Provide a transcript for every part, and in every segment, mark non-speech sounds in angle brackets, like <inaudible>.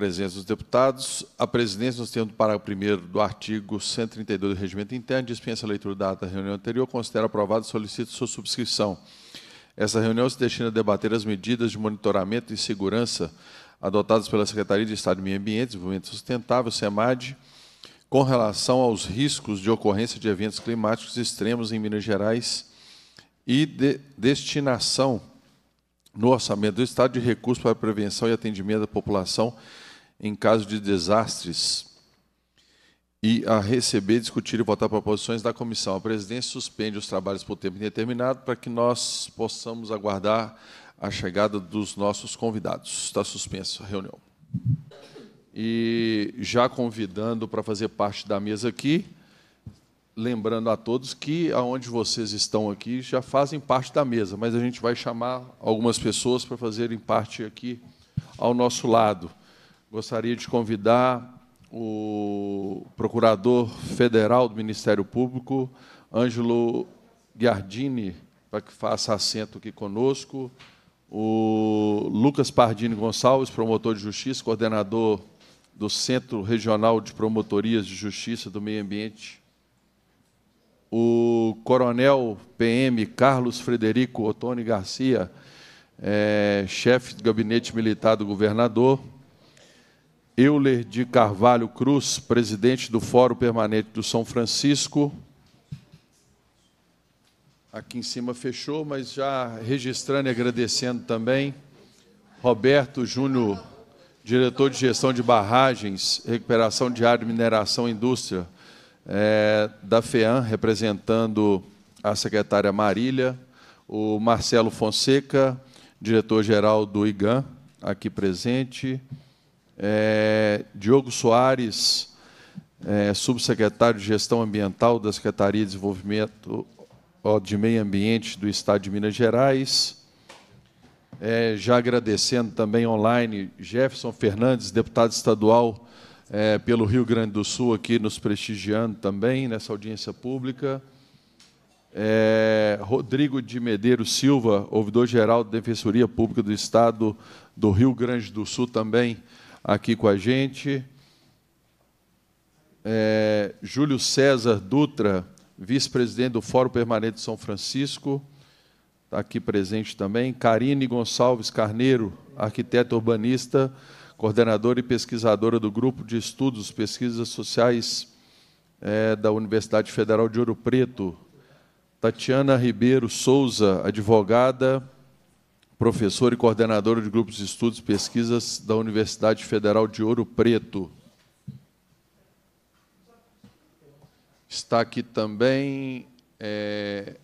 presença dos deputados. A presidência, nos tendo o parágrafo 1 do artigo 132 do Regimento Interno, dispensa a leitura da ata da reunião anterior, considera aprovado e solicita sua subscrição. Essa reunião se destina a debater as medidas de monitoramento e segurança adotadas pela Secretaria de Estado de Meio Ambiente, Desenvolvimento Sustentável, SEMAD, com relação aos riscos de ocorrência de eventos climáticos extremos em Minas Gerais e de destinação no orçamento do Estado de recursos para a prevenção e atendimento da população em caso de desastres e a receber, discutir e votar proposições da comissão. A presidência suspende os trabalhos por tempo indeterminado para que nós possamos aguardar a chegada dos nossos convidados. Está suspensa a reunião. E já convidando para fazer parte da mesa aqui, lembrando a todos que aonde vocês estão aqui já fazem parte da mesa, mas a gente vai chamar algumas pessoas para fazerem parte aqui ao nosso lado gostaria de convidar o procurador federal do Ministério Público, Ângelo Giardini, para que faça assento aqui conosco, o Lucas Pardini Gonçalves, promotor de justiça, coordenador do Centro Regional de Promotorias de Justiça do Meio Ambiente, o Coronel PM Carlos Frederico Otoni Garcia, é, chefe do Gabinete Militar do Governador, Euler de Carvalho Cruz, presidente do Fórum Permanente do São Francisco. Aqui em cima fechou, mas já registrando e agradecendo também. Roberto Júnior, diretor de gestão de barragens, recuperação de área, mineração e indústria é, da FEAM, representando a secretária Marília. O Marcelo Fonseca, diretor-geral do IGAN, aqui presente é, Diogo Soares, é, subsecretário de Gestão Ambiental da Secretaria de Desenvolvimento de Meio Ambiente do Estado de Minas Gerais. É, já agradecendo também online Jefferson Fernandes, deputado estadual é, pelo Rio Grande do Sul, aqui nos prestigiando também nessa audiência pública. É, Rodrigo de Medeiros Silva, ouvidor-geral da Defensoria Pública do Estado do Rio Grande do Sul, também aqui com a gente. É, Júlio César Dutra, vice-presidente do Fórum Permanente de São Francisco, está aqui presente também. Karine Gonçalves Carneiro, arquiteta urbanista, coordenadora e pesquisadora do Grupo de Estudos Pesquisas Sociais é, da Universidade Federal de Ouro Preto. Tatiana Ribeiro Souza, advogada, professora e coordenadora de grupos de estudos e pesquisas da Universidade Federal de Ouro Preto. Está aqui também é,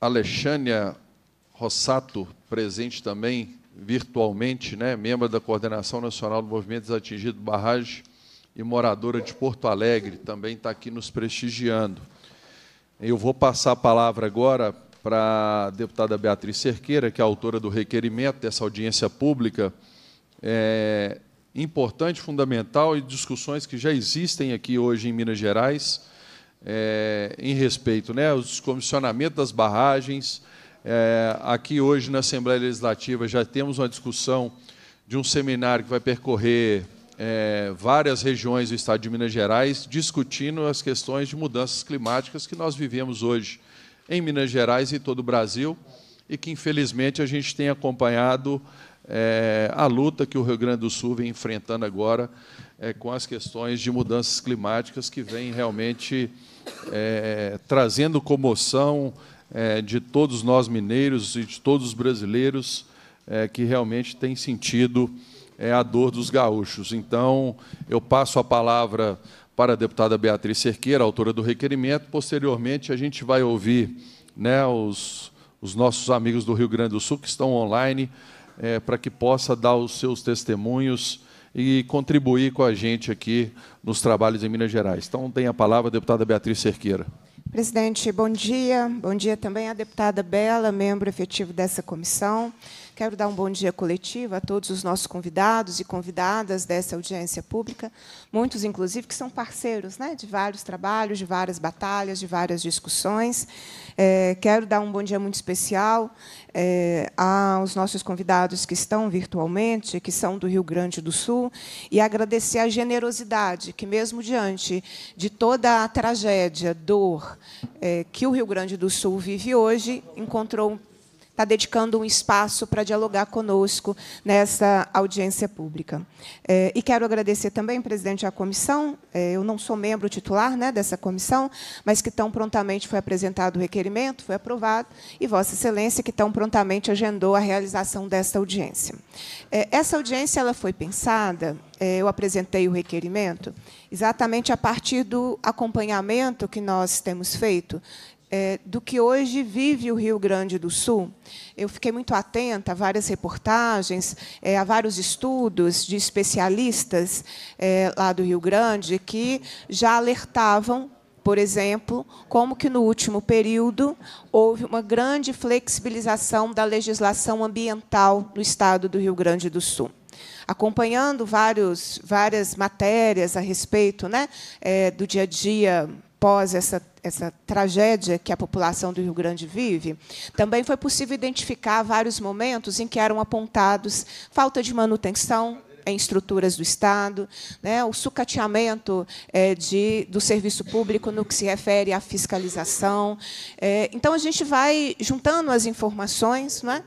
Alexânia Rossato, presente também virtualmente, né, membro da Coordenação Nacional do Movimento Desatingido Barragem e moradora de Porto Alegre, também está aqui nos prestigiando. Eu vou passar a palavra agora para a deputada Beatriz Cerqueira, que é autora do requerimento dessa audiência pública, é, importante, fundamental, e discussões que já existem aqui hoje em Minas Gerais, é, em respeito né, ao descomissionamento das barragens. É, aqui hoje na Assembleia Legislativa já temos uma discussão de um seminário que vai percorrer é, várias regiões do estado de Minas Gerais, discutindo as questões de mudanças climáticas que nós vivemos hoje em Minas Gerais e todo o Brasil, e que, infelizmente, a gente tem acompanhado é, a luta que o Rio Grande do Sul vem enfrentando agora é, com as questões de mudanças climáticas que vem realmente é, trazendo comoção é, de todos nós mineiros e de todos os brasileiros é, que realmente tem sentido é, a dor dos gaúchos. Então, eu passo a palavra para a deputada Beatriz Cerqueira, autora do requerimento. Posteriormente, a gente vai ouvir né, os, os nossos amigos do Rio Grande do Sul que estão online, é, para que possa dar os seus testemunhos e contribuir com a gente aqui nos trabalhos em Minas Gerais. Então, tem a palavra a deputada Beatriz Cerqueira. Presidente, bom dia. Bom dia também à deputada Bela, membro efetivo dessa comissão. Quero dar um bom dia coletivo a todos os nossos convidados e convidadas dessa audiência pública, muitos, inclusive, que são parceiros né, de vários trabalhos, de várias batalhas, de várias discussões. É, quero dar um bom dia muito especial é, aos nossos convidados que estão virtualmente, que são do Rio Grande do Sul, e agradecer a generosidade que, mesmo diante de toda a tragédia, dor é, que o Rio Grande do Sul vive hoje, encontrou está dedicando um espaço para dialogar conosco nessa audiência pública. É, e quero agradecer também, presidente, à comissão. É, eu não sou membro titular né, dessa comissão, mas que tão prontamente foi apresentado o requerimento, foi aprovado, e Vossa Excelência, que tão prontamente agendou a realização desta audiência. É, essa audiência ela foi pensada é, eu apresentei o requerimento, exatamente a partir do acompanhamento que nós temos feito é, do que hoje vive o Rio Grande do Sul. Eu fiquei muito atenta a várias reportagens, é, a vários estudos de especialistas é, lá do Rio Grande que já alertavam, por exemplo, como que no último período houve uma grande flexibilização da legislação ambiental no estado do Rio Grande do Sul acompanhando vários, várias matérias a respeito né, é, do dia a dia após essa, essa tragédia que a população do Rio Grande vive, também foi possível identificar vários momentos em que eram apontados falta de manutenção em estruturas do Estado, né, o sucateamento é, de, do serviço público no que se refere à fiscalização. É, então, a gente vai juntando as informações né,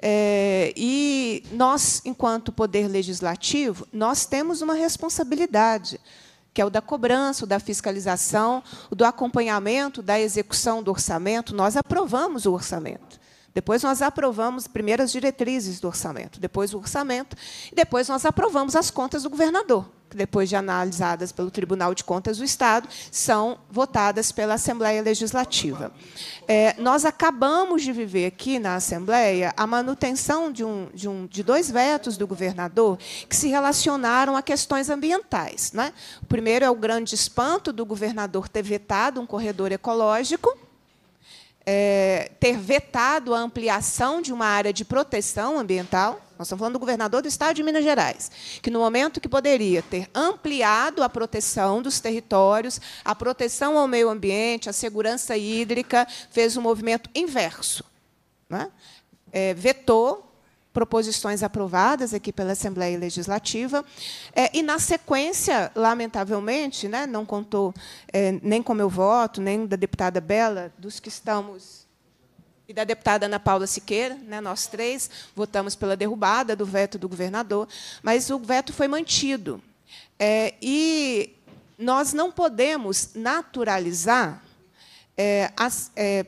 é, e nós, enquanto Poder Legislativo, nós temos uma responsabilidade que é o da cobrança, o da fiscalização, o do acompanhamento da execução do orçamento. Nós aprovamos o orçamento. Depois nós aprovamos primeiras diretrizes do orçamento, depois o orçamento, e depois nós aprovamos as contas do governador depois de analisadas pelo Tribunal de Contas do Estado, são votadas pela Assembleia Legislativa. É, nós acabamos de viver aqui na Assembleia a manutenção de, um, de, um, de dois vetos do governador que se relacionaram a questões ambientais. Né? O primeiro é o grande espanto do governador ter vetado um corredor ecológico. É, ter vetado a ampliação de uma área de proteção ambiental, nós estamos falando do governador do estado de Minas Gerais, que no momento que poderia ter ampliado a proteção dos territórios, a proteção ao meio ambiente, a segurança hídrica, fez um movimento inverso. Né? É, vetou proposições aprovadas aqui pela Assembleia Legislativa. É, e, na sequência, lamentavelmente, né, não contou é, nem com meu voto, nem da deputada Bela, dos que estamos e da deputada Ana Paula Siqueira, né, nós três votamos pela derrubada do veto do governador, mas o veto foi mantido. É, e nós não podemos naturalizar é, as, é,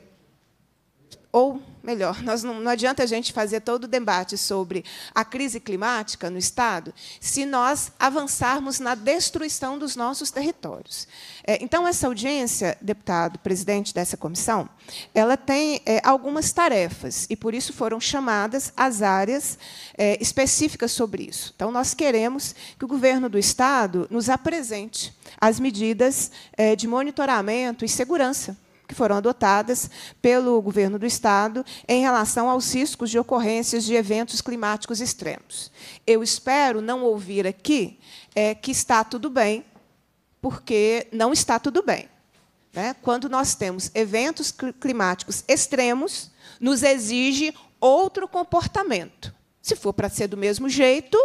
ou, melhor, nós não, não adianta a gente fazer todo o debate sobre a crise climática no Estado se nós avançarmos na destruição dos nossos territórios. É, então, essa audiência, deputado, presidente dessa comissão, ela tem é, algumas tarefas, e por isso foram chamadas as áreas é, específicas sobre isso. Então, nós queremos que o governo do Estado nos apresente as medidas é, de monitoramento e segurança que foram adotadas pelo governo do Estado em relação aos riscos de ocorrências de eventos climáticos extremos. Eu espero não ouvir aqui é, que está tudo bem, porque não está tudo bem. Né? Quando nós temos eventos climáticos extremos, nos exige outro comportamento. Se for para ser do mesmo jeito,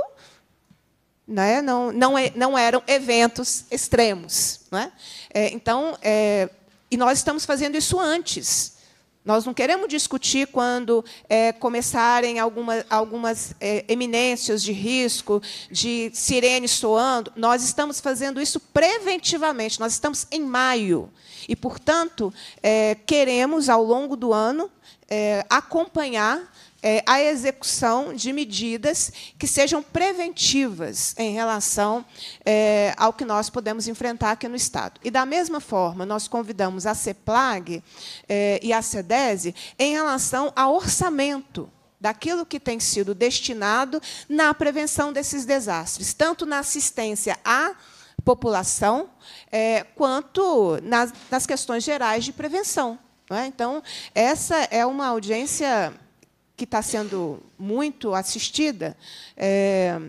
né? não, não, é, não, eram eventos extremos. Né? É, então, é, e nós estamos fazendo isso antes. Nós não queremos discutir quando é, começarem alguma, algumas é, eminências de risco, de sirene soando. Nós estamos fazendo isso preventivamente. Nós estamos em maio. E, portanto, é, queremos, ao longo do ano, é, acompanhar é, a execução de medidas que sejam preventivas em relação é, ao que nós podemos enfrentar aqui no Estado. E, da mesma forma, nós convidamos a CEPLAG é, e a CEDESE em relação ao orçamento daquilo que tem sido destinado na prevenção desses desastres, tanto na assistência à população, é, quanto nas, nas, questões gerais de prevenção. É? Então, essa é uma audiência que está sendo muito assistida, é,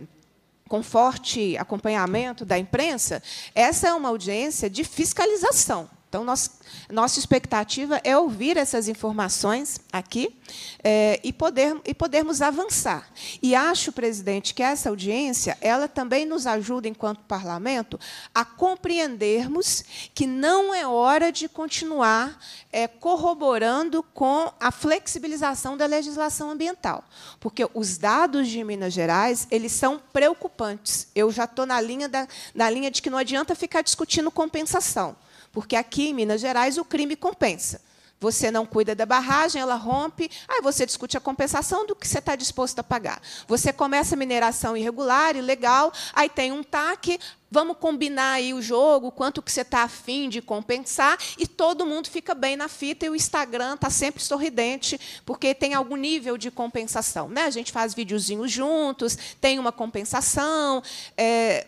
com forte acompanhamento da imprensa, essa é uma audiência de fiscalização. Então, nós, nossa expectativa é ouvir essas informações aqui é, e, poder, e podermos avançar. E acho, presidente, que essa audiência ela também nos ajuda, enquanto parlamento, a compreendermos que não é hora de continuar é, corroborando com a flexibilização da legislação ambiental, porque os dados de Minas Gerais eles são preocupantes. Eu já estou na linha da, na linha de que não adianta ficar discutindo compensação. Porque aqui em Minas Gerais o crime compensa. Você não cuida da barragem, ela rompe, aí você discute a compensação do que você está disposto a pagar. Você começa a mineração irregular, ilegal, aí tem um TAC, vamos combinar aí o jogo, quanto que você está afim de compensar, e todo mundo fica bem na fita, e o Instagram está sempre sorridente, porque tem algum nível de compensação. Né? A gente faz videozinhos juntos, tem uma compensação. É,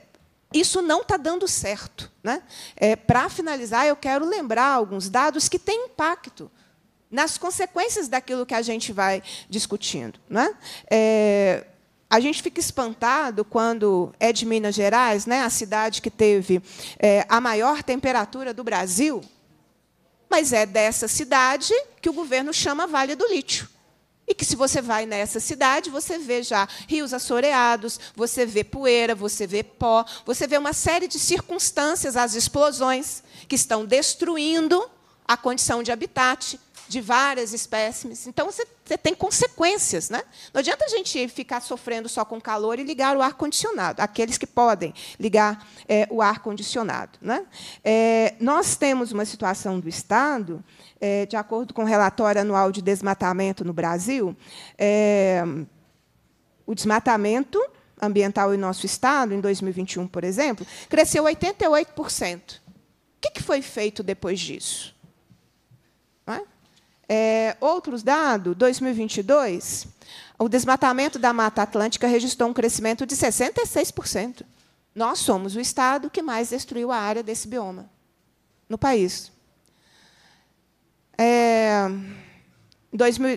isso não está dando certo. Né? É, Para finalizar, eu quero lembrar alguns dados que têm impacto nas consequências daquilo que a gente vai discutindo. Né? É, a gente fica espantado quando é de Minas Gerais, né, a cidade que teve é, a maior temperatura do Brasil, mas é dessa cidade que o governo chama Vale do Lítio. E que se você vai nessa cidade, você vê já rios assoreados, você vê poeira, você vê pó, você vê uma série de circunstâncias, as explosões, que estão destruindo a condição de habitat, de várias espécimes. Então, você, você tem consequências. Né? Não adianta a gente ficar sofrendo só com calor e ligar o ar-condicionado, aqueles que podem ligar é, o ar-condicionado. Né? É, nós temos uma situação do Estado, é, de acordo com o relatório anual de desmatamento no Brasil, é, o desmatamento ambiental em nosso Estado, em 2021, por exemplo, cresceu 88%. O que foi feito depois disso? É, outros dados, 2022, o desmatamento da Mata Atlântica registrou um crescimento de 66%. Nós somos o estado que mais destruiu a área desse bioma no país. É,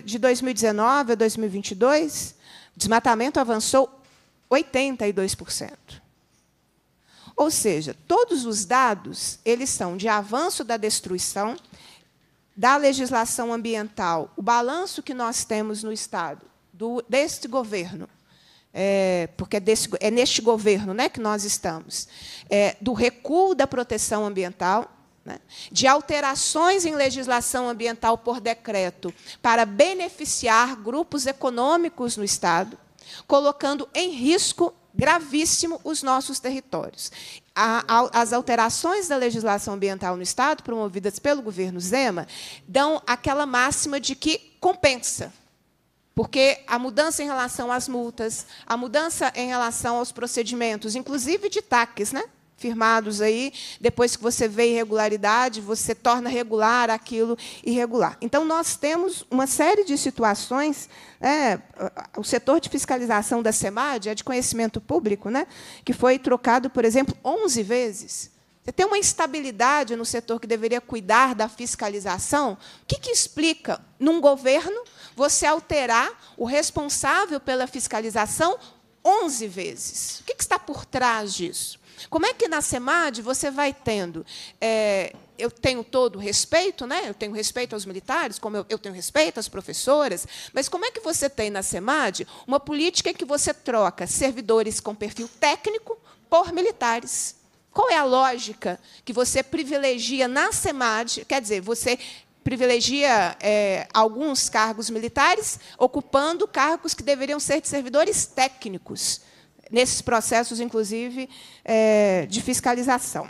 de 2019 a 2022, o desmatamento avançou 82%. Ou seja, todos os dados eles são de avanço da destruição da legislação ambiental, o balanço que nós temos no Estado, do, deste governo, é, porque é, desse, é, neste governo né, que nós estamos, é, do recuo da proteção ambiental, né, de alterações em legislação ambiental por decreto para beneficiar grupos econômicos no Estado, colocando em risco gravíssimo os nossos territórios as alterações da legislação ambiental no Estado, promovidas pelo governo Zema, dão aquela máxima de que compensa. Porque a mudança em relação às multas, a mudança em relação aos procedimentos, inclusive de taques, né? firmados aí. Depois que você vê irregularidade, você torna regular aquilo irregular. Então, nós temos uma série de situações. Né? O setor de fiscalização da SEMAD é de conhecimento público, né? que foi trocado, por exemplo, 11 vezes. Você tem uma instabilidade no setor que deveria cuidar da fiscalização? O que, que explica, num governo, você alterar o responsável pela fiscalização 11 vezes? O que, que está por trás disso? Como é que na SEMAD você vai tendo. É, eu tenho todo o respeito, né? eu tenho respeito aos militares, como eu, eu tenho respeito às professoras, mas como é que você tem na SEMAD uma política em que você troca servidores com perfil técnico por militares? Qual é a lógica que você privilegia na SEMAD? Quer dizer, você privilegia é, alguns cargos militares, ocupando cargos que deveriam ser de servidores técnicos nesses processos, inclusive, é, de fiscalização.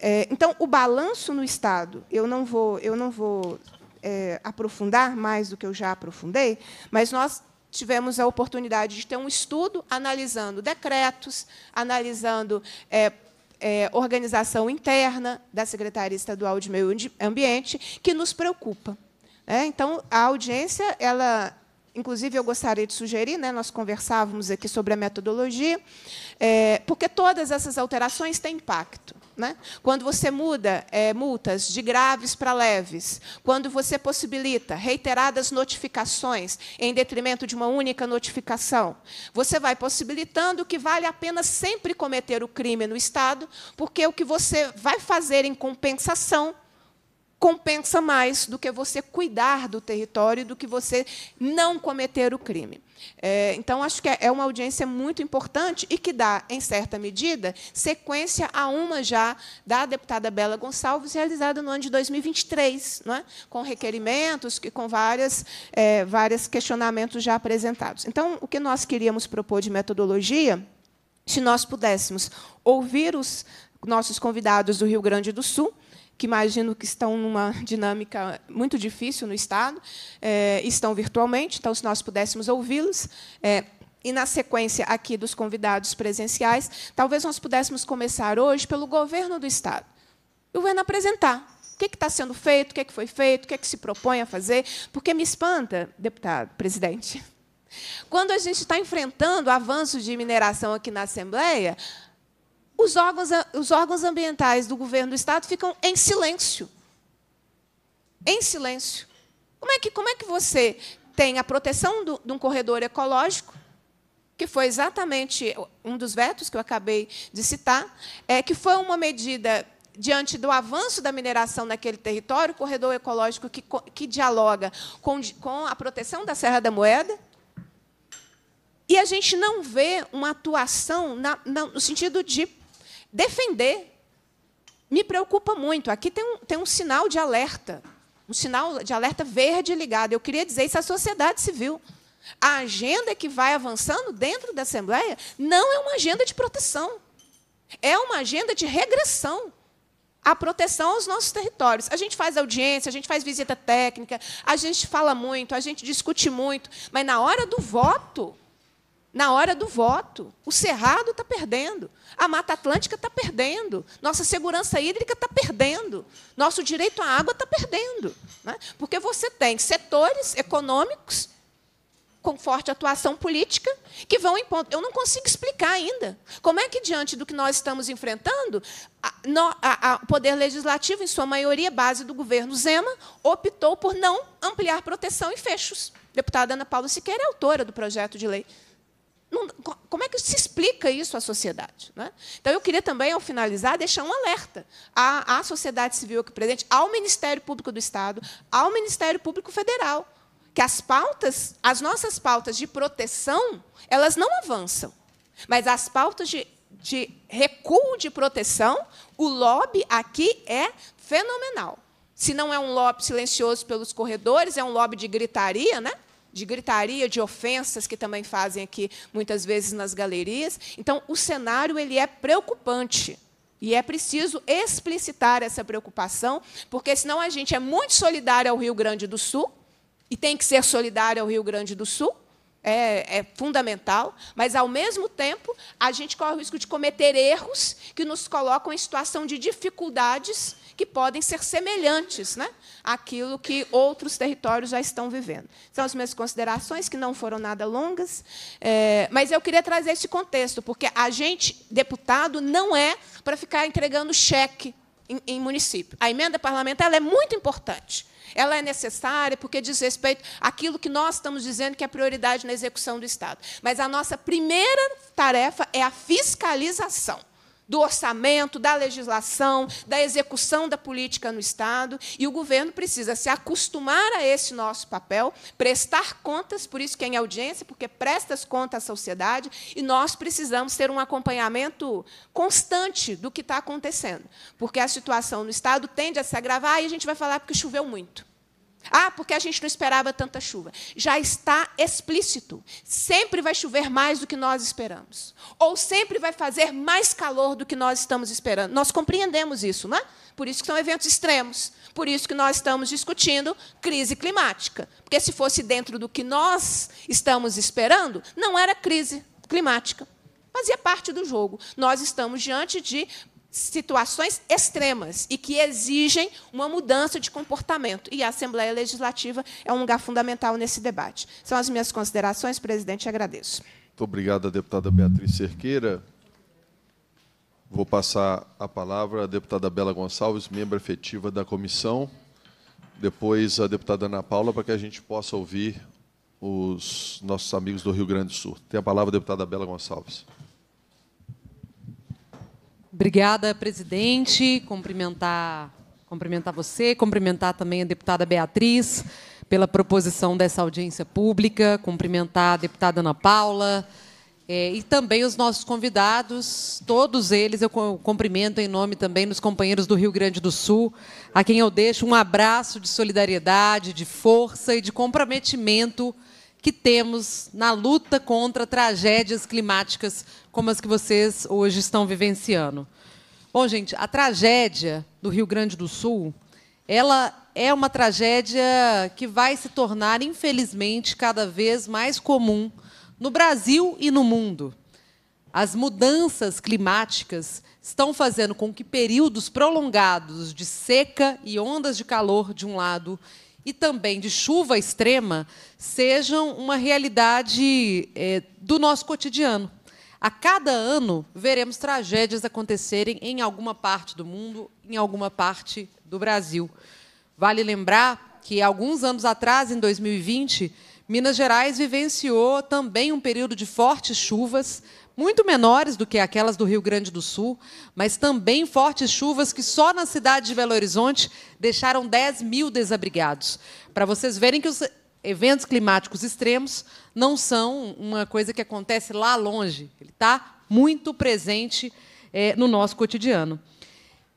É, então, o balanço no Estado, eu não vou, eu não vou é, aprofundar mais do que eu já aprofundei, mas nós tivemos a oportunidade de ter um estudo analisando decretos, analisando é, é organização interna da Secretaria Estadual de Meio Ambiente, que nos preocupa. É, então, a audiência ela inclusive eu gostaria de sugerir, né, nós conversávamos aqui sobre a metodologia, é, porque todas essas alterações têm impacto. Né? Quando você muda é, multas de graves para leves, quando você possibilita reiteradas notificações em detrimento de uma única notificação, você vai possibilitando que vale a pena sempre cometer o crime no Estado, porque o que você vai fazer em compensação compensa mais do que você cuidar do território, do que você não cometer o crime. É, então, acho que é, é uma audiência muito importante e que dá, em certa medida, sequência a uma já da deputada Bela Gonçalves, realizada no ano de 2023, não é? com requerimentos e com várias, é, vários questionamentos já apresentados. Então, o que nós queríamos propor de metodologia, se nós pudéssemos ouvir os nossos convidados do Rio Grande do Sul, que imagino que estão numa dinâmica muito difícil no Estado, é, estão virtualmente, então, se nós pudéssemos ouvi-los. É, e na sequência aqui dos convidados presenciais, talvez nós pudéssemos começar hoje pelo governo do Estado. O governo apresentar o é que está sendo feito, o que, é foi feito, o é que, se propõe a fazer, porque me espanta, deputado, presidente, <laughs> quando a gente está enfrentando avanços de mineração aqui na Assembleia, os órgãos, os órgãos ambientais do governo do Estado ficam em silêncio. Em silêncio. Como é que, como é que você tem a proteção do, de um corredor ecológico, que foi exatamente um dos vetos que eu acabei de citar, é, que foi uma medida diante do avanço da mineração naquele território, corredor ecológico que, que dialoga com, com a proteção da Serra da Moeda, e a gente não vê uma atuação na, na, no sentido de Defender me preocupa muito. Aqui tem um, tem um sinal de alerta, um sinal de alerta verde ligado. Eu queria dizer isso à sociedade civil. A agenda que vai avançando dentro da Assembleia não é uma agenda de proteção, é uma agenda de regressão à proteção aos nossos territórios. A gente faz audiência, a gente faz visita técnica, a gente fala muito, a gente discute muito, mas na hora do voto, na hora do voto. O Cerrado está perdendo, a Mata Atlântica está perdendo, nossa segurança hídrica está perdendo, nosso direito à água está perdendo. Né? Porque você tem setores econômicos com forte atuação política que vão em ponto. Eu não consigo explicar ainda como é que, diante do que nós estamos enfrentando, o Poder Legislativo, em sua maioria, base do governo Zema, optou por não ampliar proteção e fechos. Deputada Ana Paula Siqueira é autora do projeto de lei. Não, como é que se explica isso à sociedade? Né? Então, eu queria também, ao finalizar, deixar um alerta à, à sociedade civil aqui presente, ao Ministério Público do Estado, ao Ministério Público Federal, que as pautas, as nossas pautas de proteção, elas não avançam, mas as pautas de, de recuo de proteção, o lobby aqui é fenomenal. Se não é um lobby silencioso pelos corredores, é um lobby de gritaria, né? de gritaria, de ofensas que também fazem aqui muitas vezes nas galerias. Então, o cenário ele é preocupante. E é preciso explicitar essa preocupação, porque senão a gente é muito solidário ao Rio Grande do Sul, e tem que ser solidário ao Rio Grande do Sul, é, é, fundamental, mas, ao mesmo tempo, a gente corre o risco de cometer erros que nos colocam em situação de dificuldades que podem ser semelhantes né, àquilo que outros territórios já estão vivendo. São as minhas considerações, que não foram nada longas, é, mas eu queria trazer esse contexto, porque a gente, deputado, não é para ficar entregando cheque em, em município. A emenda parlamentar é muito importante. Ela é necessária porque diz respeito àquilo que nós estamos dizendo que é prioridade na execução do Estado. Mas a nossa primeira tarefa é a fiscalização do orçamento, da legislação, da execução da política no Estado. E o governo precisa se acostumar a esse nosso papel, prestar contas, por isso que é em audiência, porque presta as contas à sociedade, e nós precisamos ter um acompanhamento constante do que está acontecendo, porque a situação no Estado tende a se agravar e a gente vai falar porque choveu muito. Ah, porque a gente não esperava tanta chuva. Já está explícito. Sempre vai chover mais do que nós esperamos. Ou sempre vai fazer mais calor do que nós estamos esperando. Nós compreendemos isso, não é? Por isso que são eventos extremos. Por isso que nós estamos discutindo crise climática. Porque se fosse dentro do que nós estamos esperando, não era crise climática. Fazia parte do jogo. Nós estamos diante de situações extremas e que exigem uma mudança de comportamento. E a Assembleia Legislativa é um lugar fundamental nesse debate. São as minhas considerações, presidente, agradeço. Muito obrigado, deputada Beatriz Cerqueira. Vou passar a palavra à deputada Bela Gonçalves, membro efetiva da comissão. Depois, a deputada Ana Paula, para que a gente possa ouvir os nossos amigos do Rio Grande do Sul. Tem a palavra a deputada Bela Gonçalves. Obrigada, presidente. Cumprimentar, cumprimentar você, cumprimentar também a deputada Beatriz pela proposição dessa audiência pública, cumprimentar a deputada Ana Paula é, e também os nossos convidados, todos eles eu cumprimento em nome também dos companheiros do Rio Grande do Sul, a quem eu deixo um abraço de solidariedade, de força e de comprometimento que temos na luta contra tragédias climáticas como as que vocês hoje estão vivenciando. Bom, gente, a tragédia do Rio Grande do Sul, ela é uma tragédia que vai se tornar, infelizmente, cada vez mais comum no Brasil e no mundo. As mudanças climáticas estão fazendo com que períodos prolongados de seca e ondas de calor de um lado e também de chuva extrema sejam uma realidade é, do nosso cotidiano. A cada ano, veremos tragédias acontecerem em alguma parte do mundo, em alguma parte do Brasil. Vale lembrar que, alguns anos atrás, em 2020, Minas Gerais vivenciou também um período de fortes chuvas, muito menores do que aquelas do Rio Grande do Sul, mas também fortes chuvas que só na cidade de Belo Horizonte deixaram 10 mil desabrigados. Para vocês verem que os eventos climáticos extremos não são uma coisa que acontece lá longe, ele está muito presente é, no nosso cotidiano.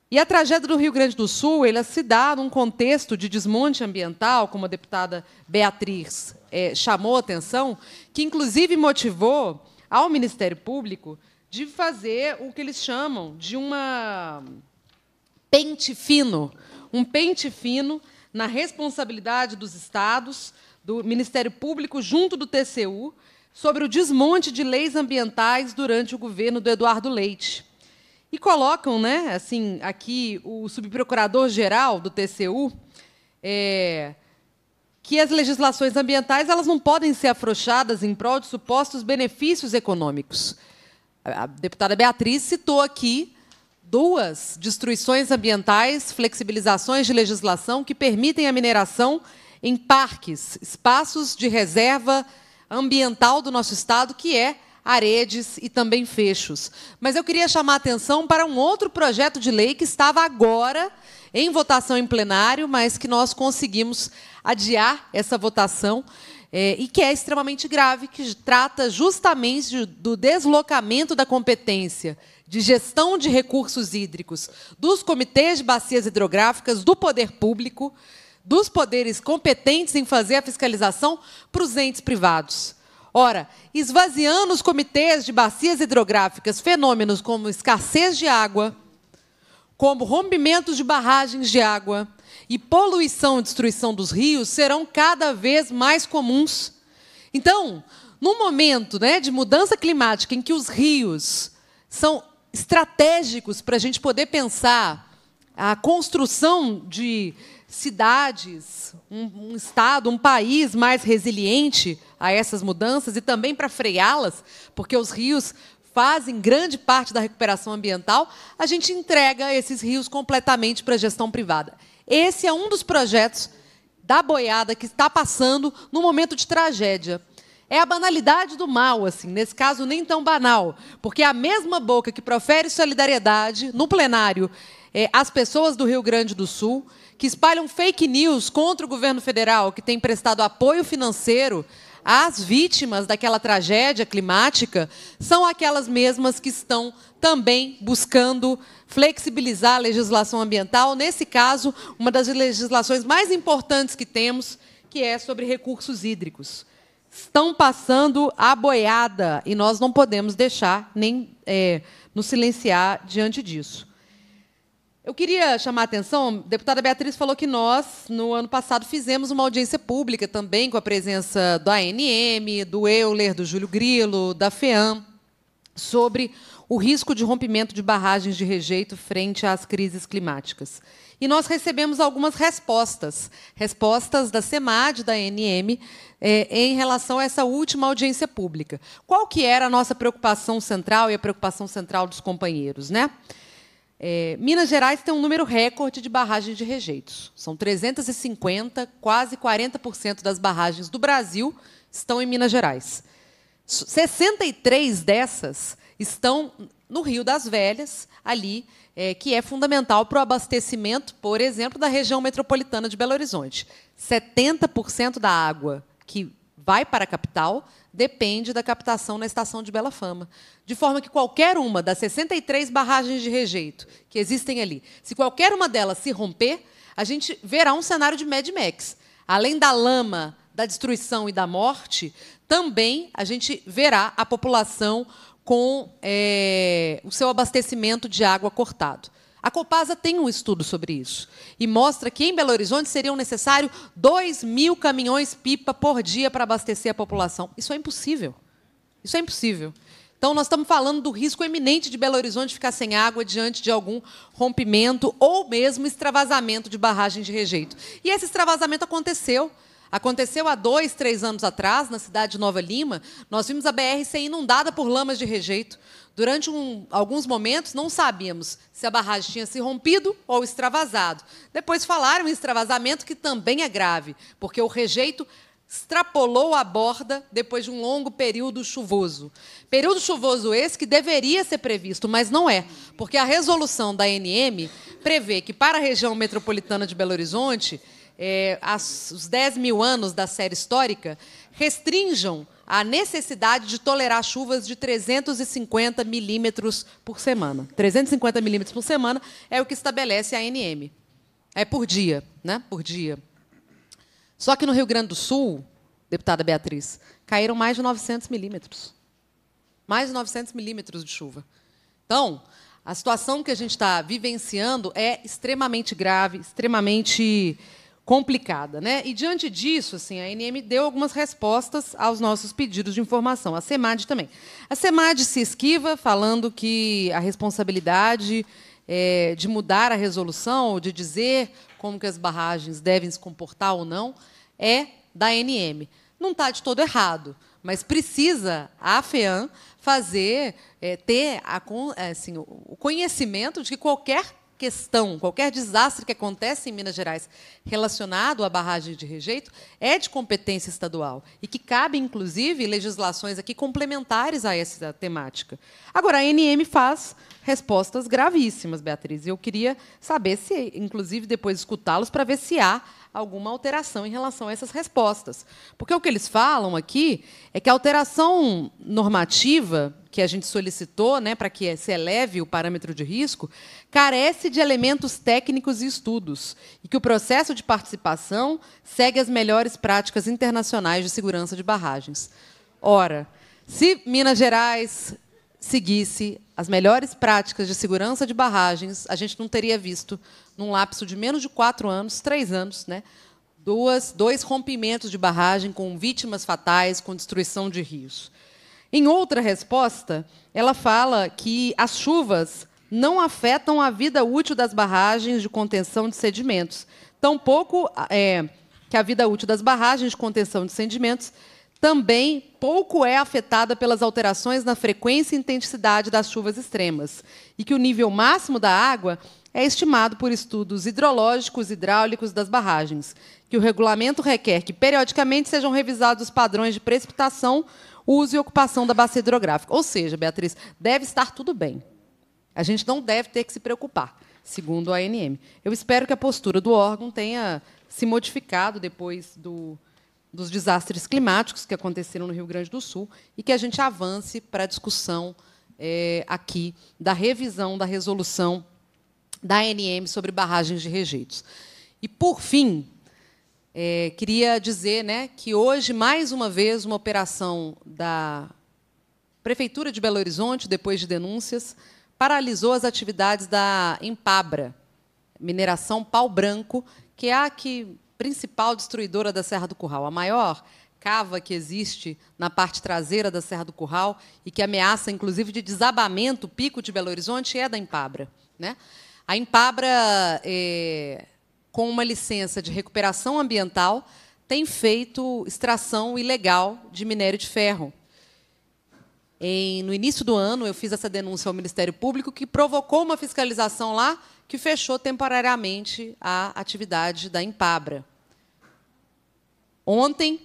E a tragédia do Rio Grande do Sul ela se dá num contexto de desmonte ambiental, como a deputada Beatriz é, chamou a atenção, que inclusive motivou ao Ministério Público de fazer o que eles chamam de uma pente fino, um pente fino na responsabilidade dos estados, do Ministério Público junto do TCU, sobre o desmonte de leis ambientais durante o governo do Eduardo Leite. E colocam, né, assim, aqui o subprocurador-geral do TCU, é, que as legislações ambientais elas não podem ser afrouxadas em prol de supostos benefícios econômicos. A deputada Beatriz citou aqui duas destruições ambientais, flexibilizações de legislação que permitem a mineração em parques, espaços de reserva ambiental do nosso estado, que é aredes e também fechos. Mas eu queria chamar a atenção para um outro projeto de lei que estava agora em votação em plenário, mas que nós conseguimos adiar essa votação. É, e que é extremamente grave, que trata justamente do deslocamento da competência de gestão de recursos hídricos dos comitês de bacias hidrográficas, do poder público, dos poderes competentes em fazer a fiscalização para os entes privados. Ora, esvaziando os comitês de bacias hidrográficas, fenômenos como escassez de água, como rompimentos de barragens de água, e poluição e destruição dos rios serão cada vez mais comuns. Então, num momento né, de mudança climática em que os rios são estratégicos para a gente poder pensar a construção de cidades, um, um, estado, um país mais resiliente a essas mudanças e também para freá-las, porque os rios fazem grande parte da recuperação ambiental, a gente entrega esses rios completamente para a gestão privada. Esse é um dos projetos da boiada que está passando no momento de tragédia. É a banalidade do mal, assim, nesse caso nem tão banal, porque a mesma boca que profere solidariedade no plenário é, às pessoas do Rio Grande do Sul, que espalham fake news contra o governo federal, que tem prestado apoio financeiro as vítimas daquela tragédia climática são aquelas mesmas que estão também buscando flexibilizar a legislação ambiental, nesse caso, uma das legislações mais importantes que temos, que é sobre recursos hídricos. Estão passando a boiada e nós não podemos deixar nem é, nos silenciar diante disso. Eu queria chamar a atenção, a deputada Beatriz falou que nós, no ano passado, fizemos uma audiência pública também com a presença do ANM, do Euler, do Júlio Grilo, da FEAM, sobre o risco de rompimento de barragens de rejeito frente às crises climáticas. E nós recebemos algumas respostas, respostas da SEMAD, da ANM, eh, em relação a essa última audiência pública. Qual que era a nossa preocupação central e a preocupação central dos companheiros, né? É, Minas Gerais tem um número recorde de barragens de rejeitos. São 350, quase 40% das barragens do Brasil estão em Minas Gerais. 63 dessas estão no Rio das Velhas, ali, é, que é fundamental para o abastecimento, por exemplo, da região metropolitana de Belo Horizonte. 70% da água que vai para a capital depende da captação na estação de Bela Fama. De forma que qualquer uma das 63 barragens de rejeito que existem ali, se qualquer uma delas se romper, a gente verá um cenário de Mad Max. Além da lama, da destruição e da morte, também a gente verá a população com é, o seu abastecimento de água cortado. A Copasa tem um estudo sobre isso e mostra que em Belo Horizonte seriam necessários 2 mil caminhões pipa por dia para abastecer a população. Isso é impossível. Isso é impossível. Então, nós estamos falando do risco eminente de Belo Horizonte ficar sem água diante de algum rompimento ou mesmo extravasamento de barragem de rejeito. E esse extravasamento aconteceu. Aconteceu há dois, três anos atrás, na cidade de Nova Lima. Nós vimos a BR ser inundada por lamas de rejeito. Durante um, alguns momentos, não sabíamos se a barragem tinha se rompido ou extravasado. Depois falaram em extravasamento, que também é grave, porque o rejeito extrapolou a borda depois de um longo período chuvoso. Período chuvoso esse que deveria ser previsto, mas não é, porque a resolução da ANM prevê que para a região metropolitana de Belo Horizonte, é, as, os 10 mil anos da série histórica restringam a necessidade de tolerar chuvas de 350 milímetros por semana. 350 milímetros por semana é o que estabelece a ANM. É por dia, né? Por dia. Só que no Rio Grande do Sul, deputada Beatriz, caíram mais de 900 milímetros. Mais de 900 milímetros de chuva. Então, a situação que a gente está vivenciando é extremamente grave, extremamente complicada, né? E diante disso, assim, a ANM deu algumas respostas aos nossos pedidos de informação, a SEMAD também. A SEMAD se esquiva falando que a responsabilidade é, de mudar a resolução, de dizer como que as barragens devem se comportar ou não, é da ANM. Não está de todo errado, mas precisa a FEAM fazer, é, ter a, é, assim, o conhecimento de que qualquer questão, qualquer desastre que acontece em Minas Gerais relacionado à barragem de rejeito, é de competência estadual e que cabe, inclusive, legislações aqui complementares a essa temática. Agora, a NM faz respostas gravíssimas, Beatriz, e eu queria saber se, inclusive, depois escutá-los para ver se há alguma alteração em relação a essas respostas. Porque o que eles falam aqui é que a alteração normativa que a gente solicitou né, para que se eleve o parâmetro de risco carece de elementos técnicos e estudos, e que o processo de participação segue as melhores práticas internacionais de segurança de barragens. Ora, se Minas Gerais seguisse as melhores práticas de segurança de barragens, a gente não teria visto num lapso de menos de quatro anos, três anos, né? Duas, dois rompimentos de barragem com vítimas fatais, com destruição de rios. Em outra resposta, ela fala que as chuvas não afetam a vida útil das barragens de contenção de sedimentos, tampouco é, que a vida útil das barragens de contenção de sedimentos também pouco é afetada pelas alterações na frequência e intensidade das chuvas extremas, e que o nível máximo da água é estimado por estudos hidrológicos e hidráulicos das barragens, que o regulamento requer que periodicamente sejam revisados os padrões de precipitação, uso e ocupação da bacia hidrográfica. Ou seja, Beatriz, deve estar tudo bem. A gente não deve ter que se preocupar, segundo a ANM. Eu espero que a postura do órgão tenha se modificado depois do, dos desastres climáticos que aconteceram no Rio Grande do Sul e que a gente avance para a discussão é, aqui da revisão da resolução da ANM sobre barragens de rejeitos. E, por fim, é, queria dizer né, que hoje, mais uma vez, uma operação da Prefeitura de Belo Horizonte, depois de denúncias, paralisou as atividades da Empabra, mineração pau branco, que é a que, principal destruidora da Serra do Curral, a maior cava que existe na parte traseira da Serra do Curral e que ameaça, inclusive, de desabamento, o pico de Belo Horizonte é da Empabra. Né? A Impabra, é, com uma licença de recuperação ambiental, tem feito extração ilegal de minério de ferro. Em, no início do ano, eu fiz essa denúncia ao Ministério Público, que provocou uma fiscalização lá que fechou temporariamente a atividade da Impabra. Ontem,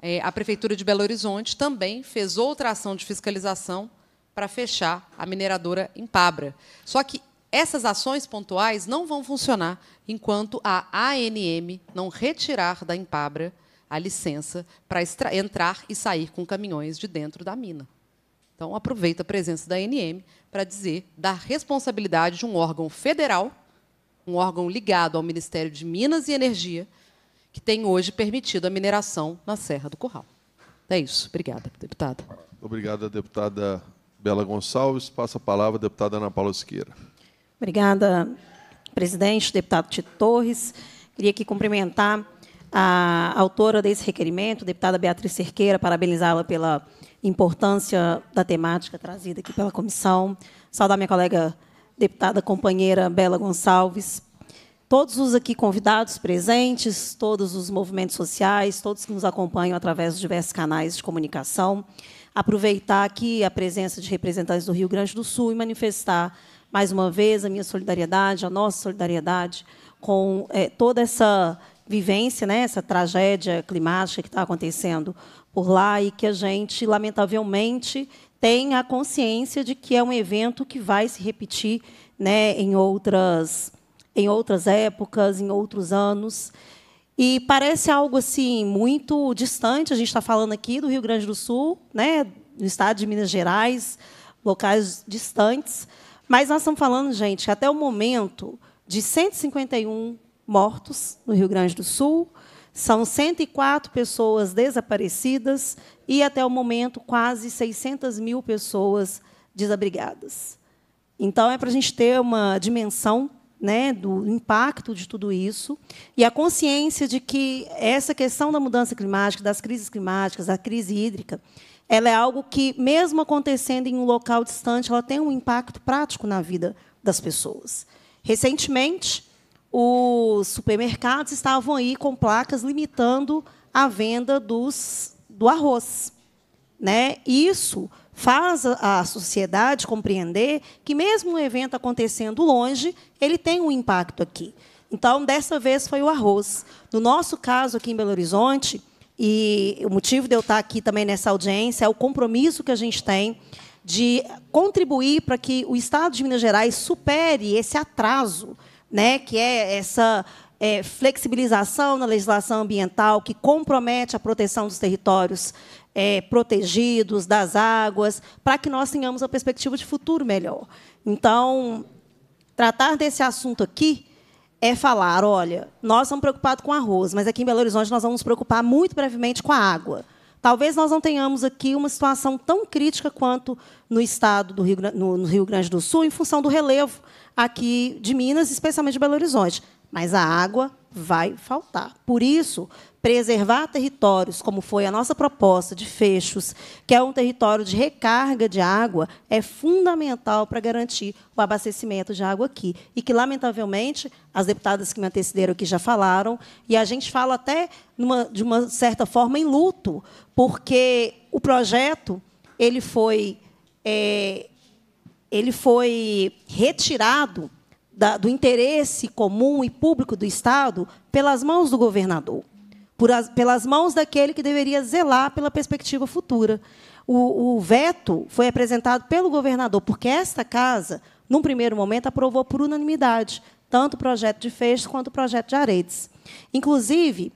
é, a Prefeitura de Belo Horizonte também fez outra ação de fiscalização para fechar a mineradora Impabra. Só que essas ações pontuais não vão funcionar enquanto a ANM não retirar da Impabra a licença para entrar e sair com caminhões de dentro da mina. Então, aproveito a presença da ANM para dizer da responsabilidade de um órgão federal, um órgão ligado ao Ministério de Minas e Energia, que tem hoje permitido a mineração na Serra do Curral. É isso. Obrigada, deputada. Obrigada, deputada Bela Gonçalves. Passa a palavra à deputada Ana Paula Siqueira. Obrigada, presidente, deputado Tito Torres. Queria aqui cumprimentar a autora desse requerimento, deputada Beatriz Cerqueira, parabenizá-la pela importância da temática trazida aqui pela comissão. Saudar minha colega deputada companheira Bela Gonçalves. Todos os aqui convidados presentes, todos os movimentos sociais, todos que nos acompanham através dos diversos canais de comunicação, aproveitar aqui a presença de representantes do Rio Grande do Sul e manifestar mais uma vez, a minha solidariedade, a nossa solidariedade com é, toda essa vivência, né, essa tragédia climática que está acontecendo por lá e que a gente, lamentavelmente, tem a consciência de que é um evento que vai se repetir né, em, outras, em outras épocas, em outros anos. E parece algo assim muito distante. A gente está falando aqui do Rio Grande do Sul, né, do estado de Minas Gerais, locais distantes. Mas nós estamos falando, gente, até o momento de 151 mortos no Rio Grande do Sul, são 104 pessoas desaparecidas e, até o momento, quase 600 mil pessoas desabrigadas. Então, é para a gente ter uma dimensão né, do impacto de tudo isso e a consciência de que essa questão da mudança climática, das crises climáticas, da crise hídrica, ela é algo que, mesmo acontecendo em um local distante, ela tem um impacto prático na vida das pessoas. Recentemente, os supermercados estavam aí com placas limitando a venda dos, do arroz. Né? Isso faz a sociedade compreender que, mesmo um evento acontecendo longe, ele tem um impacto aqui. Então, dessa vez foi o arroz. No nosso caso aqui em Belo Horizonte, e o motivo de eu estar aqui também nessa audiência é o compromisso que a gente tem de contribuir para que o Estado de Minas Gerais supere esse atraso, né, que é essa é, flexibilização na legislação ambiental que compromete a proteção dos territórios é, protegidos, das águas, para que nós tenhamos uma perspectiva de futuro melhor. Então, tratar desse assunto aqui é falar, olha, nós estamos preocupados com arroz, mas aqui em Belo Horizonte nós vamos nos preocupar muito brevemente com a água. Talvez nós não tenhamos aqui uma situação tão crítica quanto no estado do Rio, no, no Rio Grande do Sul, em função do relevo aqui de Minas, especialmente de Belo Horizonte. Mas a água vai faltar. Por isso, preservar territórios, como foi a nossa proposta de Fechos, que é um território de recarga de água, é fundamental para garantir o abastecimento de água aqui. E que, lamentavelmente, as deputadas que me antecederam aqui já falaram, e a gente fala até, numa, de uma certa forma, em luto, porque o projeto ele foi, é, ele foi retirado da, do interesse comum e público do Estado pelas mãos do governador as, pelas mãos daquele que deveria zelar pela perspectiva futura. O, o veto foi apresentado pelo governador, porque esta casa, num primeiro momento, aprovou por unanimidade tanto o projeto de Feixes quanto o projeto de Aredes. Inclusive,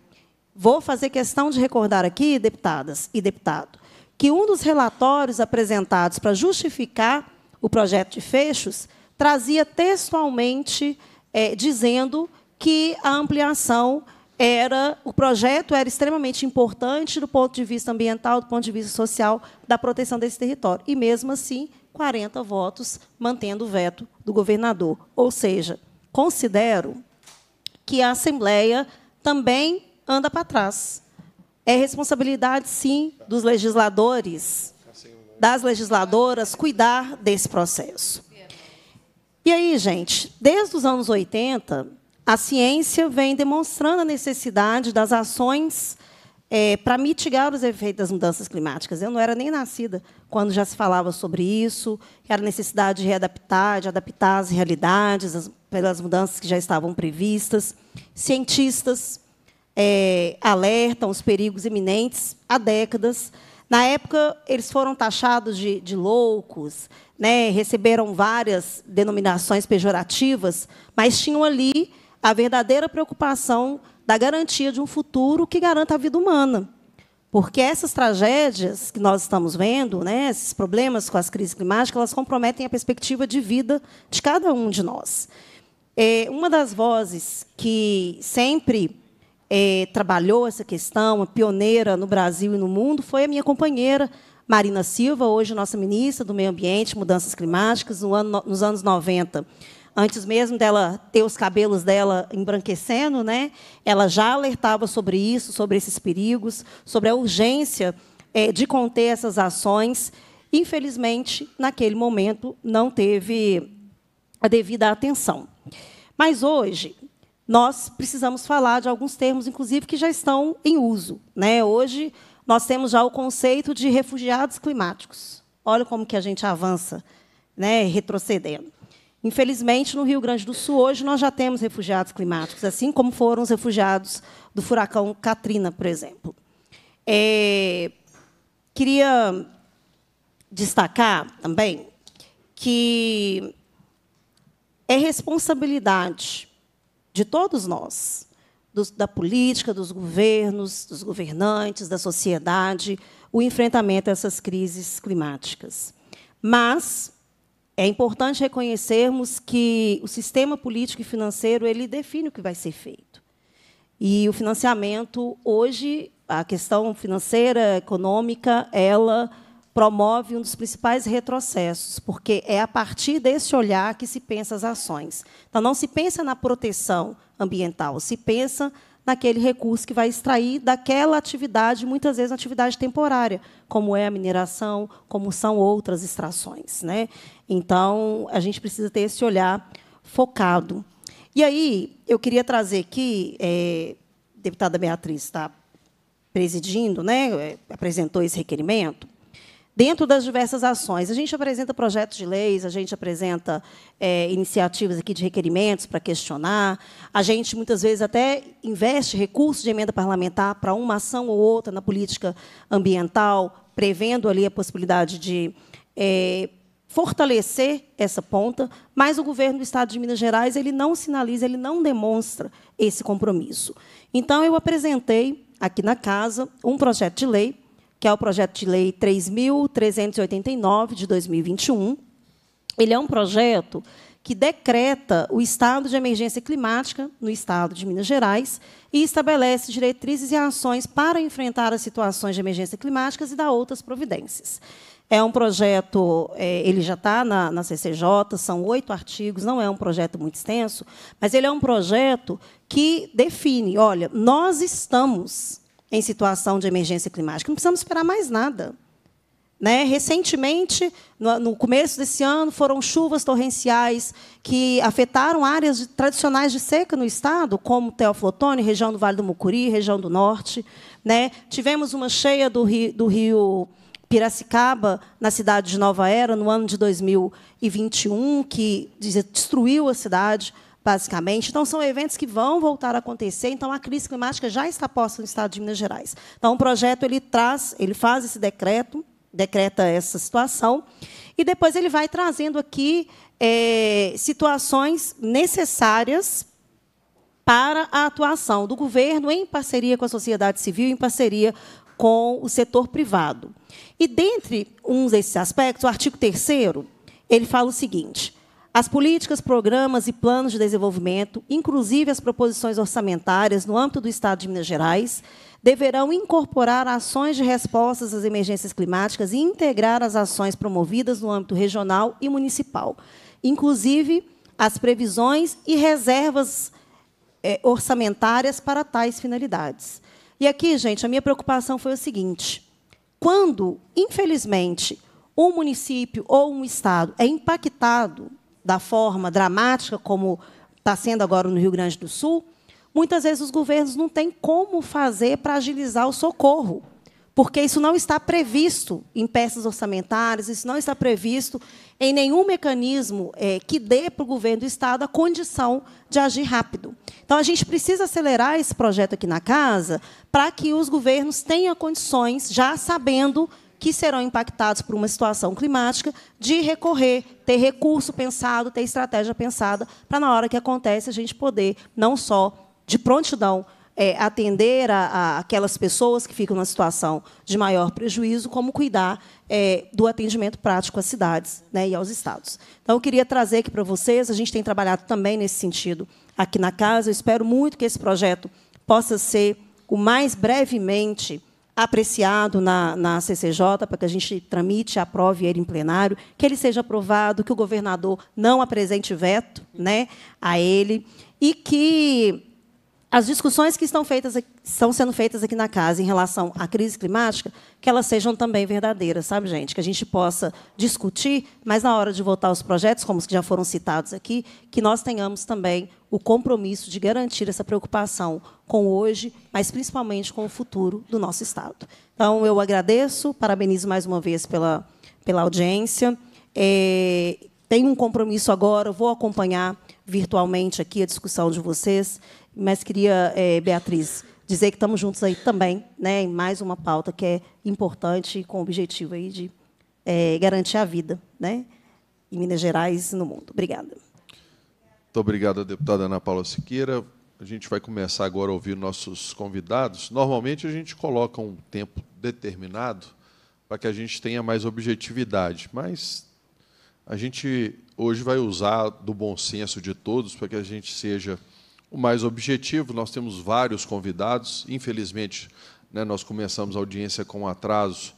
vou fazer questão de recordar aqui, deputadas e deputado, que um dos relatórios apresentados para justificar o projeto de fechos trazia textualmente é, dizendo que a ampliação era o projeto era extremamente importante do ponto de vista ambiental, do ponto de vista social, da proteção desse território. E mesmo assim, 40 votos mantendo o veto do governador. Ou seja, considero que a Assembleia também anda para trás. É responsabilidade, sim, dos legisladores, das legisladoras, cuidar desse processo. E aí, gente, desde os anos 80, a ciência vem demonstrando a necessidade das ações é, para mitigar os efeitos das mudanças climáticas. Eu não era nem nascida quando já se falava sobre isso, que era necessidade de readaptar, de adaptar as realidades as, pelas mudanças que já estavam previstas. Cientistas é, alertam os perigos iminentes há décadas. Na época, eles foram taxados de, de loucos, né? receberam várias denominações pejorativas, mas tinham ali a verdadeira preocupação da garantia de um futuro que garanta a vida humana. Porque essas tragédias que nós estamos vendo, né, esses problemas com as crises climáticas, elas comprometem a perspectiva de vida de cada um de nós. É, uma das vozes que sempre é, trabalhou essa questão, pioneira no Brasil e no mundo, foi a minha companheira Marina Silva, hoje nossa ministra do Meio Ambiente, Mudanças Climáticas, no ano, nos anos 90 antes mesmo dela ter os cabelos dela embranquecendo, né, ela já alertava sobre isso, sobre esses perigos, sobre a urgência é, de conter essas ações. Infelizmente, naquele momento, não teve a devida atenção. Mas hoje, nós precisamos falar de alguns termos, inclusive, que já estão em uso. Né? Hoje, nós temos já o conceito de refugiados climáticos. Olha como que a gente avança, né, retrocedendo. Infelizmente, no Rio Grande do Sul, hoje, nós já temos refugiados climáticos, assim como foram os refugiados do furacão Katrina, por exemplo. É, queria destacar também que é responsabilidade de todos nós, dos, da política, dos governos, dos governantes, da sociedade, o enfrentamento a essas crises climáticas. Mas é importante reconhecermos que o sistema político e financeiro ele define o que vai ser feito. E o financiamento hoje, a questão financeira, econômica, ela promove um dos principais retrocessos, porque é a partir desse olhar que se pensa as ações. Então não se pensa na proteção ambiental, se pensa naquele recurso que vai extrair daquela atividade, muitas vezes atividade temporária, como é a mineração, como são outras extrações. Né? Então, a gente precisa ter esse olhar focado. E aí, eu queria trazer aqui, é, a deputada Beatriz está presidindo, né, é, apresentou esse requerimento, dentro das diversas ações. A gente apresenta projetos de leis, a gente apresenta é, iniciativas aqui de requerimentos para questionar, a gente muitas vezes até investe recursos de emenda parlamentar para uma ação ou outra na política ambiental, prevendo ali a possibilidade de é, fortalecer essa ponta, mas o governo do Estado de Minas Gerais ele não sinaliza, ele não demonstra esse compromisso. Então eu apresentei aqui na casa um projeto de lei que é o projeto de lei 3.389 de 2021. Ele é um projeto que decreta o estado de emergência climática no estado de Minas Gerais e estabelece diretrizes e ações para enfrentar as situações de emergência climáticas e dá outras providências. É um projeto, é, ele já está na, na CCJ, são oito artigos, não é um projeto muito extenso, mas ele é um projeto que define, olha, nós estamos em situação de emergência climática. Não precisamos esperar mais nada. Né? Recentemente, no, começo desse ano, foram chuvas torrenciais que afetaram áreas tradicionais de seca no estado, como Teoflotone, região do Vale do Mucuri, região do Norte. Né? Tivemos uma cheia do rio, do rio Piracicaba, na cidade de Nova Era, no ano de 2021, que destruiu a cidade basicamente. Então, são eventos que vão voltar a acontecer. Então, a crise climática já está posta no Estado de Minas Gerais. Então, o projeto ele traz, ele faz esse decreto, decreta essa situação, e depois ele vai trazendo aqui é, situações necessárias para a atuação do governo em parceria com a sociedade civil, em parceria com o setor privado. E dentre uns desses aspectos, o artigo 3 ele fala o seguinte: as políticas, programas e planos de desenvolvimento, inclusive as proposições orçamentárias no âmbito do Estado de Minas Gerais, deverão incorporar ações de respostas às emergências climáticas e integrar as ações promovidas no âmbito regional e municipal, inclusive as previsões e reservas é, orçamentárias para tais finalidades. E aqui, gente, a minha preocupação foi o seguinte: quando, infelizmente, um município ou um estado é impactado da forma dramática como está sendo agora no Rio Grande do Sul, muitas vezes os governos não têm como fazer para agilizar o socorro, porque isso não está previsto em peças orçamentárias, isso não está previsto em nenhum mecanismo é, que dê para o governo do Estado a condição de agir rápido. Então, a gente precisa acelerar esse projeto aqui na casa para que os governos tenham condições, já sabendo que serão impactados por uma situação climática, de recorrer, ter recurso pensado, ter estratégia pensada, para na hora que acontece a gente poder, não só de prontidão, é, atender a, a, aquelas pessoas que ficam na situação de maior prejuízo, como cuidar é, do atendimento prático às cidades né, e aos estados. Então, eu queria trazer aqui para vocês, a gente tem trabalhado também nesse sentido aqui na casa, eu espero muito que esse projeto possa ser o mais brevemente apreciado na, na CCJ, para que a gente tramite, aprove ele em plenário, que ele seja aprovado, que o governador não apresente veto né, a ele, e que as discussões que estão, feitas, estão sendo feitas aqui na casa em relação à crise climática, que elas sejam também verdadeiras, sabe, gente? Que a gente possa discutir, mas na hora de votar os projetos, como os que já foram citados aqui, que nós tenhamos também o compromisso de garantir essa preocupação com hoje, mas principalmente com o futuro do nosso Estado. Então, eu agradeço, parabenizo mais uma vez pela, pela audiência. É, tenho um compromisso agora, vou acompanhar virtualmente aqui a discussão de vocês. Mas queria, é, Beatriz, dizer que estamos juntos aí também, né, em mais uma pauta que é importante com o objetivo aí de é, garantir a vida né, em Minas Gerais e no mundo. Obrigada. Muito obrigado, deputada Ana Paula Siqueira. A gente vai começar agora a ouvir nossos convidados. Normalmente a gente coloca um tempo determinado para que a gente tenha mais objetividade, mas a gente hoje vai usar do bom senso de todos para que a gente seja o mais objetivo. Nós temos vários convidados. Infelizmente, né, nós começamos a audiência com atraso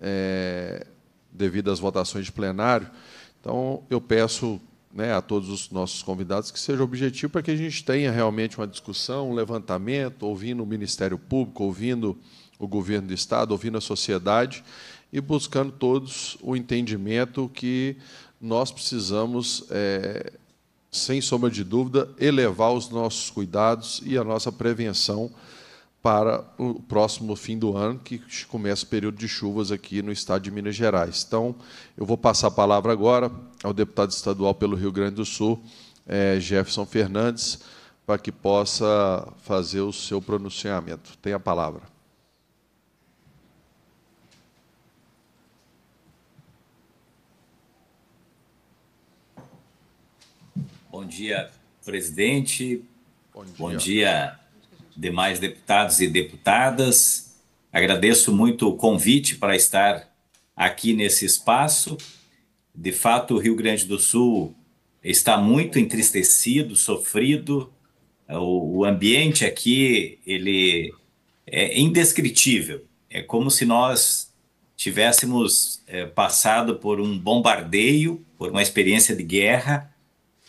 é, devido às votações de plenário. Então, eu peço né, a todos os nossos convidados que seja objetivo para que a gente tenha realmente uma discussão, um levantamento, ouvindo o Ministério Público, ouvindo o governo do Estado, ouvindo a sociedade e buscando todos o entendimento que nós precisamos é, sem sombra de dúvida, elevar os nossos cuidados e a nossa prevenção para o próximo fim do ano, que começa o período de chuvas aqui no estado de Minas Gerais. Então, eu vou passar a palavra agora ao deputado estadual pelo Rio Grande do Sul, é, Jefferson Fernandes, para que possa fazer o seu pronunciamento. Tem a palavra. Bom dia, presidente. Bom dia. Bom dia, demais deputados e deputadas. Agradeço muito o convite para estar aqui nesse espaço. De fato, o Rio Grande do Sul está muito entristecido, sofrido. O, ambiente aqui ele é indescritível. É como se nós tivéssemos eh, passado por um bombardeio, por uma experiência de guerra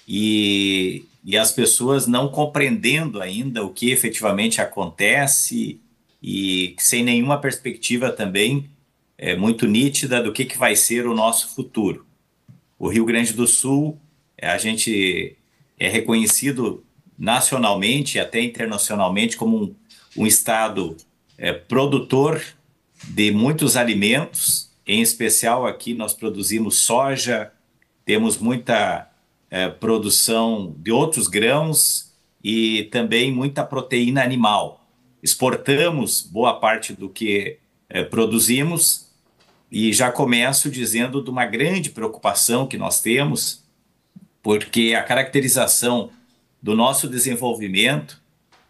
e, e as pessoas não compreendendo ainda o que efetivamente acontece e sem nenhuma perspectiva também é, muito nítida do que, que vai ser o nosso futuro. O Rio Grande do Sul, a gente é reconhecido nacionalmente e até internacionalmente como um, um estado é, produtor de muitos alimentos, em especial aqui nós produzimos soja, temos muita é, produção de outros grãos e também muita proteína animal. Exportamos boa parte do que é, produzimos e já começo dizendo de uma grande preocupação que nós temos, porque a caracterização do nosso desenvolvimento,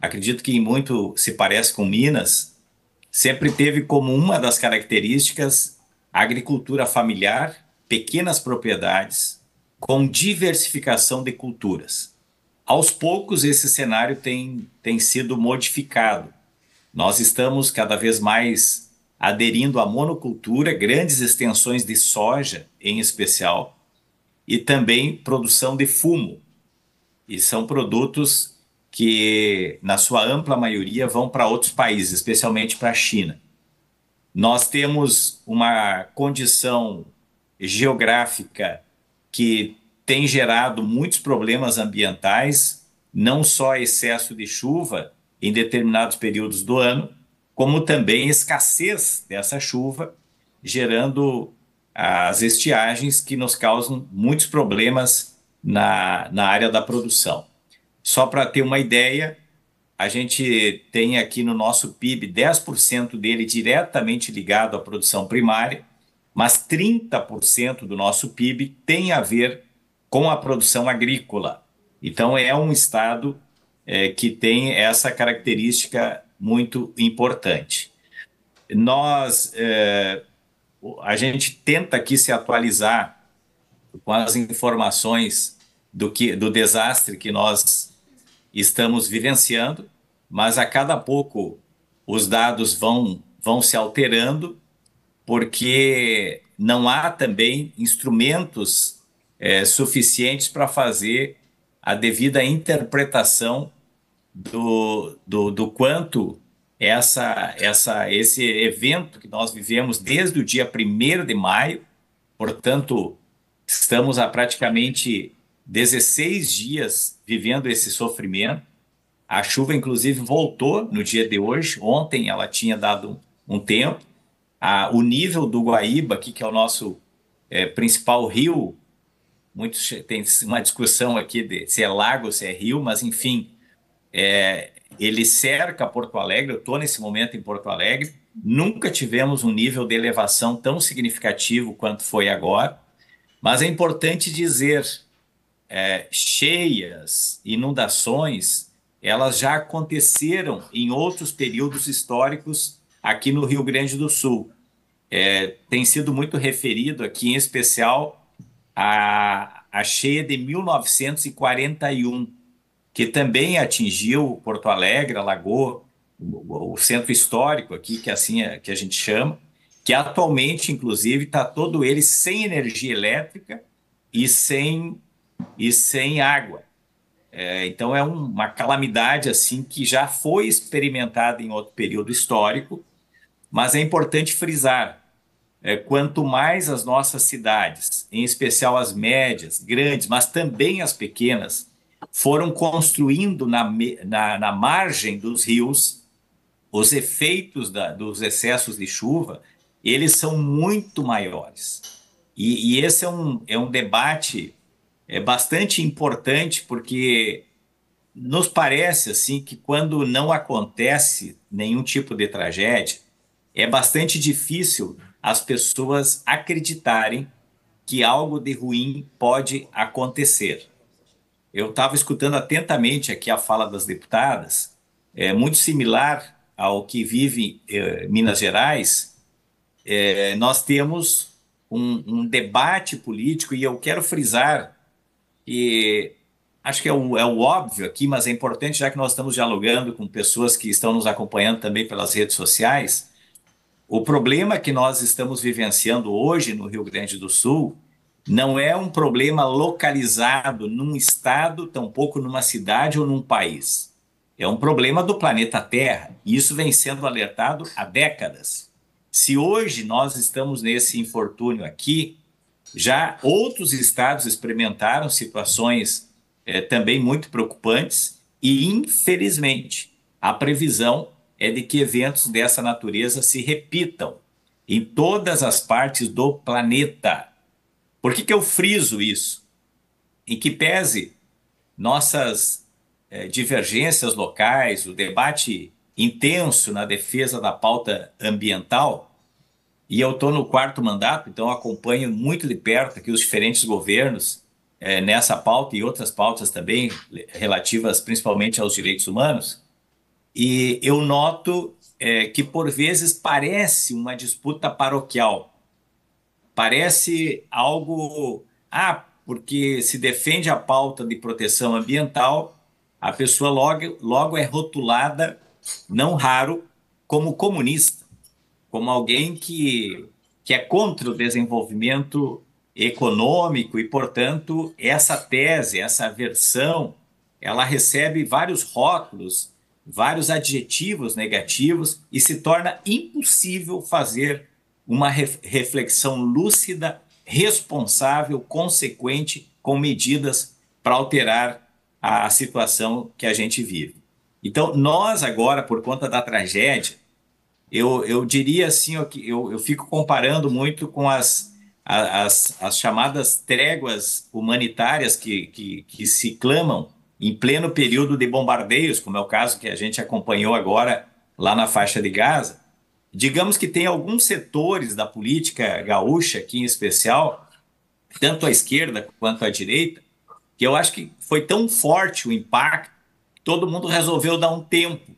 acredito que em muito se parece com Minas, sempre teve como uma das características a agricultura familiar, pequenas propriedades, com diversificação de culturas. Aos poucos, esse cenário tem, tem sido modificado. Nós estamos cada vez mais aderindo à monocultura, grandes extensões de soja, em especial, e também produção de fumo. E são produtos que, na sua ampla maioria, vão para outros países, especialmente para a China. Nós temos uma condição geográfica que tem gerado muitos problemas ambientais, não só excesso de chuva em determinados períodos do ano, como também escassez dessa chuva, gerando ah, as estiagens que nos causam muitos problemas na, na área da produção. Só para ter uma ideia, a gente tem aqui no nosso PIB 10% dele diretamente ligado à produção primária, mas 30% do nosso PIB tem a ver com a produção agrícola. Então, é um estado é, que tem essa característica muito importante. Nós, é, a gente tenta aqui se atualizar com as informações do, que, do desastre que nós estamos vivenciando, mas a cada pouco os dados vão, vão se alterando porque não há também instrumentos é, suficientes para fazer a devida interpretação do, do, do quanto essa, essa, esse evento que nós vivemos desde o dia 1 de maio, portanto, estamos há praticamente 16 dias vivendo esse sofrimento. A chuva, inclusive, voltou no dia de hoje. Ontem ela tinha dado um tempo, a, o nível do Guaíba, aqui, que é o nosso é, principal rio, muitos tem uma discussão aqui de se é lago, ou se é rio, mas enfim, é, ele cerca Porto Alegre. Eu estou nesse momento em Porto Alegre. Nunca tivemos um nível de elevação tão significativo quanto foi agora, mas é importante dizer: é, cheias, inundações, elas já aconteceram em outros períodos históricos aqui no Rio Grande do Sul. É, tem sido muito referido aqui, em especial, a, a cheia de 1941, que também atingiu Porto Alegre, Lagoa, o, o centro histórico aqui, que assim é, que a gente chama, que atualmente, inclusive, está todo ele sem energia elétrica e sem, e sem água. É, então é um, uma calamidade assim que já foi experimentada em outro período histórico mas é importante frisar: é, quanto mais as nossas cidades, em especial as médias, grandes, mas também as pequenas, foram construindo na, na, na margem dos rios os efeitos da, dos excessos de chuva, eles são muito maiores. E, e esse é um, é um debate é bastante importante, porque nos parece assim que quando não acontece nenhum tipo de tragédia, é bastante difícil as pessoas acreditarem que algo de ruim pode acontecer. Eu estava escutando atentamente aqui a fala das deputadas, é muito similar ao que vive eh, Minas Gerais, é, nós temos um, um, debate político e eu quero frisar que acho que é o, é o óbvio aqui, mas é importante já que nós estamos dialogando com pessoas que estão nos acompanhando também pelas redes sociais. O problema que nós estamos vivenciando hoje no Rio Grande do Sul não é um problema localizado num estado, tampouco numa cidade ou num país. É um problema do planeta Terra, e isso vem sendo alertado há décadas. Se hoje nós estamos nesse infortúnio aqui, já outros estados experimentaram situações eh, também muito preocupantes, e infelizmente a previsão é de que eventos dessa natureza se repitam em todas as partes do planeta. Por que, que eu friso isso? Em que pese nossas eh, divergências locais, o debate intenso na defesa da pauta ambiental, e eu estou no quarto mandato, então acompanho muito de perto aqui os diferentes governos eh, nessa pauta e outras pautas também relativas principalmente aos direitos humanos. E eu noto é, que, por vezes, parece uma disputa paroquial. Parece algo. Ah, porque se defende a pauta de proteção ambiental, a pessoa logo, logo é rotulada, não raro, como comunista, como alguém que, que é contra o desenvolvimento econômico e, portanto, essa tese, essa versão, ela recebe vários rótulos vários adjetivos negativos e se torna impossível fazer uma reflexão lúcida, responsável, consequente com medidas para alterar a situação que a gente vive. Então, nós agora, por conta da tragédia, eu, eu diria assim, eu, eu fico comparando muito com as, as, as chamadas tréguas humanitárias que, que, que se clamam em pleno período de bombardeios, como é o caso que a gente acompanhou agora lá na faixa de Gaza, digamos que tem alguns setores da política gaúcha, aqui em especial, tanto à esquerda quanto à direita, que eu acho que foi tão forte o impacto, todo mundo resolveu dar um tempo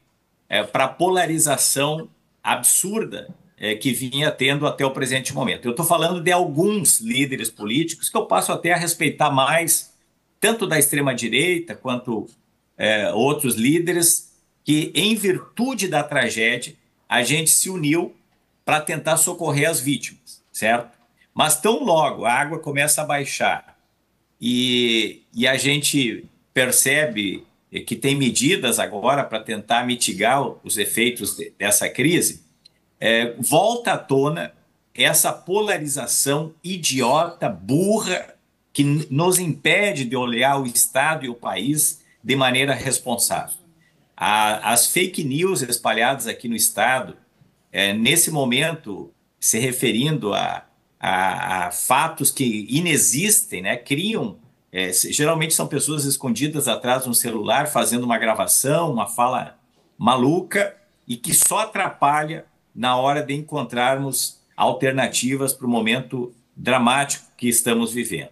é, para a polarização absurda é, que vinha tendo até o presente momento. Eu estou falando de alguns líderes políticos que eu passo até a respeitar mais tanto da extrema-direita quanto é, outros líderes, que em virtude da tragédia, a gente se uniu para tentar socorrer as vítimas, certo? Mas tão logo a água começa a baixar e, e a gente percebe que tem medidas agora para tentar mitigar os efeitos de, dessa crise, é, volta à tona essa polarização idiota, burra que nos impede de olhar o Estado e o país de maneira responsável. A, as fake news espalhadas aqui no Estado, é, nesse momento, se referindo a, a, a fatos que inexistem, né, criam. É, geralmente são pessoas escondidas atrás de um celular fazendo uma gravação, uma fala maluca e que só atrapalha na hora de encontrarmos alternativas para o momento dramático que estamos vivendo.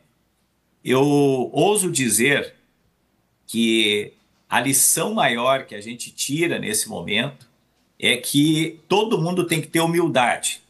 Eu ouso dizer que a lição maior que a gente tira nesse momento é que todo mundo tem que ter humildade.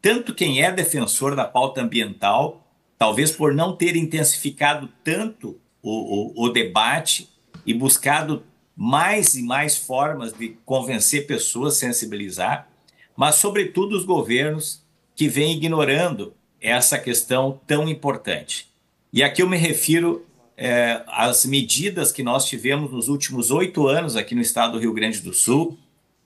Tanto quem é defensor da pauta ambiental, talvez por não ter intensificado tanto o, o, o debate e buscado mais e mais formas de convencer pessoas, sensibilizar, mas, sobretudo, os governos que vêm ignorando essa questão tão importante. E aqui eu me refiro é, às medidas que nós tivemos nos últimos oito anos aqui no estado do Rio Grande do Sul,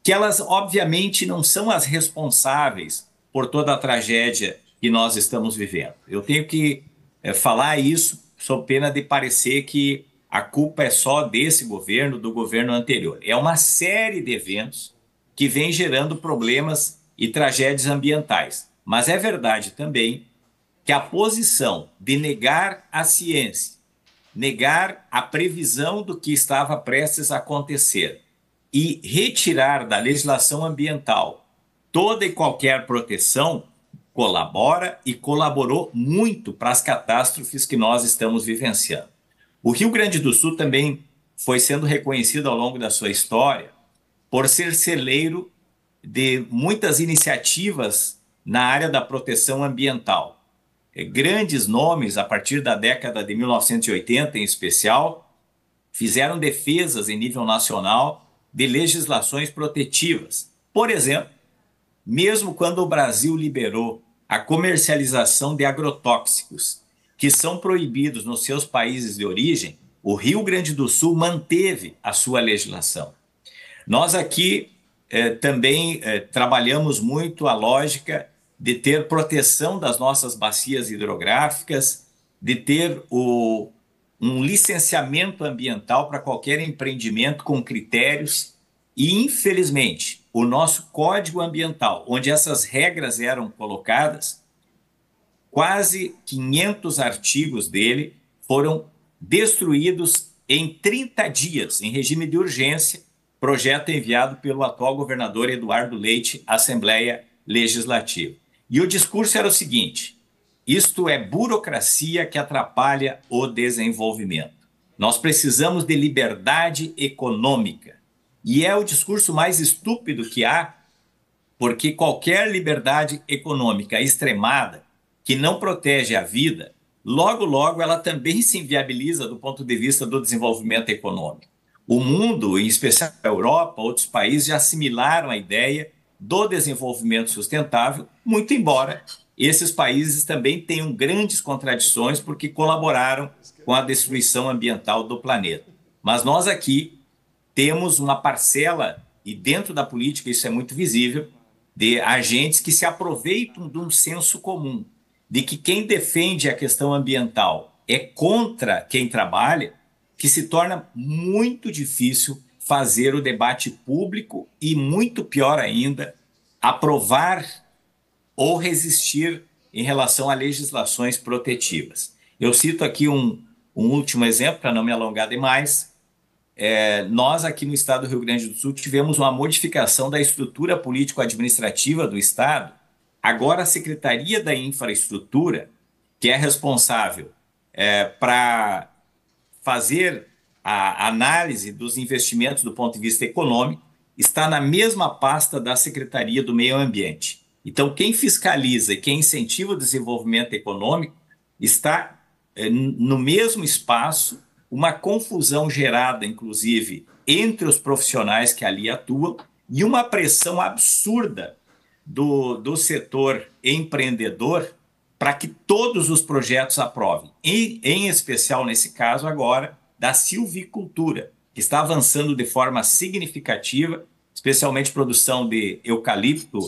que elas obviamente não são as responsáveis por toda a tragédia que nós estamos vivendo. Eu tenho que é, falar isso sob pena de parecer que a culpa é só desse governo, do governo anterior. É uma série de eventos que vem gerando problemas e tragédias ambientais. Mas é verdade também que a posição de negar a ciência, negar a previsão do que estava prestes a acontecer e retirar da legislação ambiental toda e qualquer proteção colabora e colaborou muito para as catástrofes que nós estamos vivenciando. O Rio Grande do Sul também foi sendo reconhecido ao longo da sua história por ser celeiro de muitas iniciativas na área da proteção ambiental grandes nomes, a partir da década de 1980 em especial, fizeram defesas em nível nacional de legislações protetivas. Por exemplo, mesmo quando o Brasil liberou a comercialização de agrotóxicos, que são proibidos nos seus países de origem, o Rio Grande do Sul manteve a sua legislação. Nós aqui eh, também eh, trabalhamos muito a lógica de ter proteção das nossas bacias hidrográficas, de ter o, um licenciamento ambiental para qualquer empreendimento com critérios. E, infelizmente, o nosso código ambiental, onde essas regras eram colocadas, quase 500 artigos dele foram destruídos em 30 dias, em regime de urgência, projeto enviado pelo atual governador Eduardo Leite à Assembleia Legislativa. E o discurso era o seguinte: isto é burocracia que atrapalha o desenvolvimento. Nós precisamos de liberdade econômica. E é o discurso mais estúpido que há, porque qualquer liberdade econômica extremada, que não protege a vida, logo, logo ela também se inviabiliza do ponto de vista do desenvolvimento econômico. O mundo, em especial a Europa, outros países já assimilaram a ideia do desenvolvimento sustentável muito embora esses países também tenham grandes contradições porque colaboraram com a destruição ambiental do planeta. Mas nós aqui temos uma parcela, e dentro da política isso é muito visível, de agentes que se aproveitam de um senso comum, de que quem defende a questão ambiental é contra quem trabalha, que se torna muito difícil fazer o debate público e, muito pior ainda, aprovar ou resistir em relação a legislações protetivas. Eu cito aqui um, um último exemplo, para não me alongar demais. É, nós, aqui no estado do Rio Grande do Sul, tivemos uma modificação da estrutura político-administrativa do estado. Agora, a Secretaria da Infraestrutura, que é responsável é, para fazer a análise dos investimentos do ponto de vista econômico, está na mesma pasta da Secretaria do Meio Ambiente. Então, quem fiscaliza e quem incentiva o desenvolvimento econômico está é, no mesmo espaço, uma confusão gerada, inclusive, entre os profissionais que ali atuam e uma pressão absurda do, do setor empreendedor para que todos os projetos aprovem, e, em especial nesse caso agora, da silvicultura, que está avançando de forma significativa, especialmente produção de eucalipto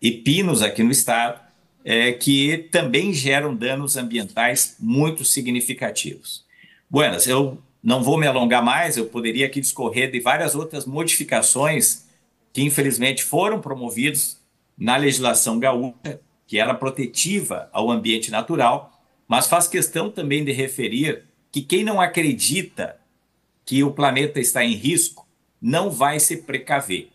e pinos aqui no estado, é, que também geram danos ambientais muito significativos. Buenas, eu não vou me alongar mais, eu poderia aqui discorrer de várias outras modificações que, infelizmente, foram promovidas na legislação gaúcha, que era protetiva ao ambiente natural, mas faz questão também de referir que quem não acredita que o planeta está em risco não vai se precaver.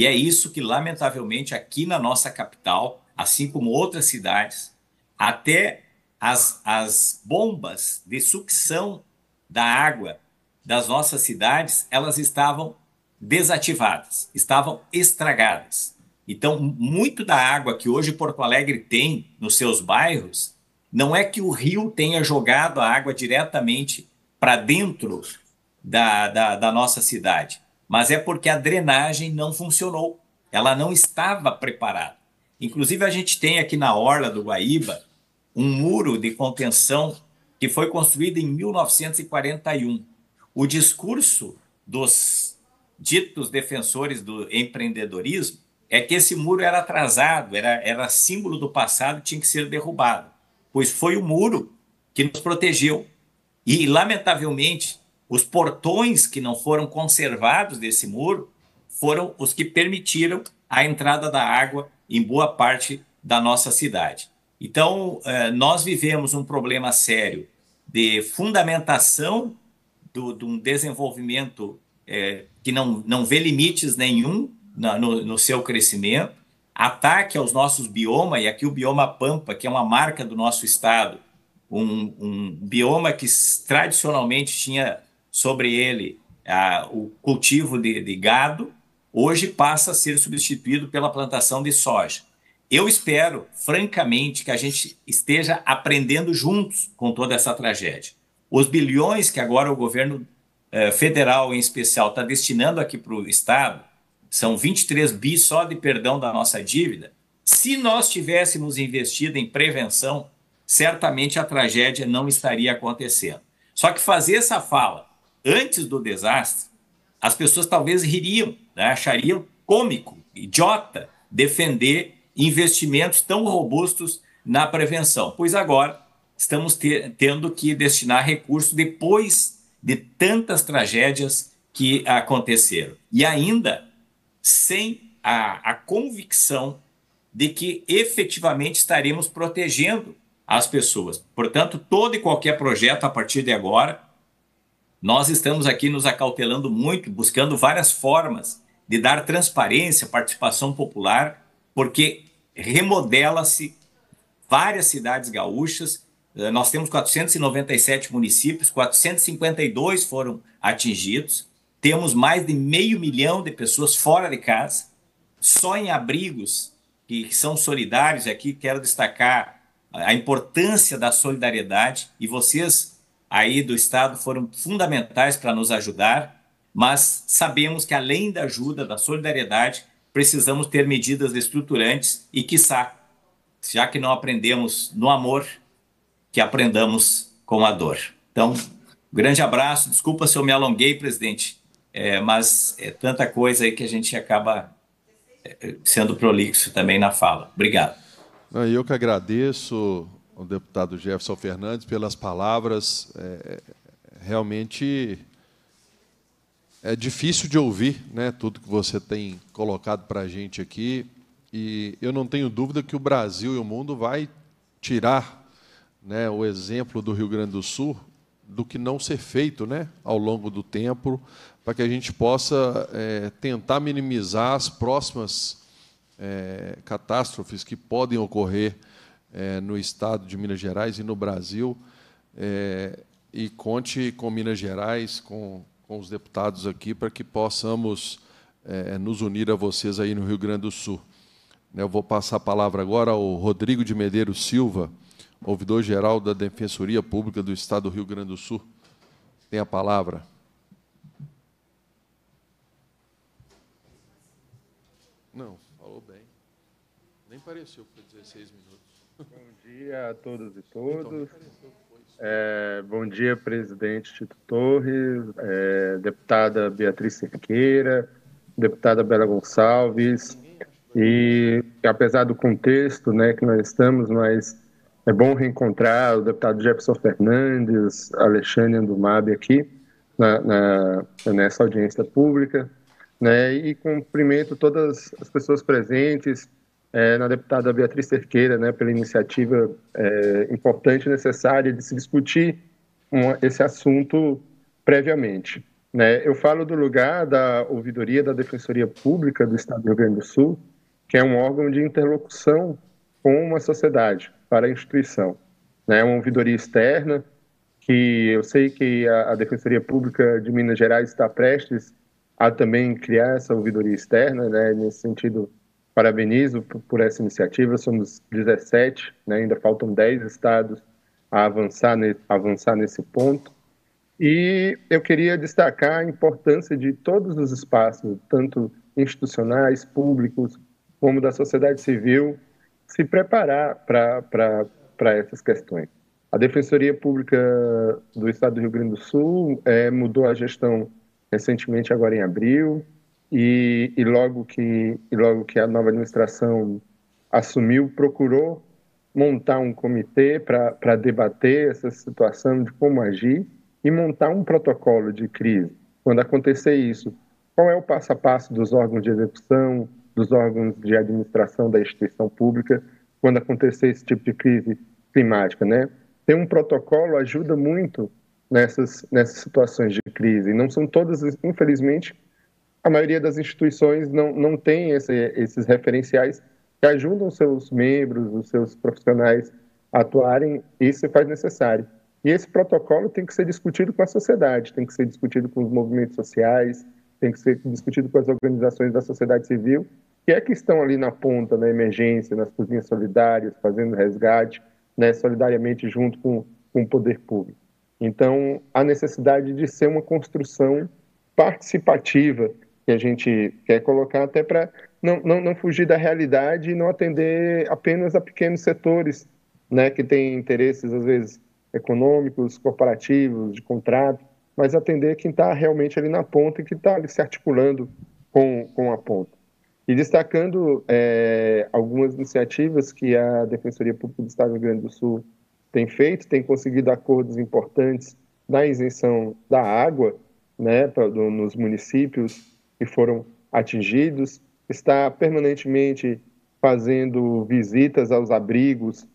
E é isso que, lamentavelmente, aqui na nossa capital, assim como outras cidades, até as, as bombas de sucção da água das nossas cidades, elas estavam desativadas, estavam estragadas. Então, muito da água que hoje Porto Alegre tem nos seus bairros, não é que o rio tenha jogado a água diretamente para dentro da, da, da nossa cidade, mas é porque a drenagem não funcionou, ela não estava preparada. Inclusive, a gente tem aqui na Orla do Guaíba um muro de contenção que foi construído em 1941. O discurso dos ditos defensores do empreendedorismo é que esse muro era atrasado, era, era símbolo do passado, tinha que ser derrubado, pois foi o muro que nos protegeu. E, lamentavelmente, os portões que não foram conservados desse muro foram os que permitiram a entrada da água em boa parte da nossa cidade. Então, eh, nós vivemos um problema sério de fundamentação do, de um desenvolvimento é, que não, não vê limites nenhum na, no, no seu crescimento, ataque aos nossos biomas, e aqui o bioma Pampa, que é uma marca do nosso estado, um, um bioma que tradicionalmente tinha sobre ele o cultivo de, de gado, hoje passa a ser substituído pela plantação de soja. Eu espero, francamente, que a gente esteja aprendendo juntos com toda essa tragédia. Os bilhões que agora o governo eh, federal, em especial, está destinando aqui para o Estado, são 23 bi só de perdão da nossa dívida. Se nós tivéssemos investido em prevenção, certamente a tragédia não estaria acontecendo. Só que fazer essa fala antes do desastre, as pessoas talvez ririam, né? achariam cômico, idiota, defender investimentos tão robustos na prevenção. Pois agora estamos tendo que destinar recursos depois de tantas tragédias que aconteceram. E ainda sem a, a convicção de que efetivamente estaremos protegendo as pessoas. Portanto, todo e qualquer projeto a partir de agora nós estamos aqui nos acautelando muito, buscando várias formas de dar transparência, participação popular, porque remodela-se várias cidades gaúchas. Eh, nós temos 497 municípios, 452 foram atingidos. Temos mais de meio milhão de pessoas fora de casa, só em abrigos que são solidários. Aqui quero destacar a importância da solidariedade e vocês aí do Estado foram fundamentais para nos ajudar, mas sabemos que além da ajuda, da solidariedade, precisamos ter medidas estruturantes e, quiçá, já que não aprendemos no amor, que aprendamos com a dor. Então, grande abraço. Desculpa se eu me alonguei, presidente, é, mas é tanta coisa aí que a gente acaba é, sendo prolixo também na fala. Obrigado. Eu que agradeço ao deputado Jefferson Fernandes pelas palavras. É, realmente é difícil de ouvir né, tudo que você tem colocado para a gente aqui. E eu não tenho dúvida que o Brasil e o mundo vai tirar né, o exemplo do Rio Grande do Sul do que não ser feito né, ao longo do tempo, para que a gente possa é, tentar minimizar as próximas é, catástrofes que podem ocorrer é, no estado de Minas Gerais e no Brasil. É, e conte com Minas Gerais, com, com os deputados aqui, para que possamos é, nos unir a vocês aí no Rio Grande do Sul. Eu vou passar a palavra agora ao Rodrigo de Medeiros Silva, ouvidor-geral da Defensoria Pública do Estado do Rio Grande do Sul. Tem a palavra. Não, falou bem. Nem pareceu para 16 minutos dia a todas e todos. É, bom dia, presidente Tito Torres, é, deputada Beatriz Cerqueira, deputada Bela Gonçalves. E apesar do contexto né, que nós estamos, mas é bom reencontrar o deputado Jefferson Fernandes, Alexandre Andumabe aqui na, na, nessa audiência pública. Né, e cumprimento todas as pessoas presentes, é, na deputada Beatriz Cerqueira, né, pela iniciativa é, importante e necessária de se discutir esse assunto previamente. Né? Eu falo do lugar da ouvidoria da Defensoria Pública do Estado do Rio Grande do Sul, que é um órgão de interlocução com uma sociedade, para a instituição. Né. É né? uma ouvidoria externa, que eu sei que a, a Defensoria Pública de Minas Gerais está prestes a também criar essa ouvidoria externa, né? nesse sentido Parabenizo por essa iniciativa, somos 17, né, ainda faltam 10 estados a avançar, ne, avançar nesse ponto. E eu queria destacar a importância de todos os espaços, tanto institucionais, públicos, como da sociedade civil, se preparar para essas questões. A Defensoria Pública do Estado do Rio Grande do Sul é, mudou a gestão recentemente, agora em abril, e, e, logo que e logo que a nova administração assumiu procurou montar um comitê para debater essa situação de como agir e montar um protocolo de crise quando acontecer isso qual é o passo a passo dos órgãos de execução dos órgãos de administração da instituição pública quando acontecer esse tipo de crise climática né ter um protocolo ajuda muito nessas nessas situações de crise não são todas infelizmente a maioria das instituições não, não tem esse, esses referenciais que ajudam os seus membros, os seus profissionais a atuarem, isso se faz necessário. E esse protocolo tem que ser discutido com a sociedade, tem que ser discutido com os movimentos sociais, tem que ser discutido com as organizações da sociedade civil, que é que estão ali na ponta, na emergência, nas cozinhas solidárias, fazendo resgate, né, solidariamente junto com, com o poder público. Então, a necessidade de ser uma construção participativa que a gente quer colocar até para não, não, não fugir da realidade e não atender apenas a pequenos setores né, que têm interesses, às vezes, econômicos, corporativos, de contrato, mas atender quem está realmente ali na ponta e que está se articulando com, com a ponta. E destacando é, algumas iniciativas que a Defensoria Pública do Estado do Rio Grande do Sul tem feito, tem conseguido acordos importantes na isenção da água né, pra, do, nos municípios que foram atingidos, está permanentemente fazendo visitas aos abrigos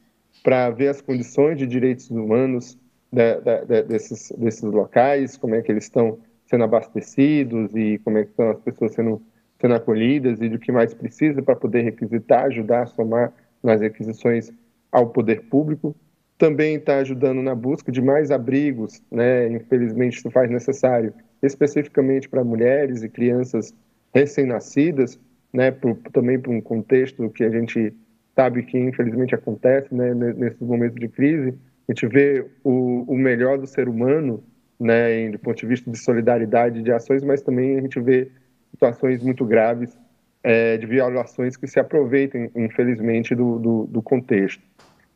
para ver as condições de direitos humanos da, da, da, desses, desses locais, como é que eles estão sendo abastecidos e como é que estão as pessoas sendo, sendo acolhidas e do que mais precisa para poder requisitar, ajudar a somar nas requisições ao poder público também está ajudando na busca de mais abrigos, né? Infelizmente, isso faz necessário, especificamente para mulheres e crianças recém-nascidas, né? Por, também para um contexto que a gente sabe que infelizmente acontece, né? Nesses momentos de crise, a gente vê o, o melhor do ser humano, né? Do ponto de vista de solidariedade, de ações, mas também a gente vê situações muito graves é, de violações que se aproveitam, infelizmente, do, do, do contexto.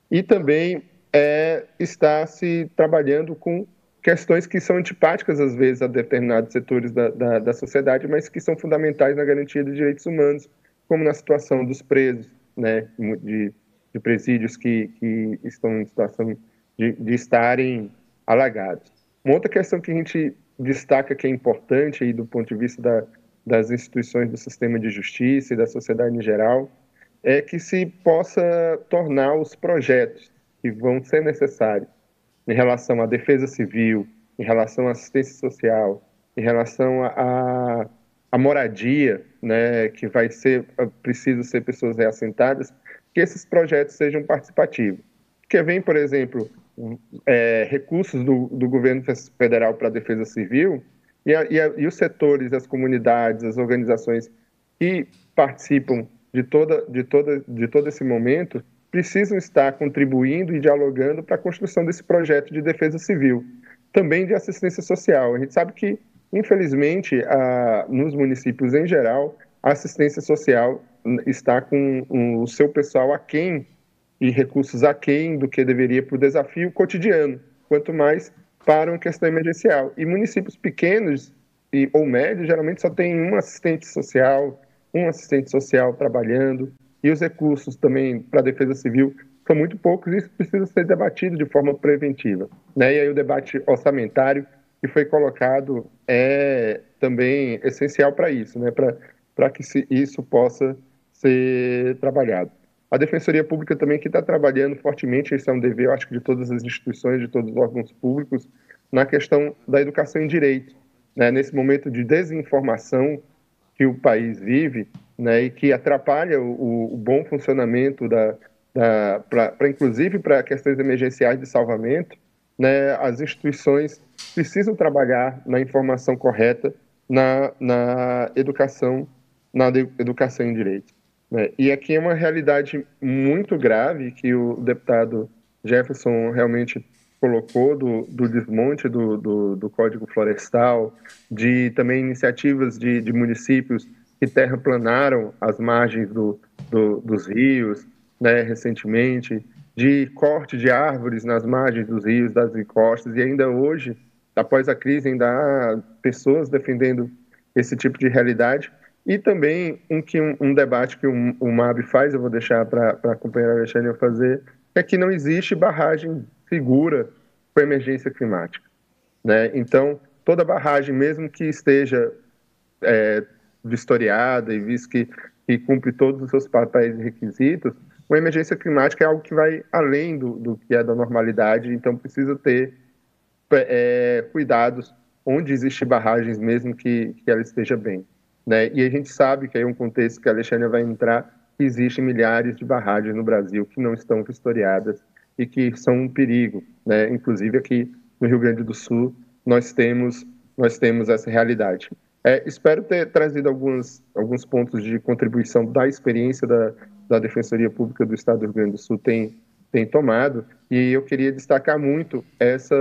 E também é, está se trabalhando com questões que são antipáticas, às vezes, a determinados setores da, da, da sociedade, mas que são fundamentais na garantia de direitos humanos, como na situação dos presos, né, de, de presídios que, que estão em situação de, de estarem alagados. Uma outra questão que a gente destaca que é importante aí do ponto de vista da, das instituições do sistema de justiça e da sociedade em geral é que se possa tornar os projetos que vão ser necessários em relação à defesa civil, em relação à assistência social, em relação à, à moradia, né, que vai ser ah, preciso ser pessoas reassentadas, que esses projetos sejam participativos. Que vem, por exemplo, hum, é, recursos do, do governo federal para a defesa civil e, a, e, a, e os setores, as comunidades, as organizações que participam de, toda, de, toda, de todo esse momento precisam estar contribuindo e dialogando para a construção desse projeto de defesa civil, também de assistência social. A gente sabe que, infelizmente, a, nos municípios em geral, a assistência social está com um, o seu pessoal aquém e recursos aquém do que deveria para o desafio cotidiano, quanto mais para uma questão emergencial. E municípios pequenos e, ou médios geralmente só têm um assistente social, um assistente social trabalhando, e os recursos também para a defesa civil são muito poucos e isso precisa ser debatido de forma preventiva. Né? E aí o debate orçamentário que foi colocado é também essencial para isso, né? para que isso possa ser trabalhado. A Defensoria Pública também que está trabalhando fortemente, isso é um dever, eu acho que de todas as instituições, de todos os órgãos públicos, na questão da educação em direito. Né? Nesse momento de desinformação que o país vive, né, e que atrapalha o, o bom funcionamento da, da pra, pra inclusive para questões emergenciais de salvamento, né, as instituições precisam trabalhar na informação correta, na, na educação, na educação em direito. Né? E aqui é uma realidade muito grave que o deputado Jefferson realmente colocou do, do desmonte do, do, do, Código Florestal, de também iniciativas de, de municípios que terraplanaram as margens do, do, dos rios né, recentemente, de corte de árvores nas margens dos rios, das encostas, e ainda hoje, após a crise, ainda há pessoas defendendo esse tipo de realidade. E também um, que, um, um debate que o, um, MAB faz, eu vou deixar para a companheira Alexandre fazer, é que não existe barragem segura para emergência climática. Né? Então, toda barragem, mesmo que esteja é, vistoriada e visto que, que cumpre todos os seus papéis e requisitos, uma emergência climática é algo que vai além do, do que é da normalidade, então precisa ter é, é cuidados onde existem barragens, mesmo que, que ela esteja bem. Né? E a gente sabe que aí é um contexto que a Alexandria vai entrar, existem milhares de barragens no Brasil que não estão vistoriadas e que são um perigo, né? Inclusive aqui no Rio Grande do Sul nós temos nós temos essa realidade. É, espero ter trazido alguns, alguns pontos de contribuição da experiência da, da Defensoria Pública do Estado do Rio Grande do Sul tem, tem tomado, e eu queria destacar muito essa,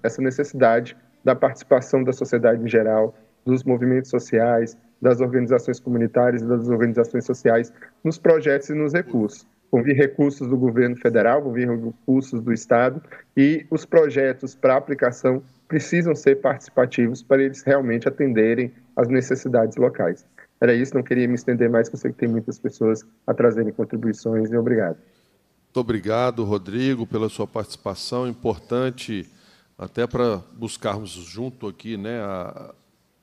essa necessidade da participação da sociedade em geral, dos movimentos sociais, das organizações comunitárias e das organizações sociais nos projetos e nos recursos vão vir recursos do governo federal, vão vir recursos do estado e os projetos para aplicação precisam ser participativos para eles realmente atenderem às necessidades locais. Era isso, não queria me estender mais, porque eu sei que tem muitas pessoas a trazerem contribuições e obrigado. Muito obrigado, Rodrigo, pela sua participação, importante até para buscarmos junto aqui né, a,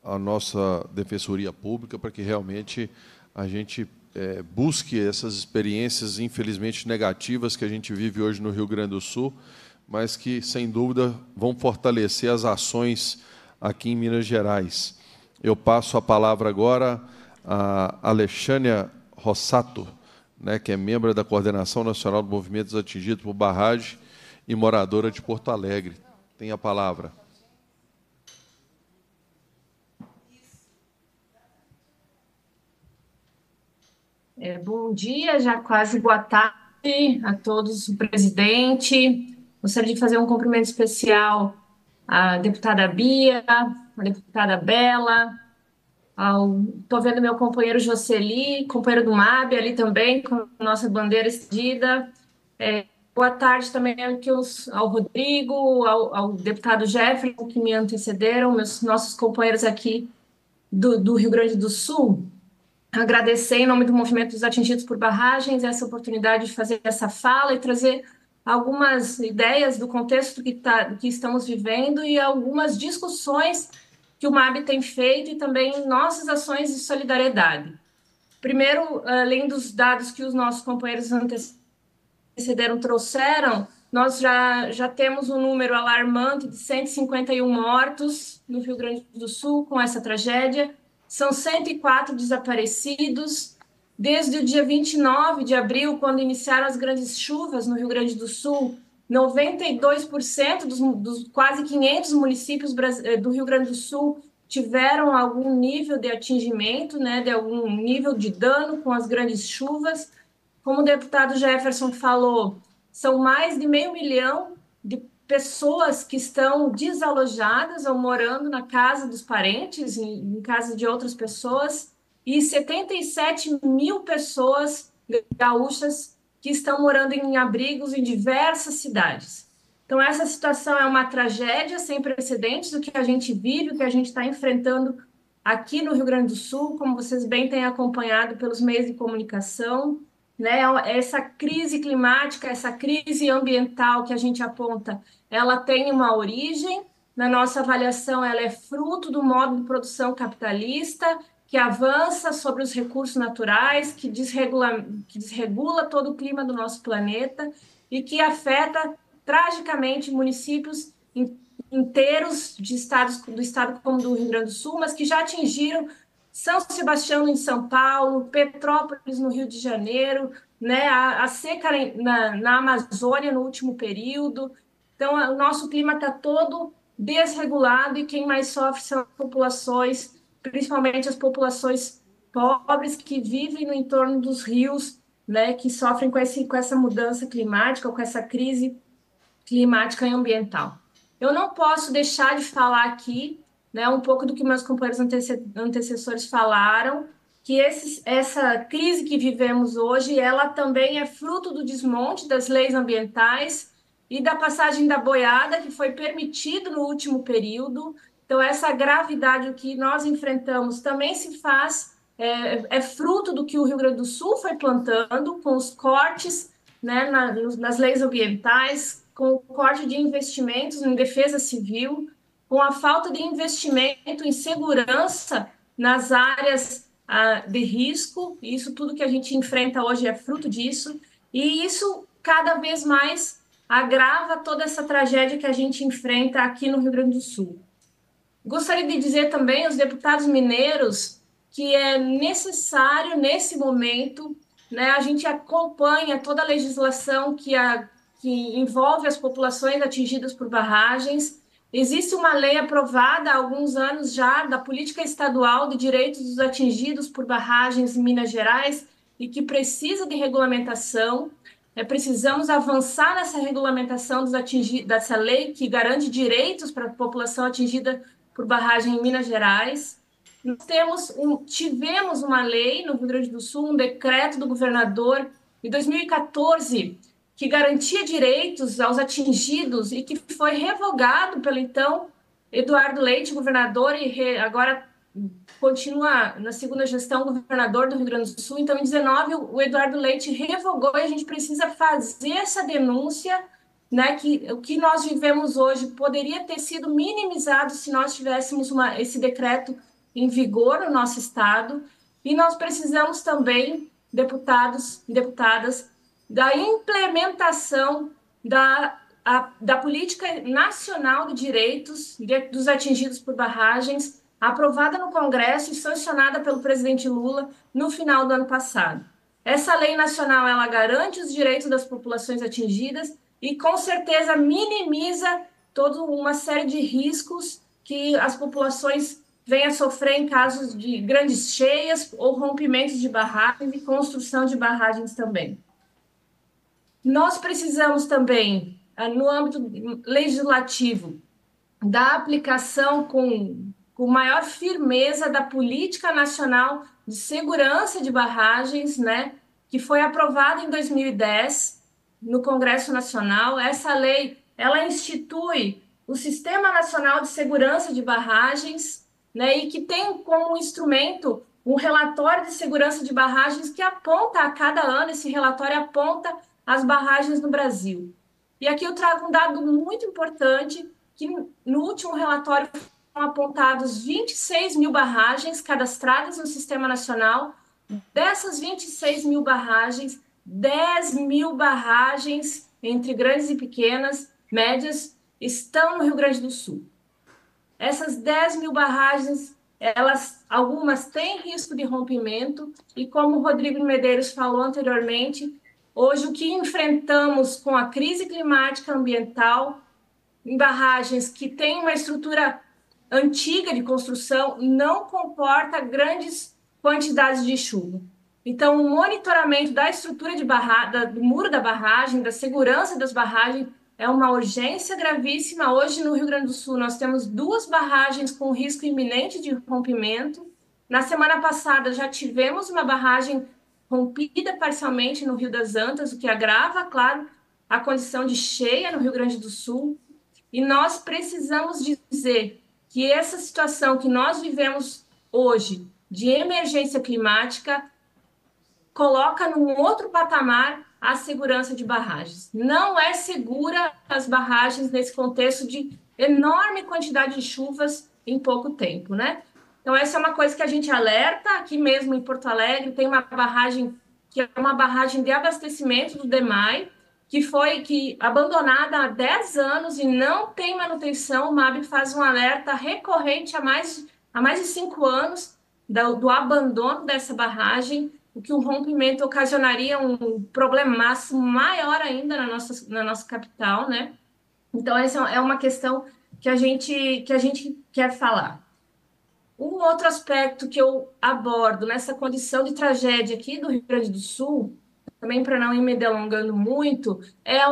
a nossa Defensoria Pública, para que realmente a gente é, busque essas experiências, infelizmente, negativas que a gente vive hoje no Rio Grande do Sul, mas que, sem dúvida, vão fortalecer as ações aqui em Minas Gerais. Eu passo a palavra agora a Alexânia Rossato, né, que é membro da Coordenação Nacional do Movimentos Atingidos por Barragem e moradora de Porto Alegre. Tem a palavra. É, bom dia, já quase boa tarde a todos, o presidente. Gostaria de fazer um cumprimento especial à deputada Bia, à deputada Bela, Estou vendo meu companheiro Joseli, companheiro do MAB ali também, com nossa bandeira estendida. É, boa tarde também ao Rodrigo, ao, ao, deputado Jefferson, que me antecederam, meus, nossos companheiros aqui do, do Rio Grande do Sul agradecer em nome do Movimento dos Atingidos por Barragens essa oportunidade de fazer essa fala e trazer algumas ideias do contexto que, tá, que estamos vivendo e algumas discussões que o MAB tem feito e também nossas ações de solidariedade. Primeiro, além dos dados que os nossos companheiros antecederam trouxeram, nós já, já temos um número alarmante de 151 mortos no Rio Grande do Sul com essa tragédia, são 104 desaparecidos desde o dia 29 de abril, quando iniciaram as grandes chuvas no Rio Grande do Sul. 92% dos, dos quase 500 municípios eh, do Rio Grande do Sul tiveram algum nível de atingimento, né, de algum nível de dano com as grandes chuvas. Como o deputado Jefferson falou, são mais de meio milhão de pessoas que estão desalojadas ou morando na casa dos parentes, em, em casa de outras pessoas, e 77 mil pessoas gaúchas que estão morando em abrigos em diversas cidades. Então, essa situação é uma tragédia sem precedentes do que a gente vive, o que a gente está enfrentando aqui no Rio Grande do Sul, como vocês bem têm acompanhado pelos meios de comunicação, né? É essa crise climática, essa crise ambiental que a gente aponta, ela tem uma origem. Na nossa avaliação, ela é fruto do modo de produção capitalista que avança sobre os recursos naturais, que desregula, que desregula todo o clima do nosso planeta e que afeta tragicamente municípios inteiros de estados do estado como do Rio Grande do Sul, mas que já atingiram são Sebastião em São Paulo, Petrópolis no Rio de Janeiro, né, a, a seca na, na Amazônia no último período. Então, a, o nosso clima está todo desregulado e quem mais sofre são as populações, principalmente as populações pobres que vivem no entorno dos rios, né, que sofrem com, esse, com essa mudança climática, com essa crise climática e ambiental. Eu não posso deixar de falar aqui né, um pouco do que meus companheiros antece antecessores falaram, que esse, essa crise que vivemos hoje, ela também é fruto do desmonte das leis ambientais e da passagem da boiada que foi permitido no último período. Então, essa gravidade que nós enfrentamos também se faz, é, é fruto do que o Rio Grande do Sul foi plantando, com os cortes né, na, nas leis ambientais, com o corte de investimentos em defesa civil, com a falta de investimento em segurança nas áreas ah, de risco, isso tudo que a gente enfrenta hoje é fruto disso, e isso cada vez mais agrava toda essa tragédia que a gente enfrenta aqui no Rio Grande do Sul. Gostaria de dizer também aos deputados mineiros que é necessário, nesse momento, né, a gente acompanha toda a legislação que, a, que envolve as populações atingidas por barragens, Existe uma lei aprovada há alguns anos já da Política Estadual de Direitos dos Atingidos por Barragens em Minas Gerais e que precisa de regulamentação. É, precisamos avançar nessa regulamentação dos dessa lei que garante direitos para a população atingida por barragem em Minas Gerais. Nós temos um, tivemos uma lei no Rio Grande do Sul, um decreto do governador, em 2014, que garantia direitos aos atingidos e que foi revogado pelo então Eduardo Leite, governador, e re, agora continua na segunda gestão governador do Rio Grande do Sul. Então, em 19, o Eduardo Leite revogou e a gente precisa fazer essa denúncia, né? Que o que nós vivemos hoje poderia ter sido minimizado se nós tivéssemos uma, esse decreto em vigor no nosso estado. E nós precisamos também, deputados e deputadas, da implementação da, a, da Política Nacional de Direitos de, dos Atingidos por Barragens, aprovada no Congresso e sancionada pelo presidente Lula no final do ano passado. Essa lei nacional ela garante os direitos das populações atingidas e com certeza minimiza toda uma série de riscos que as populações vêm a sofrer em casos de grandes cheias ou rompimentos de barragens e construção de barragens também. Nós precisamos também, ah, no âmbito legislativo, da aplicação com, com maior firmeza da Política Nacional de Segurança de Barragens, né, que foi aprovada em 2010 no Congresso Nacional. Essa lei, ela institui o Sistema Nacional de Segurança de Barragens, né, e que tem como instrumento um relatório de segurança de barragens que aponta a cada ano, esse relatório aponta as barragens no Brasil. E aqui eu trago um dado muito importante, que no último relatório foram apontados 26 mil barragens cadastradas no Sistema Nacional. Dessas 26 mil barragens, 10 mil barragens, entre grandes e pequenas, médias, estão no Rio Grande do Sul. Essas 10 mil barragens, elas, algumas têm risco de rompimento, e como o Rodrigo Medeiros falou anteriormente, Hoje, o que enfrentamos com a crise climática ambiental em barragens que têm uma estrutura antiga de construção não comporta grandes quantidades de chuva. Então, o monitoramento da estrutura de barrada, do muro da barragem, da segurança das barragens, é uma urgência gravíssima. Hoje, no Rio Grande do Sul, nós temos duas barragens com risco iminente de rompimento. Na semana passada, já tivemos uma barragem rompida parcialmente no Rio das Antas, o que agrava, claro, a condição de cheia no Rio Grande do Sul. E nós precisamos dizer que essa situação que nós vivemos hoje de emergência climática coloca num outro patamar a segurança de barragens. Não é segura as barragens nesse contexto de enorme quantidade de chuvas em pouco tempo, né? Então, essa é uma coisa que a gente alerta aqui mesmo em Porto Alegre, tem uma barragem que é uma barragem de abastecimento do DEMAI, que foi que abandonada há 10 anos e não tem manutenção. O MAB faz um alerta recorrente há mais, há mais de 5 anos do, do abandono dessa barragem, o que um rompimento ocasionaria um máximo maior ainda na nossa, na nossa capital, né? Então, essa é uma questão que a gente, que a gente quer falar. Um outro aspecto que eu abordo nessa condição de tragédia aqui do Rio Grande do Sul, também para não ir me delongando muito, é a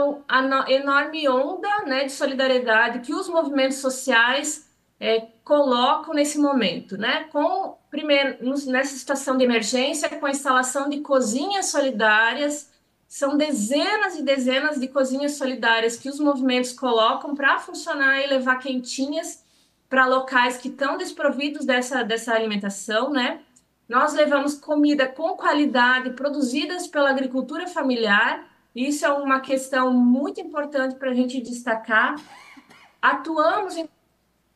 enorme onda né, de solidariedade que os movimentos sociais é, colocam nesse momento, né? Com primeiro nessa situação de emergência, com a instalação de cozinhas solidárias, são dezenas e dezenas de cozinhas solidárias que os movimentos colocam para funcionar e levar quentinhas para locais que estão desprovidos dessa, dessa alimentação, né? Nós levamos comida com qualidade, produzidas pela agricultura familiar. Isso é uma questão muito importante para a gente destacar. Atuamos em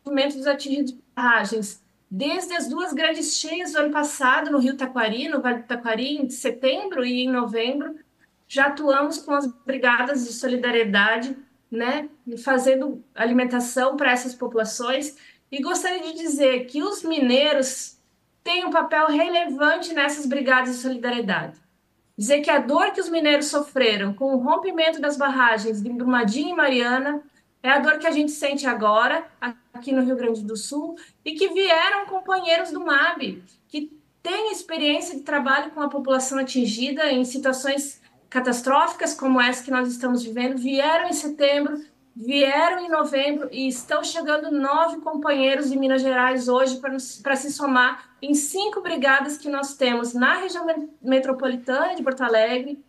momentos dos atingidos de barragens. Desde as duas grandes cheias do ano passado, no Rio Taquari, no Vale do Taquari, em setembro e em novembro, já atuamos com as brigadas de solidariedade né, fazendo alimentação para essas populações. E gostaria de dizer que os mineiros têm um papel relevante nessas brigadas de solidariedade. Dizer que a dor que os mineiros sofreram com o rompimento das barragens de Brumadinho e Mariana é a dor que a gente sente agora, aqui no Rio Grande do Sul, e que vieram companheiros do MAB, que têm experiência de trabalho com a população atingida em situações catastróficas como essa que nós estamos vivendo vieram em setembro, vieram em novembro e estão chegando nove companheiros de Minas Gerais hoje para se somar em cinco brigadas que nós temos na região metropolitana de Porto Alegre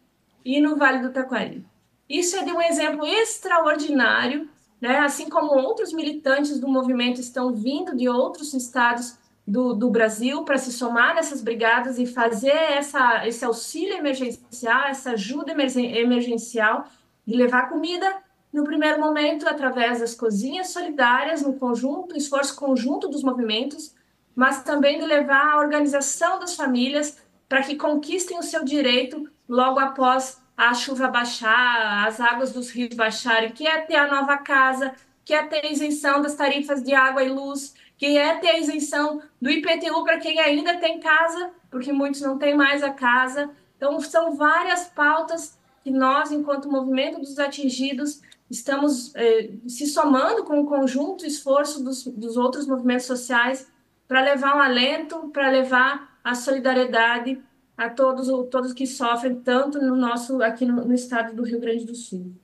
e no Vale do Taquari. Isso é de um exemplo extraordinário, né? assim como outros militantes do movimento estão vindo de outros estados do, do Brasil para se somar nessas brigadas e fazer essa, esse auxílio emergencial, essa ajuda emergencial e levar comida no primeiro momento através das cozinhas solidárias no conjunto, esforço conjunto dos movimentos, mas também de levar a organização das famílias para que conquistem o seu direito logo após a chuva baixar, as águas dos rios baixarem, que é ter a nova casa, que é ter isenção das tarifas de água e luz, que é ter a isenção do IPTU para quem ainda tem casa, porque muitos não têm mais a casa. Então, são várias pautas que nós, enquanto movimento dos atingidos, estamos eh, se somando com o conjunto esforço dos, dos outros movimentos sociais para levar um alento, para levar a solidariedade a todos todos que sofrem tanto no nosso aqui no, no estado do Rio Grande do Sul.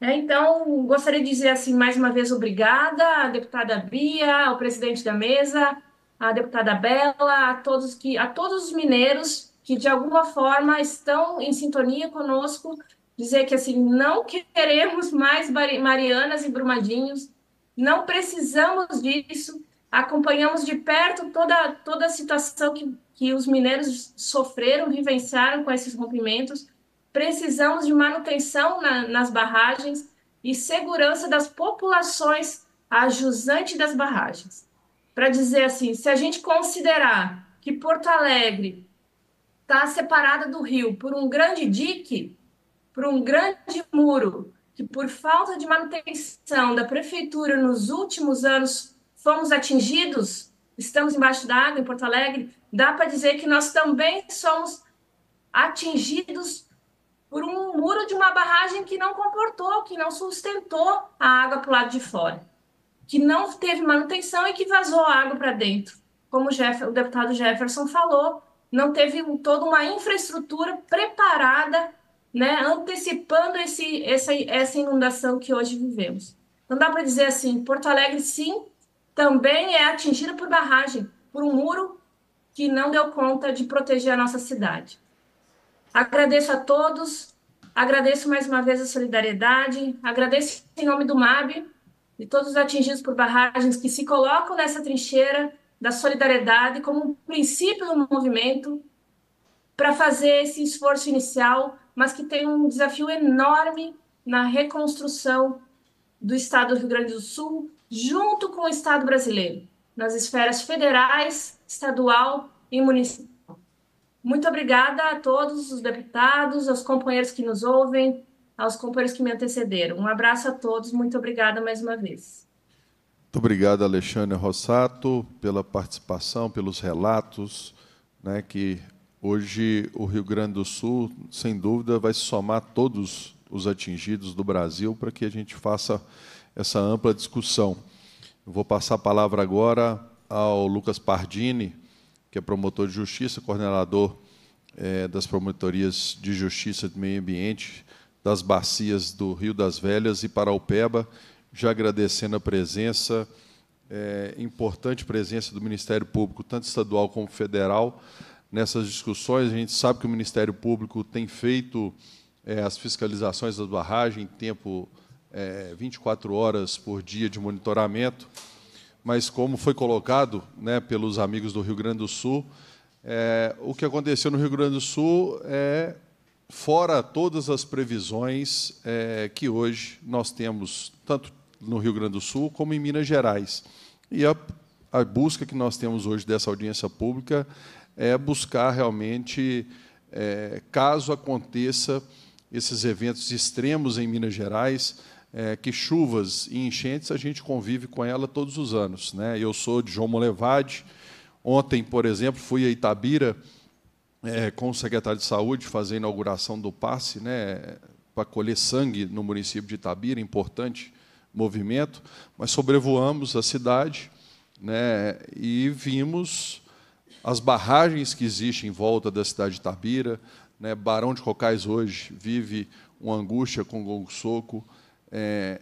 É, então, gostaria de dizer assim mais uma vez obrigada à deputada Bia, ao presidente da mesa, à deputada Bela, a todos que a todos os mineiros que de alguma forma estão em sintonia conosco, dizer que assim não queremos mais marianas e brumadinhos, não precisamos disso. Acompanhamos de perto toda toda a situação que que os mineiros sofreram, vivenciaram com esses rompimentos precisamos de manutenção na, nas barragens e segurança das populações ajusante das barragens. Para dizer assim, se a gente considerar que Porto Alegre está separada do rio por um grande dique, por um grande muro, que por falta de manutenção da prefeitura nos últimos anos fomos atingidos, estamos embaixo da água em Porto Alegre, dá para dizer que nós também somos atingidos por um muro de uma barragem que não comportou, que não sustentou a água para o lado de fora, que não teve manutenção e que vazou a água para dentro. Como o, Jeff, o deputado Jefferson falou, não teve toda uma infraestrutura preparada, né, antecipando esse, essa, essa inundação que hoje vivemos. Não dá para dizer assim, Porto Alegre, sim, também é atingida por barragem, por um muro que não deu conta de proteger a nossa cidade. Agradeço a todos, agradeço mais uma vez a solidariedade, agradeço em nome do MAB, e todos os atingidos por barragens que se colocam nessa trincheira da solidariedade como um princípio do movimento para fazer esse esforço inicial, mas que tem um desafio enorme na reconstrução do Estado do Rio Grande do Sul, junto com o Estado brasileiro, nas esferas federais, estadual e municipal. Muito obrigada a todos os deputados, aos companheiros que nos ouvem, aos companheiros que me antecederam. Um abraço a todos, muito obrigada mais uma vez. Muito obrigado, Alexandre Rossato, pela participação, pelos relatos, né, que hoje o Rio Grande do Sul, sem dúvida, vai somar todos os atingidos do Brasil para que a gente faça essa ampla discussão. vou passar a palavra agora ao Lucas Pardini, que é promotor de justiça, coordenador é, das promotorias de justiça do meio ambiente das bacias do Rio das Velhas e Paraupeba, já agradecendo a presença, é, importante presença do Ministério Público, tanto estadual como federal, nessas discussões. A gente sabe que o Ministério Público tem feito é, as fiscalizações da barragem, tempo é, 24 horas por dia de monitoramento mas como foi colocado né, pelos amigos do Rio Grande do Sul, é, o que aconteceu no Rio Grande do Sul é fora todas as previsões é, que hoje nós temos, tanto no Rio Grande do Sul como em Minas Gerais. E a, a busca que nós temos hoje dessa audiência pública é buscar realmente, é, caso aconteça esses eventos extremos em Minas Gerais, é, que chuvas e enchentes a gente convive com ela todos os anos. Né? Eu sou de João Molevade. Ontem, por exemplo, fui a Itabira é, com o secretário de Saúde fazer a inauguração do passe né, para colher sangue no município de Itabira, importante movimento. Mas sobrevoamos a cidade né, e vimos as barragens que existem em volta da cidade de Itabira. Né, Barão de Cocais hoje vive uma angústia com o Gongo Soco. É,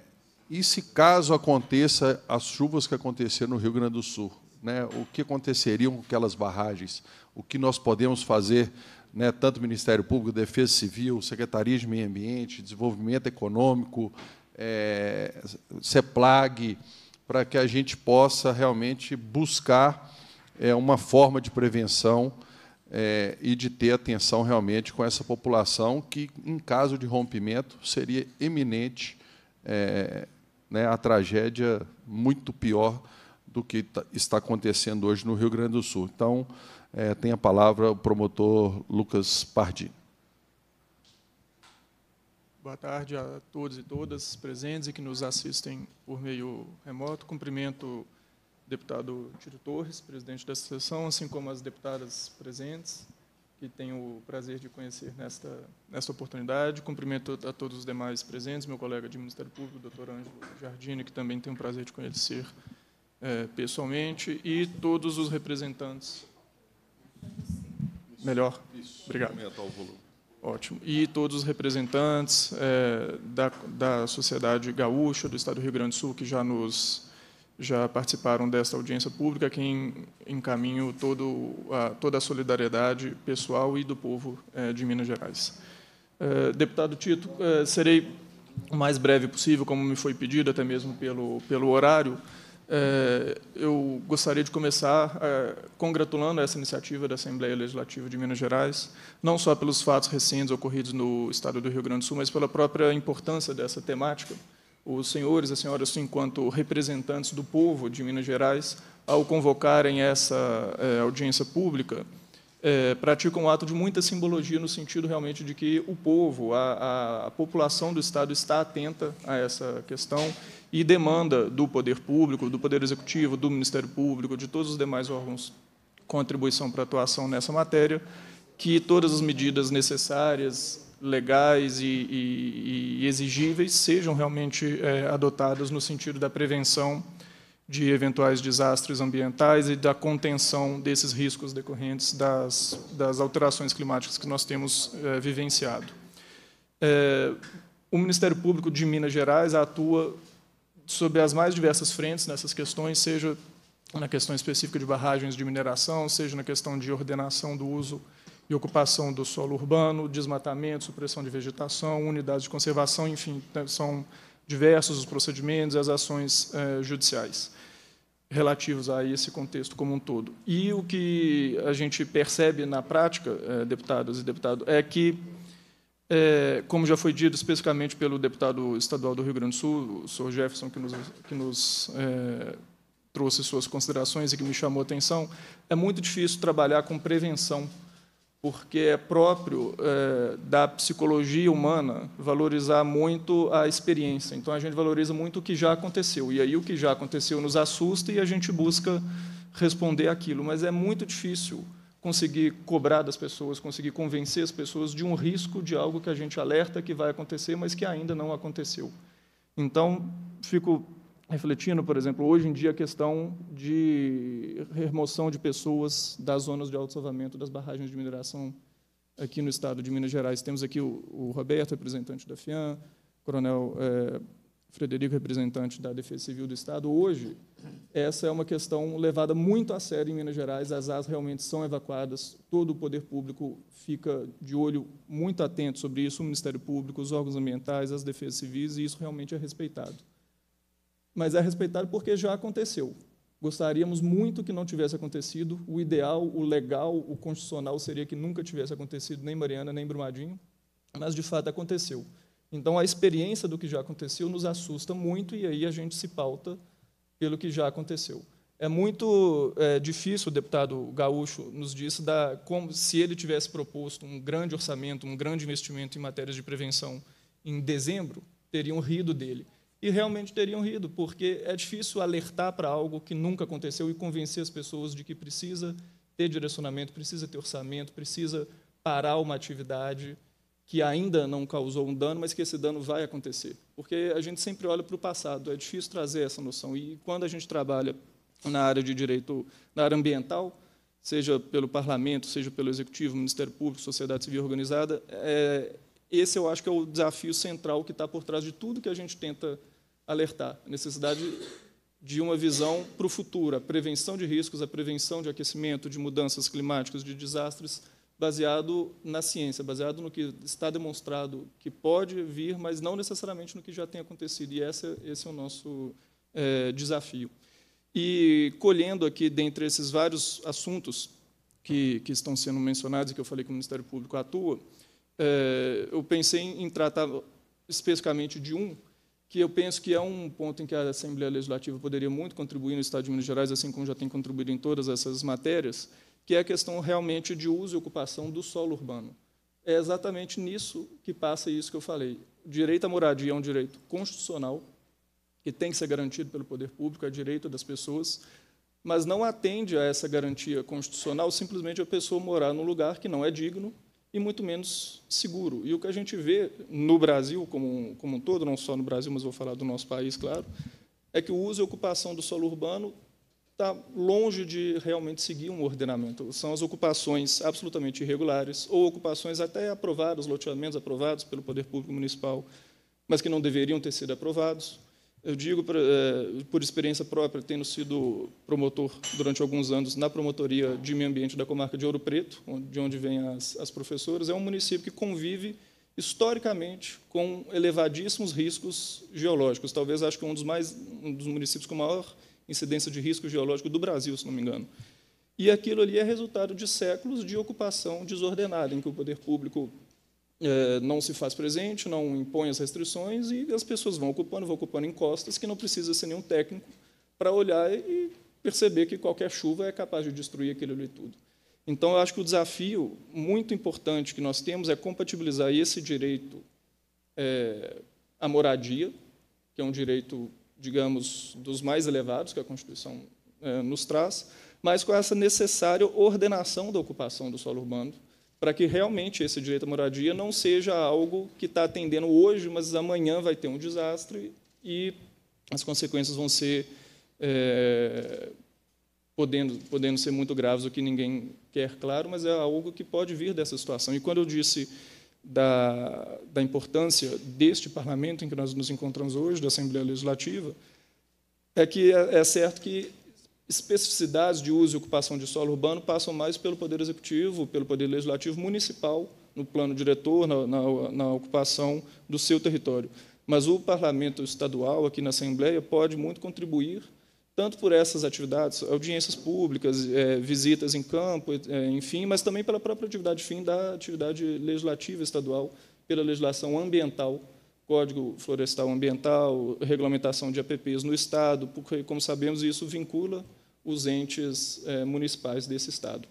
e se caso aconteça as chuvas que aconteceram no Rio Grande do Sul, né, o que aconteceriam com aquelas barragens? O que nós podemos fazer, né, tanto Ministério Público, Defesa Civil, Secretaria de Meio Ambiente, Desenvolvimento Econômico, é, CEPLAG, para que a gente possa realmente buscar é, uma forma de prevenção é, e de ter atenção realmente com essa população que, em caso de rompimento, seria eminente é, né, a tragédia muito pior do que tá, está acontecendo hoje no Rio Grande do Sul. Então, é, tem a palavra o promotor Lucas Pardini. Boa tarde a todos e todas presentes e que nos assistem por meio remoto. Cumprimento o deputado Tiro Torres, presidente da sessão, assim como as deputadas presentes, que tenho o prazer de conhecer nesta, nesta oportunidade. Cumprimento a todos os demais presentes, meu colega de Ministério Público, doutor Ângelo Jardine, que também tenho o prazer de conhecer é, pessoalmente, e todos os representantes. Melhor? Isso. Obrigado. Ótimo. E todos os representantes é, da, da sociedade gaúcha do Estado do Rio Grande do Sul que já nos já participaram desta audiência pública, quem encaminho todo a, toda a solidariedade pessoal e do povo é, de Minas Gerais. É, deputado Tito, é, serei o mais breve possível, como me foi pedido, até mesmo pelo, pelo horário. eu gostaria de começar congratulando essa iniciativa da Assembleia Legislativa de Minas Gerais, não só pelos fatos recentes ocorridos no estado do Rio Grande do Sul, mas pela própria importância dessa temática, os senhores, as senhoras, enquanto representantes do povo de Minas Gerais, ao convocarem essa é, audiência pública, é, praticam um ato de muita simbologia no sentido realmente de que o povo, a, a, a, população do Estado está atenta a essa questão e demanda do poder público, do poder executivo, do Ministério Público, de todos os demais órgãos contribuição para atuação nessa matéria, que todas as medidas necessárias legais e, e, e exigíveis sejam realmente é, adotadas no sentido da prevenção de eventuais desastres ambientais e da contenção desses riscos decorrentes das, das alterações climáticas que nós temos é, vivenciado. É, o Ministério Público de Minas Gerais atua sobre as mais diversas frentes nessas questões, seja na questão específica de barragens de mineração, seja na questão de ordenação do uso e ocupação do solo urbano, desmatamento, supressão de vegetação, unidades de conservação, enfim, né, são diversos os procedimentos e as ações eh, judiciais relativos a esse contexto como um todo. E o que a gente percebe na prática, eh, deputadas e deputados, é que, eh, como já foi dito especificamente pelo deputado estadual do Rio Grande do Sul, o senhor Jefferson, que nos, que nos trouxe suas considerações e que me chamou a atenção, é muito difícil trabalhar com prevenção porque é próprio é, da psicologia humana valorizar muito a experiência. Então, a gente valoriza muito o que já aconteceu. E aí, o que já aconteceu nos assusta e a gente busca responder aquilo. Mas é muito difícil conseguir cobrar das pessoas, conseguir convencer as pessoas de um risco de algo que a gente alerta que vai acontecer, mas que ainda não aconteceu. Então, fico refletindo, por exemplo, hoje em dia a questão de remoção de pessoas das zonas de auto-salvamento das barragens de mineração aqui no estado de Minas Gerais. Temos aqui o, o Roberto, representante da FIAM, o coronel é, Frederico, representante da Defesa Civil do Estado. Hoje, essa é uma questão levada muito a sério em Minas Gerais. As AS realmente são evacuadas, todo o poder público fica de olho muito atento sobre isso, o Ministério Público, os órgãos ambientais, as defesas civis, e isso realmente é respeitado mas é respeitado porque já aconteceu. Gostaríamos muito que não tivesse acontecido. O ideal, o legal, o constitucional seria que nunca tivesse acontecido nem Mariana, nem Brumadinho, mas de fato aconteceu. Então a experiência do que já aconteceu nos assusta muito e aí a gente se pauta pelo que já aconteceu. É muito é, difícil, o deputado Gaúcho nos disse, da, como se ele tivesse proposto um grande orçamento, um grande investimento em matérias de prevenção em dezembro, teriam rido dele e realmente teriam rido, porque é difícil alertar para algo que nunca aconteceu e convencer as pessoas de que precisa ter direcionamento, precisa ter orçamento, precisa parar uma atividade que ainda não causou um dano, mas que esse dano vai acontecer. Porque a gente sempre olha para o passado, é difícil trazer essa noção. E quando a gente trabalha na área de direito, na área ambiental, seja pelo parlamento, seja pelo executivo, Ministério Público, sociedade civil organizada, é, esse eu acho que é o desafio central que está por trás de tudo que a gente tenta alertar. A necessidade de uma visão para o futuro, a prevenção de riscos, a prevenção de aquecimento, de mudanças climáticas, de desastres, baseado na ciência, baseado no que está demonstrado que pode vir, mas não necessariamente no que já tem acontecido. E esse, esse é o nosso é, desafio. E colhendo aqui, dentre esses vários assuntos que, que estão sendo mencionados e que eu falei que o Ministério Público atua, é, eu pensei em tratar especificamente de um, que eu penso que é um ponto em que a Assembleia Legislativa poderia muito contribuir no Estado de Minas Gerais, assim como já tem contribuído em todas essas matérias, que é a questão realmente de uso e ocupação do solo urbano. É exatamente nisso que passa isso que eu falei. O direito à moradia é um direito constitucional, que tem que ser garantido pelo poder público, é direito das pessoas, mas não atende a essa garantia constitucional simplesmente a pessoa morar num lugar que não é digno e muito menos seguro. E o que a gente vê no Brasil como, como um todo, não só no Brasil, mas vou falar do nosso país, claro, é que o uso e ocupação do solo urbano está longe de realmente seguir um ordenamento. São as ocupações absolutamente irregulares, ou ocupações até aprovadas, loteamentos aprovados pelo Poder Público Municipal, mas que não deveriam ter sido aprovados. Eu digo por, é, eh, por experiência própria, tendo sido promotor durante alguns anos na promotoria de meio ambiente da comarca de Ouro Preto, de onde vêm as, as professoras, é um município que convive historicamente com elevadíssimos riscos geológicos. Talvez acho que é um dos, mais, um dos municípios com maior incidência de risco geológico do Brasil, se não me engano. E aquilo ali é resultado de séculos de ocupação desordenada, em que o poder público é, não se faz presente, não impõe as restrições e as pessoas vão ocupando, vão ocupando encostas que não precisa ser nenhum técnico para olhar e perceber que qualquer chuva é capaz de destruir aquilo ali tudo. Então, eu acho que o desafio muito importante que nós temos é compatibilizar esse direito é, à moradia, que é um direito, digamos, dos mais elevados que a Constituição é, nos traz, mas com essa necessária ordenação da ocupação do solo urbano, para que realmente esse direito à moradia não seja algo que está atendendo hoje, mas amanhã vai ter um desastre e as consequências vão ser é, podendo, podendo ser muito graves, o que ninguém quer, claro, mas é algo que pode vir dessa situação. E quando eu disse da, da importância deste parlamento em que nós nos encontramos hoje, da Assembleia Legislativa, é que é, é certo que especificidades de uso e ocupação de solo urbano passam mais pelo Poder Executivo, pelo Poder Legislativo Municipal, no plano diretor, na, na, na ocupação do seu território. Mas o Parlamento Estadual, aqui na Assembleia, pode muito contribuir tanto por essas atividades, audiências públicas, é, visitas em campo, é, enfim, mas também pela própria atividade fim da atividade legislativa estadual, pela legislação ambiental, Código Florestal Ambiental, regulamentação de APPs no Estado, porque, como sabemos, isso vincula os entes é, municipais desse Estado.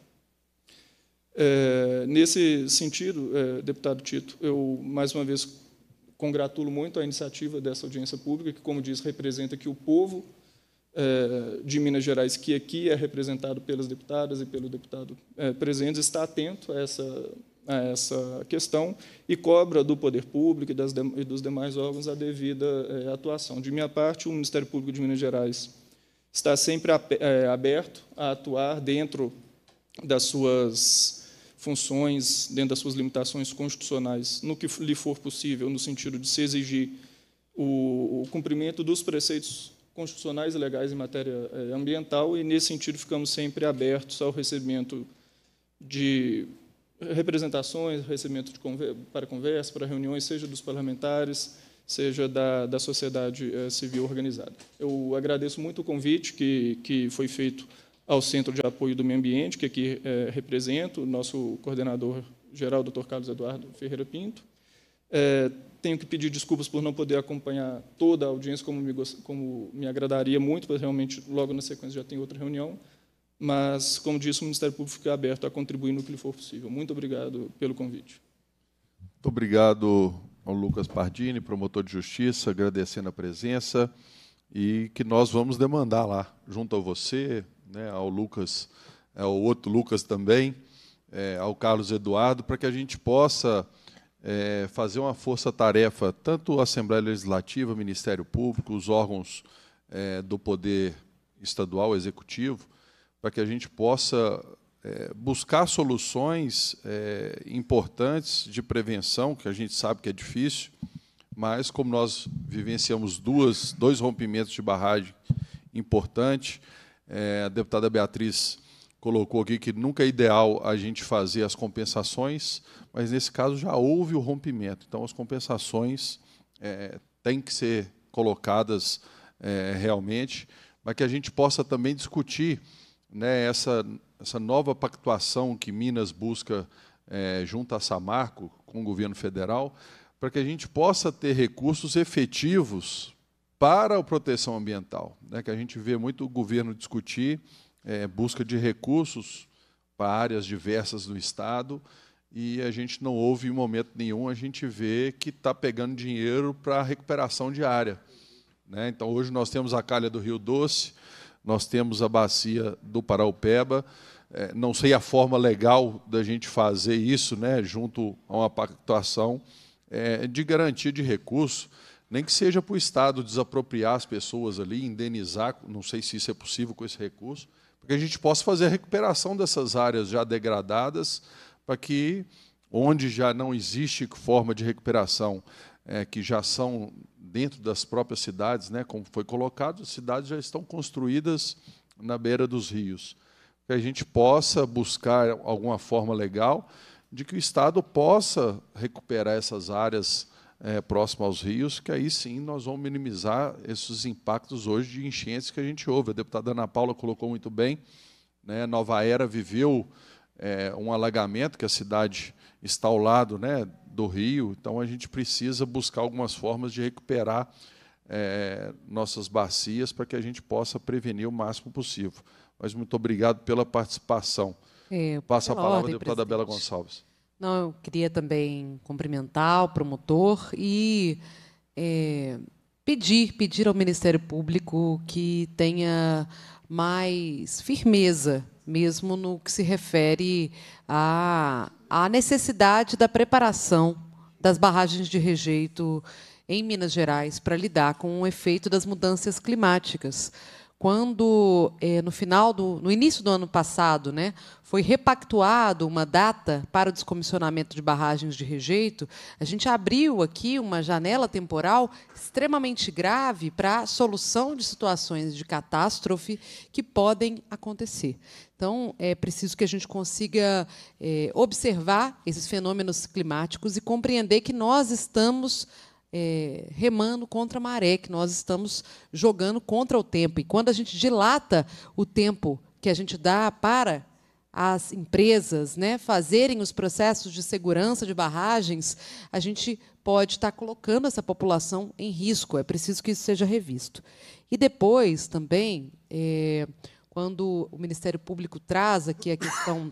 É, nesse sentido, é, deputado Tito, eu, mais uma vez, congratulo muito a iniciativa dessa audiência pública, que, como diz, representa que o povo de Minas Gerais, que aqui é representado pelas deputadas e pelo deputado presente, está atento a essa, a essa questão e cobra do poder público e, das, e dos demais órgãos a devida atuação. De minha parte, o Ministério Público de Minas Gerais está sempre é, aberto a atuar dentro das suas funções, dentro das suas limitações constitucionais, no que lhe for possível, no sentido de se exigir o, o cumprimento dos preceitos constitucionais e legais em matéria é, ambiental, e nesse sentido ficamos sempre abertos ao recebimento de representações, recebimento de conver para conversa, para reuniões, seja dos parlamentares, seja da, da sociedade eh, civil organizada. Eu agradeço muito o convite que, que foi feito ao Centro de Apoio do Meio Ambiente, que aqui é, represento, o nosso coordenador geral, Dr. Carlos Eduardo Ferreira Pinto. É, tenho que pedir desculpas por não poder acompanhar toda a audiência, como me, como me agradaria muito, pois realmente logo na sequência já tem outra reunião. Mas, como disse, o Ministério Público fica aberto a contribuir no que lhe for possível. Muito obrigado pelo convite. Muito obrigado, ao Lucas Pardini, promotor de justiça, agradecendo a presença e que nós vamos demandar lá, junto a você, né, ao Lucas, é, ao outro Lucas também, é, ao Carlos Eduardo, para que a gente possa é, fazer uma força-tarefa, tanto a Assembleia Legislativa, Ministério Público, os órgãos é, do Poder Estadual, Executivo, para que a gente possa é, buscar soluções é, importantes de prevenção, que a gente sabe que é difícil, mas como nós vivenciamos duas, dois rompimentos de barragem importantes, é, a deputada Beatriz colocou aqui que nunca é ideal a gente fazer as compensações, mas nesse caso já houve o rompimento. Então, as compensações é, têm que ser colocadas é, realmente, para que a gente possa também discutir né, essa essa nova pactuação que Minas busca é, junto a Samarco com o governo federal, para que a gente possa ter recursos efetivos para a proteção ambiental, né, que a gente vê muito o governo discutir é, busca de recursos para áreas diversas do Estado, e a gente não houve em momento nenhum, a gente vê que está pegando dinheiro para a recuperação de área. Né? Então, hoje nós temos a calha do Rio Doce, nós temos a bacia do Paraupeba, é, não sei a forma legal da gente fazer isso, né, junto a uma pactuação é, de garantia de recurso, nem que seja para o Estado desapropriar as pessoas ali, indenizar, não sei se isso é possível com esse recurso, para que a gente possa fazer a recuperação dessas áreas já degradadas, para que onde já não existe forma de recuperação, é, que já são dentro das próprias cidades, né, como foi colocado, as cidades já estão construídas na beira dos rios. Que a gente possa buscar alguma forma legal de que o Estado possa recuperar essas áreas é, próximas aos rios, que aí sim nós vamos minimizar esses impactos hoje de enchentes que a gente ouve. A deputada Ana Paula colocou muito bem, né, Nova Era viveu é, um alagamento que a cidade está ao lado né, do rio, então a gente precisa buscar algumas formas de recuperar é, nossas bacias para que a gente possa prevenir o máximo possível. Mas muito obrigado pela participação. É, Passa a palavra à deputada presidente. Bela Gonçalves. Não, eu queria também cumprimentar o promotor e é, pedir, pedir ao Ministério Público que tenha mais firmeza, mesmo no que se refere a a necessidade da preparação das barragens de rejeito em Minas Gerais para lidar com o efeito das mudanças climáticas quando é, no final do, no início do ano passado, né, foi repactuado uma data para o descomissionamento de barragens de rejeito, a gente abriu aqui uma janela temporal extremamente grave para a solução de situações de catástrofe que podem acontecer. Então, é preciso que a gente consiga é, observar esses fenômenos climáticos e compreender que nós estamos é, remando contra a maré, que nós estamos jogando contra o tempo. E quando a gente dilata o tempo que a gente dá para as empresas né, fazerem os processos de segurança de barragens, a gente pode estar colocando essa população em risco. É preciso que isso seja revisto. E depois também, é, quando o Ministério Público traz aqui a questão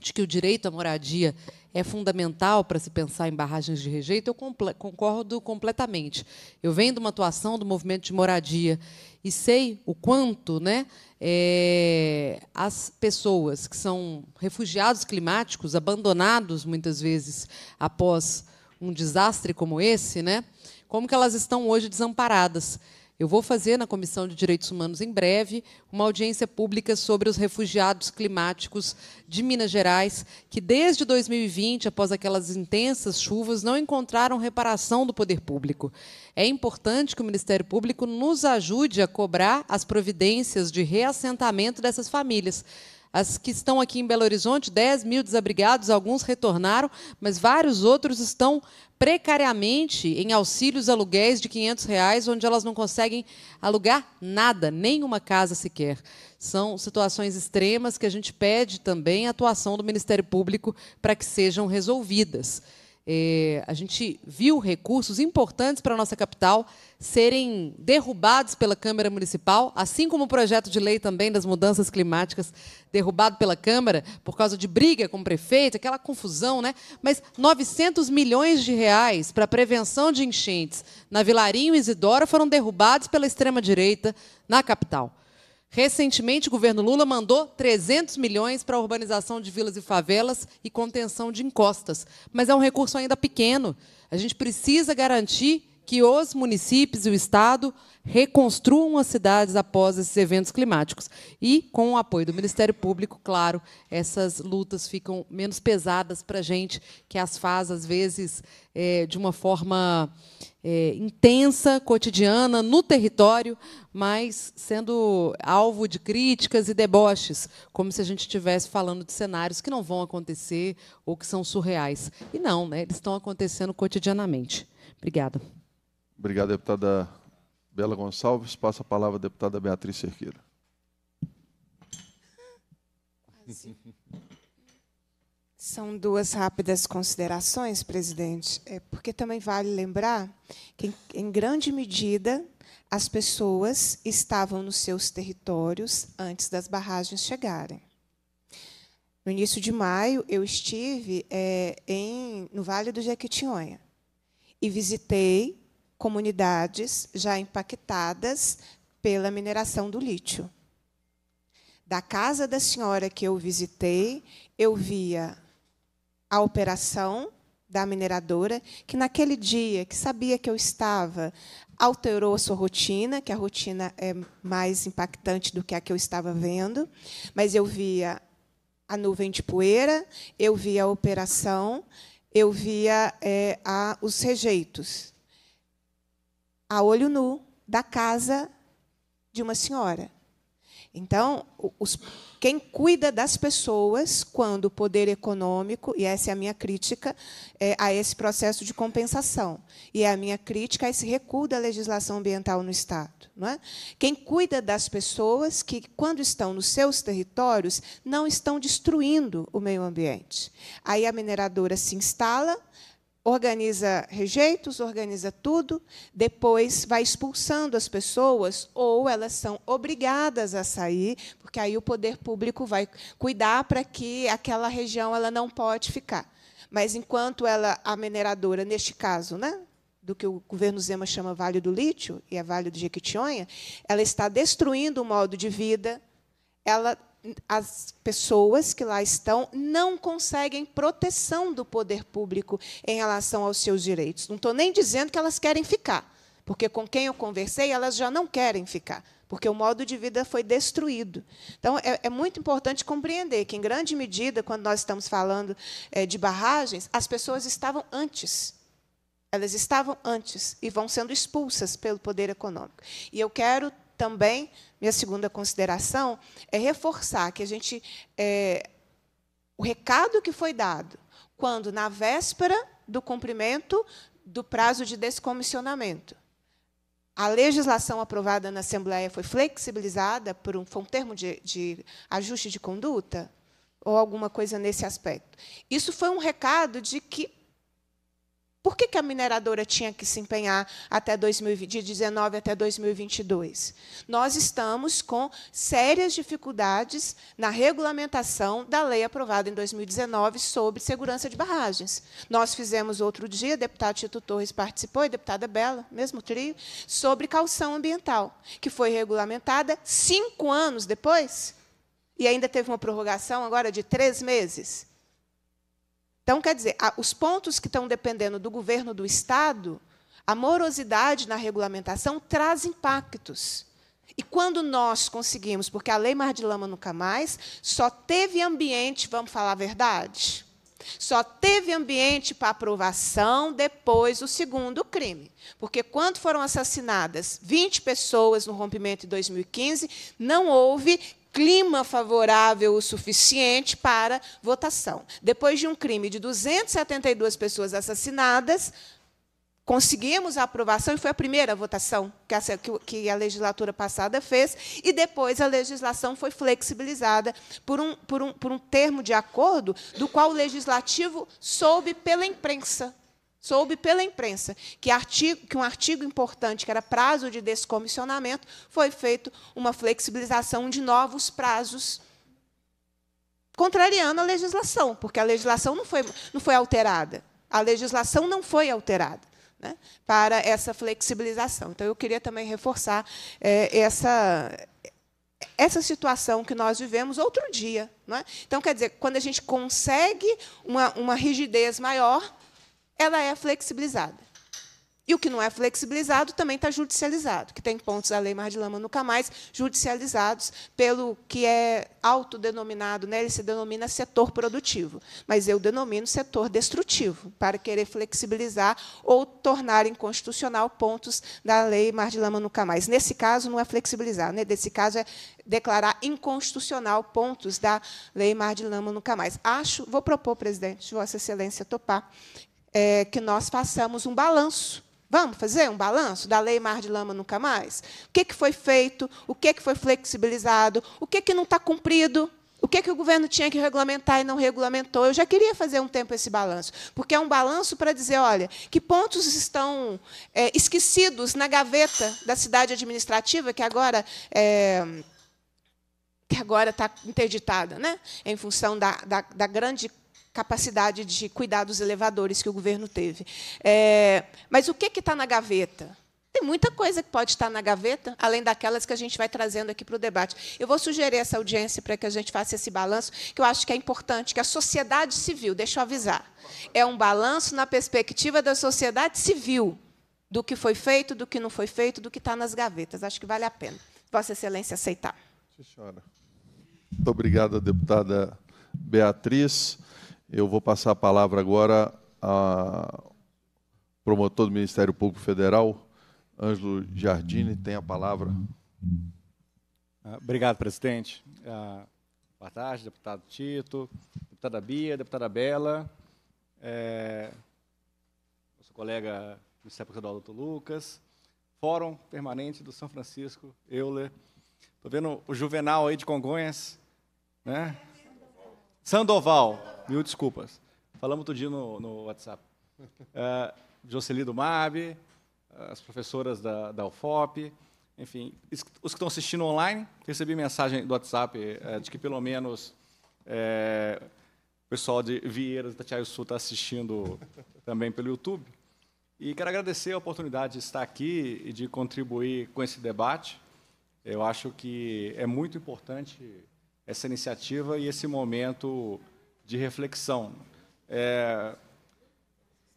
de que o direito à moradia é fundamental para se pensar em barragens de rejeito, eu concordo completamente. Eu venho de uma atuação do movimento de moradia e sei o quanto né, é, as pessoas que são refugiados climáticos, abandonados muitas vezes após um desastre como esse, né, como que elas estão hoje desamparadas. Eu vou fazer na Comissão de Direitos Humanos em breve uma audiência pública sobre os refugiados climáticos de Minas Gerais, que desde 2020, após aquelas intensas chuvas, não encontraram reparação do poder público. É importante que o Ministério Público nos ajude a cobrar as providências de reassentamento dessas famílias as que estão aqui em Belo Horizonte, 10 mil desabrigados, alguns retornaram, mas vários outros estão precariamente em auxílios aluguéis de 500 reais, onde elas não conseguem alugar nada, nenhuma casa sequer. São situações extremas que a gente pede também a atuação do Ministério Público para que sejam resolvidas. É, a gente viu recursos importantes para a nossa capital serem derrubados pela Câmara Municipal, assim como o projeto de lei também das mudanças climáticas derrubado pela Câmara por causa de briga com o prefeito, aquela confusão, né? Mas 900 milhões de reais para prevenção de enchentes na Vilarinho e Isidora foram derrubados pela extrema direita na capital. Recentemente, o governo Lula mandou 300 milhões para a urbanização de vilas e favelas e contenção de encostas, mas é um recurso ainda pequeno. A gente precisa garantir que os municípios e o Estado reconstruam as cidades após esses eventos climáticos. E, com o apoio do Ministério Público, claro, essas lutas ficam menos pesadas para a gente, que as faz, às vezes, é, de uma forma é, intensa, cotidiana, no território, mas sendo alvo de críticas e deboches, como se a gente estivesse falando de cenários que não vão acontecer ou que são surreais. E não, né? eles estão acontecendo cotidianamente. Obrigada. Obrigado, deputada Bela Gonçalves. Passa a palavra à deputada Beatriz Cerqueira. <laughs> São duas rápidas considerações, presidente, é porque também vale lembrar que, em grande medida, as pessoas estavam nos seus territórios antes das barragens chegarem. No início de maio, eu estive é, em, no Vale do Jequitinhonha e visitei comunidades já impactadas pela mineração do lítio. Da casa da senhora que eu visitei, eu via a operação da mineradora, que naquele dia que sabia que eu estava, alterou a sua rotina, que a rotina é mais impactante do que a que eu estava vendo, mas eu via a nuvem de poeira, eu via a operação, eu via é, a, os rejeitos a olho nu da casa de uma senhora. Então, os, quem cuida das pessoas quando o poder econômico, e essa é a minha crítica é, a esse processo de compensação, e é a minha crítica a esse recuo da legislação ambiental no Estado. Não é? Quem cuida das pessoas que, quando estão nos seus territórios, não estão destruindo o meio ambiente. Aí a mineradora se instala, organiza rejeitos, organiza tudo, depois vai expulsando as pessoas ou elas são obrigadas a sair, porque aí o poder público vai cuidar para que aquela região ela não pode ficar. Mas enquanto ela a mineradora, neste caso, né, do que o governo Zema chama Vale do Lítio e a é Vale do Jequitinhonha, ela está destruindo o modo de vida, ela as pessoas que lá estão não conseguem proteção do poder público em relação aos seus direitos. Não estou nem dizendo que elas querem ficar, porque com quem eu conversei, elas já não querem ficar, porque o modo de vida foi destruído. Então, é, é muito importante compreender que, em grande medida, quando nós estamos falando é, de barragens, as pessoas estavam antes. Elas estavam antes e vão sendo expulsas pelo poder econômico. E eu quero também minha segunda consideração é reforçar que a gente. É, o recado que foi dado quando, na véspera do cumprimento do prazo de descomissionamento, a legislação aprovada na Assembleia foi flexibilizada por um, foi um termo de, de ajuste de conduta, ou alguma coisa nesse aspecto. Isso foi um recado de que por que, que a mineradora tinha que se empenhar até 2019 de até 2022? Nós estamos com sérias dificuldades na regulamentação da lei aprovada em 2019 sobre segurança de barragens. Nós fizemos outro dia, deputado Tito Torres participou, e deputada Bela, mesmo trio, sobre calção ambiental, que foi regulamentada cinco anos depois, e ainda teve uma prorrogação agora de três meses. Então, quer dizer, os pontos que estão dependendo do governo do Estado, a morosidade na regulamentação traz impactos. E quando nós conseguimos, porque a Lei Mar de Lama Nunca Mais só teve ambiente, vamos falar a verdade, só teve ambiente para aprovação depois do segundo crime. Porque quando foram assassinadas 20 pessoas no rompimento em 2015, não houve clima favorável o suficiente para votação. Depois de um crime de 272 pessoas assassinadas, conseguimos a aprovação, e foi a primeira votação que a, que a legislatura passada fez, e depois a legislação foi flexibilizada por um, por um, por um termo de acordo do qual o legislativo soube pela imprensa soube pela imprensa que, artigo, que, um artigo importante, que era prazo de descomissionamento, foi feito uma flexibilização de novos prazos, contrariando a legislação, porque a legislação não foi, não foi alterada. A legislação não foi alterada. Né, para essa flexibilização. Então, eu queria também reforçar é, essa, essa situação que nós vivemos outro dia. Não é? Então, quer dizer, quando a gente consegue uma, uma rigidez maior, ela é flexibilizada. E o que não é flexibilizado também está judicializado, que tem pontos da Lei Mar de Lama Nunca Mais judicializados pelo que é autodenominado, né? ele se denomina setor produtivo, mas eu denomino setor destrutivo, para querer flexibilizar ou tornar inconstitucional pontos da Lei Mar de Lama Nunca Mais. Nesse caso, não é flexibilizar, né? nesse caso é declarar inconstitucional pontos da Lei Mar de Lama Nunca Mais. Acho, vou propor, presidente, Vossa Excelência topar, é, que nós façamos um balanço. Vamos fazer um balanço da lei Mar de Lama Nunca Mais? O que, que foi feito? O que, que foi flexibilizado? O que, que não está cumprido? O que, que o governo tinha que regulamentar e não regulamentou? Eu já queria fazer um tempo esse balanço, porque é um balanço para dizer, olha, que pontos estão é, esquecidos na gaveta da cidade administrativa, que agora é, que agora está interditada, né? em função da, da, da grande capacidade de cuidar dos elevadores que o governo teve. É, mas o que está na gaveta? Tem muita coisa que pode estar na gaveta, além daquelas que a gente vai trazendo aqui para o debate. Eu vou sugerir essa audiência para que a gente faça esse balanço, que eu acho que é importante, que a sociedade civil, deixa eu avisar, é um balanço na perspectiva da sociedade civil, do que foi feito, do que não foi feito, do que está nas gavetas. Acho que vale a pena. Vossa Excelência aceitar. senhora. Muito obrigada, deputada Beatriz. Eu vou passar a palavra agora ao promotor do Ministério Público Federal, Ângelo Jardine, tem a palavra. Ah, obrigado, presidente. Ah, boa tarde, deputado Tito, deputada Bia, deputada Bela, é, nosso colega vice Ministério Doutor Lucas, Fórum Permanente do São Francisco, Euler. Estou vendo o Juvenal aí de Congonhas, né? Sandoval, mil desculpas. Falamos todo dia no, no WhatsApp. Uh, do MAB, as professoras da, da UFOP, enfim, os que estão assistindo online, recebi mensagem do WhatsApp é, de que pelo menos é, o pessoal de Vieiras e Tatiaia Sul está assistindo também pelo YouTube. E quero agradecer a oportunidade de estar aqui e de contribuir com esse debate. Eu acho que é muito importante essa iniciativa e esse momento de reflexão. É,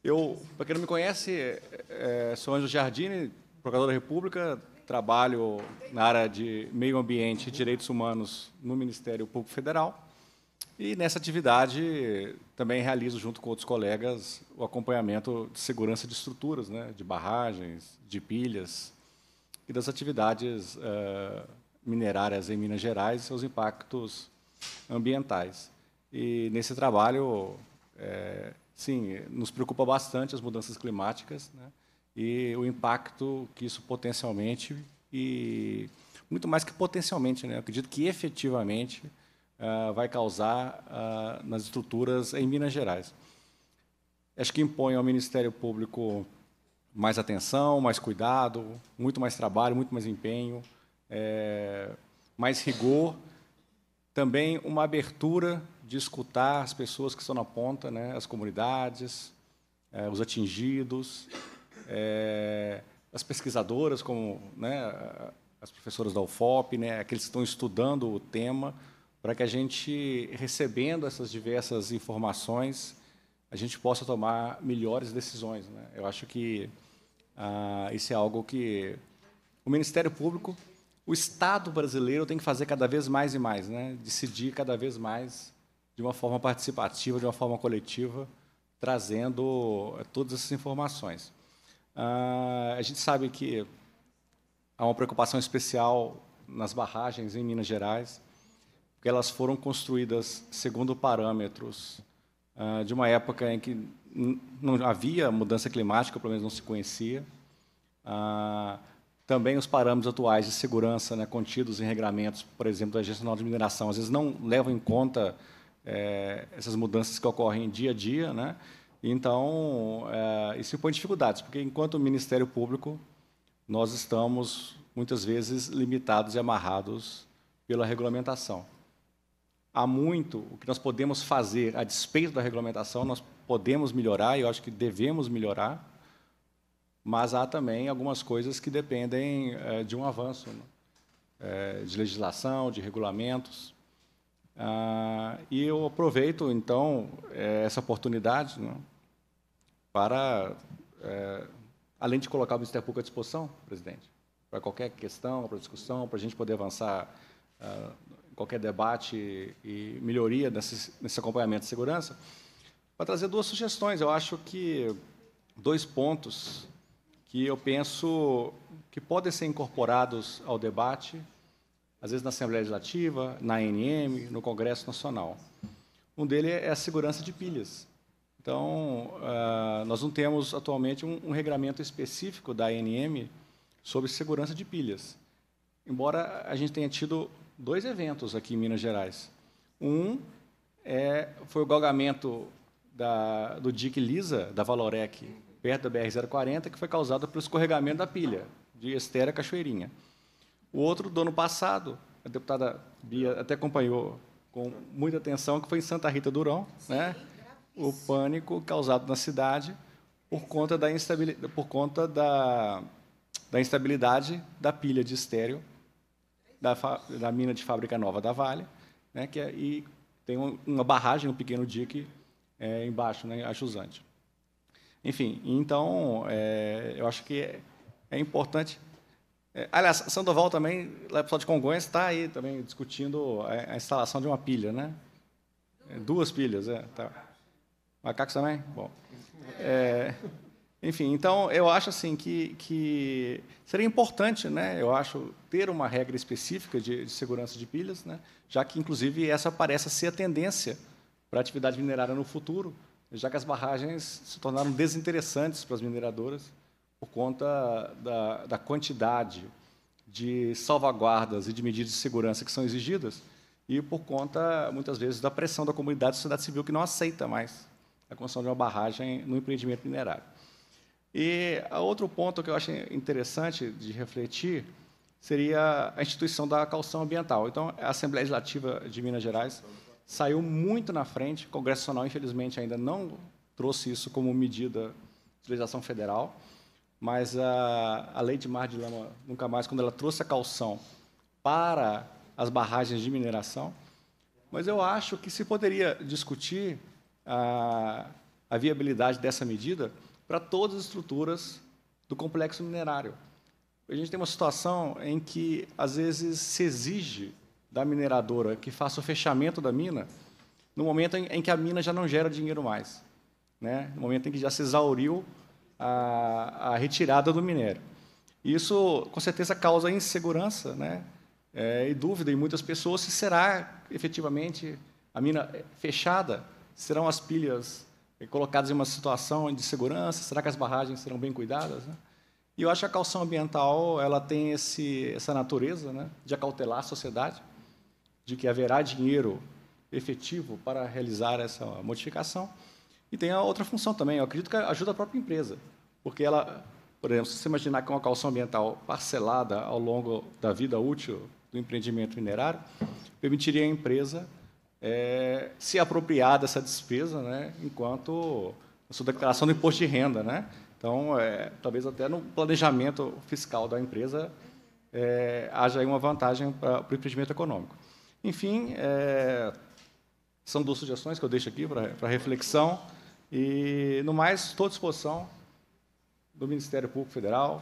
eu, para quem não me conhece, é, sou Ângelo Giardini, procurador da República, trabalho na área de meio ambiente e direitos humanos no Ministério Público Federal. E nessa atividade também realizo, junto com outros colegas, o acompanhamento de segurança de estruturas, né, de barragens, de pilhas e das atividades uh, minerárias em Minas Gerais e seus impactos ambientais. E nesse trabalho, é, sim, nos preocupa bastante as mudanças climáticas né, e o impacto que isso potencialmente e muito mais que potencialmente, né, acredito que efetivamente uh, vai causar uh, nas estruturas em Minas Gerais. Acho que impõe ao Ministério Público mais atenção, mais cuidado, muito mais trabalho, muito mais empenho é, mais rigor, também uma abertura de escutar as pessoas que estão na ponta, né, as comunidades, é, os atingidos, é, as pesquisadoras, como né, as professoras da UFOP, né, aqueles que estão estudando o tema, para que a gente, recebendo essas diversas informações, a gente possa tomar melhores decisões. Né? Eu acho que ah, isso é algo que o Ministério Público o Estado brasileiro tem que fazer cada vez mais e mais, né? decidir cada vez mais de uma forma participativa, de uma forma coletiva, trazendo eh, todas essas informações. Ah, a gente sabe que há uma preocupação especial nas barragens em Minas Gerais, porque elas foram construídas segundo parâmetros ah, de uma época em que não havia mudança climática, pelo menos não se conhecia. Ah, também os parâmetros atuais de segurança né, contidos em regramentos, por exemplo, da Agência Nacional de Mineração, às vezes não levam em conta é, essas mudanças que ocorrem dia a dia, né? Então, é, isso põe dificuldades, porque enquanto o Ministério Público, nós estamos muitas vezes limitados e amarrados pela regulamentação. Há muito o que nós podemos fazer a despeito da regulamentação, nós podemos melhorar, e eu acho que devemos melhorar, mas há também algumas coisas que dependem é, de um avanço né? Eh, de legislação, de regulamentos. Ah, e eu aproveito, então, eh, essa oportunidade né, para, além de colocar o Ministério Público à disposição, presidente, para qualquer questão, para discussão, para a gente poder avançar ah, qualquer debate e melhoria nesse, nesse, acompanhamento de segurança, para trazer duas sugestões. Eu acho que dois pontos que eu penso que podem ser incorporados ao debate, às vezes na Assembleia Legislativa, na ANM, no Congresso Nacional. Um deles é a segurança de pilhas. Então, eh, nós não temos atualmente um, regulamento regramento específico da ANM sobre segurança de pilhas. Embora a gente tenha tido dois eventos aqui em Minas Gerais. Um é, foi o galgamento da, do DIC Lisa, da Valorec, perto da BR-040, que foi causada pelo escorregamento da pilha, de Estera Cachoeirinha. O outro, do ano passado, a deputada Bia até acompanhou com muita atenção, que foi em Santa Rita Durão, né? o pânico causado na cidade por conta da instabilidade, por conta da, da instabilidade da pilha de estéreo da, da mina de fábrica nova da Vale, né, que é, e tem uma barragem, um pequeno dique é, embaixo, né, a jusante. Enfim, então, é, eu acho que é, é importante. É, aliás, Sandoval também, lá pessoal de Congonhas, está aí também discutindo a, a, instalação de uma pilha, né? É, duas pilhas, é. Tá. Macacos também? Bom. É, enfim, então, eu acho assim que, que seria importante, né? Eu acho, ter uma regra específica de, de segurança de pilhas, né? já que, inclusive, essa parece ser a tendência para a atividade minerária no futuro, já que as barragens se tornaram desinteressantes para as mineradoras por conta da, da quantidade de salvaguardas e de medidas de segurança que são exigidas e por conta, muitas vezes, da pressão da comunidade e da sociedade civil que não aceita mais a construção de uma barragem no empreendimento minerário. E outro ponto que eu acho interessante de refletir seria a instituição da calção ambiental. Então, a Assembleia Legislativa de Minas Gerais saiu muito na frente. O Congresso Nacional, infelizmente, ainda não trouxe isso como medida de legislação federal, mas a, a Lei de Mar de Lama Nunca Mais, quando ela trouxe a calção para as barragens de mineração, mas eu acho que se poderia discutir a, a viabilidade dessa medida para todas as estruturas do complexo minerário. A gente tem uma situação em que, às vezes, se exige da mineradora que faça o fechamento da mina, no momento em, que a mina já não gera dinheiro mais, né? no momento em que já se exauriu a, a retirada do minério. Isso, com certeza, causa insegurança né? É, e dúvida em muitas pessoas se será efetivamente a mina é, fechada, serão as pilhas é, colocadas em uma situação de segurança, será que as barragens serão bem cuidadas? Né? E eu acho que a calção ambiental ela tem esse, essa natureza né? de acautelar a sociedade, de que haverá dinheiro efetivo para realizar essa modificação. E tem a outra função também, eu acredito que é ajuda a própria empresa, porque ela, por exemplo, se você imaginar que é uma calção ambiental parcelada ao longo da vida útil do empreendimento minerário, permitiria à empresa é, se apropriar dessa despesa, né, enquanto a sua declaração do imposto de renda, né? Então, é, talvez até no planejamento fiscal da empresa é, haja aí uma vantagem para o empreendimento econômico. Enfim, é, são duas sugestões que eu deixo aqui para reflexão. E, no mais, estou à disposição do Ministério Público Federal,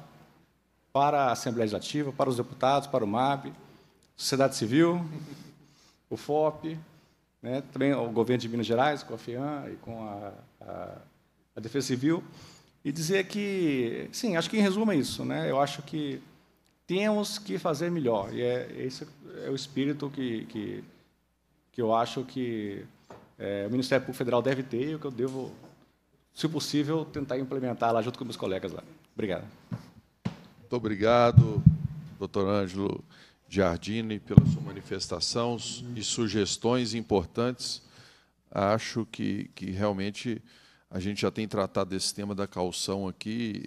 para a Assembleia Legislativa, para os deputados, para o MAB, sociedade civil, o FOP, né, também o governo de Minas Gerais, com a FIAN e com a, a, a, Defesa Civil, e dizer que, sim, acho que em resumo é isso. Né, eu acho que temos que fazer melhor, e é, é isso é o espírito que, que, que eu acho que é, o Ministério Público Federal deve ter e o que eu devo, se possível, tentar implementar lá junto com meus colegas lá. Obrigado. Muito obrigado, doutor Ângelo Giardini, pela sua manifestação e sugestões importantes. Acho que, que realmente a gente já tem tratado desse tema da calção aqui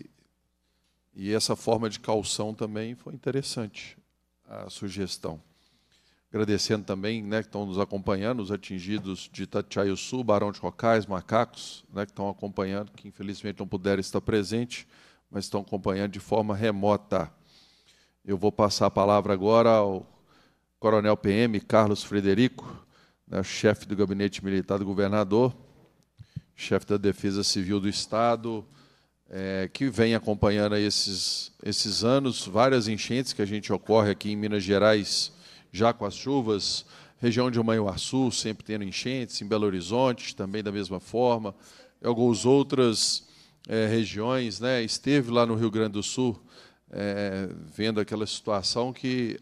e essa forma de calção também foi interessante, a sugestão. Agradecendo também, né, que estão nos acompanhando, os atingidos de Itatiaiuçu, Barão de Rocais, Macacos, né, que estão acompanhando, que infelizmente não puderam estar presentes, mas estão acompanhando de forma remota. Eu vou passar a palavra agora ao Coronel PM Carlos Frederico, né, chefe do Gabinete Militar do Governador, chefe da Defesa Civil do Estado, é, que vem acompanhando esses, esses anos, várias enchentes que a gente ocorre aqui em Minas Gerais já com as chuvas, região de Manhuaçu sempre tendo enchentes, em Belo Horizonte também da mesma forma, em algumas outras é, regiões, né? Esteve lá no Rio Grande do Sul é, vendo aquela situação que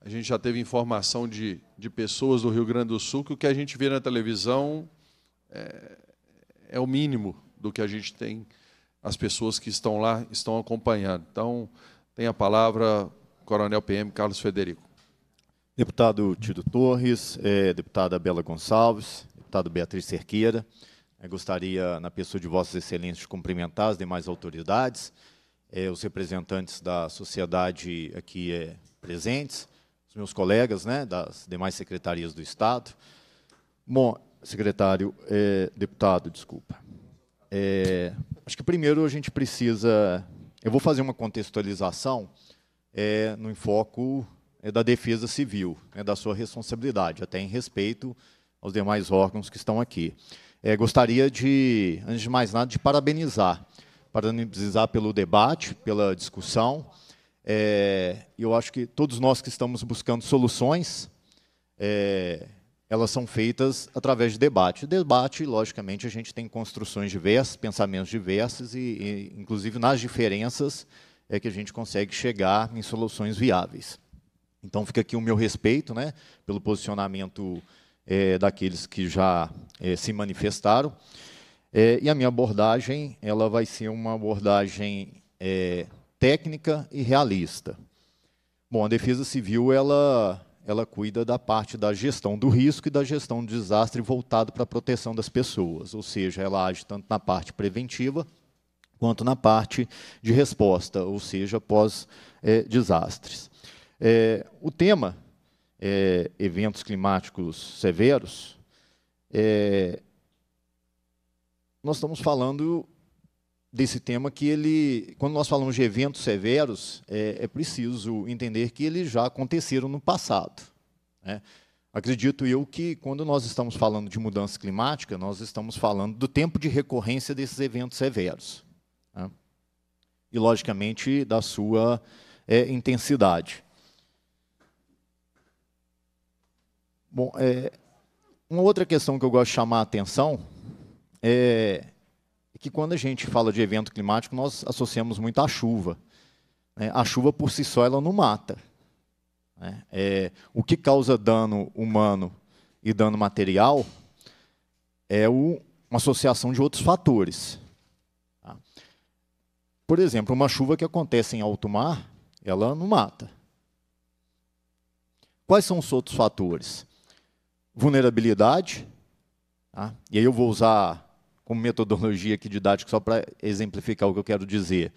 a gente já teve informação de, de pessoas do Rio Grande do Sul que o que a gente vê na televisão é, é o mínimo do que a gente tem, as pessoas que estão lá estão acompanhando. Então, tem a palavra Coronel PM Carlos Federico. Deputado Tito Torres, é, deputada Bela Gonçalves, deputado Beatriz Cerqueira, é, gostaria, na pessoa de Vossas Excelências, de cumprimentar as demais autoridades, é, os representantes da sociedade aqui presentes, os meus colegas né, das demais secretarias do Estado. Bom, secretário, deputado, desculpa. acho que primeiro a gente precisa. Eu vou fazer uma contextualização no enfoque é da Defesa Civil, é da sua responsabilidade, até em respeito aos demais órgãos que estão aqui. É, gostaria de, antes de mais nada, de parabenizar, parabenizar pelo debate, pela discussão. É, eu acho que todos nós que estamos buscando soluções, é, elas são feitas através de debate. Debate, logicamente, a gente tem construções diversas, pensamentos diversos e, e inclusive nas diferenças, é que a gente consegue chegar em soluções viáveis. Então fica aqui o meu respeito né, pelo posicionamento é, daqueles que já é, se manifestaram. É, e a minha abordagem ela vai ser uma abordagem é, técnica e realista. Bom, a Defesa Civil ela, ela cuida da parte da gestão do risco e da gestão do desastre voltado para a proteção das pessoas, ou seja, ela age tanto na parte preventiva quanto na parte de resposta, ou seja, pós-desastres. É, é, o tema, é, eventos climáticos severos, é, nós estamos falando desse tema que ele, quando nós falamos de eventos severos, é, é, preciso entender que eles já aconteceram no passado. Né? Acredito eu que quando nós estamos falando de mudança climática, nós estamos falando do tempo de recorrência desses eventos severos. Né? E, logicamente, da sua é, intensidade. Bom, é, uma outra questão que eu gosto de chamar a atenção é que quando a gente fala de evento climático, nós associamos muito à chuva. Né? A chuva por si só ela não mata. Né? É, o que causa dano humano e dano material é o, uma associação de outros fatores. Tá? Por exemplo, uma chuva que acontece em alto mar, ela não mata. Quais são os outros fatores? vulnerabilidade, tá? e aí eu vou usar como metodologia aqui didática só para exemplificar o que eu quero dizer.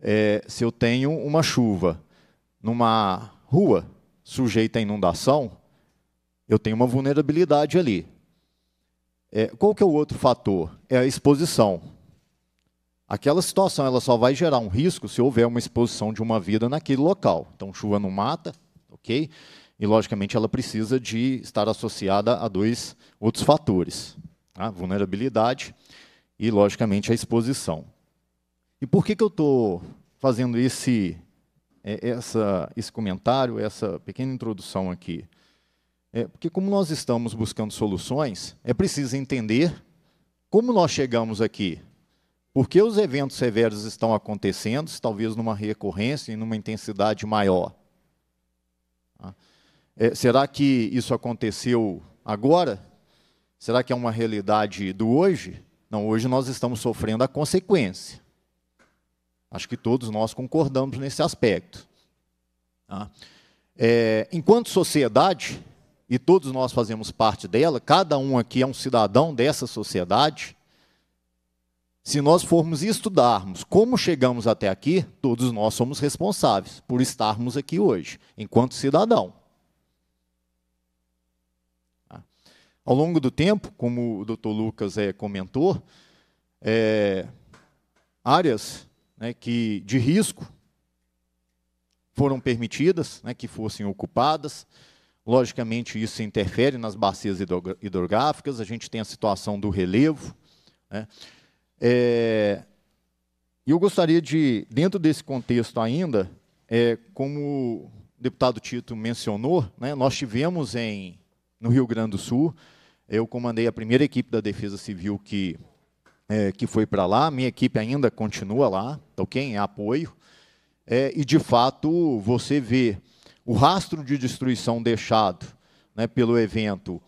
É, se eu tenho uma chuva numa rua sujeita a inundação, eu tenho uma vulnerabilidade ali. É, qual que é o outro fator? É a exposição. Aquela situação ela só vai gerar um risco se houver uma exposição de uma vida naquele local. Então, chuva não mata, ok? e, logicamente, ela precisa de estar associada a dois outros fatores: a tá? vulnerabilidade e, logicamente, a exposição. E por que, que eu estou fazendo esse, é, essa, esse comentário, essa pequena introdução aqui? É porque, como nós estamos buscando soluções, é preciso entender como nós chegamos aqui, por que os eventos severos estão acontecendo, talvez numa recorrência e numa intensidade maior. Tá? É, será que isso aconteceu agora? Será que é uma realidade do hoje? Não, hoje nós estamos sofrendo a consequência. Acho que todos nós concordamos nesse aspecto. Tá? É, enquanto sociedade, e todos nós fazemos parte dela, cada um aqui é um cidadão dessa sociedade. Se nós formos estudarmos como chegamos até aqui, todos nós somos responsáveis por estarmos aqui hoje, enquanto cidadão. Ao longo do tempo, como o Dr. Lucas é, comentou, é, áreas né, que de risco foram permitidas, né, que fossem ocupadas. Logicamente, isso interfere nas bacias hidrográficas. A gente tem a situação do relevo. Né. É, eu gostaria de, dentro desse contexto ainda, é, como o deputado Tito mencionou, né, nós tivemos em, no Rio Grande do Sul eu comandei a primeira equipe da Defesa Civil que, é, que foi para lá. Minha equipe ainda continua lá, tá ok? Em apoio. É, e, de fato, você vê o rastro de destruição deixado né, pelo evento,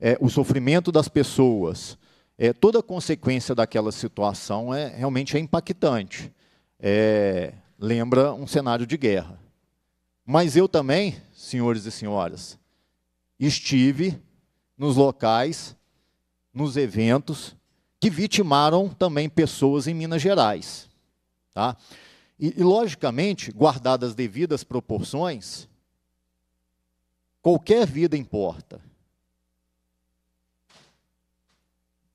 é, o sofrimento das pessoas, é, toda a consequência daquela situação é realmente é impactante. É, lembra um cenário de guerra. Mas eu também, senhores e senhoras, estive nos locais, nos eventos, que vitimaram também pessoas em Minas Gerais. Tá? E, e, logicamente, guardadas devidas proporções, qualquer vida importa.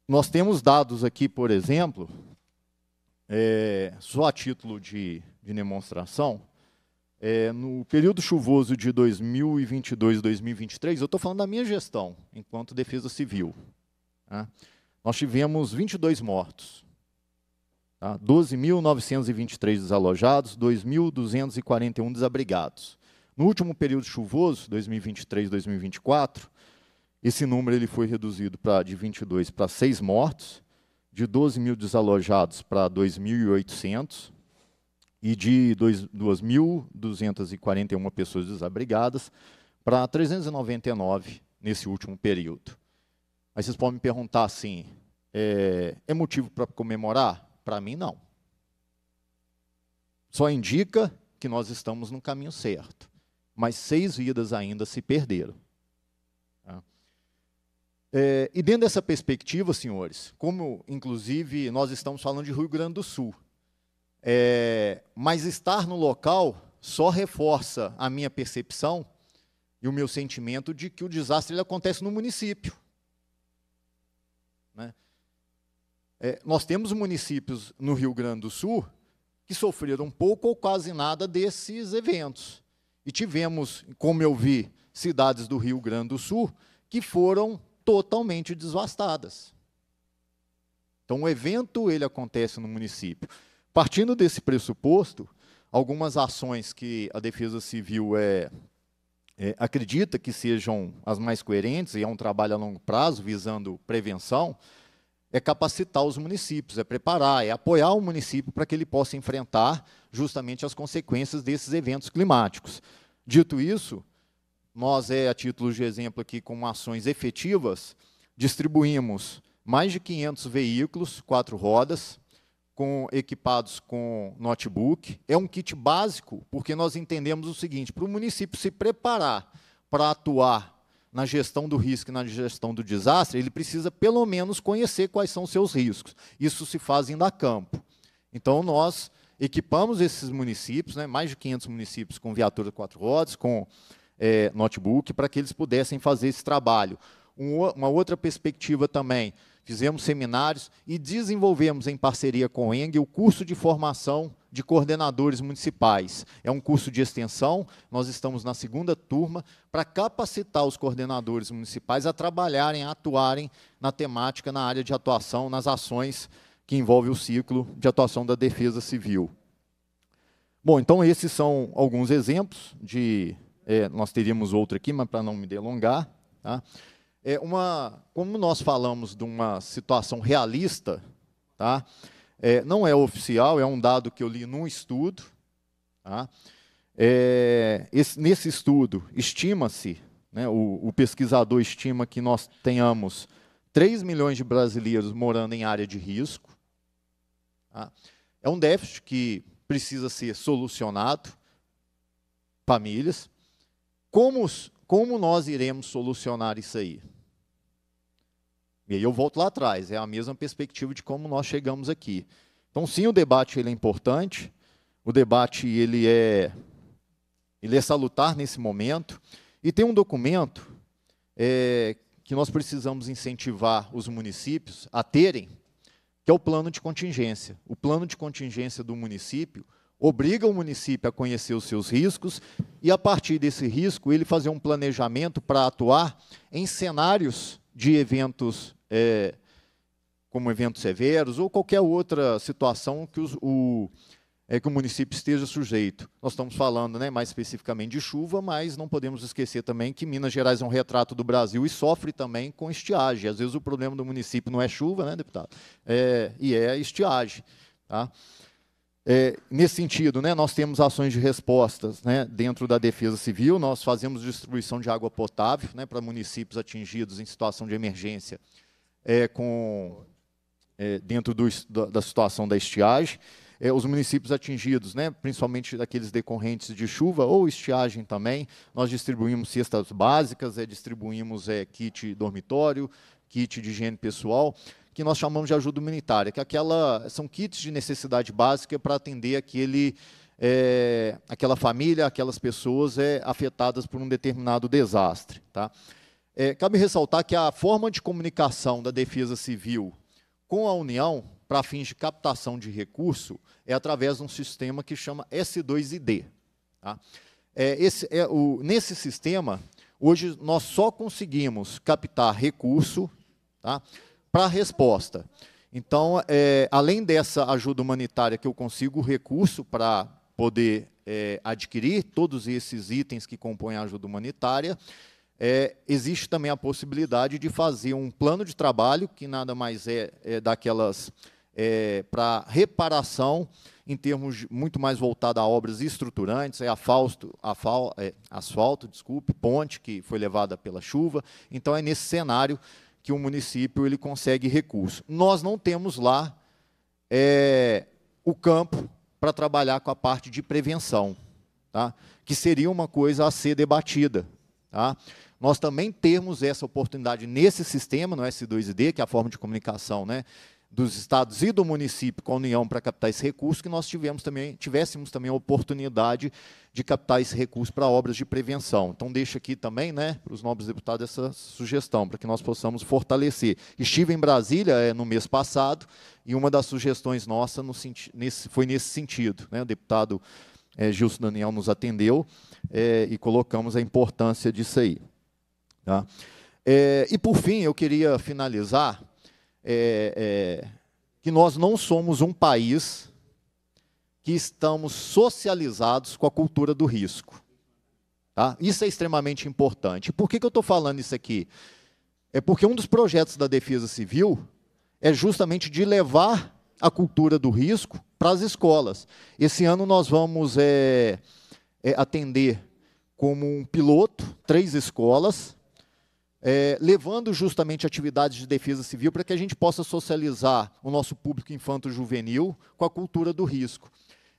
Nós temos dados aqui, por exemplo, é, só a título de, de demonstração, é, no período chuvoso de 2022 e 2023, eu estou falando da minha gestão enquanto Defesa Civil. Tá? Nós tivemos 22 mortos, tá? 12.923 desalojados, 2.241 desabrigados. No último período chuvoso, 2023 2024, esse número ele foi reduzido de 22 para 6 mortos, de 12 mil desalojados para 2.800, e de 2.241 pessoas desabrigadas para 399 nesse último período. Aí vocês podem me perguntar assim, é, é motivo para comemorar? Para mim, não. Só indica que nós estamos no caminho certo. Mas seis vidas ainda se perderam. Tá? É, e dentro dessa perspectiva, senhores, como inclusive nós estamos falando de Rio Grande do Sul, é, mas estar no local só reforça a minha percepção e o meu sentimento de que o desastre acontece no município. Né? É, nós temos municípios no Rio Grande do Sul que sofreram pouco ou quase nada desses eventos. E tivemos, como eu vi, cidades do Rio Grande do Sul que foram totalmente desvastadas. Então, o evento ele acontece no município. Partindo desse pressuposto, algumas ações que a Defesa Civil é, é, acredita que sejam as mais coerentes, e é um trabalho a longo prazo visando prevenção, é capacitar os municípios, é preparar, é apoiar o município para que ele possa enfrentar justamente as consequências desses eventos climáticos. Dito isso, nós, é, a título de exemplo aqui, com ações efetivas, distribuímos mais de 500 veículos, quatro rodas, com, equipados com notebook. É um kit básico, porque nós entendemos o seguinte: para o município se preparar para atuar na gestão do risco e na gestão do desastre, ele precisa pelo menos conhecer quais são os seus riscos. Isso se faz em a campo. Então, nós equipamos esses municípios, né, mais de 500 municípios com viatura quatro rodas, com é, notebook, para que eles pudessem fazer esse trabalho. Um, uma outra perspectiva também Fizemos seminários e desenvolvemos, em parceria com o ENG, o curso de formação de coordenadores municipais. É um curso de extensão, nós estamos na segunda turma, para capacitar os coordenadores municipais a trabalharem, a atuarem na temática, na área de atuação, nas ações que envolvem o ciclo de atuação da defesa civil. Bom, então esses são alguns exemplos de... É, nós teríamos outro aqui, mas para não me delongar. Tá? é uma, como nós falamos de uma situação realista, tá? É, não é oficial, é um dado que eu li num estudo. Tá? É, esse, nesse estudo, estima-se, né, o, o, pesquisador estima que nós tenhamos 3 milhões de brasileiros morando em área de risco. Tá? É um déficit que precisa ser solucionado, famílias. Como, como nós iremos solucionar isso aí? E aí eu volto lá atrás, é a mesma perspectiva de como nós chegamos aqui. Então, sim, o debate ele é importante, o debate ele é, ele é salutar nesse momento, e tem um documento é, que nós precisamos incentivar os municípios a terem, que é o plano de contingência. O plano de contingência do município obriga o município a conhecer os seus riscos e, a partir desse risco, ele fazer um planejamento para atuar em cenários de eventos é, como eventos severos ou qualquer outra situação que os, o, é, que o município esteja sujeito. Nós estamos falando né, mais especificamente de chuva, mas não podemos esquecer também que Minas Gerais é um retrato do Brasil e sofre também com estiagem. Às vezes o problema do município não é chuva, né, deputado? É, e é estiagem. Tá? É, nesse sentido, né, nós temos ações de respostas né, dentro da Defesa Civil, nós fazemos distribuição de água potável né, para municípios atingidos em situação de emergência é, com, é, dentro do, da, da, situação da estiagem. É, os municípios atingidos, né, principalmente daqueles decorrentes de chuva ou estiagem também, nós distribuímos cestas básicas, é, distribuímos é, kit dormitório, kit de higiene pessoal, que nós chamamos de ajuda humanitária, que aquela são kits de necessidade básica para atender aquele é, aquela família, aquelas pessoas é, afetadas por um determinado desastre. Tá? É, cabe ressaltar que a forma de comunicação da Defesa Civil com a União, para fins de captação de recurso, é através de um sistema que chama S2ID. Tá? É, esse, é, o, nesse sistema, hoje nós só conseguimos captar recurso tá, para resposta. Então, é, além dessa ajuda humanitária que eu consigo recurso para poder é, adquirir todos esses itens que compõem a ajuda humanitária, é, existe também a possibilidade de fazer um plano de trabalho, que nada mais é, é daquelas é, para reparação, em termos muito mais voltado a obras estruturantes, é afausto, afal, é, asfalto, desculpe, ponte que foi levada pela chuva. Então, é nesse cenário que o município ele consegue recurso. Nós não temos lá é, o campo para trabalhar com a parte de prevenção, tá? que seria uma coisa a ser debatida. Tá? Nós também temos essa oportunidade nesse sistema, no S2ID, que é a forma de comunicação né, dos estados e do município com a União para captar esse recurso, que nós tivemos também, tivéssemos também a oportunidade de captar esse recurso para obras de prevenção. Então, deixo aqui também né, para os nobres deputados essa sugestão, para que nós possamos fortalecer. Estive em Brasília é, no mês passado, e uma das sugestões nossas no, nesse, foi nesse sentido. Né, o deputado é, Gilson Daniel nos atendeu, é, e colocamos a importância disso aí. Tá? É, e por fim, eu queria finalizar é, é, que nós não somos um país que estamos socializados com a cultura do risco. Tá? Isso é extremamente importante. Por que, que eu estou falando isso aqui? É porque um dos projetos da Defesa Civil é justamente de levar a cultura do risco para as escolas. Esse ano nós vamos é, é, atender como um piloto três escolas, é, levando justamente atividades de defesa civil para que a gente possa socializar o nosso público infanto-juvenil com a cultura do risco.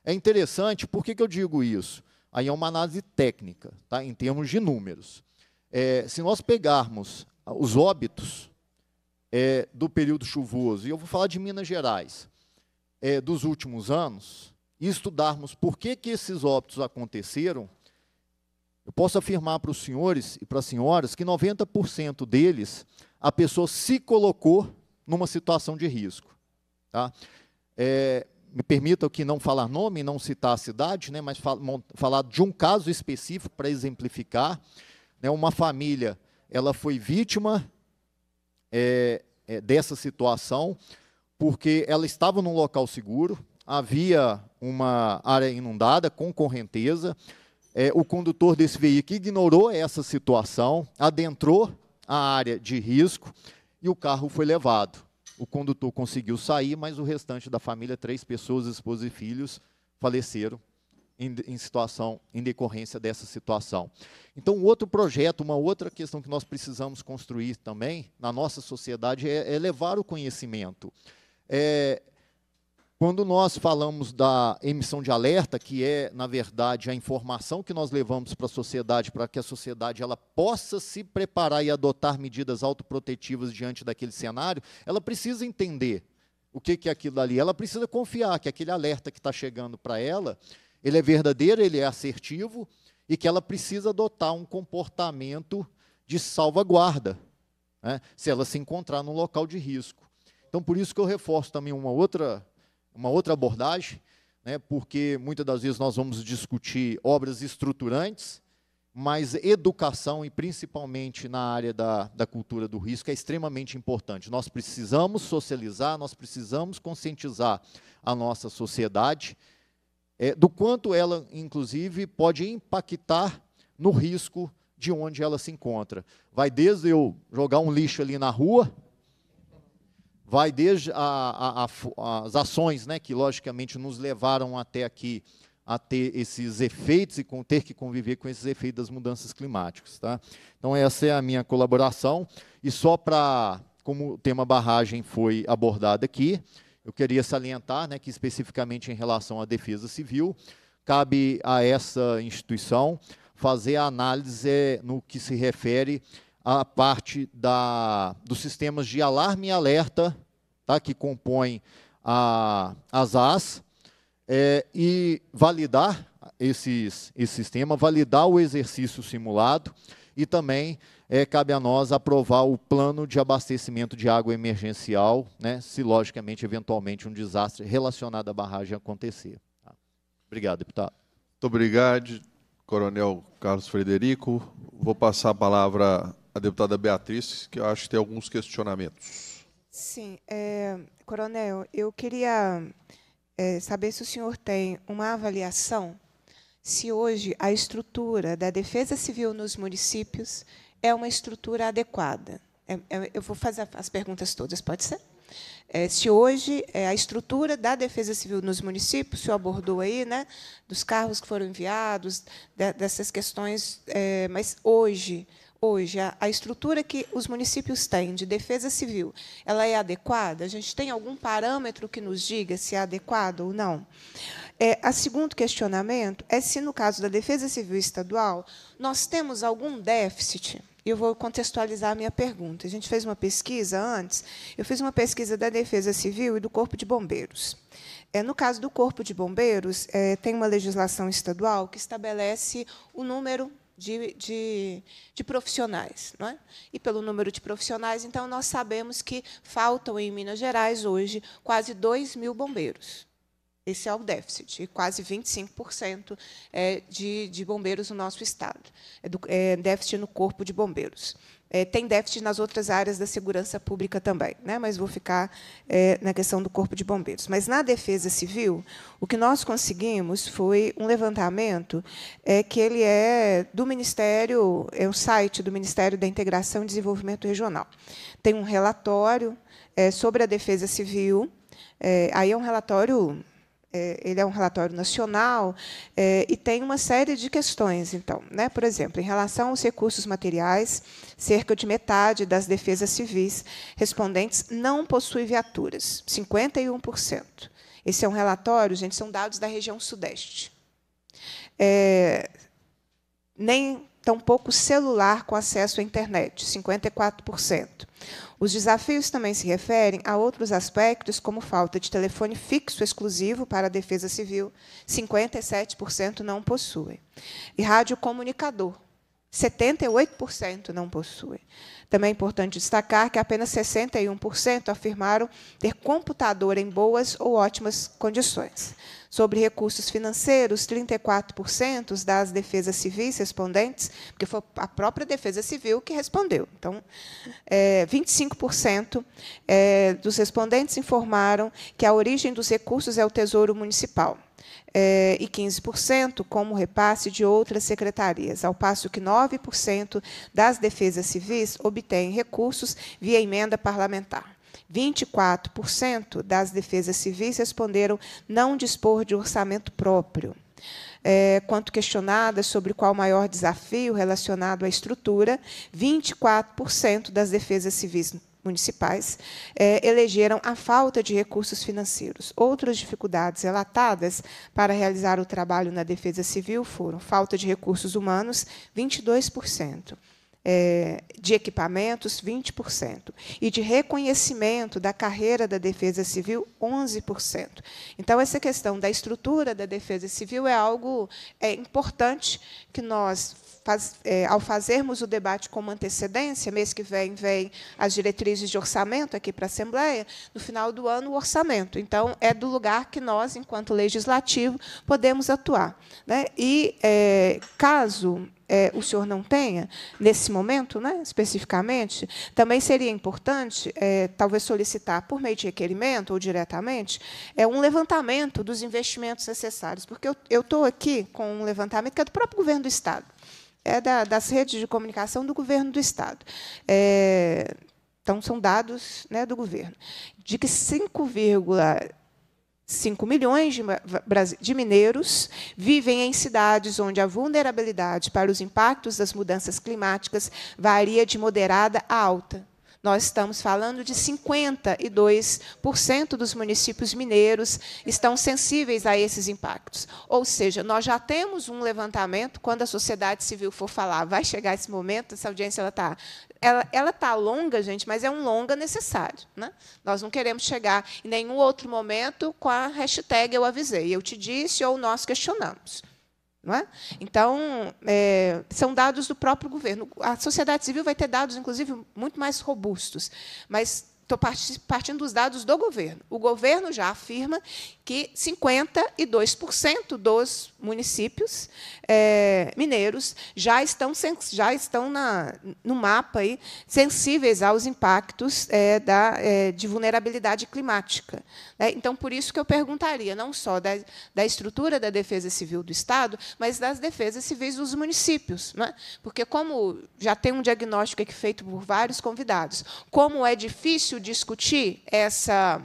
É interessante, por que, que eu digo isso? Aí é uma análise técnica, tá, em termos de números. É, se nós pegarmos os óbitos é, do período chuvoso, e eu vou falar de Minas Gerais, é, dos últimos anos, e estudarmos por que, que esses óbitos aconteceram, eu posso afirmar para os senhores e para as senhoras que 90% deles a pessoa se colocou numa situação de risco. Tá? É, me permitam que não falar nome, não citar a cidade, né, mas fal falar de um caso específico para exemplificar. Né, uma família, ela foi vítima é, é, dessa situação porque ela estava num local seguro, havia uma área inundada com correnteza. É, o condutor desse veículo ignorou essa situação, adentrou a área de risco e o carro foi levado. O condutor conseguiu sair, mas o restante da família, três pessoas, esposa e filhos, faleceram em, em situação, em decorrência dessa situação. Então, outro projeto, uma outra questão que nós precisamos construir também na nossa sociedade é, é levar o conhecimento. É, quando nós falamos da emissão de alerta, que é, na verdade, a informação que nós levamos para a sociedade, para que a sociedade ela possa se preparar e adotar medidas autoprotetivas diante daquele cenário, ela precisa entender o que, é aquilo ali. Ela precisa confiar que aquele alerta que está chegando para ela, ele é verdadeiro, ele é assertivo, e que ela precisa adotar um comportamento de salvaguarda, né, se ela se encontrar num local de risco. Então, por isso que eu reforço também uma outra uma outra abordagem, né, porque muitas das vezes nós vamos discutir obras estruturantes, mas educação, e principalmente na área da, da cultura do risco, é extremamente importante. Nós precisamos socializar, nós precisamos conscientizar a nossa sociedade é, do quanto ela, inclusive, pode impactar no risco de onde ela se encontra. Vai desde eu jogar um lixo ali na rua, vai desde a, a, a, as ações né, que, logicamente, nos levaram até aqui a ter esses efeitos e com, ter que conviver com esses efeitos das mudanças climáticas. Tá? Então, essa é a minha colaboração. E só para, como o tema barragem foi abordado aqui, eu queria salientar né, que, especificamente em relação à defesa civil, cabe a essa instituição fazer a análise é, no que se refere a parte da, dos sistemas de alarme e alerta, tá, que compõem a, as AS, é, e validar esses, esse sistema, validar o exercício simulado e também é, cabe a nós aprovar o plano de abastecimento de água emergencial, né, se logicamente, eventualmente, um desastre relacionado à barragem acontecer. Tá. Obrigado, deputado. Muito obrigado, Coronel Carlos Frederico. Vou passar a palavra a deputada Beatriz, que eu acho que tem alguns questionamentos. Sim, é, coronel, eu queria é, saber se o senhor tem uma avaliação se hoje a estrutura da defesa civil nos municípios é uma estrutura adequada. É, é eu vou fazer as perguntas todas, pode ser? É, se hoje é, a estrutura da Defesa Civil nos municípios, o senhor abordou aí, né, dos carros que foram enviados, de, dessas questões, é, mas hoje hoje a, a estrutura que os municípios têm de defesa civil, ela é adequada? A gente tem algum parâmetro que nos diga se é adequado ou não? É, a segundo questionamento é se, no caso da Defesa Civil Estadual, nós temos algum déficit. Eu vou contextualizar a minha pergunta. A gente fez uma pesquisa antes. Eu fiz uma pesquisa da Defesa Civil e do Corpo de Bombeiros. É, no caso do Corpo de Bombeiros, é, tem uma legislação estadual que estabelece o número de, de, de, profissionais. Não é? E pelo número de profissionais, então, nós sabemos que faltam em Minas Gerais hoje quase 2 mil bombeiros. Esse é o déficit, e quase 25% é, de, de bombeiros no nosso estado, é, é déficit no corpo de bombeiros. É, tem déficit nas outras áreas da segurança pública também, né? mas vou ficar é, na questão do Corpo de Bombeiros. Mas na Defesa Civil, o que nós conseguimos foi um levantamento é, que ele é do Ministério, é um site do Ministério da Integração e Desenvolvimento Regional. Tem um relatório é, sobre a Defesa Civil, é, aí é um relatório é, ele é um relatório nacional é, e tem uma série de questões, então. Né? Por exemplo, em relação aos recursos materiais, cerca de metade das defesas civis respondentes não possui viaturas, 51%. Esse é um relatório, gente, são dados da região sudeste. É, nem tampouco celular com acesso à internet, 54%. Os desafios também se referem a outros aspectos, como falta de telefone fixo exclusivo para a defesa civil, 57% não possuem, e radiocomunicador, 78% não possuem. Também é importante destacar que apenas 61% afirmaram ter computador em boas ou ótimas condições. Sobre recursos financeiros, 34% das defesas civis respondentes, porque foi a própria defesa civil que respondeu. Então, é, 25% é, dos respondentes informaram que a origem dos recursos é o Tesouro Municipal. É, e 15% como repasse de outras secretarias, ao passo que 9% das defesas civis obtiveram tem recursos via emenda parlamentar. 24% das defesas civis responderam não dispor de orçamento próprio. É, quanto questionada sobre qual o maior desafio relacionado à estrutura, 24% das defesas civis municipais é, elegeram a falta de recursos financeiros. Outras dificuldades relatadas para realizar o trabalho na defesa civil foram falta de recursos humanos, 22% é, de equipamentos, 20%, e de reconhecimento da carreira da Defesa Civil, 11%. Então, essa questão da estrutura da Defesa Civil é algo é, importante que nós, faz, é, ao fazermos o debate com antecedência, mês que vem, vem as diretrizes de orçamento aqui para a Assembleia, no final do ano, o orçamento. Então, é do lugar que nós, enquanto legislativo, podemos atuar. Né? E, é, caso é, o senhor não tenha, nesse momento, né, especificamente, também seria importante, é, talvez, solicitar, por meio de requerimento ou diretamente, é, um levantamento dos investimentos necessários. Porque eu estou aqui com um levantamento que é do próprio governo do Estado, é da, das redes de comunicação do governo do Estado. É, então, são dados né, do governo, de que 5, 5 milhões de, de mineiros vivem em cidades onde a vulnerabilidade para os impactos das mudanças climáticas varia de moderada a alta. Nós estamos falando de 52% dos municípios mineiros estão sensíveis a esses impactos. Ou seja, nós já temos um levantamento quando a sociedade civil for falar, vai chegar esse momento, essa audiência ela está ela, ela tá longa, gente, mas é um longa necessário. Né? Nós não queremos chegar em nenhum outro momento com a hashtag eu avisei, eu te disse ou nós questionamos. É? Então, é, são dados do próprio governo. A sociedade civil vai ter dados, inclusive, muito mais robustos, mas estou partindo dos dados do governo. O governo já afirma que 52% dos municípios é, mineiros já estão, já estão na, no mapa aí, sensíveis aos impactos é, da, é, de vulnerabilidade climática. Né? Então, por isso que eu perguntaria, não só da, da estrutura da defesa civil do Estado, mas das defesas civis dos municípios. Né? Porque, como já tem um diagnóstico aqui feito por vários convidados, como é difícil discutir essa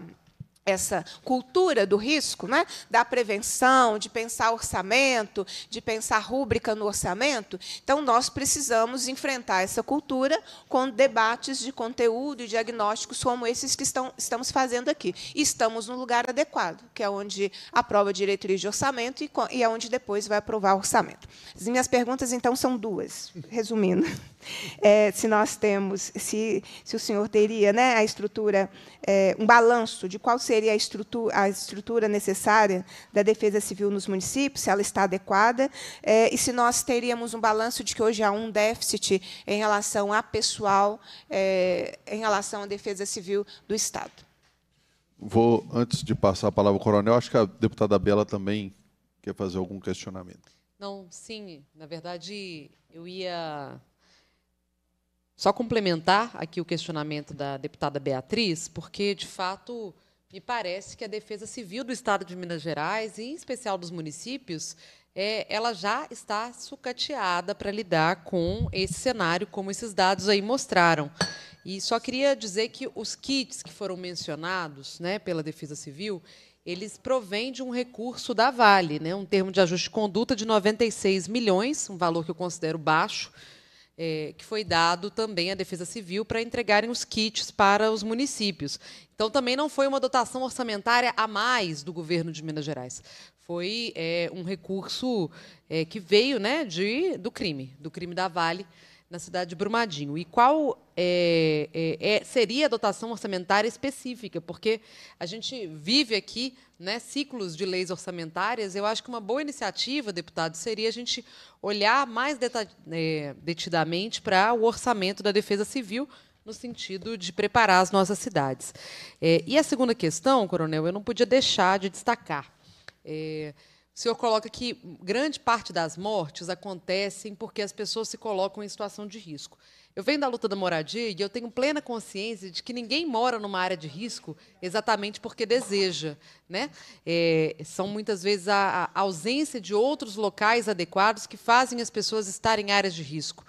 essa cultura do risco, né? da prevenção, de pensar orçamento, de pensar rúbrica no orçamento. Então, nós precisamos enfrentar essa cultura com debates de conteúdo e diagnósticos como esses que estão, estamos fazendo aqui. E estamos no lugar adequado, que é onde aprova diretriz de orçamento e, e é onde depois vai aprovar o orçamento. As minhas perguntas, então, são duas, resumindo. <laughs> É, se nós temos, se, se o senhor teria né, a estrutura, é, um balanço de qual seria a estrutura, a estrutura necessária da defesa civil nos municípios, se ela está adequada, é, e se nós teríamos um balanço de que hoje há um déficit em relação a pessoal, é, em relação à defesa civil do Estado. Vou, antes de passar a palavra ao coronel, acho que a deputada Bela também quer fazer algum questionamento. Não, sim, na verdade, eu ia só complementar aqui o questionamento da deputada Beatriz, porque, de fato, me parece que a Defesa Civil do Estado de Minas Gerais, e em especial dos municípios, é, ela já está sucateada para lidar com esse cenário, como esses dados aí mostraram. E só queria dizer que os kits que foram mencionados né, pela Defesa Civil, eles provêm de um recurso da Vale, né, um termo de ajuste de conduta de 96 milhões, um valor que eu considero baixo, é, que foi dado também à Defesa Civil para entregarem os kits para os municípios. Então, também não foi uma dotação orçamentária a mais do governo de Minas Gerais. Foi é, um recurso é, que veio né, de, do crime, do crime da Vale, na cidade de Brumadinho. E qual é, é, é seria a dotação orçamentária específica? Porque a gente vive aqui né, ciclos de leis orçamentárias. Eu acho que uma boa iniciativa, deputado, seria a gente olhar mais é, detidamente para o orçamento da Defesa Civil, no sentido de preparar as nossas cidades. É, e a segunda questão, coronel, eu não podia deixar de destacar. É, o senhor coloca que grande parte das mortes acontecem porque as pessoas se colocam em situação de risco. Eu venho da luta da moradia e eu tenho plena consciência de que ninguém mora numa área de risco exatamente porque deseja. Né? É, são muitas vezes a, a ausência de outros locais adequados que fazem as pessoas estarem em áreas de risco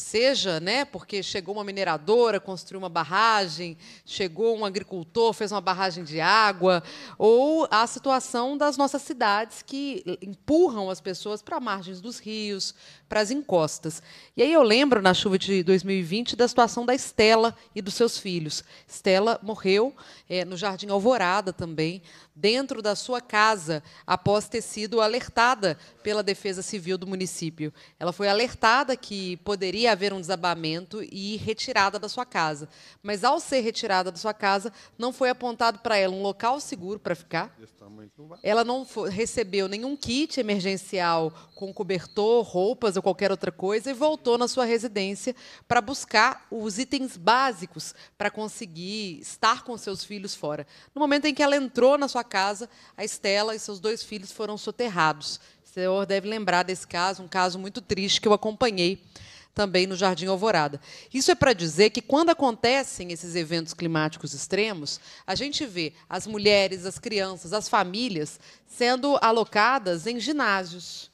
seja, né? Porque chegou uma mineradora, construiu uma barragem, chegou um agricultor, fez uma barragem de água, ou a situação das nossas cidades que empurram as pessoas para margens dos rios, para as encostas. E aí eu lembro, na chuva de 2020, da situação da Estela e dos seus filhos. Estela morreu é, no Jardim Alvorada também, dentro da sua casa, após ter sido alertada pela Defesa Civil do município. Ela foi alertada que poderia haver um desabamento e retirada da sua casa. Mas, ao ser retirada da sua casa, não foi apontado para ela um local seguro para ficar. Ela não recebeu nenhum kit emergencial com cobertor, roupas ou qualquer outra coisa e voltou na sua residência para buscar os itens básicos para conseguir estar com seus filhos fora. No momento em que ela entrou na sua casa, a Estela e seus dois filhos foram soterrados. O senhor deve lembrar desse caso, um caso muito triste que eu acompanhei também no Jardim Alvorada. Isso é para dizer que quando acontecem esses eventos climáticos extremos, a gente vê as mulheres, as crianças, as famílias sendo alocadas em ginásios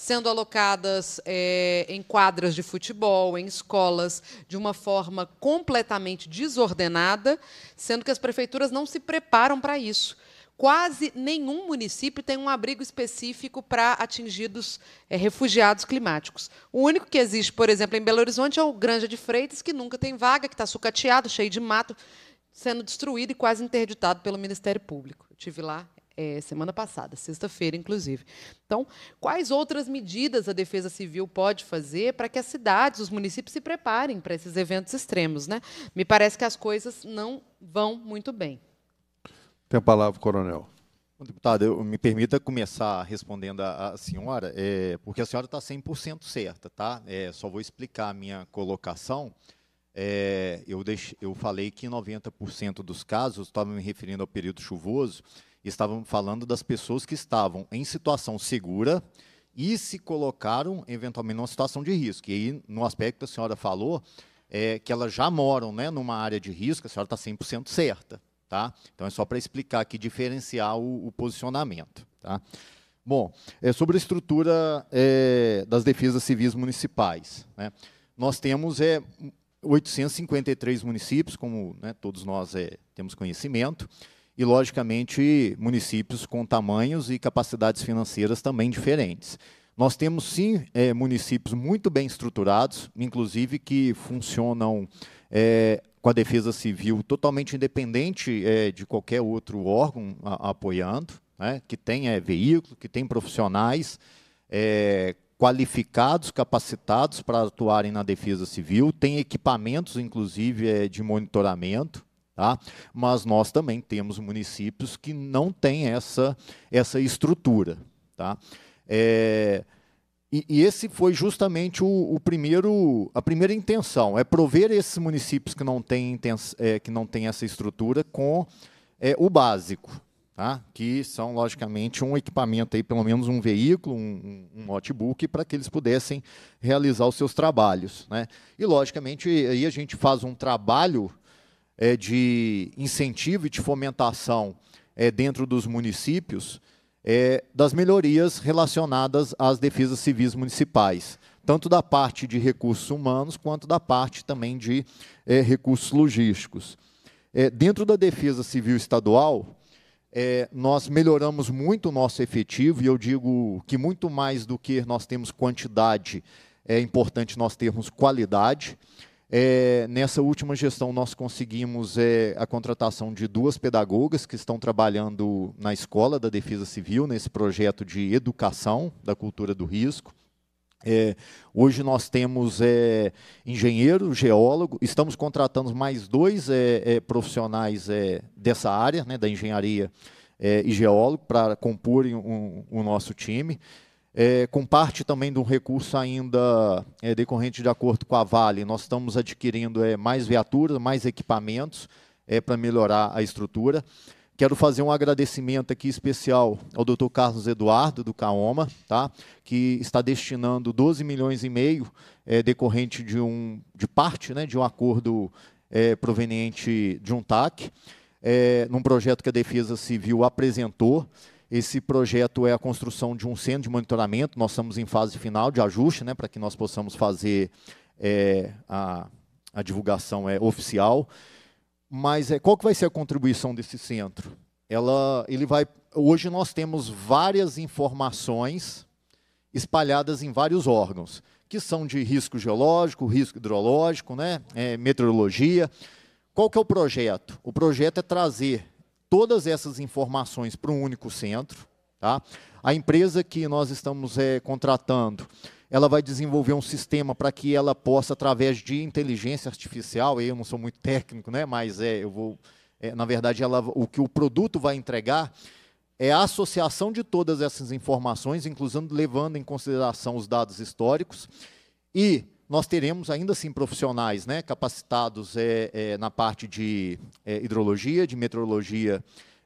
sendo alocadas é, em quadras de futebol, em escolas, de uma forma completamente desordenada, sendo que as prefeituras não se preparam para isso quase nenhum município tem um abrigo específico para atingidos é, refugiados climáticos. O único que existe, por exemplo, em Belo Horizonte é o Granja de Freitas, que nunca tem vaga, que está sucateado, cheio de mato, sendo destruído e quase interditado pelo Ministério Público. Eu estive lá, é, semana passada, sexta-feira, inclusive. Então, quais outras medidas a Defesa Civil pode fazer para que as cidades, os municípios se preparem para esses eventos extremos? Né? Me parece que as coisas não vão muito bem. Tem a palavra, coronel. Deputado, eu, me permita começar respondendo à senhora, é, porque a senhora está 100% certa, tá? É, só vou explicar a minha colocação. É, eu, eu falei que em 90% dos casos, estava me referindo ao período chuvoso, Estavam falando das pessoas que estavam em situação segura e se colocaram, eventualmente, numa situação de risco. E aí, no aspecto que a senhora falou, é que elas já moram né, numa área de risco, a senhora está 100% certa. Tá? Então, é só para explicar aqui, diferenciar o, o posicionamento. Tá? Bom, é, sobre a estrutura é, das defesas civis municipais. Né? Nós temos é, 853 municípios, como né, todos nós é, temos conhecimento e, logicamente, municípios com tamanhos e capacidades financeiras também diferentes. Nós temos, sim, é, municípios muito bem estruturados, inclusive que funcionam é, com a Defesa Civil totalmente independente é, de qualquer outro órgão a, apoiando, né, que tem é, veículo, que tem profissionais é, qualificados, capacitados para atuarem na Defesa Civil, tem equipamentos, inclusive, é, de monitoramento. Tá? Mas nós também temos municípios que não têm essa, essa estrutura. Tá? É, e, e, esse foi justamente o, o, primeiro, a primeira intenção, é prover esses municípios que não têm, é, que não têm essa estrutura com é, o básico, tá? que são, logicamente, um equipamento, aí, pelo menos um veículo, um, um notebook, para que eles pudessem realizar os seus trabalhos. Né? E, logicamente, aí a gente faz um trabalho é, de incentivo e de fomentação é, dentro dos municípios é, das melhorias relacionadas às defesas civis municipais, tanto da parte de recursos humanos quanto da parte também de é, recursos logísticos. É, dentro da defesa civil estadual, é, nós melhoramos muito o nosso efetivo, e eu digo que muito mais do que nós temos quantidade, é importante nós termos qualidade. É, nessa última gestão, nós conseguimos é, a contratação de duas pedagogas que estão trabalhando na Escola da Defesa Civil, nesse projeto de educação da cultura do risco. É, hoje nós temos é, engenheiro, geólogo, estamos contratando mais dois é, é profissionais é, dessa área, né, da engenharia é, e geólogo, para compor um, um, o nosso time. É, com parte também de um recurso ainda é, decorrente de acordo com a Vale, nós estamos adquirindo é, mais viaturas, mais equipamentos é, para melhorar a estrutura. Quero fazer um agradecimento aqui especial ao Dr. Carlos Eduardo, do CAOMA, tá? que está destinando 12 milhões e meio é, decorrente de, um, de parte né, de um acordo é, proveniente de um TAC, num projeto que a Defesa Civil apresentou. Esse projeto é a construção de um centro de monitoramento, nós estamos em fase final de ajuste, né, para que nós possamos fazer é, a, a, divulgação é oficial. Mas é, qual que vai ser a contribuição desse centro? Ela, ele vai, hoje nós temos várias informações espalhadas em vários órgãos, que são de risco geológico, risco hidrológico, né, é, meteorologia. Qual que é o projeto? O projeto é trazer todas essas informações para um único centro. Tá? A empresa que nós estamos é, contratando, ela vai desenvolver um sistema para que ela possa, através de inteligência artificial, eu não sou muito técnico, né, mas é, eu vou, é, na verdade, ela, o que o produto vai entregar é a associação de todas essas informações, inclusive levando em consideração os dados históricos, e nós teremos ainda assim profissionais né, capacitados é, é, na parte de é, hidrologia, de meteorologia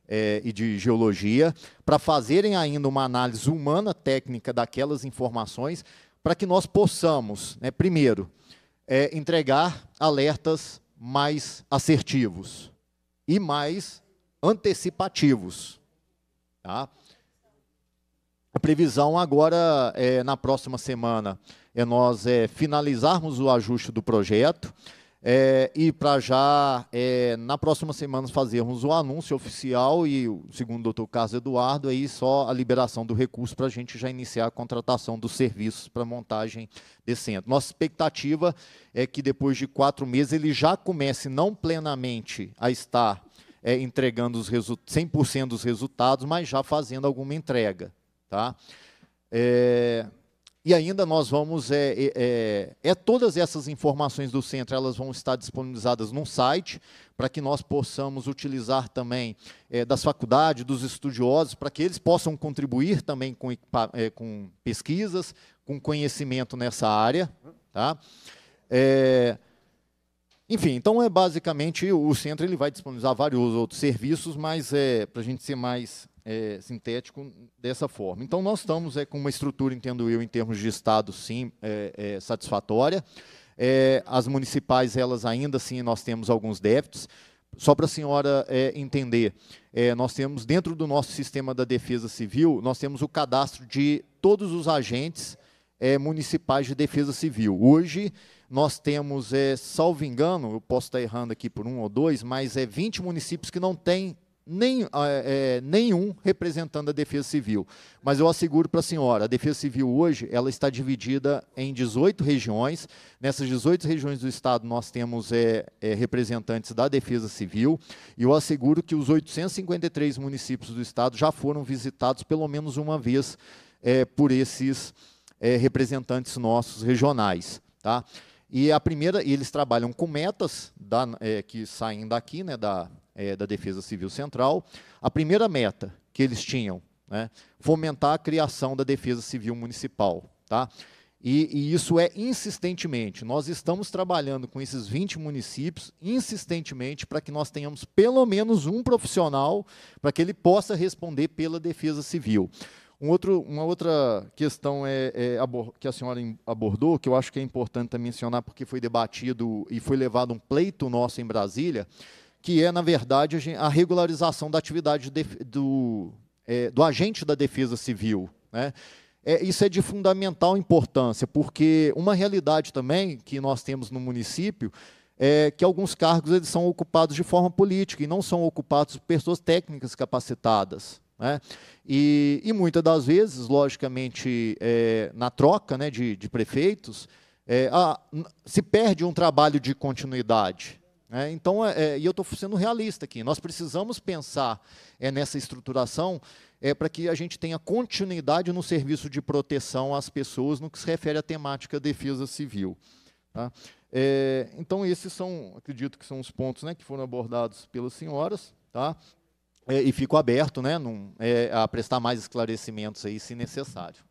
é, e de geologia, para fazerem ainda uma análise humana técnica daquelas informações, para que nós possamos, né, primeiro, é, entregar alertas mais assertivos e mais antecipativos. Tá? A previsão agora, é, na próxima semana, é nós é, finalizarmos o ajuste do projeto é, e para já, é, na próxima semana, fazermos o anúncio oficial e, segundo o doutor Carlos Eduardo, aí só a liberação do recurso para a gente já iniciar a contratação dos serviços para montagem desse centro. Nossa expectativa é que depois de quatro meses ele já comece não plenamente a estar é, entregando os 100% dos resultados, mas já fazendo alguma entrega. Tá? É, e ainda nós vamos é, é, é, é, todas essas informações do centro elas vão estar disponibilizadas num site para que nós possamos utilizar também é, das faculdades, dos estudiosos, para que eles possam contribuir também com, é, com pesquisas, com conhecimento nessa área, tá? É, enfim, então é basicamente o centro ele vai disponibilizar vários outros serviços, mas para a gente ser mais é, sintético dessa forma. Então, nós estamos é, com uma estrutura, entendo eu, em termos de Estado, sim, é, é satisfatória. É, as municipais, elas ainda assim, nós temos alguns débitos. Só para a senhora é, entender, nós temos dentro do nosso sistema da defesa civil, nós temos o cadastro de todos os agentes municipais de defesa civil. Hoje, nós temos, salvo engano, eu posso estar errando aqui por um ou dois, mas é 20 municípios que não têm nem, ah, é, é, nenhum representando a Defesa Civil. Mas eu asseguro para a senhora, a Defesa Civil hoje ela está dividida em 18 regiões. Nessas 18 regiões do Estado nós temos é, é, representantes da Defesa Civil e eu asseguro que os 853 municípios do Estado já foram visitados pelo menos uma vez é, por esses é, representantes nossos regionais. Tá? E a primeira, eles trabalham com metas da, que saem daqui, né, da, é, da Defesa Civil Central. A primeira meta que eles tinham, né, fomentar a criação da Defesa Civil Municipal. Tá? E, e, isso é insistentemente. Nós estamos trabalhando com esses 20 municípios insistentemente para que nós tenhamos pelo menos um profissional para que ele possa responder pela defesa civil. Um outro, uma outra questão é, é, que a senhora abordou, que eu acho que é importante mencionar, porque foi debatido e foi levado um pleito nosso em Brasília, que é, na verdade, a regularização da atividade de, do, é, do agente da defesa civil. Né? É, isso é de fundamental importância, porque uma realidade também que nós temos no município é que alguns cargos eles são ocupados de forma política e não são ocupados por pessoas técnicas capacitadas. Né? E, e muitas das vezes, logicamente, é, na troca né, de, de prefeitos, é, a, se perde um trabalho de continuidade. Né? Então, é, então, é, e eu estou sendo realista aqui, nós precisamos pensar é, nessa estruturação é, para que a gente tenha continuidade no serviço de proteção às pessoas no que se refere à temática defesa civil. Tá? É, então, esses são, acredito que são os pontos né, que foram abordados pelas senhoras, tá? É, e fico aberto né, num, é, a prestar mais esclarecimentos aí, se necessário.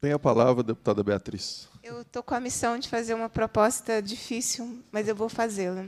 Tem a palavra, deputada Beatriz. Eu estou com a missão de fazer uma proposta difícil, mas eu vou fazê-la.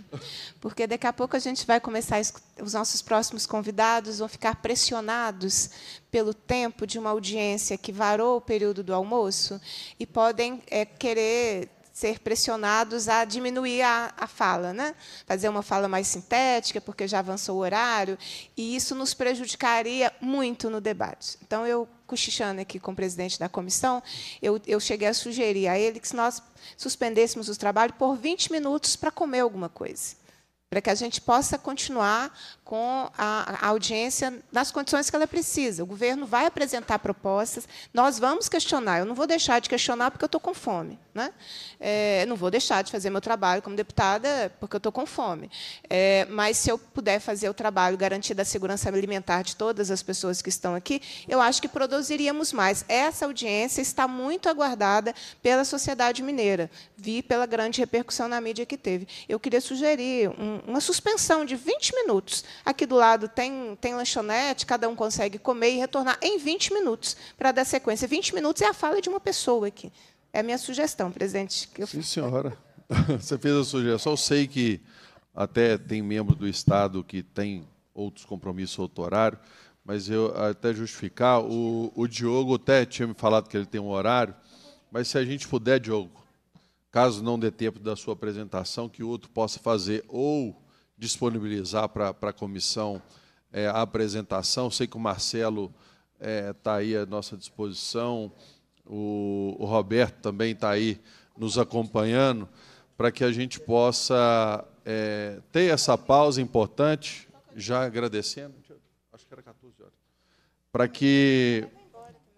Porque daqui a pouco a gente vai começar, os nossos próximos convidados vão ficar pressionados pelo tempo de uma audiência que varou o período do almoço e podem é, querer ser pressionados a diminuir a, a, fala, né? fazer uma fala mais sintética, porque já avançou o horário, e isso nos prejudicaria muito no debate. Então, eu cochichando aqui com o presidente da comissão, eu, eu cheguei a sugerir a ele que nós suspendêssemos o trabalho por 20 minutos para comer alguma coisa para que a gente possa continuar com a, a, audiência nas condições que ela precisa. O governo vai apresentar propostas, nós vamos questionar. Eu não vou deixar de questionar porque eu estou com fome. Né? É, não vou deixar de fazer meu trabalho como deputada porque eu estou com fome. É, mas, se eu puder fazer o trabalho garantido a segurança alimentar de todas as pessoas que estão aqui, eu acho que produziríamos mais. Essa audiência está muito aguardada pela sociedade mineira, vi pela grande repercussão na mídia que teve. Eu queria sugerir um, uma suspensão de 20 minutos Aqui do lado tem, tem lanchonete, cada um consegue comer e retornar em 20 minutos para dar sequência. 20 minutos é a fala de uma pessoa aqui. É a minha sugestão, presidente. Sim, senhora. <laughs> Você fez a sugestão. Eu sei que até tem membro do Estado que tem outros compromissos outro horário, mas eu até justificar, o, o Diogo até tinha me falado que ele tem um horário, mas se a gente puder, Diogo, caso não dê tempo da sua apresentação, que o outro possa fazer ou disponibilizar para a comissão é, a apresentação. Sei que o Marcelo está é, tá aí à nossa disposição, o, o Roberto também está aí nos acompanhando, para que a gente possa é, ter essa pausa importante, já agradecendo, acho que era 14 horas, para que,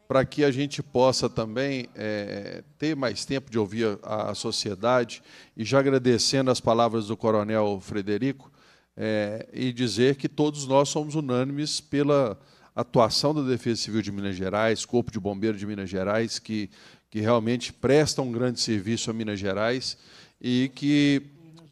para que a gente possa também é, ter mais tempo de ouvir a, a sociedade, e já agradecendo as palavras do coronel Frederico, é, e dizer que todos nós somos unânimes pela atuação da Defesa Civil de Minas Gerais, Corpo de Bombeiros de Minas Gerais, que, que realmente presta um grande serviço a Minas Gerais e que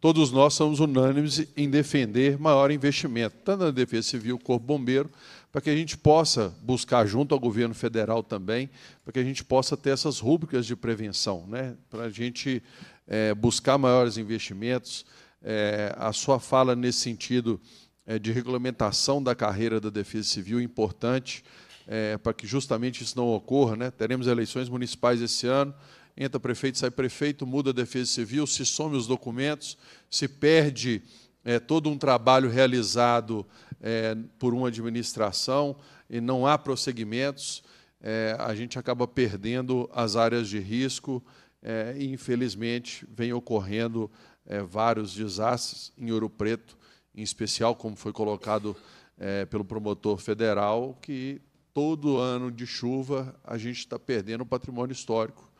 todos nós somos unânimes em defender maior investimento, tanto na Defesa Civil, Corpo Bombeiro, para que a gente possa buscar junto ao governo federal também, para que a gente possa ter essas rúbricas de prevenção, né? para a gente é, buscar maiores investimentos, é, a sua fala nesse sentido é, de regulamentação da carreira da Defesa Civil é importante é, para que justamente isso não ocorra. Né? Teremos eleições municipais esse ano, entra prefeito, sai prefeito, muda a Defesa Civil, se some os documentos, se perde é, todo um trabalho realizado é, por uma administração e não há prosseguimentos, é, a gente acaba perdendo as áreas de risco é, e, infelizmente, vem ocorrendo é, vários desastres em Ouro Preto, em especial, como foi colocado é, pelo promotor federal, que todo ano de chuva a gente está perdendo o patrimônio histórico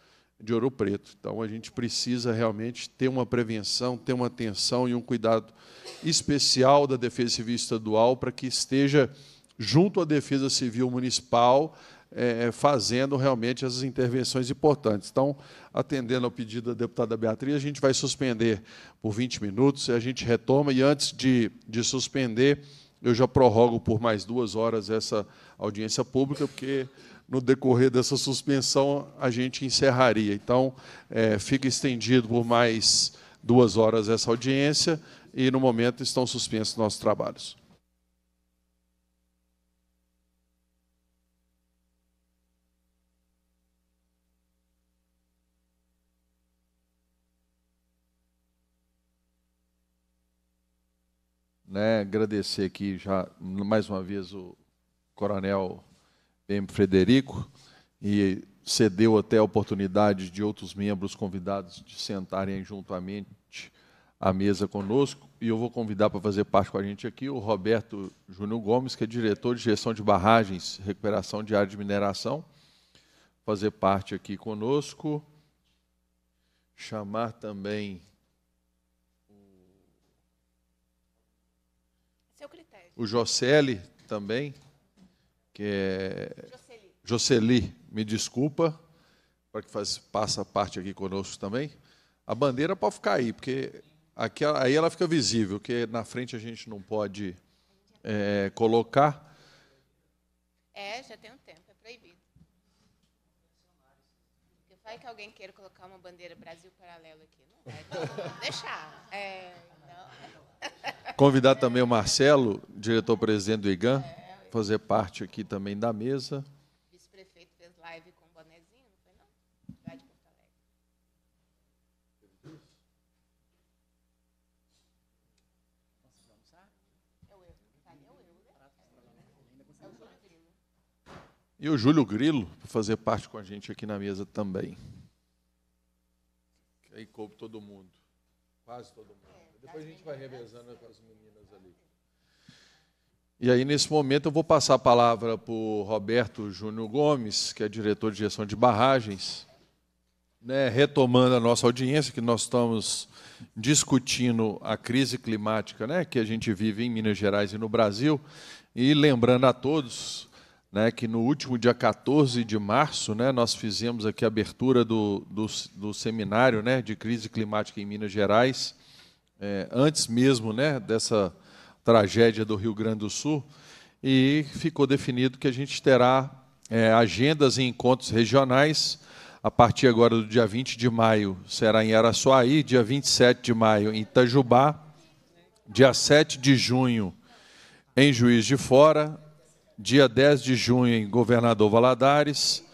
de Ouro Preto. Então a gente precisa realmente ter uma prevenção, ter uma atenção e um cuidado especial da Defesa Civil Estadual para que esteja junto à Defesa Civil Municipal é, é, fazendo realmente essas intervenções importantes. Então, atendendo ao pedido da deputada Beatriz, a gente vai suspender por 20 minutos, a gente retoma, e antes de, de suspender, eu já prorrogo por mais duas horas essa audiência pública, porque no decorrer dessa suspensão a gente encerraria. Então, é, fica estendido por mais duas horas essa audiência e, no momento, estão suspensos nossos trabalhos. né, agradecer aqui já mais uma vez o Coronel M. Frederico e cedeu até a oportunidade de outros membros convidados de sentarem juntamente à mesa conosco. E eu vou convidar para fazer parte com a gente aqui o Roberto Júnior Gomes, que é diretor de gestão de barragens, recuperação de área de mineração, fazer parte aqui conosco. Chamar também o Jocely também, que é. Jocely, Jocely me desculpa, para que faz, passa parte aqui conosco também. A bandeira pode ficar aí, porque aqui, aí ela fica visível, que na frente a gente não pode é, colocar. É, já tem um tempo, é proibido. Porque vai que alguém queira colocar uma bandeira Brasil paralelo aqui. Não vai, não, deixar. É. Convidar também o Marcelo, diretor-presidente do é, é IGAN, fazer parte aqui também da mesa. Vice-prefeito fez live com o Bonezinho, não foi não? Lá de Porto Alegre. E o Júlio Grilo, para fazer parte com a gente aqui na mesa também. Aí coube todo mundo. Quase todo mundo. Depois a gente vai revezando com as meninas ali. E aí, nesse momento, eu vou passar a palavra para o Roberto Júnior Gomes, que é diretor de gestão de barragens, né, retomando a nossa audiência, que nós estamos discutindo a crise climática né, que a gente vive em Minas Gerais e no Brasil, e lembrando a todos né, que no último dia 14 de março né, nós fizemos aqui a abertura do, do, do seminário né, de crise climática em Minas Gerais, é, antes mesmo né, dessa tragédia do Rio Grande do Sul, e ficou definido que a gente terá é, agendas e encontros regionais. A partir agora do dia 20 de maio será em Araçuaí, dia 27 de maio em Itajubá, dia 7 de junho em Juiz de Fora, dia 10 de junho em Governador Valadares,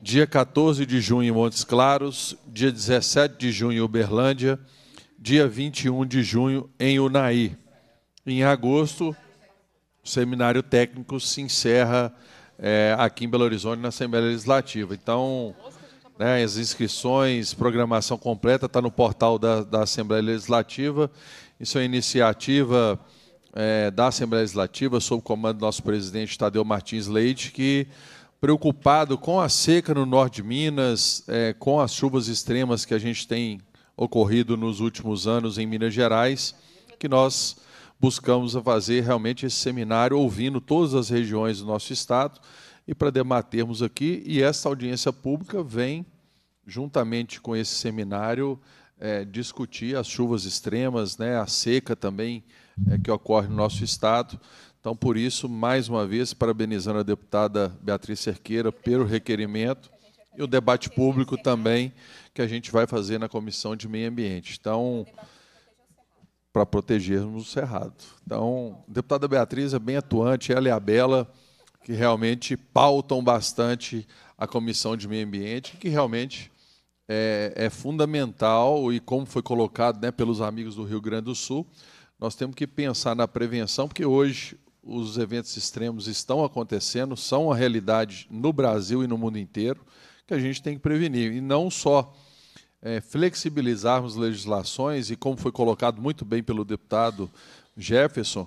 dia 14 de junho em Montes Claros, dia 17 de junho em Uberlândia, dia 21 de junho, em Unai. Em agosto, o seminário técnico se encerra é, aqui em Belo Horizonte, na Assembleia Legislativa. Então, né, as inscrições, programação completa, está no portal da, da, Assembleia Legislativa. Isso é iniciativa é, da Assembleia Legislativa, sob o comando do nosso presidente Tadeu Martins Leite, que, preocupado com a seca no norte de Minas, é, com as chuvas extremas que a gente tem ocorrido nos últimos anos em Minas Gerais, que nós buscamos fazer realmente esse seminário ouvindo todas as regiões do nosso estado e para debatermos aqui. E essa audiência pública vem, juntamente com esse seminário, é, discutir as chuvas extremas, né, a seca também é, que ocorre no nosso estado. Então, por isso, mais uma vez, parabenizando a deputada Beatriz Cerqueira pelo requerimento e o debate público também que a gente vai fazer na Comissão de Meio Ambiente. Então, para protegermos o Cerrado. Então, deputada Beatriz é bem atuante, ela e a Bela, que realmente pautam bastante a Comissão de Meio Ambiente, que realmente é, é fundamental, e como foi colocado né, pelos amigos do Rio Grande do Sul, nós temos que pensar na prevenção, porque hoje os eventos extremos estão acontecendo, são uma realidade no Brasil e no mundo inteiro, que a gente tem que prevenir. E não só é, flexibilizarmos legislações, e como foi colocado muito bem pelo deputado Jefferson,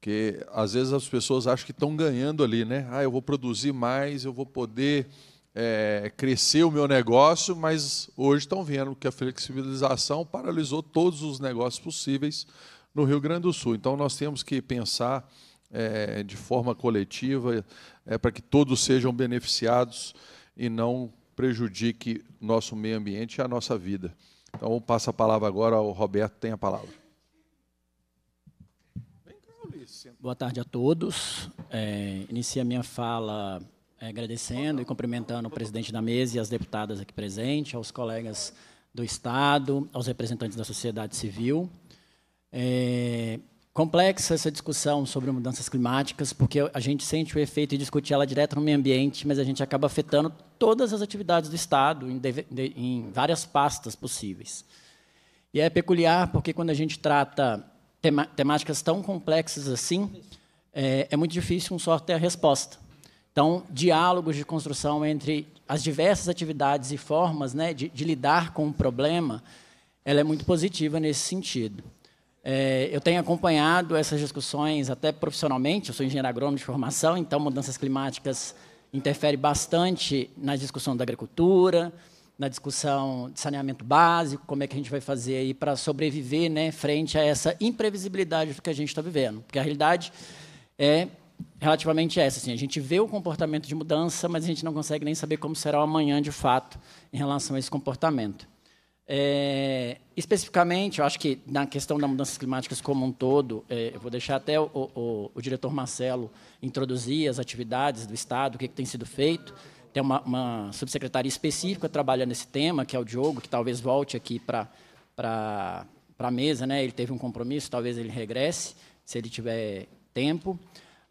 que às vezes as pessoas acham que estão ganhando ali, né? Ah, eu vou produzir mais, eu vou poder é, crescer o meu negócio, mas hoje estão vendo que a flexibilização paralisou todos os negócios possíveis no Rio Grande do Sul. Então nós temos que pensar é, de forma coletiva é, para que todos sejam beneficiados e não prejudique nosso meio ambiente e a nossa vida. Então, passa a palavra agora ao Roberto, tem a palavra. Boa tarde a todos. É, a minha fala é, agradecendo e cumprimentando o presidente da mesa e as deputadas aqui presentes, aos colegas do Estado, aos representantes da sociedade civil. É, Complexa essa discussão sobre mudanças climáticas, porque a gente sente o efeito e discute ela direto no meio ambiente, mas a gente acaba afetando todas as atividades do Estado em, de, em várias pastas possíveis. E é peculiar porque quando a gente trata tema, temáticas tão complexas assim, é, é muito difícil um só ter a resposta. Então, diálogos de construção entre as diversas atividades e formas né, de, de lidar com o problema, ela é muito positiva nesse sentido. É, eu tenho acompanhado essas discussões até profissionalmente, eu sou engenheiro agrônomo de formação, então mudanças climáticas interferem bastante na discussão da agricultura, na discussão de saneamento básico, como é que a gente vai fazer aí para sobreviver né, frente a essa imprevisibilidade do que a gente está vivendo. Porque a realidade é relativamente essa. Assim, a gente vê o comportamento de mudança, mas a gente não consegue nem saber como será o amanhã de fato em relação a esse comportamento. É, especificamente, eu acho que na questão das mudanças climáticas como um todo, é, eu vou deixar até o, o, o, diretor Marcelo introduzir as atividades do Estado, o que, que tem sido feito. Tem uma, uma, subsecretaria específica trabalhando esse tema, que é o Diogo, que talvez volte aqui para a mesa. Né? Ele teve um compromisso, talvez ele regresse, se ele tiver tempo.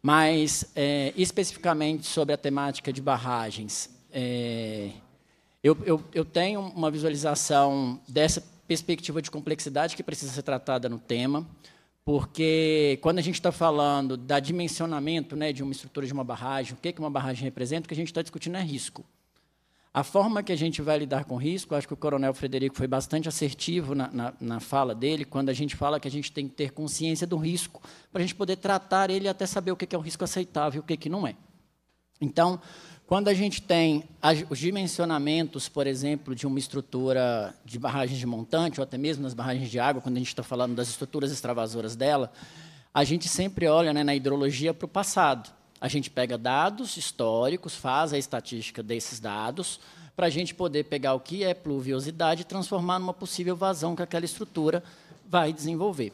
Mas, é, especificamente sobre a temática de barragens. É, eu, eu, eu tenho uma visualização dessa perspectiva de complexidade que precisa ser tratada no tema, porque quando a gente está falando da dimensionamento né, de uma estrutura de uma barragem, o que, que uma barragem representa, o que a gente está discutindo é risco. A forma que a gente vai lidar com risco, acho que o coronel Frederico foi bastante assertivo na, na, na fala dele, quando a gente fala que a gente tem que ter consciência do risco, para a gente poder tratar ele até saber o que, é um risco aceitável e o que, que não é. Então, quando a gente tem os dimensionamentos, por exemplo, de uma estrutura de barragens de montante, ou até mesmo nas barragens de água, quando a gente está falando das estruturas extravasoras dela, a gente sempre olha né, na hidrologia para o passado. A gente pega dados históricos, faz a estatística desses dados, para a gente poder pegar o que é pluviosidade e transformar numa possível vazão que aquela estrutura vai desenvolver.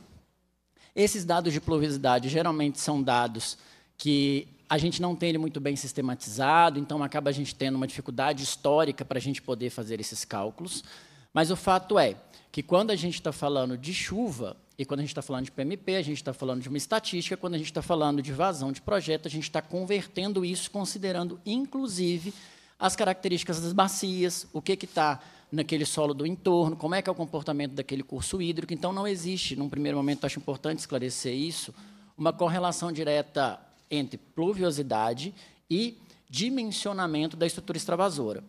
Esses dados de pluviosidade geralmente são dados que a gente não tem ele muito bem sistematizado, então acaba a gente tendo uma dificuldade histórica para a gente poder fazer esses cálculos. Mas o fato é que quando a gente está falando de chuva e quando a gente está falando de PMP, a gente está falando de uma estatística, quando a gente está falando de vazão de projeto, a gente está convertendo isso considerando, inclusive, as características das bacias, o que está naquele solo do entorno, como é que é o comportamento daquele curso hídrico. Então, não existe, num primeiro momento, acho importante esclarecer isso, uma correlação direta entre pluviosidade e dimensionamento da estrutura extravasora.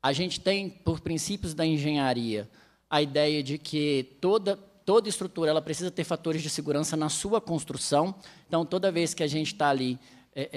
A gente tem, por princípios da engenharia, a ideia de que toda, toda estrutura ela precisa ter fatores de segurança na sua construção. Então, toda vez que a gente está ali é,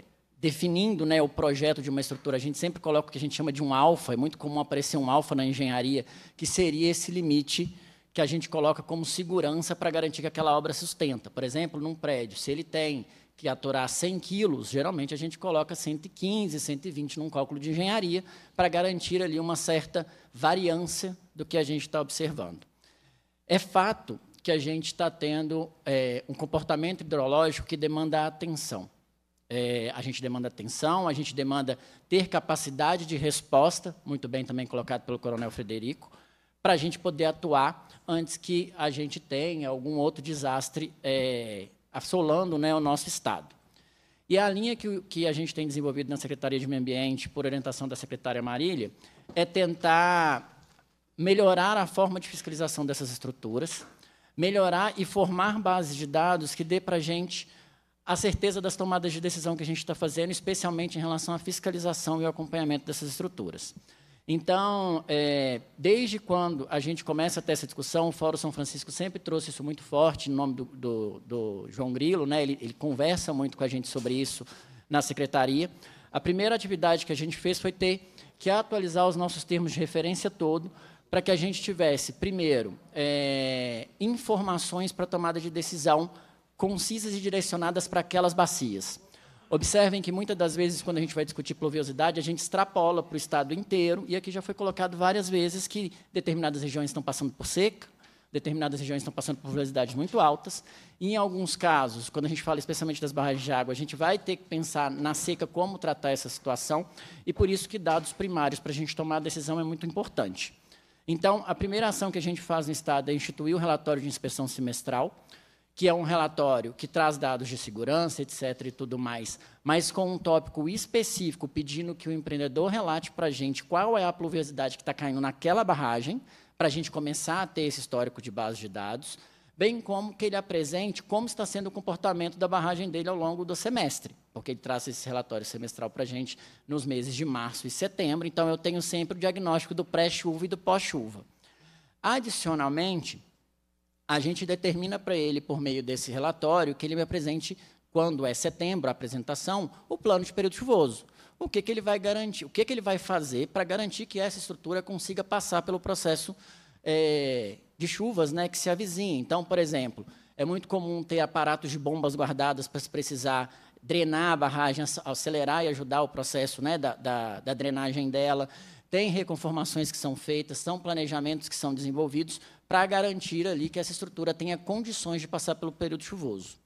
é, definindo né, o projeto de uma estrutura, a gente sempre coloca o que a gente chama de um alfa, é muito comum aparecer um alfa na engenharia, que seria esse limite que a gente coloca como segurança para garantir que aquela obra sustenta. Por exemplo, num prédio, se ele tem que aturar 100 quilos, geralmente a gente coloca 115, 120 num cálculo de engenharia, para garantir ali uma certa variância do que a gente está observando. É fato que a gente está tendo é, um comportamento hidrológico que demanda atenção. É, a gente demanda atenção, a gente demanda ter capacidade de resposta, muito bem também colocado pelo Coronel Frederico, para a gente poder atuar antes que a gente tenha algum outro desastre é, assolando né, o nosso Estado. E é a linha que, que a gente tem desenvolvido na Secretaria de Meio Ambiente, por orientação da secretária Marília, é tentar melhorar a forma de fiscalização dessas estruturas, melhorar e formar bases de dados que dê para a gente a certeza das tomadas de decisão que a gente está fazendo, especialmente em relação à fiscalização e ao acompanhamento dessas estruturas. Então, é, desde quando a gente começa a ter essa discussão, o Fórum São Francisco sempre trouxe isso muito forte, no nome do, do, do João Grilo, né? Ele, ele, conversa muito com a gente sobre isso na secretaria. A primeira atividade que a gente fez foi ter que atualizar os nossos termos de referência todo, para que a gente tivesse, primeiro, é, informações para tomada de decisão concisas e direcionadas para aquelas bacias. Observem que muitas das vezes, quando a gente vai discutir pluviosidade, a gente extrapola para o estado inteiro, e aqui já foi colocado várias vezes que determinadas regiões estão passando por seca, determinadas regiões estão passando por pluviosidades muito altas. E, em alguns casos, quando a gente fala especialmente das barragens de água, a gente vai ter que pensar na seca como tratar essa situação, e por isso que dados primários para a gente tomar a decisão é muito importante. Então, a primeira ação que a gente faz no Estado é instituir o relatório de inspeção semestral, que é um relatório que traz dados de segurança, etc. e tudo mais, mas com um tópico específico, pedindo que o empreendedor relate para a gente qual é a pluviosidade que está caindo naquela barragem, para a gente começar a ter esse histórico de base de dados, bem como que ele apresente como está sendo o comportamento da barragem dele ao longo do semestre, porque ele traz esse relatório semestral para a gente nos meses de março e setembro, então eu tenho sempre o diagnóstico do pré-chuva e do pós-chuva. Adicionalmente, a gente determina para ele, por meio desse relatório, que ele me apresente, quando é setembro, a apresentação, o plano de período chuvoso. O que, que ele vai garantir? O que, que ele vai fazer para garantir que essa estrutura consiga passar pelo processo é, de chuvas né, que se avizinha? Então, por exemplo, é muito comum ter aparatos de bombas guardadas para se precisar drenar a barragem, acelerar e ajudar o processo né, da, da, da drenagem dela tem reconformações que são feitas, são planejamentos que são desenvolvidos para garantir ali que essa estrutura tenha condições de passar pelo período chuvoso.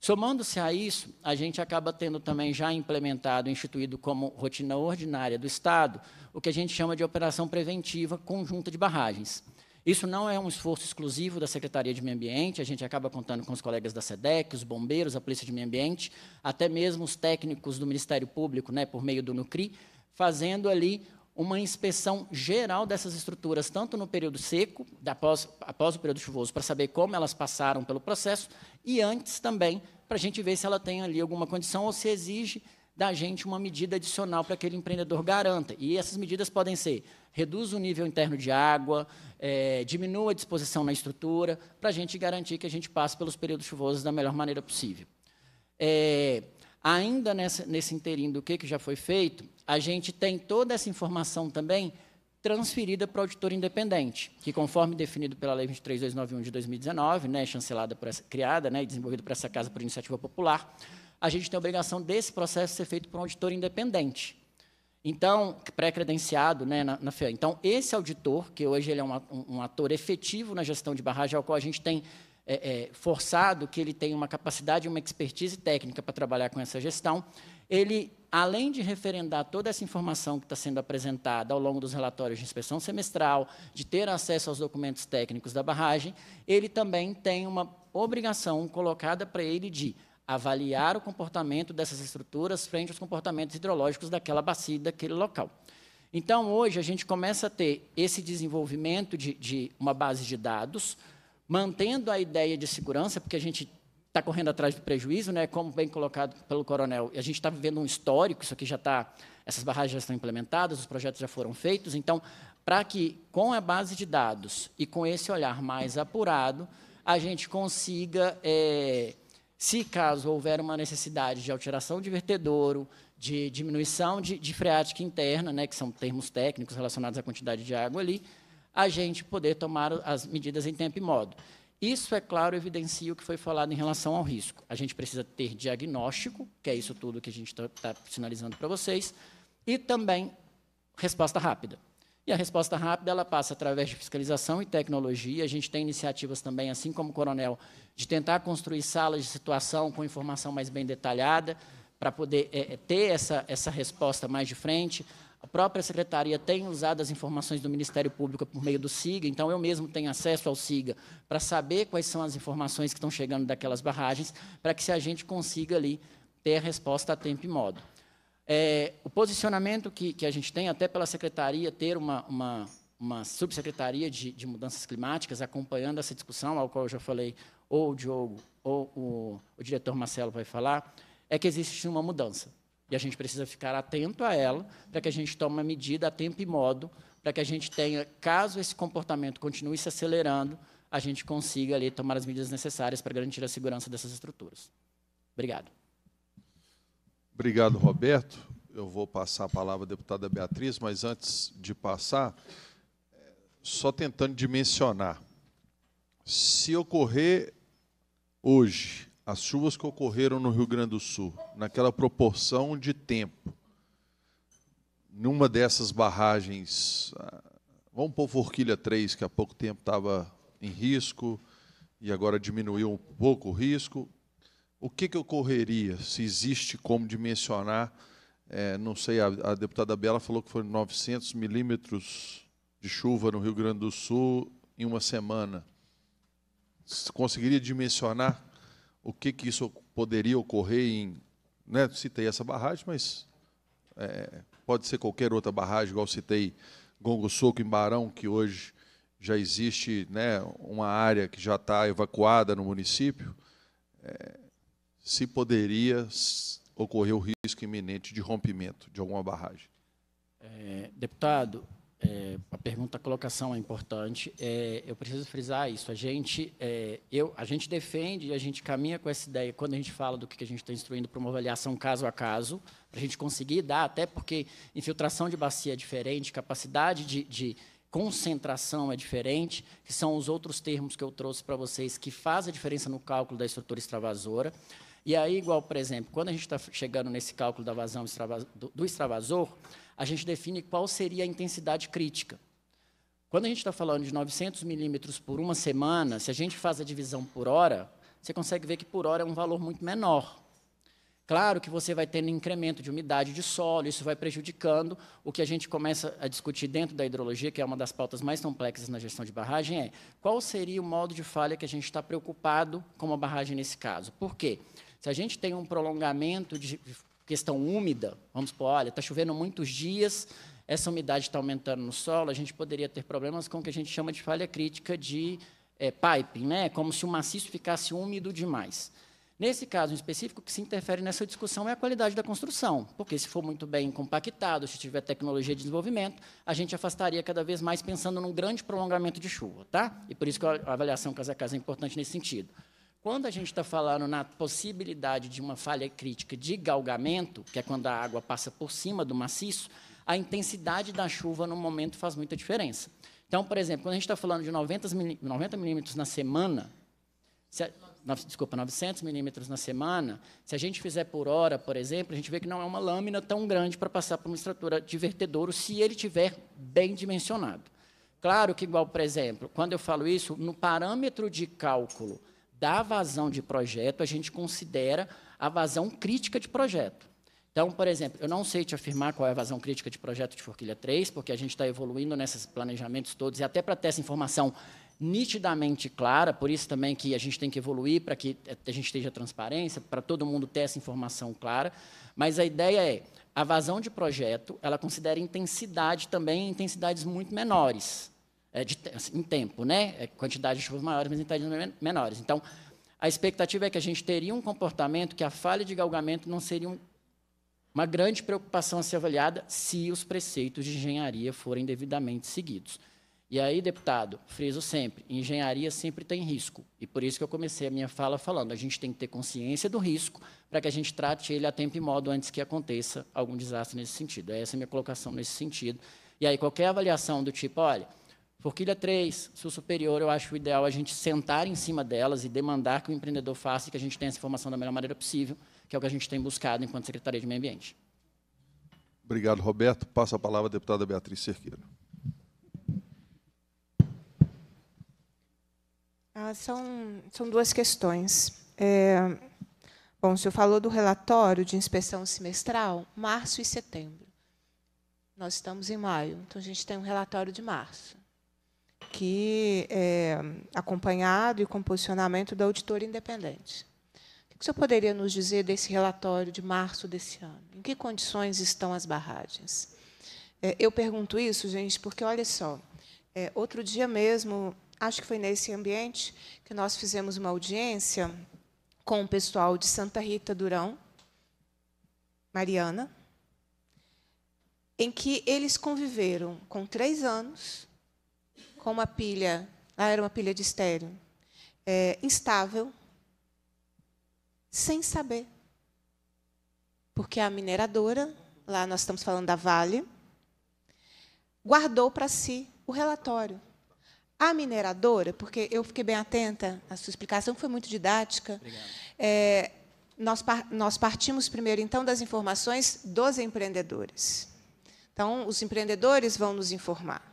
Somando-se a isso, a gente acaba tendo também já implementado, instituído como rotina ordinária do Estado, o que a gente chama de operação preventiva conjunta de barragens. Isso não é um esforço exclusivo da Secretaria de Meio Ambiente, a gente acaba contando com os colegas da SEDEC, os bombeiros, a Polícia de Meio Ambiente, até mesmo os técnicos do Ministério Público, né, por meio do NUCRI, fazendo ali uma inspeção geral dessas estruturas, tanto no período seco, após, após o período chuvoso, para saber como elas passaram pelo processo, e antes também, para a gente ver se ela tem ali alguma condição ou se exige da gente uma medida adicional para que aquele empreendedor garanta. E essas medidas podem ser reduz o nível interno de água, é, diminua a disposição na estrutura, para a gente garantir que a gente passe pelos períodos chuvosos da melhor maneira possível. É, Ainda nessa, nesse interim do que, que já foi feito, a gente tem toda essa informação também transferida para o auditor independente, que conforme definido pela Lei 23.291 de 2019, né, chancelada, por essa, criada né, e desenvolvida por essa casa por iniciativa popular, a gente tem a obrigação desse processo ser feito por um auditor independente. Então, pré-credenciado né, na, na FEA. Então, esse auditor, que hoje ele é um, um ator efetivo na gestão de barragem, ao qual a gente tem é, é, forçado, que ele tem uma capacidade, uma expertise técnica para trabalhar com essa gestão, ele, além de referendar toda essa informação que está sendo apresentada ao longo dos relatórios de inspeção semestral, de ter acesso aos documentos técnicos da barragem, ele também tem uma obrigação colocada para ele de avaliar o comportamento dessas estruturas frente aos comportamentos hidrológicos daquela bacia, daquele local. Então, hoje, a gente começa a ter esse desenvolvimento de, de uma base de dados, mantendo a ideia de segurança, porque a gente está correndo atrás do prejuízo, né? Como bem colocado pelo coronel, a gente está vivendo um histórico. Isso aqui já está, essas barragens já estão implementadas, os projetos já foram feitos. Então, para que com a base de dados e com esse olhar mais apurado, a gente consiga, é, se caso houver uma necessidade de alteração de vertedouro, de diminuição de, de freática interna, né? Que são termos técnicos relacionados à quantidade de água ali a gente poder tomar as medidas em tempo e modo. Isso, é claro, evidencia o que foi falado em relação ao risco. A gente precisa ter diagnóstico, que é isso tudo que a gente está tá sinalizando para vocês, e também resposta rápida. E a resposta rápida ela passa através de fiscalização e tecnologia. A gente tem iniciativas também, assim como o Coronel, de tentar construir salas de situação com informação mais bem detalhada, para poder é, é, ter essa, essa resposta mais de frente. A própria secretaria tem usado as informações do Ministério Público por meio do SIGA, então eu mesmo tenho acesso ao SIGA para saber quais são as informações que estão chegando daquelas barragens, para que se a gente consiga ali ter a resposta a tempo e modo. É, o posicionamento que, que, a gente tem, até pela secretaria ter uma, uma, uma subsecretaria de, de, mudanças climáticas acompanhando essa discussão, ao qual eu já falei, ou o Diogo, ou o, o diretor Marcelo vai falar, é que existe uma mudança. E a gente precisa ficar atento a ela para que a gente tome uma medida a tempo e modo, para que a gente tenha, caso esse comportamento continue se acelerando, a gente consiga ali tomar as medidas necessárias para garantir a segurança dessas estruturas. Obrigado. Obrigado, Roberto. Eu vou passar a palavra à deputada Beatriz, mas antes de passar, só tentando dimensionar. Se ocorrer hoje as chuvas que ocorreram no Rio Grande do Sul, naquela proporção de tempo, numa dessas barragens, ah, vamos pôr Forquilha 3, que há pouco tempo estava em risco e agora diminuiu um pouco o risco, o que, que ocorreria se existe como dimensionar? É, não sei, a, a, deputada Bela falou que foram 900 milímetros de chuva no Rio Grande do Sul em uma semana. Conseguiria dimensionar o que, que isso poderia ocorrer em. Né, citei essa barragem, mas é, pode ser qualquer outra barragem, igual citei Gongo Soco em Barão, que hoje já existe né, uma área que já está evacuada no município. É, se poderia ocorrer o risco iminente de rompimento de alguma barragem. É, deputado, é, a pergunta, a colocação é importante. É, eu preciso frisar isso. A gente, é, eu, a gente defende e a gente caminha com essa ideia quando a gente fala do que a gente está instruindo para uma avaliação caso a caso, para a gente conseguir dar, até porque infiltração de bacia é diferente, capacidade de, de concentração é diferente, que são os outros termos que eu trouxe para vocês que fazem a diferença no cálculo da estrutura extravasora. E aí, igual, por exemplo, quando a gente está chegando nesse cálculo da vazão do extravasor, a gente define qual seria a intensidade crítica. Quando a gente está falando de 900 milímetros por uma semana, se a gente faz a divisão por hora, você consegue ver que por hora é um valor muito menor. Claro que você vai tendo incremento de umidade de solo, isso vai prejudicando. O que a gente começa a discutir dentro da hidrologia, que é uma das pautas mais complexas na gestão de barragem, é qual seria o modo de falha que a gente está preocupado com a barragem nesse caso. Por quê? Se a gente tem um prolongamento de questão úmida, vamos supor, olha, está chovendo muitos dias, essa umidade está aumentando no solo, a gente poderia ter problemas com o que a gente chama de falha crítica de é, piping, né? como se o maciço ficasse úmido demais. Nesse caso específico, o que se interfere nessa discussão é a qualidade da construção, porque se for muito bem compactado, se tiver tecnologia de desenvolvimento, a gente afastaria cada vez mais pensando num grande prolongamento de chuva. Tá? E por isso que a avaliação casa a casa é importante nesse sentido. Quando a gente está falando na possibilidade de uma falha crítica de galgamento, que é quando a água passa por cima do maciço, a intensidade da chuva no momento faz muita diferença. Então, por exemplo, quando a gente está falando de 90, milímetros na semana, se a, desculpa, 900 milímetros na semana, se a gente fizer por hora, por exemplo, a gente vê que não é uma lâmina tão grande para passar por uma estrutura de vertedouro se ele tiver bem dimensionado. Claro que, igual, por exemplo, quando eu falo isso, no parâmetro de cálculo da vazão de projeto, a gente considera a vazão crítica de projeto. Então, por exemplo, eu não sei te afirmar qual é a vazão crítica de projeto de Forquilha 3, porque a gente está evoluindo nesses planejamentos todos, e até para ter essa informação nitidamente clara, por isso também que a gente tem que evoluir para que eh, a gente esteja transparência, para todo mundo ter essa informação clara, mas a ideia é, a vazão de projeto, ela considera intensidade também, intensidades muito menores é, de, assim, em tempo, né? É, quantidade de chuvas maiores, mas em quantidades menores. Então, a expectativa é que a gente teria um comportamento que a falha de galgamento não seria um, uma grande preocupação a ser avaliada se os preceitos de engenharia forem devidamente seguidos. E aí, deputado, friso sempre, engenharia sempre tem risco. E por isso que eu comecei a minha fala falando, a gente tem que ter consciência do risco para que a gente trate ele a tempo e modo antes que aconteça algum desastre nesse sentido. Essa é a minha colocação nesse sentido. E aí, qualquer avaliação do tipo, olha, Forquilha 3, seu superior, eu acho o ideal a gente sentar em cima delas e demandar que o empreendedor faça e que a gente tenha essa informação da melhor maneira possível, que é o que a gente tem buscado enquanto Secretaria de Meio Ambiente. Obrigado, Roberto. Passa a palavra à deputada Beatriz Cerqueira. Ah, são, são duas questões. É, bom, o senhor falou do relatório de inspeção semestral, março e setembro. Nós estamos em maio, então a gente tem um relatório de março que é acompanhado e com posicionamento da auditora independente. O que o senhor poderia nos dizer desse relatório de março desse ano? Em que condições estão as barragens? É, eu pergunto isso, gente, porque, olha só, é, outro dia mesmo, acho que foi nesse ambiente, que nós fizemos uma audiência com o pessoal de Santa Rita Durão, Mariana, em que eles conviveram com três anos com uma pilha, lá ah, era uma pilha de estéreo, é, instável, sem saber. Porque a mineradora, lá nós estamos falando da Vale, guardou para si o relatório. A mineradora, porque eu fiquei bem atenta a sua explicação, foi muito didática. É, nós, nós partimos primeiro, então, das informações dos empreendedores. Então, os empreendedores vão nos informar.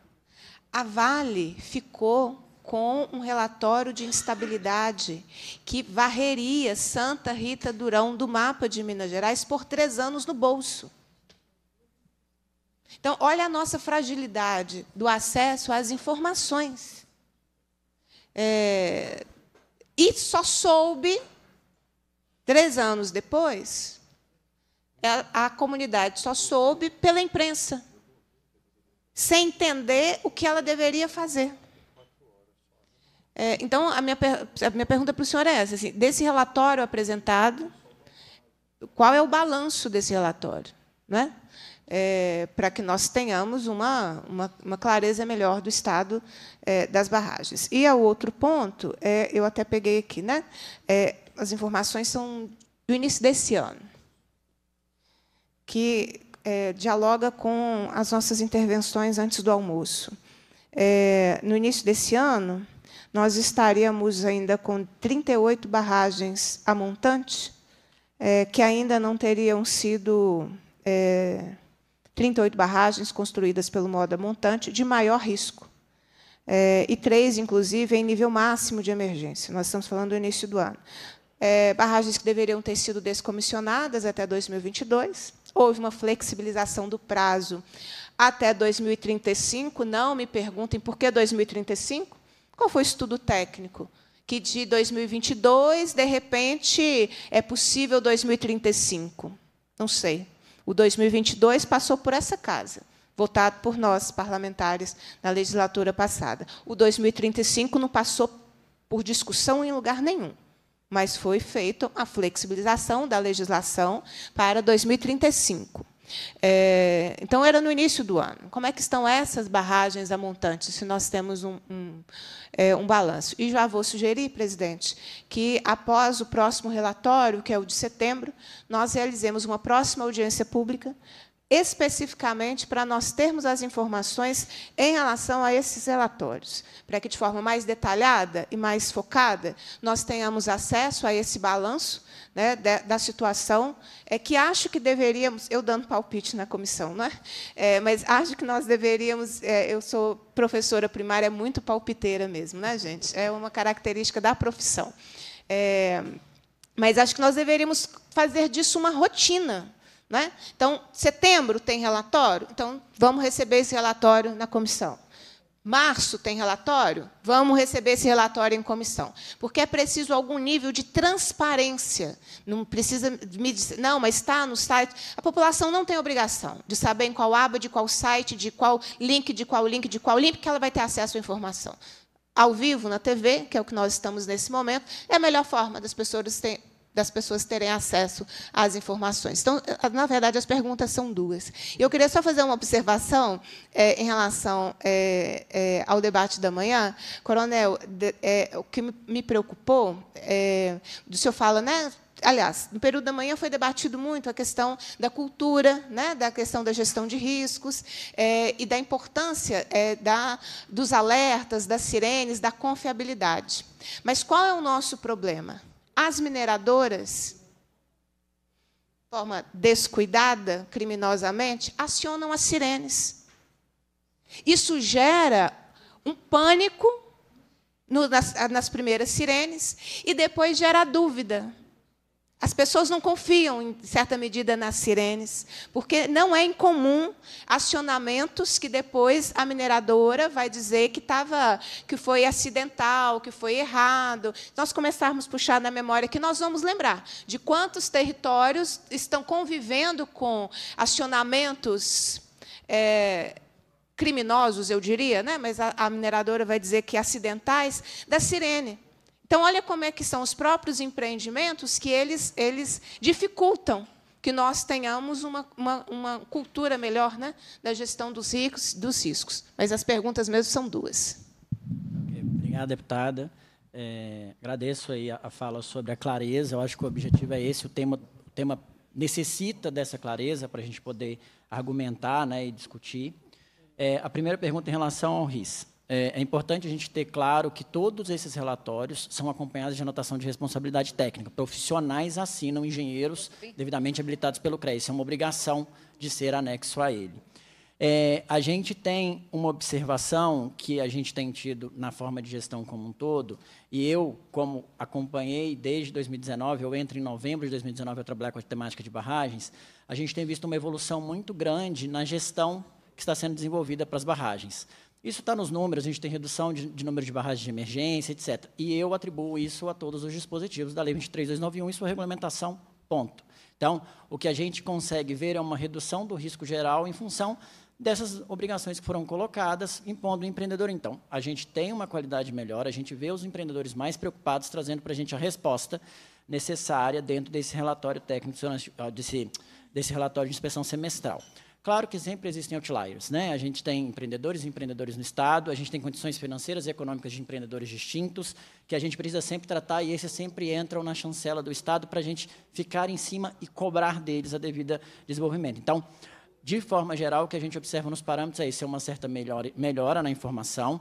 A Vale ficou com um relatório de instabilidade que varreria Santa Rita Durão do mapa de Minas Gerais por três anos no bolso. Então, olha a nossa fragilidade do acesso às informações. É, e só soube, três anos depois, a, é, a comunidade só soube pela imprensa sem entender o que ela deveria fazer. É, então, a minha, a minha pergunta para o senhor é essa: assim, desse relatório apresentado, qual é o balanço desse relatório? Né? É, para que nós tenhamos uma, uma, uma, clareza melhor do estado é, das barragens. E o outro ponto, é, eu até peguei aqui, né? É, as informações são do início desse ano, que é, dialoga com as nossas intervenções antes do almoço. É, no início desse ano, nós estaríamos ainda com 38 barragens a montante, é, que ainda não teriam sido 38 é, barragens construídas pelo modo a montante, de maior risco. É, e três, inclusive, em nível máximo de emergência. Nós estamos falando do início do ano. É, barragens que deveriam ter sido descomissionadas até 2022, houve uma flexibilização do prazo até 2035. Não me perguntem por que 2035. Qual foi o estudo técnico? Que de 2022, de repente, é possível 2035. Não sei. O 2022 passou por essa casa, votado por nós, parlamentares, na legislatura passada. O 2035 não passou por discussão em lugar nenhum mas foi feita a flexibilização da legislação para 2035. É, então, era no início do ano. Como é que estão essas barragens a se nós temos um, um, é, um, balanço? E já vou sugerir, presidente, que, após o próximo relatório, que é o de setembro, nós realizemos uma próxima audiência pública especificamente para nós termos as informações em relação a esses relatórios, para que de forma mais detalhada e mais focada nós tenhamos acesso a esse balanço né, da situação, é que acho que deveríamos, eu dando palpite na comissão, é? é, mas acho que nós deveríamos, é, eu sou professora primária é muito palpiteira mesmo, né, gente? É uma característica da profissão. É, mas acho que nós deveríamos fazer disso uma rotina né? Então, setembro tem relatório? Então, vamos receber esse relatório na comissão. Março tem relatório? Vamos receber esse relatório em comissão. Porque é preciso algum nível de transparência. Não precisa me dizer, não, mas está no site. A população não tem obrigação de saber em qual aba, de qual site, de qual link, de qual link, de qual link, que ela vai ter acesso à informação. Ao vivo, na TV, que é o que nós estamos nesse momento, é a melhor forma das pessoas terem das pessoas terem acesso às informações. Então, eh, na verdade, as perguntas são duas. Eu queria só fazer uma observação é, em relação é, é, ao debate da manhã. Coronel, de, o que me preocupou, o senhor fala, né? aliás, no período da manhã foi debatido muito a questão da cultura, né, da questão da gestão de riscos é, e da importância é, da, dos alertas, das sirenes, da confiabilidade. Mas qual é o nosso problema? as mineradoras, de forma descuidada, criminosamente, acionam as sirenes. Isso gera um pânico nas, nas primeiras sirenes e depois gera dúvida. As pessoas não confiam, em certa medida, nas sirenes, porque não é incomum acionamentos que depois a mineradora vai dizer que, tava, que foi acidental, que foi errado. Nós começarmos a puxar na memória que nós vamos lembrar de quantos territórios estão convivendo com acionamentos é, criminosos, eu diria, né? mas a, a mineradora vai dizer que acidentais, da sirene. Então, olha como é que são os próprios empreendimentos que eles, eles dificultam que nós tenhamos uma, uma, uma cultura melhor né, da gestão dos, ricos, dos riscos. Mas as perguntas mesmo são duas. Obrigado, deputada. É, agradeço aí a, a, fala sobre a clareza. Eu acho que o objetivo é esse. O tema, o tema necessita dessa clareza para a gente poder argumentar né, e discutir. É, a primeira pergunta em relação ao RIS. É, é, importante a gente ter claro que todos esses relatórios são acompanhados de anotação de responsabilidade técnica. Profissionais assinam engenheiros devidamente habilitados pelo CREA. Isso é uma obrigação de ser anexo a ele. É, a gente tem uma observação que a gente tem tido na forma de gestão como um todo, e eu, como acompanhei desde 2019, eu entro em novembro de 2019 a trabalhar com a temática de barragens, a gente tem visto uma evolução muito grande na gestão que está sendo desenvolvida para as barragens. Isso está nos números, a gente tem redução de, de número de barragens de emergência, etc. E eu atribuo isso a todos os dispositivos da Lei 23.291 e sua regulamentação, ponto. Então, o que a gente consegue ver é uma redução do risco geral em função dessas obrigações que foram colocadas, impondo o empreendedor. Então, a gente tem uma qualidade melhor, a gente vê os empreendedores mais preocupados, trazendo para a gente a resposta necessária dentro desse relatório técnico, desse, ah, desse relatório de inspeção semestral. Claro que sempre existem outliers, né? A gente tem empreendedores e empreendedores no Estado, a gente tem condições financeiras e econômicas de empreendedores distintos, que a gente precisa sempre tratar, e esses sempre entram na chancela do Estado para a gente ficar em cima e cobrar deles a devida desenvolvimento. Então, de forma geral, o que a gente observa nos parâmetros é isso, é uma certa melhora, melhora na informação,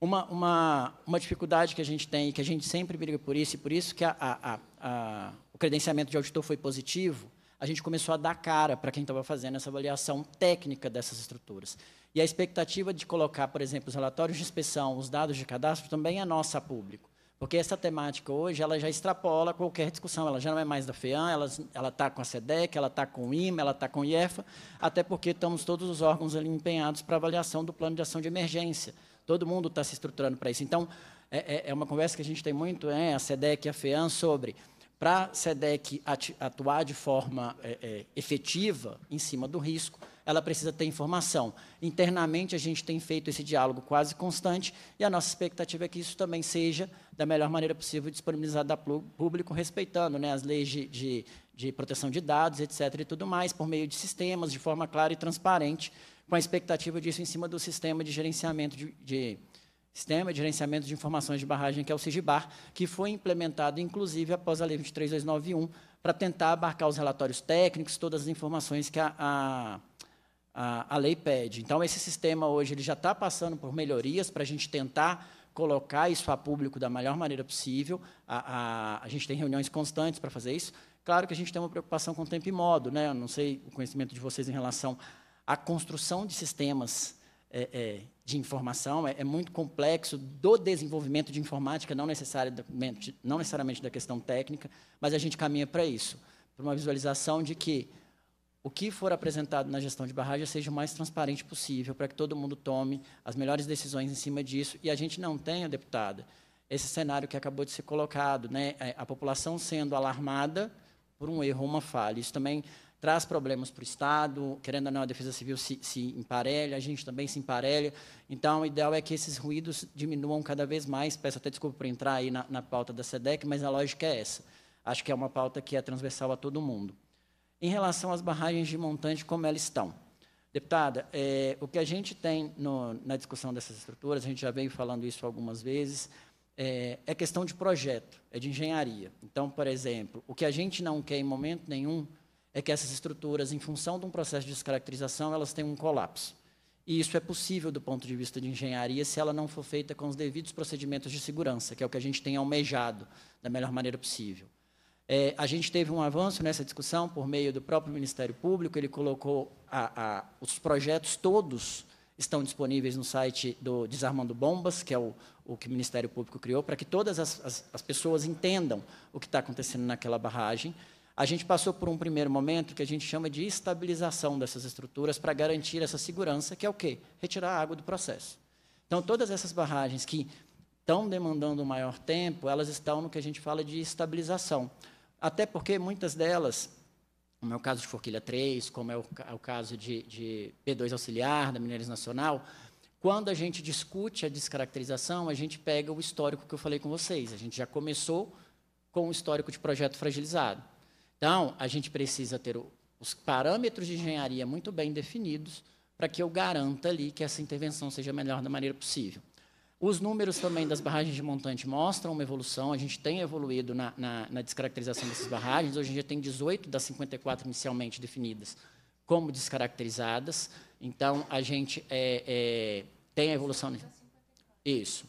uma, uma, uma, dificuldade que a gente tem, e que a gente sempre briga por isso, e por isso que a, a, a, o credenciamento de auditor foi positivo, a gente começou a dar cara para quem estava fazendo essa avaliação técnica dessas estruturas. E a expectativa de colocar, por exemplo, os relatórios de inspeção, os dados de cadastro, também é nossa a público. Porque essa temática hoje ela já extrapola qualquer discussão, ela já não é mais da FEAM, ela está com a SEDEC, ela está com o IMA, ela está com o IEFA, até porque estamos todos os órgãos ali empenhados para avaliação do plano de ação de emergência. Todo mundo está se estruturando para isso. Então, é, é, é, uma conversa que a gente tem muito, é, a SEDEC e a FEAM, sobre para a SEDEC atuar de forma é, é, efetiva em cima do risco, ela precisa ter informação. Internamente, a gente tem feito esse diálogo quase constante e a nossa expectativa é que isso também seja, da melhor maneira possível, disponibilizado ao público, respeitando né, as leis de, de, de proteção de dados, etc., e tudo mais, por meio de sistemas, de forma clara e transparente, com a expectativa disso em cima do sistema de gerenciamento de, de Sistema de Gerenciamento de Informações de Barragem, que é o SIGIBAR, que foi implementado, inclusive, após a Lei 23291, para tentar abarcar os relatórios técnicos, todas as informações que a, a, a, lei pede. Então, esse sistema hoje ele já está passando por melhorias para a gente tentar colocar isso a público da melhor maneira possível. A, a, a gente tem reuniões constantes para fazer isso. Claro que a gente tem uma preocupação com tempo e modo, né? Eu não sei o conhecimento de vocês em relação à construção de sistemas é, é, de informação, é, é, muito complexo do desenvolvimento de informática, não necessariamente, não necessariamente da questão técnica, mas a gente caminha para isso, para uma visualização de que o que for apresentado na gestão de barragem seja o mais transparente possível, para que todo mundo tome as melhores decisões em cima disso, e a gente não tenha, deputada, esse cenário que acabou de ser colocado, né? É, a população sendo alarmada por um erro, uma falha. Isso também traz problemas para o Estado, querendo ou não, a Defesa Civil se, se emparelha, a gente também se emparelha. Então, o ideal é que esses ruídos diminuam cada vez mais. Peço até desculpa por entrar aí na, na pauta da SEDEC, mas a lógica é essa. Acho que é uma pauta que é transversal a todo mundo. Em relação às barragens de montante, como elas estão? Deputada, é, o que a gente tem no, na discussão dessas estruturas, a gente já veio falando isso algumas vezes, é, é questão de projeto, é de engenharia. Então, por exemplo, o que a gente não quer em momento nenhum é que essas estruturas, em função de um processo de descaracterização, elas têm um colapso. E isso é possível do ponto de vista de engenharia se ela não for feita com os devidos procedimentos de segurança, que é o que a gente tem almejado da melhor maneira possível. É, a gente teve um avanço nessa discussão por meio do próprio Ministério Público, ele colocou a, a, os projetos todos estão disponíveis no site do Desarmando Bombas, que é o, o que o Ministério Público criou, para que todas as, as, as pessoas entendam o que está acontecendo naquela barragem a gente passou por um primeiro momento que a gente chama de estabilização dessas estruturas para garantir essa segurança, que é o quê? Retirar a água do processo. Então, todas essas barragens que estão demandando maior tempo, elas estão no que a gente fala de estabilização. Até porque muitas delas, como é o caso de Forquilha 3, como é o, é o caso de, de P2 Auxiliar, da Minérios Nacional, quando a gente discute a descaracterização, a gente pega o histórico que eu falei com vocês. A gente já começou com o histórico de projeto fragilizado. Então, a gente precisa ter os parâmetros de engenharia muito bem definidos para que eu garanta ali que essa intervenção seja a melhor da maneira possível. Os números também das barragens de montante mostram uma evolução. A gente tem evoluído na, na, na descaracterização dessas barragens. Hoje a gente tem 18 das 54 inicialmente definidas como descaracterizadas. Então, a gente é, é, tem a evolução. Isso.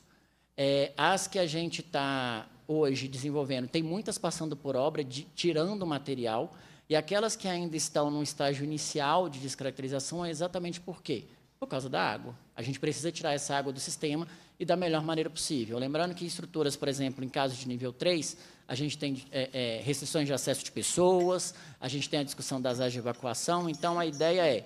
É, as que a gente está hoje desenvolvendo, tem muitas passando por obra, de, tirando material, e aquelas que ainda estão no estágio inicial de descaracterização é exatamente por quê? Por causa da água. A gente precisa tirar essa água do sistema e da melhor maneira possível. Lembrando que estruturas, por exemplo, em casos de nível 3, a gente tem é, é, restrições de acesso de pessoas, a gente tem a discussão das áreas de evacuação, então a ideia é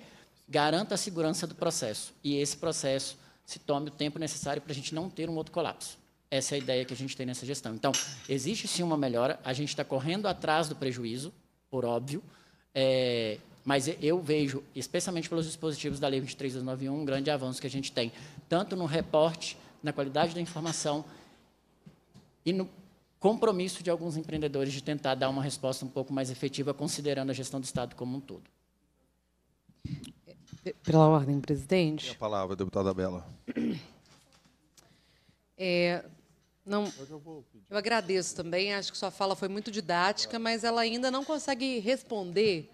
garanta a segurança do processo e esse processo se tome o tempo necessário para a gente não ter um outro colapso. Essa é a ideia que a gente tem nessa gestão. Então, existe sim uma melhora, a gente está correndo atrás do prejuízo, por óbvio, é, mas eu vejo, especialmente pelos dispositivos da Lei 23291, um grande avanço que a gente tem, tanto no reporte, na qualidade da informação e no compromisso de alguns empreendedores de tentar dar uma resposta um pouco mais efetiva, considerando a gestão do Estado como um todo. Eh, pela ordem, presidente. Tem a palavra, deputada Bela. É, não, eu agradeço também, acho que sua fala foi muito didática, mas ela ainda não consegue responder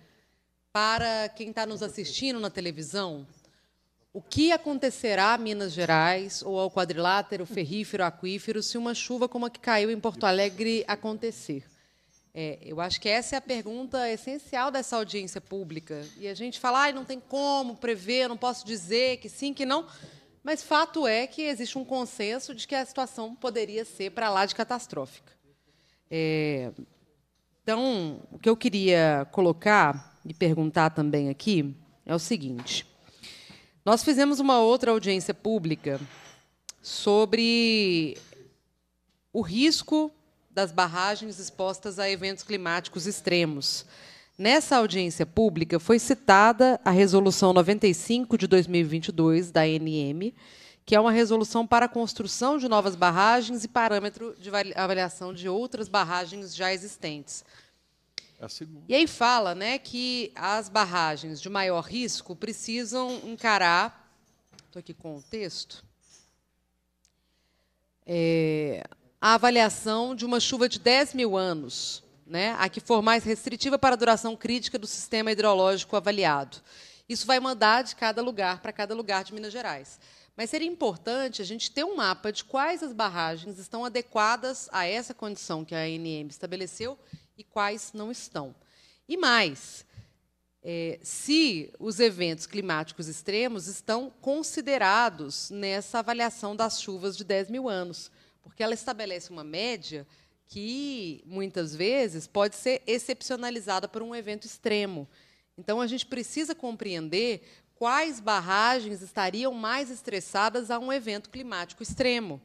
para quem está nos assistindo na televisão o que acontecerá a Minas Gerais ou ao quadrilátero ferrífero aquífero se uma chuva como a que caiu em Porto Alegre acontecer? É, eu acho que essa é a pergunta essencial dessa audiência pública. E a gente fala, ah, não tem como prever, não posso dizer que sim, que não. Mas fato é que existe um consenso de que a situação poderia ser para lá de catastrófica. É, então, o que eu queria colocar e perguntar também aqui é o seguinte: nós fizemos uma outra audiência pública sobre o risco das barragens expostas a eventos climáticos extremos. Nessa audiência pública foi citada a Resolução 95 de 2022 da ANM, que é uma resolução para a construção de novas barragens e parâmetro de avaliação de outras barragens já existentes. É e aí fala né, que as barragens de maior risco precisam encarar. Estou aqui com o texto. É, a avaliação de uma chuva de 10 mil anos né, a que for mais restritiva para a duração crítica do sistema hidrológico avaliado. Isso vai mandar de cada lugar para cada lugar de Minas Gerais. Mas seria importante a gente ter um mapa de quais as barragens estão adequadas a essa condição que a ANM estabeleceu e quais não estão. E mais, é, se os eventos climáticos extremos estão considerados nessa avaliação das chuvas de 10 mil anos, porque ela estabelece uma média que muitas vezes pode ser excepcionalizada por um evento extremo. Então a gente precisa compreender quais barragens estariam mais estressadas a um evento climático extremo.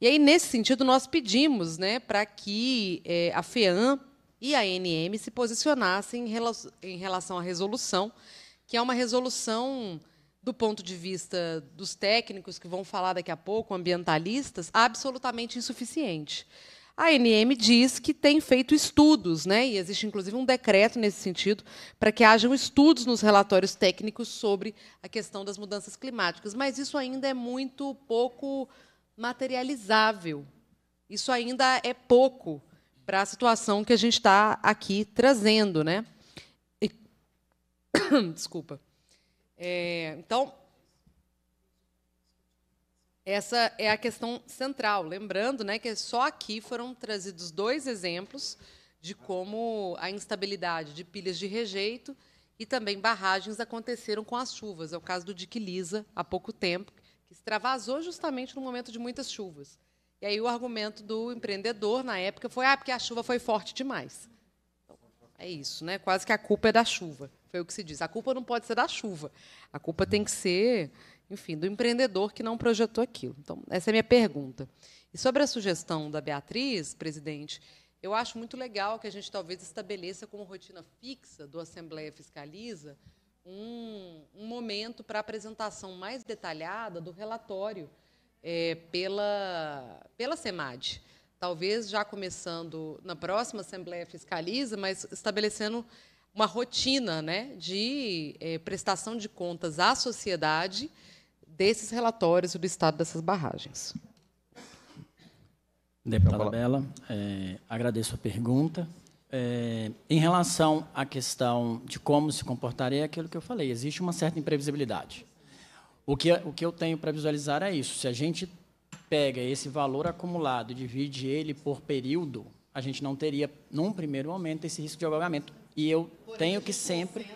E aí nesse sentido nós pedimos, né, para que é, a FEAM e a ANM se posicionassem em, rela em relação à resolução, que é uma resolução do ponto de vista dos técnicos que vão falar daqui a pouco, ambientalistas, absolutamente insuficiente. A ANM diz que tem feito estudos, né? e existe inclusive um decreto nesse sentido, para que hajam estudos nos relatórios técnicos sobre a questão das mudanças climáticas. Mas isso ainda é muito pouco materializável. Isso ainda é pouco para a situação que a gente está aqui trazendo. Né? E... <coughs> Desculpa. É, então, essa é a questão central. Lembrando né, que só aqui foram trazidos dois exemplos de como a instabilidade de pilhas de rejeito e também barragens aconteceram com as chuvas. É o caso do Dick Lisa, há pouco tempo, que extravasou justamente no momento de muitas chuvas. E aí o argumento do empreendedor na época foi: ah, porque a chuva foi forte demais. Então, é isso, né? Quase que a culpa é da chuva. Foi o que se diz. A culpa não pode ser da chuva. A culpa tem que ser enfim, do empreendedor que não projetou aquilo. Então, essa é a minha pergunta. E sobre a sugestão da Beatriz, presidente, eu acho muito legal que a gente talvez estabeleça como rotina fixa do Assembleia Fiscaliza um, um momento para apresentação mais detalhada do relatório é, pela, pela SEMAD. Talvez já começando na próxima Assembleia Fiscaliza, mas estabelecendo uma rotina né, de é, prestação de contas à sociedade desses relatórios do estado dessas barragens. Deputada Bela, é, agradeço a pergunta. É, em relação à questão de como se comportaria, é aquilo que eu falei, existe uma certa imprevisibilidade. O que, o que eu tenho para visualizar é isso. Se a gente pega esse valor acumulado e divide ele por período, a gente não teria, num primeiro momento, esse risco de alagamento. E eu por tenho que sempre...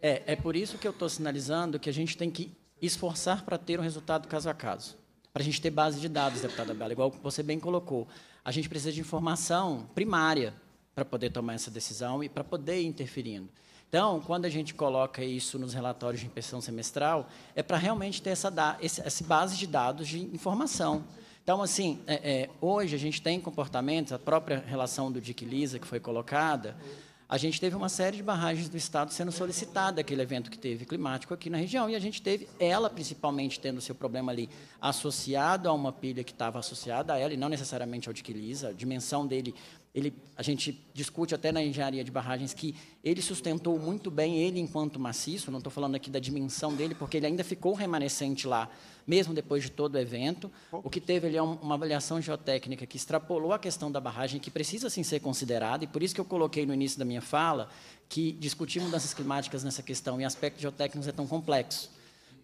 É, é por isso que eu estou sinalizando que a gente tem que esforçar para ter um resultado caso a caso. Para a gente ter base de dados, deputada Bela, igual você bem colocou. A gente precisa de informação primária para poder tomar essa decisão e para poder ir interferindo. Então, quando a gente coloca isso nos relatórios de inspeção semestral, é para realmente ter essa, essa base de dados de informação. Então, assim, é, é, hoje a gente tem comportamentos, a própria relação do DIC Lisa que foi colocada, a gente teve uma série de barragens do Estado sendo solicitada, aquele evento que teve climático aqui na região, e a gente teve ela, principalmente, tendo seu problema ali associado a uma pilha que estava associada a ela, e não necessariamente ao de Quilisa, a dimensão dele ele, a gente discute até na engenharia de barragens que ele sustentou muito bem ele enquanto maciço, não estou falando aqui da dimensão dele, porque ele ainda ficou remanescente lá, mesmo depois de todo o evento. O que teve ali é uma avaliação geotécnica que extrapolou a questão da barragem, que precisa sim ser considerada, e por isso que eu coloquei no início da minha fala que discutir mudanças climáticas nessa questão e aspectos geotécnicos é tão complexo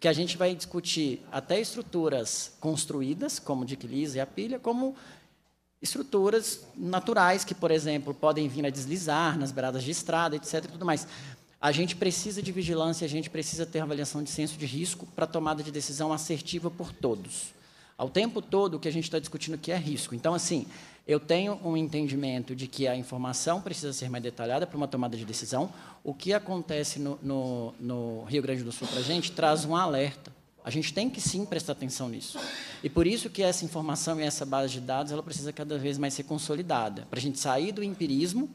que a gente vai discutir até estruturas construídas, como de Quilis e a pilha, como estruturas naturais que, por exemplo, podem vir a deslizar nas beiradas de estrada, etc. E tudo mais. A gente precisa de vigilância, a gente precisa ter avaliação de senso de risco para tomada de decisão assertiva por todos. Ao tempo todo, o que a gente está discutindo aqui é risco. Então, assim, eu tenho um entendimento de que a informação precisa ser mais detalhada para uma tomada de decisão. O que acontece no, no, no Rio Grande do Sul para a gente traz um alerta a gente tem que sim prestar atenção nisso. E por isso que essa informação e essa base de dados ela precisa cada vez mais ser consolidada, para a gente sair do empirismo,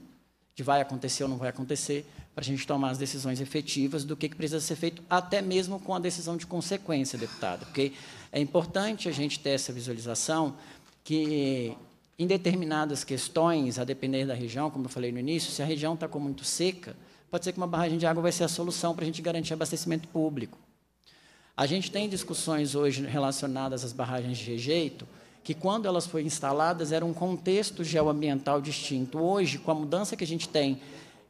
de vai acontecer ou não vai acontecer, para a gente tomar as decisões efetivas do que, que precisa ser feito, até mesmo com a decisão de consequência, deputado. Porque é importante a gente ter essa visualização que, em determinadas questões, a depender da região, como eu falei no início, se a região está com muito seca, pode ser que uma barragem de água vai ser a solução para a gente garantir abastecimento público. A gente tem discussões hoje relacionadas às barragens de rejeito, que quando elas foram instaladas era um contexto geoambiental distinto. Hoje, com a mudança que a gente tem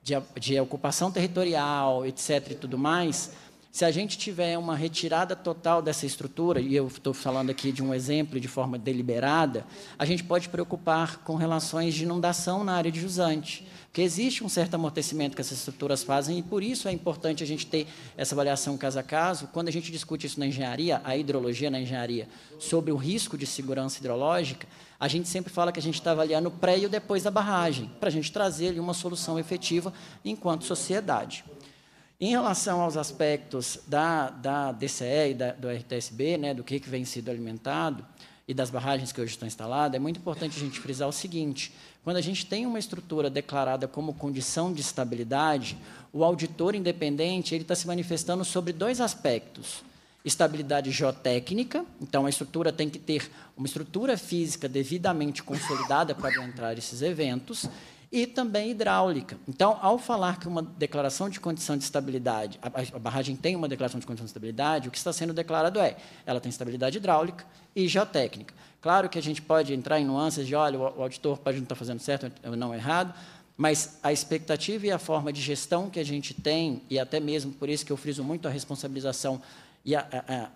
de, de ocupação territorial, etc. e tudo mais, se a gente tiver uma retirada total dessa estrutura, e eu estou falando aqui de um exemplo de forma deliberada, a gente pode preocupar com relações de inundação na área de jusante que existe um certo amortecimento que essas estruturas fazem e por isso é importante a gente ter essa avaliação caso a caso. Quando a gente discute isso na engenharia, a hidrologia na engenharia, sobre o risco de segurança hidrológica, a gente sempre fala que a gente está avaliando o pré e o depois da barragem, para a gente trazer ali uma solução efetiva enquanto sociedade. Em relação aos aspectos da, da DCE e da, do RTSB, né, do que, que vem sido alimentado, e das barragens que hoje estão instaladas, é muito importante a gente frisar o seguinte: quando a gente tem uma estrutura declarada como condição de estabilidade, o auditor independente ele está se manifestando sobre dois aspectos estabilidade geotécnica, então a estrutura tem que ter uma estrutura física devidamente consolidada para entrar esses eventos, e também hidráulica. Então, ao falar que uma declaração de condição de estabilidade, a barragem tem uma declaração de condição de estabilidade, o que está sendo declarado é, ela tem estabilidade hidráulica e geotécnica. Claro que a gente pode entrar em nuances de, olha, o auditor pode não estar fazendo certo ou não errado, mas a expectativa e a forma de gestão que a gente tem, e até mesmo por isso que eu friso muito a responsabilização e a, a, a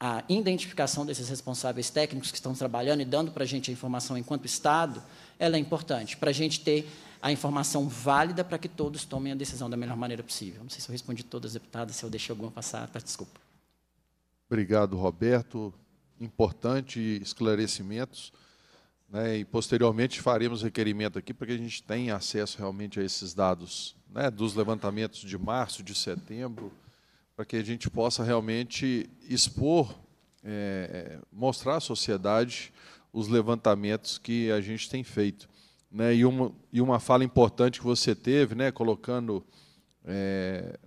a identificação desses responsáveis técnicos que estão trabalhando e dando para a gente a informação enquanto Estado, ela é importante, para a gente ter a informação válida para que todos tomem a decisão da melhor maneira possível. Não sei se eu respondi todas, deputada, se eu deixei alguma passar, peço tá, desculpa. Obrigado, Roberto. Importante esclarecimentos. Né, e posteriormente faremos requerimento aqui para que a gente tenha acesso realmente a esses dados né, dos levantamentos de março, de setembro para que a gente possa realmente expor, é, mostrar à sociedade os levantamentos que a gente tem feito. Né? E, uma, e uma fala importante que você teve, né? colocando é,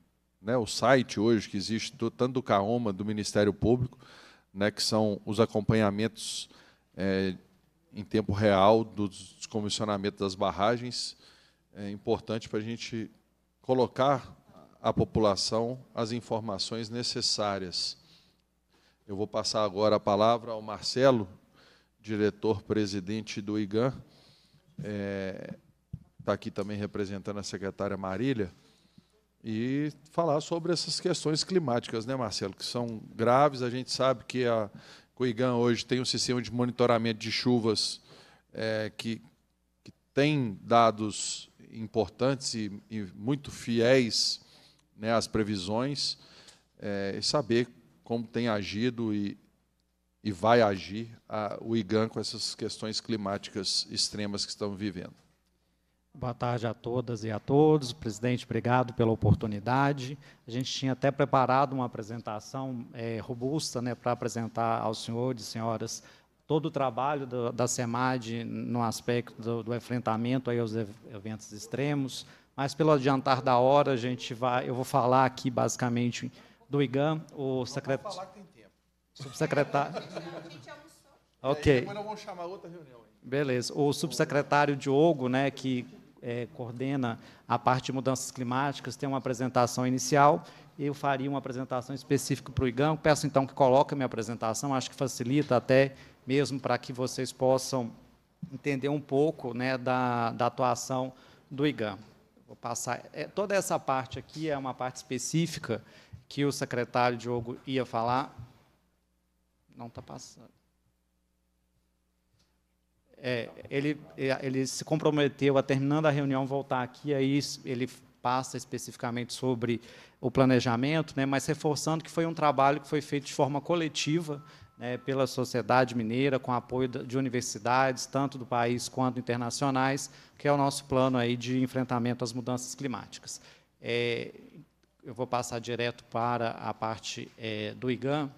né? o site hoje que existe, do, tanto do CAOMA, do Ministério Público, né? que são os acompanhamentos é, em tempo real do descomissionamento das barragens, é importante para a gente colocar à população as informações necessárias. Eu vou passar agora a palavra ao Marcelo, diretor-presidente do IGAN, está é, tá aqui também representando a secretária Marília, e falar sobre essas questões climáticas, né, Marcelo, que são graves. A gente sabe que a o hoje tem um sistema de monitoramento de chuvas é, que, que, tem dados importantes e, e muito fiéis né, as previsões é, e saber como tem agido e, e vai agir a, o IGAN com essas questões climáticas extremas que estamos vivendo. Boa tarde a todas e a todos. Presidente, obrigado pela oportunidade. A gente tinha até preparado uma apresentação é, robusta né, para apresentar aos senhores e senhoras todo o trabalho do, da SEMAD no aspecto do, do enfrentamento aí aos eventos extremos, mas pelo adiantar da hora, a gente vai, eu vou falar aqui basicamente do IGAM, o secretário. falar que tem tempo. Subsecretário. <laughs> ok. Depois nós vamos chamar outra reunião. Beleza. O subsecretário Diogo, né, que é, coordena a parte de mudanças climáticas, tem uma apresentação inicial. Eu faria uma apresentação específica para o IGAM. Peço, então, que coloque a minha apresentação. Acho que facilita até mesmo para que vocês possam entender um pouco né, da, da atuação do IGAM. Vou passar. É, toda essa parte aqui é uma parte específica que o secretário Diogo ia falar. Não está passando. É, ele, é, ele se comprometeu a, terminando a reunião, voltar aqui, aí ele passa especificamente sobre o planejamento, né, mas reforçando que foi um trabalho que foi feito de forma coletiva, é, pela sociedade mineira, com apoio de universidades, tanto do país quanto internacionais, que é o nosso plano aí de enfrentamento às mudanças climáticas. É, eu vou passar direto para a parte é, do IGAM.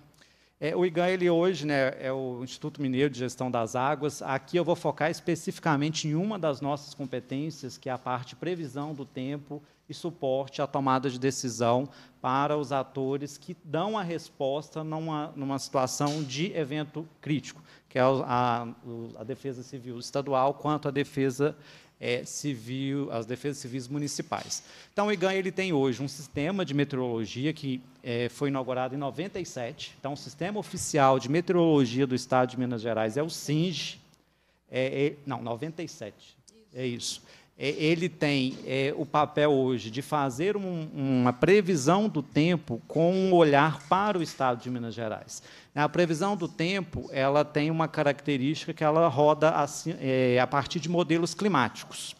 É, o IGAN, ele hoje né, é o Instituto Mineiro de Gestão das Águas. Aqui eu vou focar especificamente em uma das nossas competências, que é a parte previsão do tempo e suporte à tomada de decisão para os atores que dão a resposta numa, numa situação de evento crítico, que é a, a, a defesa civil estadual quanto a defesa é, civil, as defesas civis municipais. Então, o IGAN ele tem hoje um sistema de meteorologia que é, foi inaugurado em 97. Então, o sistema oficial de meteorologia do Estado de Minas Gerais é o SINGE. É, é não, 97. Isso. É isso. É, ele tem é, o papel hoje de fazer um, uma previsão do tempo com um olhar para o Estado de Minas Gerais. A previsão do tempo ela tem uma característica que ela roda assim, é, a partir de modelos climáticos.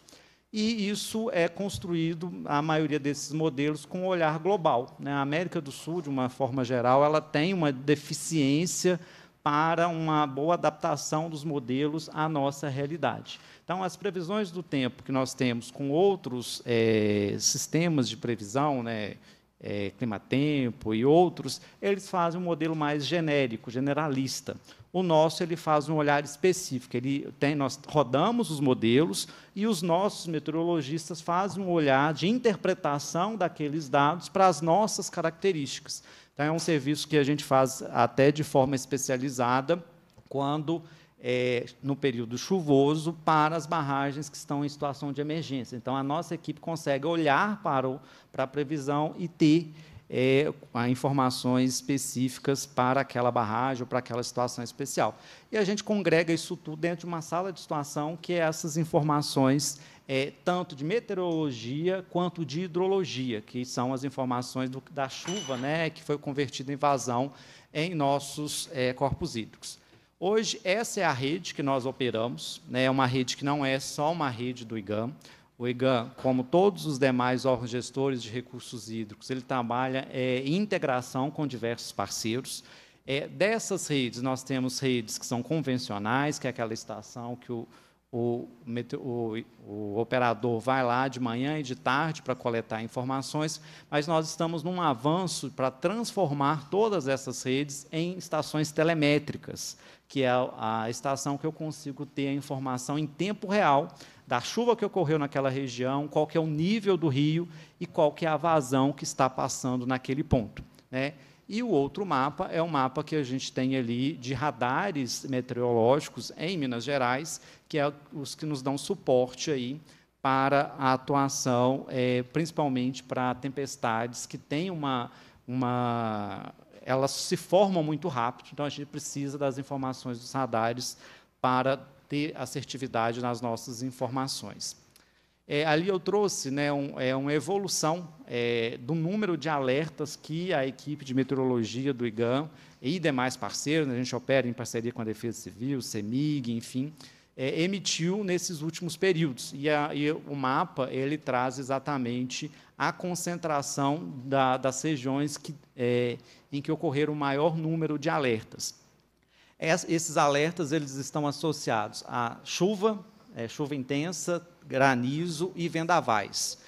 E isso é construído, a maioria desses modelos, com um olhar global. Né? A América do Sul, de uma forma geral, ela tem uma deficiência para uma boa adaptação dos modelos à nossa realidade. Então, as previsões do tempo que nós temos com outros é, sistemas de previsão, né, é, Climatempo e outros, eles fazem um modelo mais genérico, generalista. O nosso ele faz um olhar específico. Ele tem, nós rodamos os modelos e os nossos meteorologistas fazem um olhar de interpretação daqueles dados para as nossas características. Então, é um serviço que a gente faz até de forma especializada quando é, no período chuvoso para as barragens que estão em situação de emergência. Então, a nossa equipe consegue olhar para, o, para a previsão e ter é, informações específicas para aquela barragem ou para aquela situação especial. E a gente congrega isso tudo dentro de uma sala de situação, que é essas informações é, tanto de meteorologia quanto de hidrologia, que são as informações do, da chuva, né, que foi convertida em vazão em nossos é, corpos hídricos. Hoje, essa é a rede que nós operamos, né? é uma rede que não é só uma rede do IGAM. O IGAM, como todos os demais órgãos gestores de recursos hídricos, ele trabalha é, em integração com diversos parceiros. É, dessas redes, nós temos redes que são convencionais, que é aquela estação que o, o, o, o, operador vai lá de manhã e de tarde para coletar informações, mas nós estamos num avanço para transformar todas essas redes em estações telemétricas, que é a, a estação que eu consigo ter a informação em tempo real da chuva que ocorreu naquela região, qual que é o nível do rio e qual que é a vazão que está passando naquele ponto. Né? E o outro mapa é o mapa que a gente tem ali de radares meteorológicos em Minas Gerais, que é os que nos dão suporte aí para a atuação, é, principalmente para tempestades que têm uma, uma. Elas se formam muito rápido, então a gente precisa das informações dos radares para ter assertividade nas nossas informações. É, ali eu trouxe né, um, é, uma evolução é, do número de alertas que a equipe de meteorologia do IGAM e demais parceiros, né, a gente opera em parceria com a Defesa Civil, CEMIG, enfim, é, emitiu nesses últimos períodos. E, a, e, o mapa ele traz exatamente a concentração da, das regiões que, é, em que ocorreram o maior número de alertas. Es, esses alertas eles estão associados a chuva, é, chuva intensa, granizo e vendavais.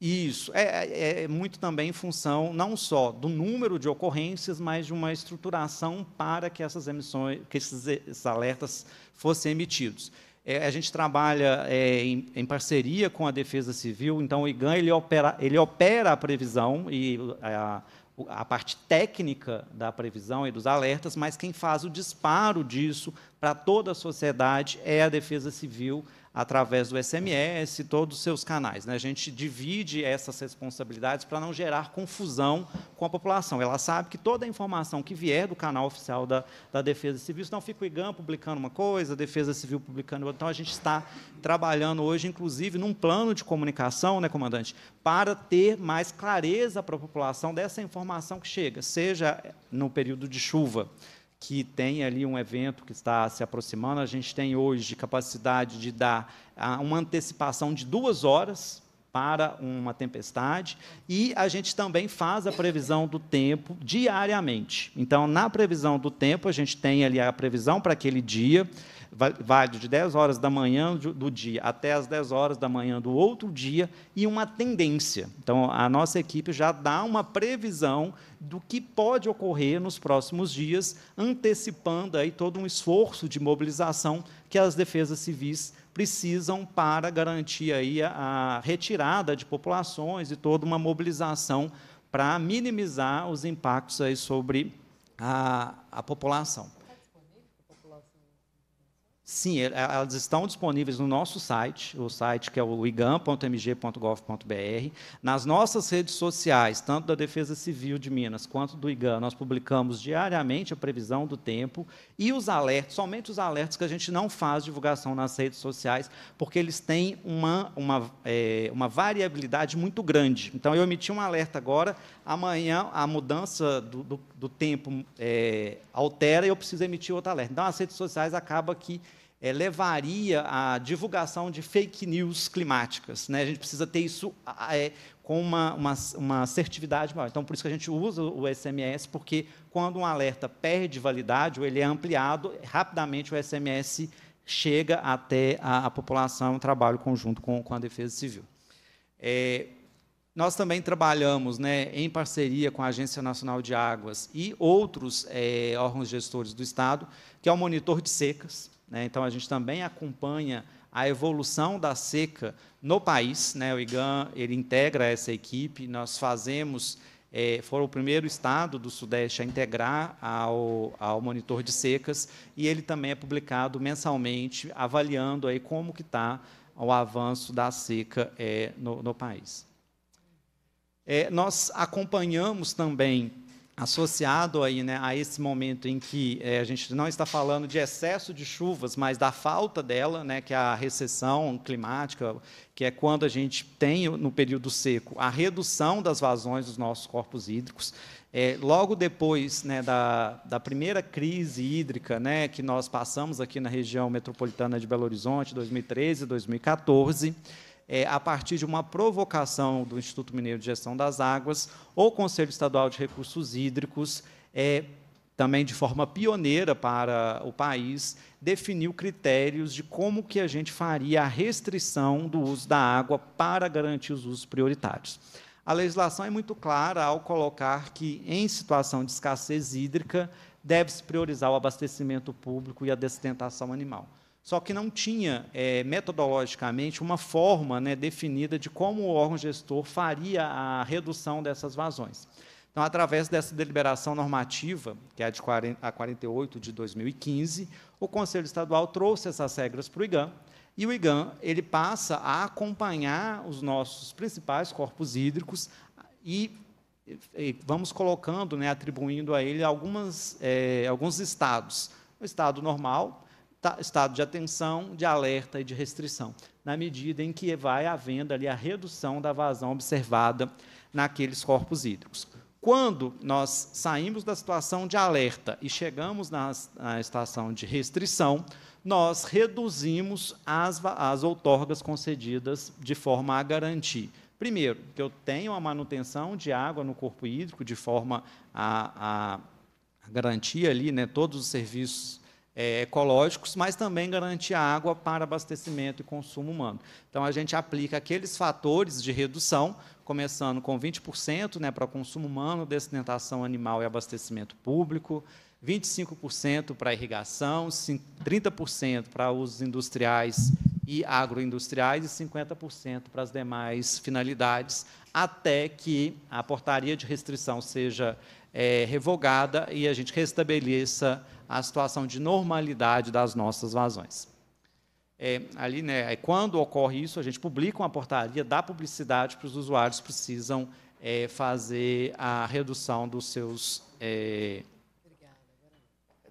Isso. É é, é, é, muito também em função, não só do número de ocorrências, mas de uma estruturação para que essas emissões, que esses, esses alertas fossem emitidos. É, a gente trabalha é, em, em, parceria com a Defesa Civil, então o IGAN ele opera, ele opera a previsão e a, a parte técnica da previsão e dos alertas, mas quem faz o disparo disso para toda a sociedade é a Defesa Civil através do SMS, todos os seus canais. Né? A gente divide essas responsabilidades para não gerar confusão com a população. Ela sabe que toda a informação que vier do canal oficial da, da Defesa Civil, senão fica o IGAM publicando uma coisa, a Defesa Civil publicando outra. Então, a gente está trabalhando hoje, inclusive, num plano de comunicação, né, comandante, para ter mais clareza para a população dessa informação que chega, seja no período de chuva, que tem ali um evento que está se aproximando. A gente tem hoje capacidade de dar ah, uma antecipação de duas horas para uma tempestade e a gente também faz a previsão do tempo diariamente. Então, na previsão do tempo, a gente tem ali a previsão para aquele dia, vai de 10 horas da manhã do dia até as 10 horas da manhã do outro dia, e uma tendência. Então, a nossa equipe já dá uma previsão do que pode ocorrer nos próximos dias, antecipando aí todo um esforço de mobilização que as defesas civis precisam para garantir aí a, retirada de populações e toda uma mobilização para minimizar os impactos aí sobre a, a população. Sim, é, elas estão disponíveis no nosso site, o site que é o igam.mg.gov.br, nas nossas redes sociais, tanto da Defesa Civil de Minas quanto do IGAM, nós publicamos diariamente a previsão do tempo e os alertas, somente os alertas que a gente não faz divulgação nas redes sociais, porque eles têm uma, uma, é, uma variabilidade muito grande. Então, eu emiti um alerta agora, amanhã a mudança do, do, do tempo é, altera e eu preciso emitir outro alerta. Então, as redes sociais acaba que é, levaria à divulgação de fake news climáticas. Né? A gente precisa ter isso é, com uma, uma, uma assertividade maior. Então, por isso que a gente usa o SMS, porque quando um alerta perde validade ou ele é ampliado, rapidamente o SMS chega até a, a população, trabalho conjunto com, com a Defesa Civil. É, nós também trabalhamos né, em parceria com a Agência Nacional de Águas e outros é, órgãos gestores do Estado, que é o monitor de secas. Né? Então, a gente também acompanha a evolução da seca no país. Né? O IGAN ele integra essa equipe, nós fazemos. É, o primeiro estado do Sudeste a integrar ao, ao monitor de secas e ele também é publicado mensalmente, avaliando aí como que está o avanço da seca é, no, no país. É, nós acompanhamos também associado aí, né, a esse momento em que é, a gente não está falando de excesso de chuvas, mas da falta dela, né, que é a recessão climática, que é quando a gente tem, no período seco, a redução das vazões dos nossos corpos hídricos. É, logo depois né, da, da, primeira crise hídrica né, que nós passamos aqui na região metropolitana de Belo Horizonte, 2013, 2014, é, a partir de uma provocação do Instituto Mineiro de Gestão das Águas, o Conselho Estadual de Recursos Hídricos, é, também de forma pioneira para o país, definiu critérios de como que a gente faria a restrição do uso da água para garantir os usos prioritários. A legislação é muito clara ao colocar que, em situação de escassez hídrica, deve-se priorizar o abastecimento público e a destentação animal só que não tinha é, metodologicamente uma forma né, definida de como o órgão gestor faria a redução dessas vazões. Então, através dessa deliberação normativa, que é a de 40, a 48 de 2015, o Conselho Estadual trouxe essas regras para o IGAM, e o IGAM ele passa a acompanhar os nossos principais corpos hídricos e, e vamos colocando, né, atribuindo a ele algumas, é, alguns estados. O estado normal, estado de atenção, de alerta e de restrição, na medida em que vai havendo ali a redução da vazão observada naqueles corpos hídricos. Quando nós saímos da situação de alerta e chegamos na, na estação de restrição, nós reduzimos as, as outorgas concedidas de forma a garantir Primeiro, que eu tenho a manutenção de água no corpo hídrico de forma a, a garantir ali né, todos os serviços é, ecológicos, mas também garantir água para abastecimento e consumo humano. Então, a gente aplica aqueles fatores de redução, começando com 20% né, para consumo humano, destinentação animal e abastecimento público, 25% para irrigação, 30% para usos industriais e agroindustriais e 50% para as demais finalidades, até que a portaria de restrição seja é, revogada e a gente restabeleça a situação de normalidade das nossas vazões. É, ali, né, é, quando ocorre isso, a gente publica uma portaria, dá publicidade para os usuários precisam é, fazer a redução dos seus, é,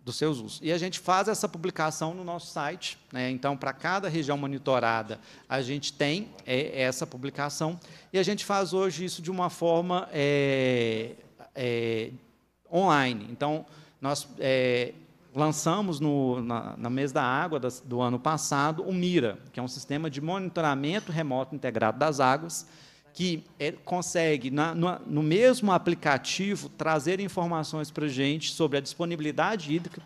dos seus usos. E a gente faz essa publicação no nosso site. Né, então, para cada região monitorada, a gente tem é, essa publicação. E a gente faz hoje isso de uma forma é, online. Então, nós lançamos no, na, na da água das, do ano passado o MIRA, que é um sistema de monitoramento remoto integrado das águas, que é, consegue, na, no, no mesmo aplicativo, trazer informações para a gente sobre a disponibilidade hídrica,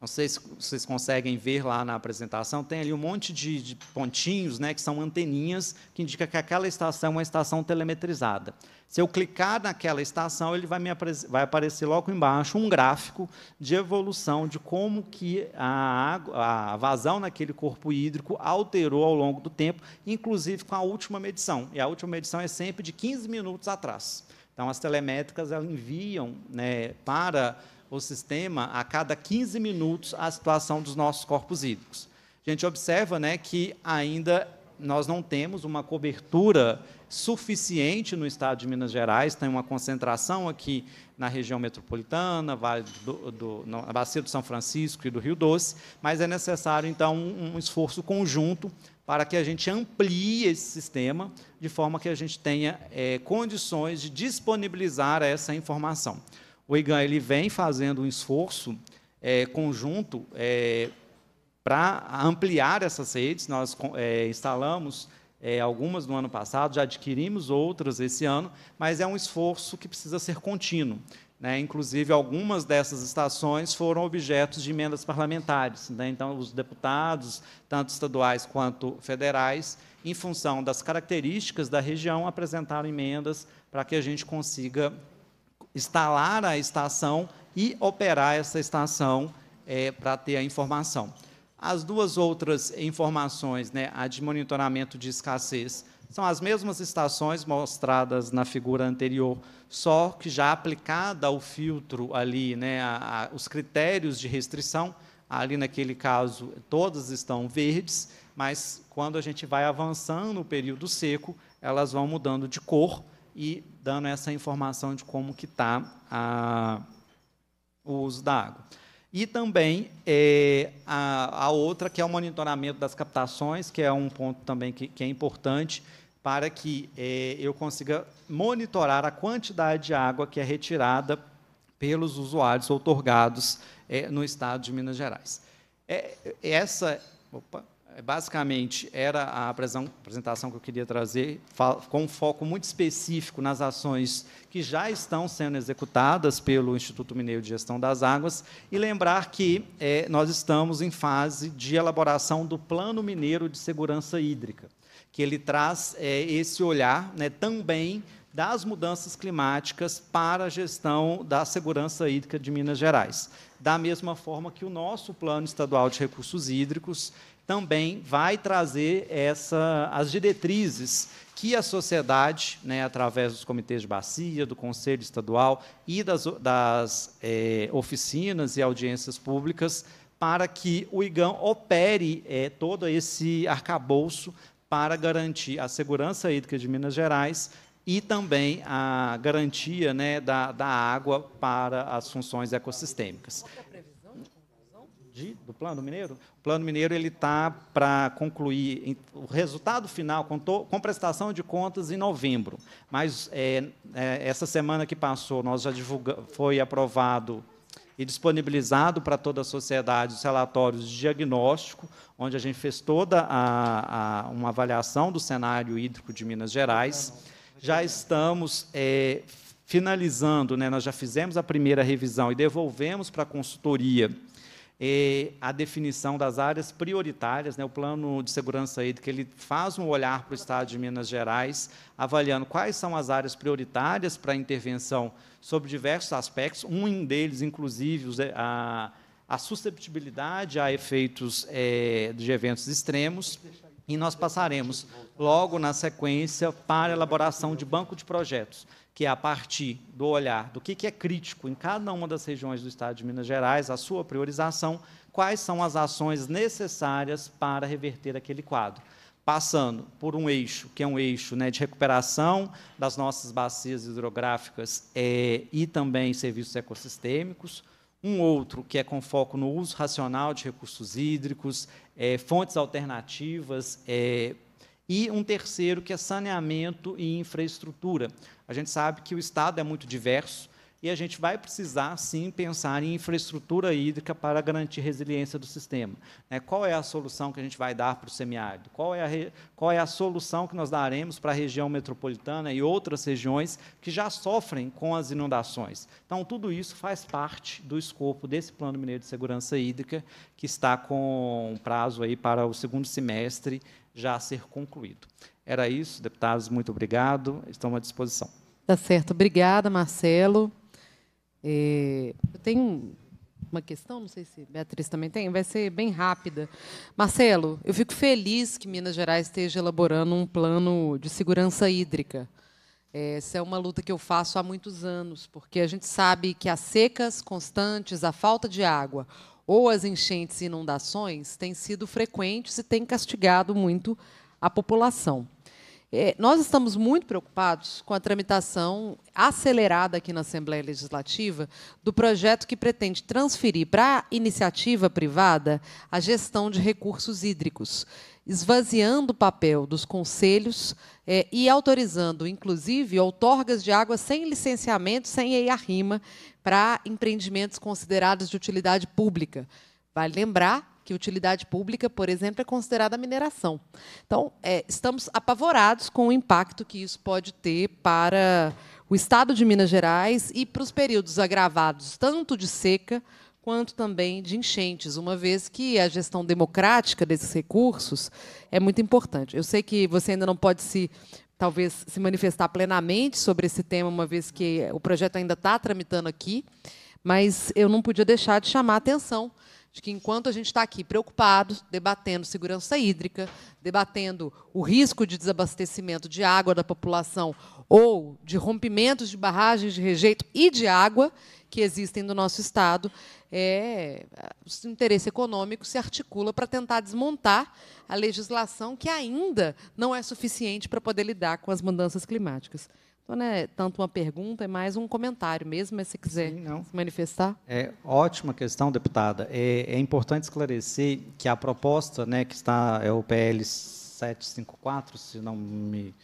não sei se vocês conseguem ver lá na apresentação, tem ali um monte de, de pontinhos, né, que são anteninhas, que indica que aquela estação é uma estação telemetrizada. Se eu clicar naquela estação, ele vai, me vai aparecer logo embaixo um gráfico de evolução de como que a, água, a vazão naquele corpo hídrico alterou ao longo do tempo, inclusive com a última medição. E a última medição é sempre de 15 minutos atrás. Então, as telemétricas enviam né, para o sistema a cada 15 minutos a situação dos nossos corpos hídricos. A gente observa né, que ainda nós não temos uma cobertura suficiente no estado de Minas Gerais, tem uma concentração aqui na região metropolitana, vale do, do, na Bacia do São Francisco e do Rio Doce, mas é necessário, então, um esforço conjunto para que a gente amplie esse sistema, de forma que a gente tenha é, condições de disponibilizar essa informação o IGAN ele vem fazendo um esforço é, conjunto é, para ampliar essas redes. Nós é, instalamos é, algumas no ano passado, já adquirimos outras esse ano, mas é um esforço que precisa ser contínuo. Né? Inclusive, algumas dessas estações foram objetos de emendas parlamentares. Né? Então, os deputados, tanto estaduais quanto federais, em função das características da região, apresentaram emendas para que a gente consiga instalar a estação e operar essa estação é, para ter a informação. As duas outras informações, né, a de monitoramento de escassez, são as mesmas estações mostradas na figura anterior, só que já aplicada ao filtro ali, né, a, a, os critérios de restrição, ali naquele caso todas estão verdes, mas quando a gente vai avançando o período seco, elas vão mudando de cor, e dando essa informação de como que está o uso da água. E também é, a, a, outra, que é o monitoramento das captações, que é um ponto também que, que é importante para que é, eu consiga monitorar a quantidade de água que é retirada pelos usuários outorgados é, no estado de Minas Gerais. É, essa. Opa, é, basicamente, era a apresentação que eu queria trazer, com um foco muito específico nas ações que já estão sendo executadas pelo Instituto Mineiro de Gestão das Águas, e lembrar que é, nós estamos em fase de elaboração do Plano Mineiro de Segurança Hídrica, que ele traz é, esse olhar né, também das mudanças climáticas para a gestão da segurança hídrica de Minas Gerais. Da mesma forma que o nosso Plano Estadual de Recursos Hídricos também vai trazer essa, as diretrizes que a sociedade, né, através dos comitês de bacia, do conselho estadual e das, das é, oficinas e audiências públicas, para que o IGAM opere é, todo esse arcabouço para garantir a segurança hídrica de Minas Gerais e também a garantia né, da, da água para as funções ecossistêmicas de, do Plano Mineiro? O Plano Mineiro ele está para concluir em, o resultado final com, to, com, prestação de contas em novembro. Mas é, é, essa semana que passou, nós já divulga, foi aprovado e disponibilizado para toda a sociedade os relatórios de diagnóstico, onde a gente fez toda a, a, uma avaliação do cenário hídrico de Minas Gerais. Já estamos é, finalizando, né, nós já fizemos a primeira revisão e devolvemos para a consultoria a definição das áreas prioritárias, né, o plano de segurança que ele faz um olhar para o Estado de Minas Gerais, avaliando quais são as áreas prioritárias para intervenção sobre diversos aspectos, um deles, inclusive, eh, a, a susceptibilidade a efeitos é, de eventos extremos, e nós passaremos logo na sequência para a elaboração de banco de projetos, que é a partir do olhar do que, é crítico em cada uma das regiões do Estado de Minas Gerais, a sua priorização, quais são as ações necessárias para reverter aquele quadro passando por um eixo, que é um eixo né, de recuperação das nossas bacias hidrográficas é, e também serviços ecossistêmicos, um outro que é com foco no uso racional de recursos hídricos, é, fontes alternativas, é, e um terceiro que é saneamento e infraestrutura, a gente sabe que o Estado é muito diverso e a gente vai precisar, sim, pensar em infraestrutura hídrica para garantir resiliência do sistema. Né? Qual é a solução que a gente vai dar para o semiárido? Qual é, a, qual é a solução que nós daremos para a região metropolitana e outras regiões que já sofrem com as inundações? Então, tudo isso faz parte do escopo desse Plano Mineiro de Segurança Hídrica, que está com um prazo aí para o segundo semestre já ser concluído. Era isso, deputados, muito obrigado. estou à disposição. Tá certo. Obrigada, Marcelo. É, eu tenho uma questão, não sei se Beatriz também tem, vai ser bem rápida. Marcelo, eu fico feliz que Minas Gerais esteja elaborando um plano de segurança hídrica. É, essa é uma luta que eu faço há muitos anos, porque a gente sabe que as secas constantes, a falta de água ou as enchentes e inundações têm sido frequentes e têm castigado muito a população. É, nós estamos muito preocupados com a tramitação acelerada aqui na Assembleia Legislativa do projeto que pretende transferir para a iniciativa privada a gestão de recursos hídricos, esvaziando o papel dos conselhos é, e autorizando, inclusive, outorgas de água sem licenciamento, sem EIA-RIMA, para empreendimentos considerados de utilidade pública. Vale lembrar que utilidade pública, por exemplo, é considerada mineração. Então, é, estamos apavorados com o impacto que isso pode ter para o estado de Minas Gerais e para os períodos agravados, tanto de seca quanto também de enchentes, uma vez que a gestão democrática desses recursos é muito importante. Eu sei que você ainda não pode se talvez se manifestar plenamente sobre esse tema, uma vez que o projeto ainda está tramitando aqui, mas eu não podia deixar de chamar a atenção de que enquanto a gente está aqui preocupado, debatendo segurança hídrica, debatendo o risco de desabastecimento de água da população ou de rompimentos de barragens de rejeito e de água que existem no nosso Estado, é, o interesse econômico se articula para tentar desmontar a legislação que ainda não é suficiente para poder lidar com as mudanças climáticas. Então, não é tanto uma pergunta, é mais um comentário mesmo, mas se quiser Sim, se manifestar. É ótima questão, deputada. É, é, importante esclarecer que a proposta, né, que está é o PL 754, se não me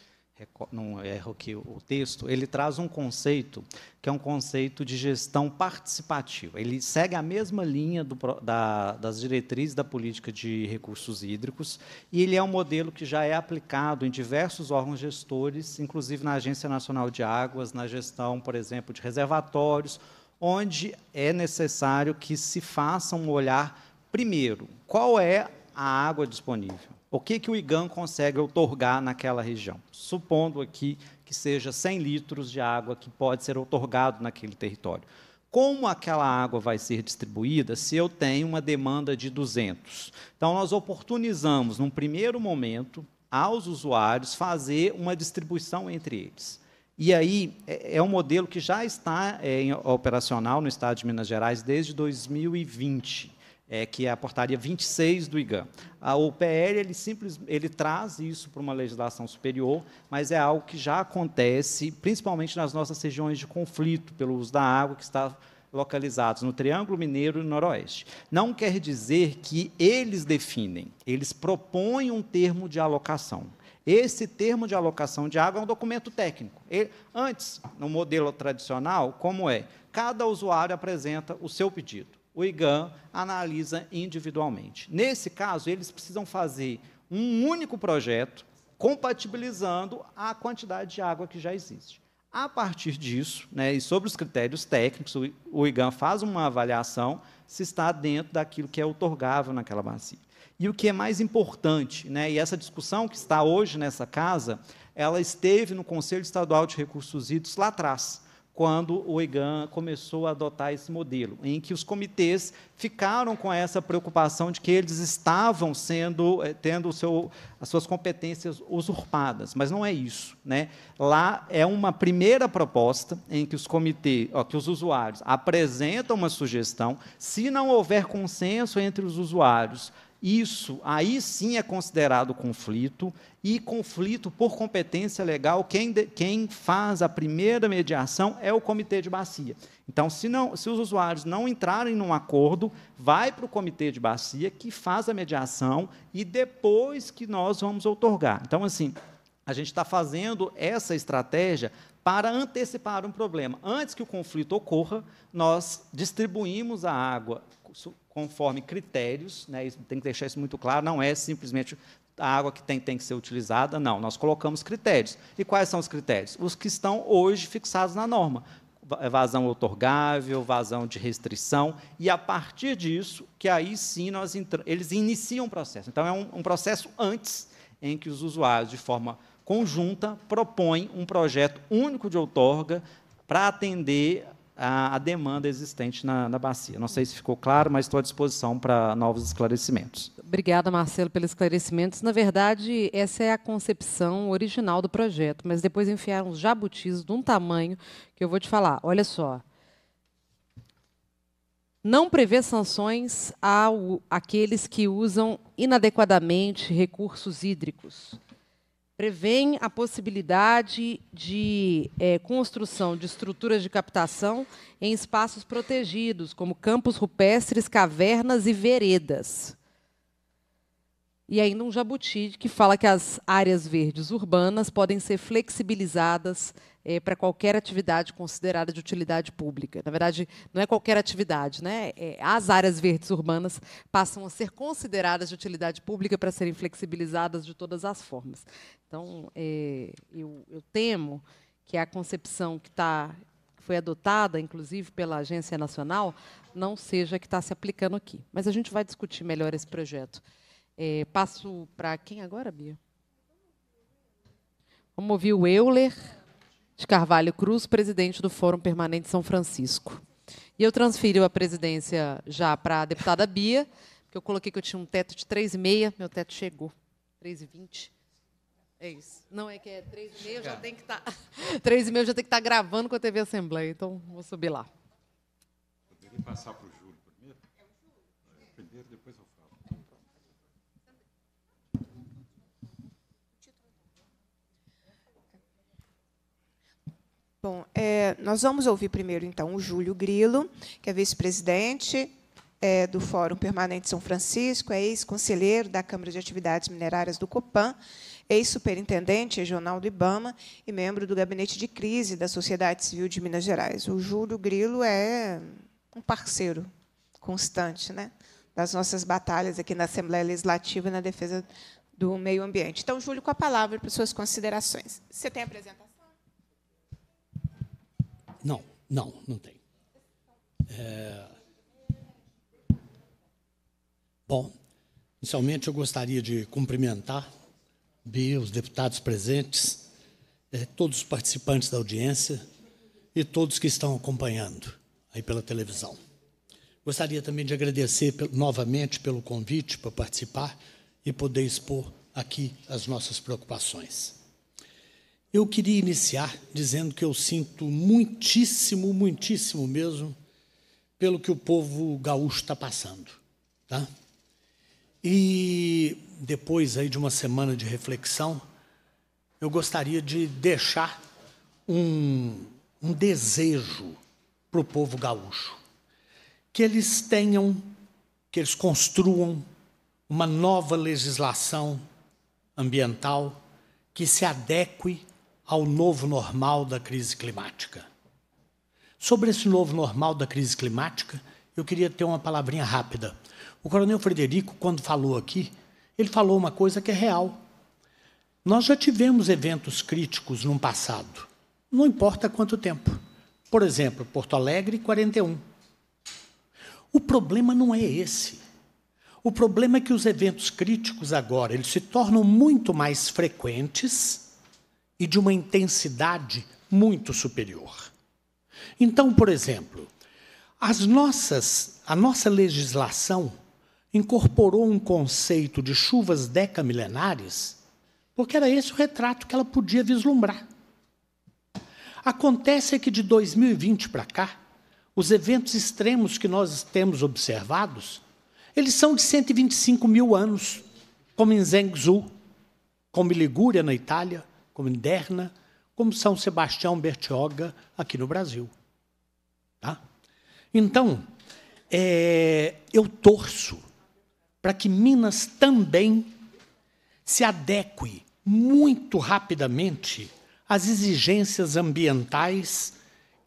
é não erro aqui o texto, ele traz um conceito que é um conceito de gestão participativa. Ele segue a mesma linha do, da, das diretrizes da política de recursos hídricos e ele é um modelo que já é aplicado em diversos órgãos gestores, inclusive na Agência Nacional de Águas, na gestão, por exemplo, de reservatórios, onde é necessário que se faça um olhar primeiro, qual é a água disponível? O que, que o IGAN consegue otorgar naquela região? Supondo aqui que seja 100 litros de água que pode ser otorgado naquele território. Como aquela água vai ser distribuída se eu tenho uma demanda de 200? Então, nós oportunizamos, num primeiro momento, aos usuários fazer uma distribuição entre eles. E aí é, é um modelo que já está é, operacional no Estado de Minas Gerais desde 2020 é, que é a portaria 26 do IGAM. A OPL ele simples, ele traz isso para uma legislação superior, mas é algo que já acontece, principalmente nas nossas regiões de conflito pelo uso da água que está localizados no Triângulo Mineiro e no Noroeste. Não quer dizer que eles definem, eles propõem um termo de alocação. Esse termo de alocação de água é um documento técnico. Ele, antes, no modelo tradicional, como é? Cada usuário apresenta o seu pedido o IGAM analisa individualmente. Nesse caso, eles precisam fazer um único projeto compatibilizando a quantidade de água que já existe. A partir disso, né, e sobre os critérios técnicos, o IGAM faz uma avaliação se está dentro daquilo que é otorgável naquela bacia. E o que é mais importante, né, e essa discussão que está hoje nessa casa, ela esteve no Conselho Estadual de Recursos Hídricos lá atrás quando o IGAN começou a adotar esse modelo, em que os comitês ficaram com essa preocupação de que eles estavam sendo eh, tendo seu, as suas competências usurpadas, mas não é isso, né? Lá é uma primeira proposta em que os comitês, ó, que os usuários apresentam uma sugestão, se não houver consenso entre os usuários isso aí sim é considerado conflito, e conflito por competência legal, quem, de, quem faz a primeira mediação é o comitê de bacia. Então, se, não, se os usuários não entrarem num acordo, vai para o comitê de bacia que faz a mediação e depois que nós vamos outorgar. Então, assim, a gente está fazendo essa estratégia para antecipar um problema. Antes que o conflito ocorra, nós distribuímos a água conforme critérios, né, tem que deixar isso muito claro, não é simplesmente a água que tem, tem que ser utilizada, não. Nós colocamos critérios. E quais são os critérios? Os que estão hoje fixados na norma. É vazão otorgável, vazão de restrição, e a partir disso, que aí sim nós eles iniciam o processo. Então, é um, um processo antes em que os usuários, de forma conjunta, propõem um projeto único de outorga para atender a, a demanda existente na, na bacia. Não sei se ficou claro, mas estou à disposição para novos esclarecimentos. Obrigada, Marcelo, pelos esclarecimentos. Na verdade, essa é a concepção original do projeto, mas depois enfiaram os jabutis de um tamanho que eu vou te falar. Olha só. Não prevê sanções ao aqueles que usam inadequadamente recursos hídricos prevêem a possibilidade de é, construção de estruturas de captação em espaços protegidos, como campos rupestres, cavernas e veredas. E ainda um jabuti que fala que as áreas verdes urbanas podem ser flexibilizadas é, para qualquer atividade considerada de utilidade pública. Na verdade, não é qualquer atividade, né? É, as áreas verdes urbanas passam a ser consideradas de utilidade pública para serem flexibilizadas de todas as formas. Então, é, eu, eu, temo que a concepção que está que foi adotada, inclusive pela Agência Nacional, não seja a que está se aplicando aqui. Mas a gente vai discutir melhor esse projeto. É, passo para quem agora, Bia? Vamos ouvir o Euler de Carvalho Cruz, presidente do Fórum Permanente São Francisco. E eu transfiro a presidência já para a deputada Bia, porque eu coloquei que eu tinha um teto de 3,5, meu teto chegou, 3,20. É isso. Não é que é 3,5, já tem que tá- <laughs> estar. 3,5 já tem que estar tá gravando com a TV Assembleia, então vou subir lá. Poderia passar para o Bom, é, nós vamos ouvir primeiro, então, o Júlio Grilo, que é vice-presidente é, do Fórum Permanente São Francisco, é ex-conselheiro da Câmara de Atividades Minerárias do Copan, ex-superintendente regional do IBAMA e membro do Gabinete de Crise da Sociedade Civil de Minas Gerais. O Júlio Grilo é um parceiro constante né, das nossas batalhas aqui na Assembleia Legislativa na defesa do meio ambiente. Então, Júlio, com a palavra para suas considerações. Você tem a apresentação? Não, não, não tem. É... Bom, inicialmente eu gostaria de cumprimentar Bia, os deputados presentes, é, todos os participantes da audiência e todos que estão acompanhando aí pela televisão. Gostaria também de agradecer novamente pelo convite para participar e poder expor aqui as nossas preocupações. Eu queria iniciar dizendo que eu sinto muitíssimo, muitíssimo mesmo pelo que o povo gaúcho está passando. Tá? E depois aí de uma semana de reflexão, eu gostaria de deixar um, um desejo para o povo gaúcho. Que eles tenham, que eles construam uma nova legislação ambiental que se adeque ao novo normal da crise climática. Sobre esse novo normal da crise climática, eu queria ter uma palavrinha rápida. O coronel Frederico, quando falou aqui, ele falou uma coisa que é real. Nós já tivemos eventos críticos no passado, não importa quanto tempo. Por exemplo, Porto Alegre, 41. O problema não é esse. O problema é que os eventos críticos agora eles se tornam muito mais frequentes e de uma intensidade muito superior. Então, por exemplo, as nossas, a nossa legislação incorporou um conceito de chuvas decamilenares, porque era esse o retrato que ela podia vislumbrar. Acontece que de 2020 para cá, os eventos extremos que nós temos observados, eles são de 125 mil anos, como em Zhengzhou, como em Ligúria, na Itália, como Derna, como São Sebastião Bertioga aqui no Brasil. Tá? Então, é, eu torço para que Minas também se adeque muito rapidamente às exigências ambientais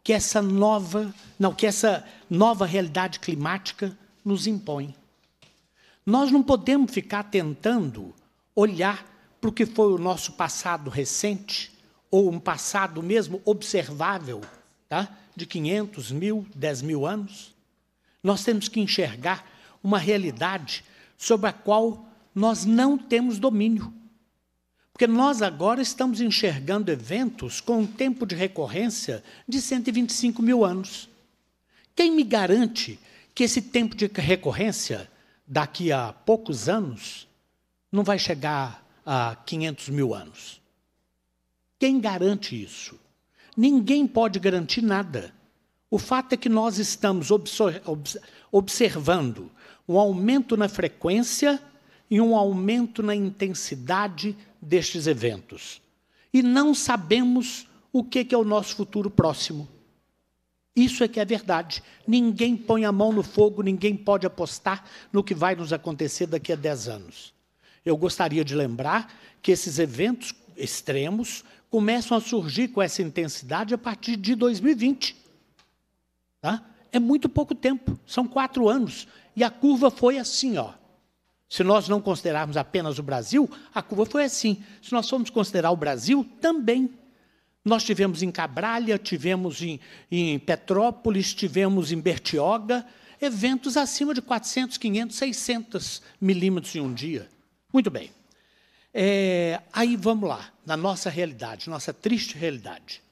que essa nova, não, que essa nova realidade climática nos impõe. Nós não podemos ficar tentando olhar para o que foi o nosso passado recente, ou um passado mesmo observável, tá? de 500, mil, 10 mil anos, nós temos que enxergar uma realidade sobre a qual nós não temos domínio. Porque nós agora estamos enxergando eventos com um tempo de recorrência de 125 mil anos. Quem me garante que esse tempo de recorrência, daqui a poucos anos, não vai chegar há 500 mil anos. Quem garante isso? Ninguém pode garantir nada. O fato é que nós estamos observando um aumento na frequência e um aumento na intensidade destes eventos. E não sabemos o que é o nosso futuro próximo. Isso é que é verdade. Ninguém põe a mão no fogo, ninguém pode apostar no que vai nos acontecer daqui a 10 anos eu gostaria de lembrar que esses eventos extremos começam a surgir com essa intensidade a partir de 2020. Tá? É muito pouco tempo, são quatro anos. E a curva foi assim, ó. Se nós não considerarmos apenas o Brasil, a curva foi assim. Se nós formos considerar o Brasil, também. Nós tivemos em Cabralha, tivemos em, em Petrópolis, tivemos em Bertioga, eventos acima de 400, 500, 600 milímetros em um dia. Muito bem. É, aí vamos lá, na nossa realidade, nossa triste realidade.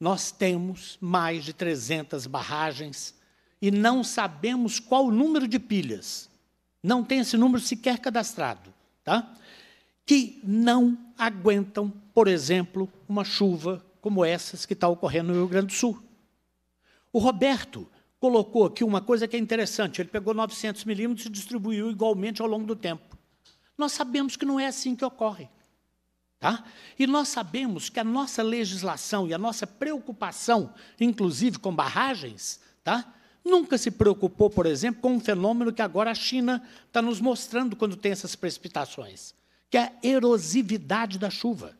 Nós temos mais de 300 barragens e não sabemos qual o número de pilhas. Não tem esse número sequer cadastrado, tá? Que não aguentam, por exemplo, uma chuva como essas que está ocorrendo no Rio Grande do Sul. O Roberto colocou aqui uma coisa que é interessante. Ele pegou 900 milímetros e distribuiu igualmente ao longo do tempo. Nós sabemos que não é assim que ocorre. Tá? E nós sabemos que a nossa legislação e a nossa preocupação, inclusive com barragens, tá? nunca se preocupou, por exemplo, com um fenômeno que agora a China está nos mostrando quando tem essas precipitações, que é a erosividade da chuva,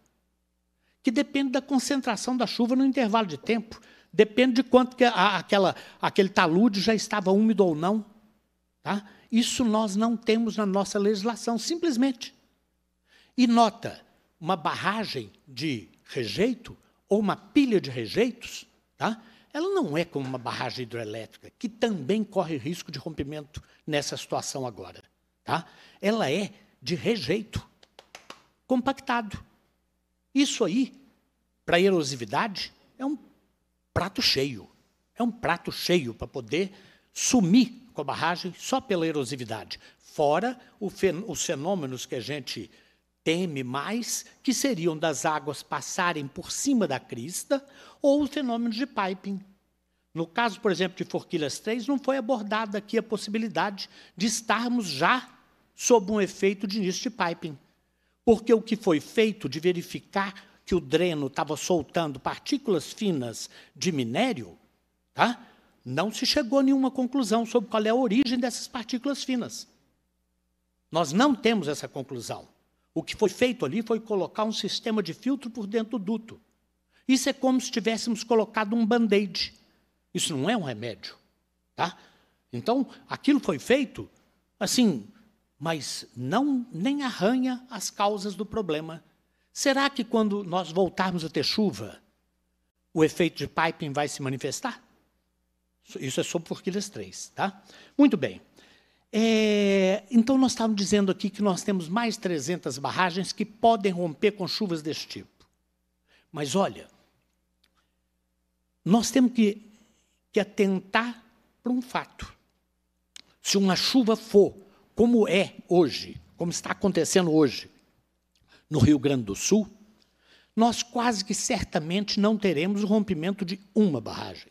que depende da concentração da chuva no intervalo de tempo, depende de quanto que a, aquela, aquele talude já estava úmido ou não. Tá? Isso nós não temos na nossa legislação, simplesmente. E nota, uma barragem de rejeito ou uma pilha de rejeitos, tá? ela não é como uma barragem hidrelétrica, que também corre risco de rompimento nessa situação agora. Tá? Ela é de rejeito compactado. Isso aí, para erosividade, é um prato cheio. É um prato cheio para poder sumir com a barragem só pela erosividade, fora os fenômenos que a gente teme mais, que seriam das águas passarem por cima da crista, ou os fenômenos de piping. No caso, por exemplo, de Forquilhas 3, não foi abordada aqui a possibilidade de estarmos já sob um efeito de início de piping. Porque o que foi feito de verificar que o dreno estava soltando partículas finas de minério, tá? não se chegou a nenhuma conclusão sobre qual é a origem dessas partículas finas. Nós não temos essa conclusão. O que foi feito ali foi colocar um sistema de filtro por dentro do duto. Isso é como se tivéssemos colocado um band-aid. Isso não é um remédio. Tá? Então, aquilo foi feito, assim, mas não nem arranha as causas do problema. Será que quando nós voltarmos a ter chuva, o efeito de piping vai se manifestar? Isso é sobre forquilhas 3, tá? Muito bem. É, então, nós estávamos dizendo aqui que nós temos mais 300 barragens que podem romper com chuvas desse tipo. Mas olha, nós temos que, que atentar para um fato. Se uma chuva for como é hoje, como está acontecendo hoje no Rio Grande do Sul, nós quase que certamente não teremos o rompimento de uma barragem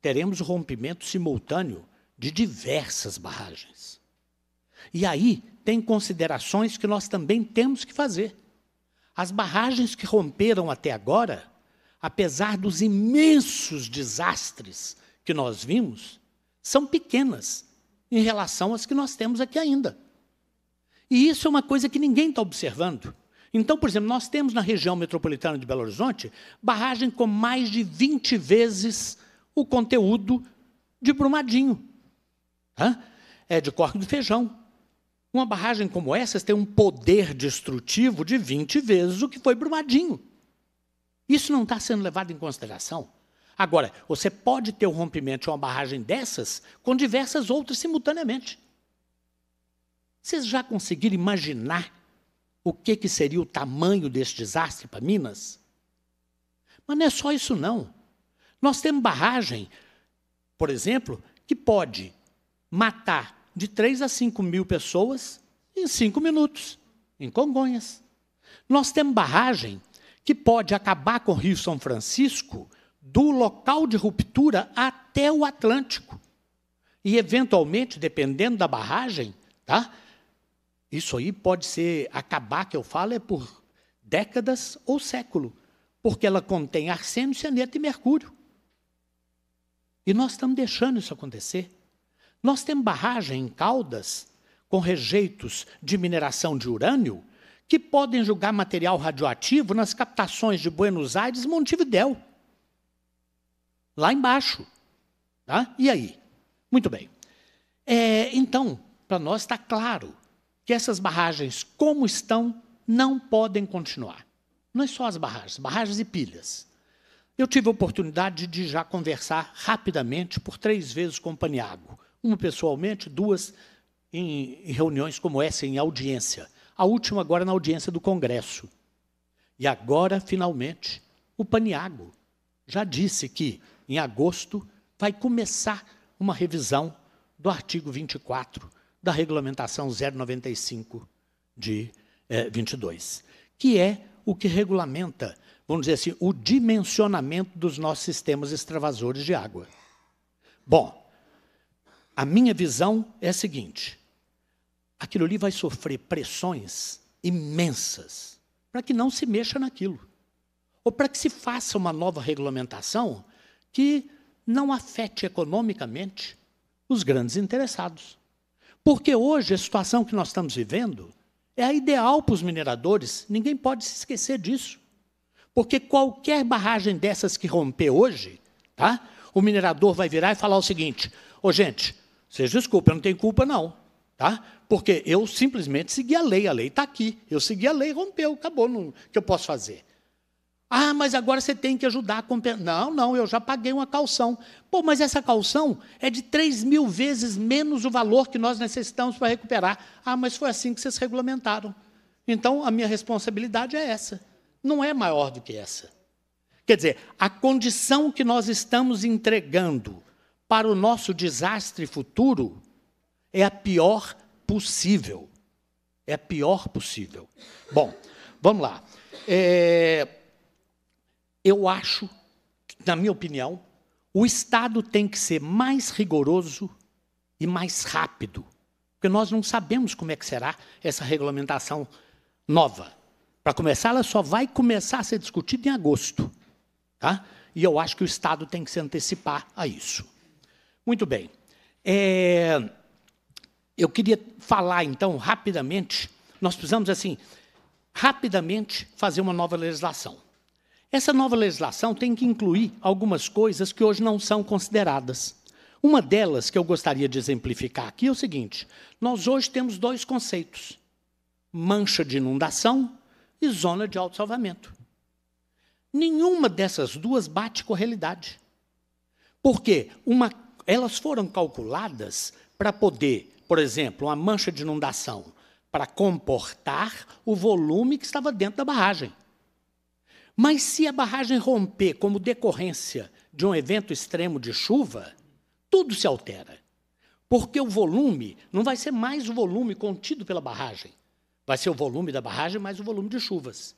teremos o rompimento simultâneo de diversas barragens. E aí tem considerações que nós também temos que fazer. As barragens que romperam até agora, apesar dos imensos desastres que nós vimos, são pequenas em relação às que nós temos aqui ainda. E isso é uma coisa que ninguém está observando. Então, por exemplo, nós temos na região metropolitana de Belo Horizonte barragem com mais de 20 vezes o conteúdo de Brumadinho. Hã? É de corte de feijão. Uma barragem como essa tem um poder destrutivo de 20 vezes o que foi Brumadinho. Isso não está sendo levado em consideração. Agora, você pode ter o um rompimento de uma barragem dessas com diversas outras simultaneamente. Vocês já conseguiram imaginar o que, que seria o tamanho desse desastre para Minas? Mas não é só isso, não. Nós temos barragem, por exemplo, que pode matar de 3 a 5 mil pessoas em 5 minutos, em Congonhas. Nós temos barragem que pode acabar com o Rio São Francisco do local de ruptura até o Atlântico. E, eventualmente, dependendo da barragem, tá? isso aí pode ser acabar, que eu falo, é por décadas ou século, porque ela contém arsênio, cianeto e mercúrio. E nós estamos deixando isso acontecer. Nós temos barragem em Caldas, com rejeitos de mineração de urânio, que podem julgar material radioativo nas captações de Buenos Aires e Montevidéu. Lá embaixo. Tá? E aí? Muito bem. É, então, para nós está claro que essas barragens, como estão, não podem continuar. Não é só as barragens, barragens e pilhas. Eu tive a oportunidade de já conversar rapidamente por três vezes com o Paniago. Uma pessoalmente, duas em, reuniões como essa, em audiência. A última agora na audiência do Congresso. E agora, finalmente, o Paniago já disse que, em agosto, vai começar uma revisão do artigo 24 da Regulamentação 095 de eh, 22, que é o que regulamenta vamos dizer assim, o dimensionamento dos nossos sistemas extravasores de água. Bom, a minha visão é a seguinte: aquilo ali vai sofrer pressões imensas para que não se mexa naquilo, ou para que se faça uma nova regulamentação que não afete economicamente os grandes interessados. Porque hoje a situação que nós estamos vivendo é a ideal para os mineradores, ninguém pode se esquecer disso. Porque qualquer barragem dessas que romper hoje, tá? o minerador vai virar e falar o seguinte: Ô, oh, gente, vocês desculpem, eu não tenho culpa, não. Tá? Porque eu simplesmente segui a lei, a lei está aqui. Eu segui a lei, rompeu, acabou. O que eu posso fazer? Ah, mas agora você tem que ajudar a compensar. Não, não, eu já paguei uma calção. Pô, mas essa calção é de 3 mil vezes menos o valor que nós necessitamos para recuperar. Ah, mas foi assim que vocês regulamentaram. Então, a minha responsabilidade é essa não é maior do que essa. Quer dizer, a condição que nós estamos entregando para o nosso desastre futuro é a pior possível. É a pior possível. Bom, vamos lá. É, eu acho, na minha opinião, o Estado tem que ser mais rigoroso e mais rápido, porque nós não sabemos como é que será essa regulamentação nova. Para começar, ela só vai começar a ser discutida em agosto. Tá? E eu acho que o Estado tem que se antecipar a isso. Muito bem. É, eu queria falar, então, rapidamente. Nós precisamos, assim, rapidamente fazer uma nova legislação. Essa nova legislação tem que incluir algumas coisas que hoje não são consideradas. Uma delas que eu gostaria de exemplificar aqui é o seguinte: nós hoje temos dois conceitos: mancha de inundação e zona de salvamento. Nenhuma dessas duas bate com a realidade. Porque uma, elas foram calculadas para poder, por exemplo, uma mancha de inundação, para comportar o volume que estava dentro da barragem. Mas se a barragem romper como decorrência de um evento extremo de chuva, tudo se altera. Porque o volume não vai ser mais o volume contido pela barragem. Vai ser o volume da barragem mais o volume de chuvas.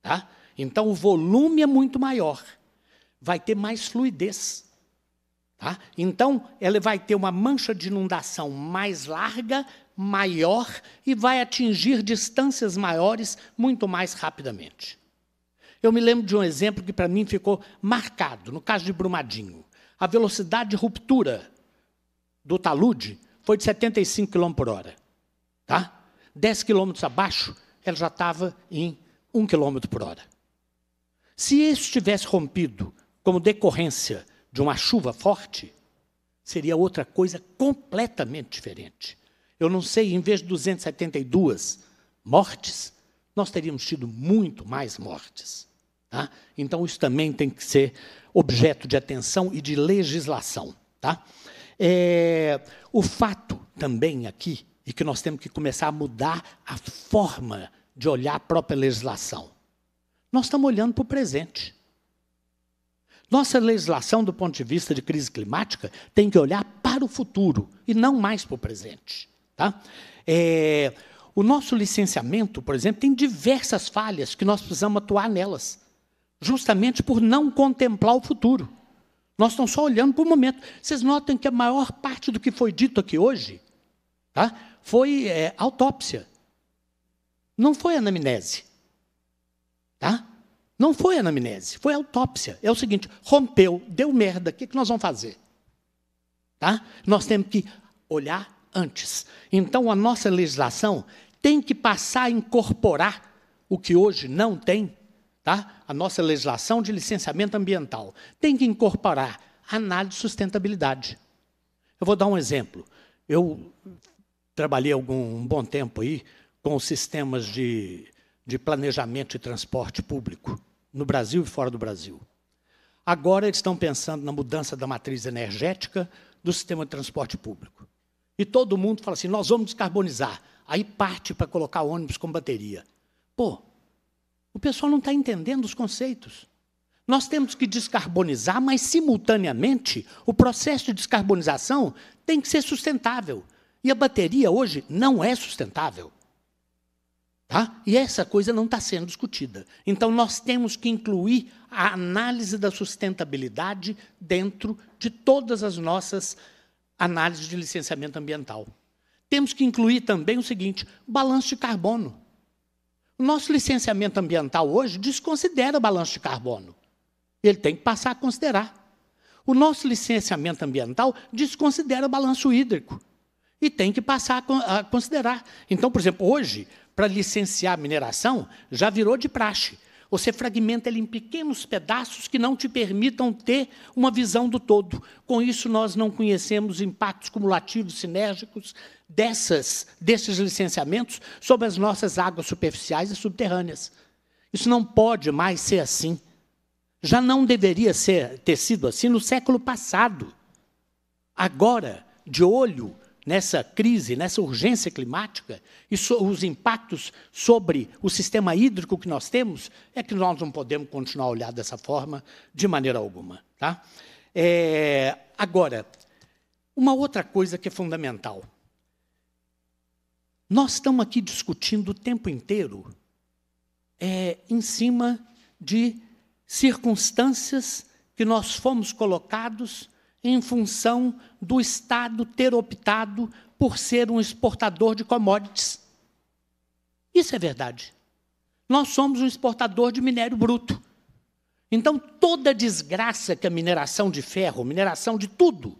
Tá? Então, o volume é muito maior. Vai ter mais fluidez. Tá? Então, ela vai ter uma mancha de inundação mais larga, maior e vai atingir distâncias maiores muito mais rapidamente. Eu me lembro de um exemplo que para mim ficou marcado, no caso de Brumadinho. A velocidade de ruptura do talude foi de 75 km por hora. Tá? 10 km abaixo, ela já estava em 1 km por hora. Se isso tivesse rompido como decorrência de uma chuva forte, seria outra coisa completamente diferente. Eu não sei, em vez de 272 mortes, nós teríamos tido muito mais mortes. Tá? Então, isso também tem que ser objeto de atenção e de legislação. Tá? É, o fato também aqui e que nós temos que começar a mudar a forma de olhar a própria legislação. Nós estamos olhando para o presente. Nossa legislação, do ponto de vista de crise climática, tem que olhar para o futuro e não mais para o presente. Tá? É, o nosso licenciamento, por exemplo, tem diversas falhas que nós precisamos atuar nelas, justamente por não contemplar o futuro. Nós estamos só olhando para o momento. Vocês notam que a maior parte do que foi dito aqui hoje, tá? foi é, autópsia. Não foi anamnese. Tá? Não foi anamnese, foi autópsia. É o seguinte, rompeu, deu merda, o que, que nós vamos fazer? Tá? Nós temos que olhar antes. Então, a nossa legislação tem que passar a incorporar o que hoje não tem, tá? a nossa legislação de licenciamento ambiental. Tem que incorporar análise de sustentabilidade. Eu vou dar um exemplo. Eu trabalhei algum um bom tempo aí com sistemas de, de planejamento de transporte público, no Brasil e fora do Brasil. Agora eles estão pensando na mudança da matriz energética do sistema de transporte público. E todo mundo fala assim: nós vamos descarbonizar. Aí parte para colocar ônibus com bateria. Pô, o pessoal não está entendendo os conceitos. Nós temos que descarbonizar, mas, simultaneamente, o processo de descarbonização tem que ser sustentável. E a bateria hoje não é sustentável. Tá? E essa coisa não está sendo discutida. Então, nós temos que incluir a análise da sustentabilidade dentro de todas as nossas análises de licenciamento ambiental. Temos que incluir também o seguinte: balanço de carbono. O nosso licenciamento ambiental hoje desconsidera balanço de carbono. Ele tem que passar a considerar. O nosso licenciamento ambiental desconsidera balanço hídrico e tem que passar a considerar. Então, por exemplo, hoje, para licenciar mineração, já virou de praxe. Você fragmenta ele em pequenos pedaços que não te permitam ter uma visão do todo. Com isso, nós não conhecemos impactos cumulativos sinérgicos dessas, desses licenciamentos sobre as nossas águas superficiais e subterrâneas. Isso não pode mais ser assim. Já não deveria ser, ter sido assim no século passado. Agora, de olho nessa crise, nessa urgência climática, e so, os impactos sobre o sistema hídrico que nós temos, é que nós não podemos continuar a olhar dessa forma de maneira alguma. Tá? É, agora, uma outra coisa que é fundamental. Nós estamos aqui discutindo o tempo inteiro é, em cima de circunstâncias que nós fomos colocados em função do Estado ter optado por ser um exportador de commodities. Isso é verdade. Nós somos um exportador de minério bruto. Então, toda desgraça que a mineração de ferro, mineração de tudo,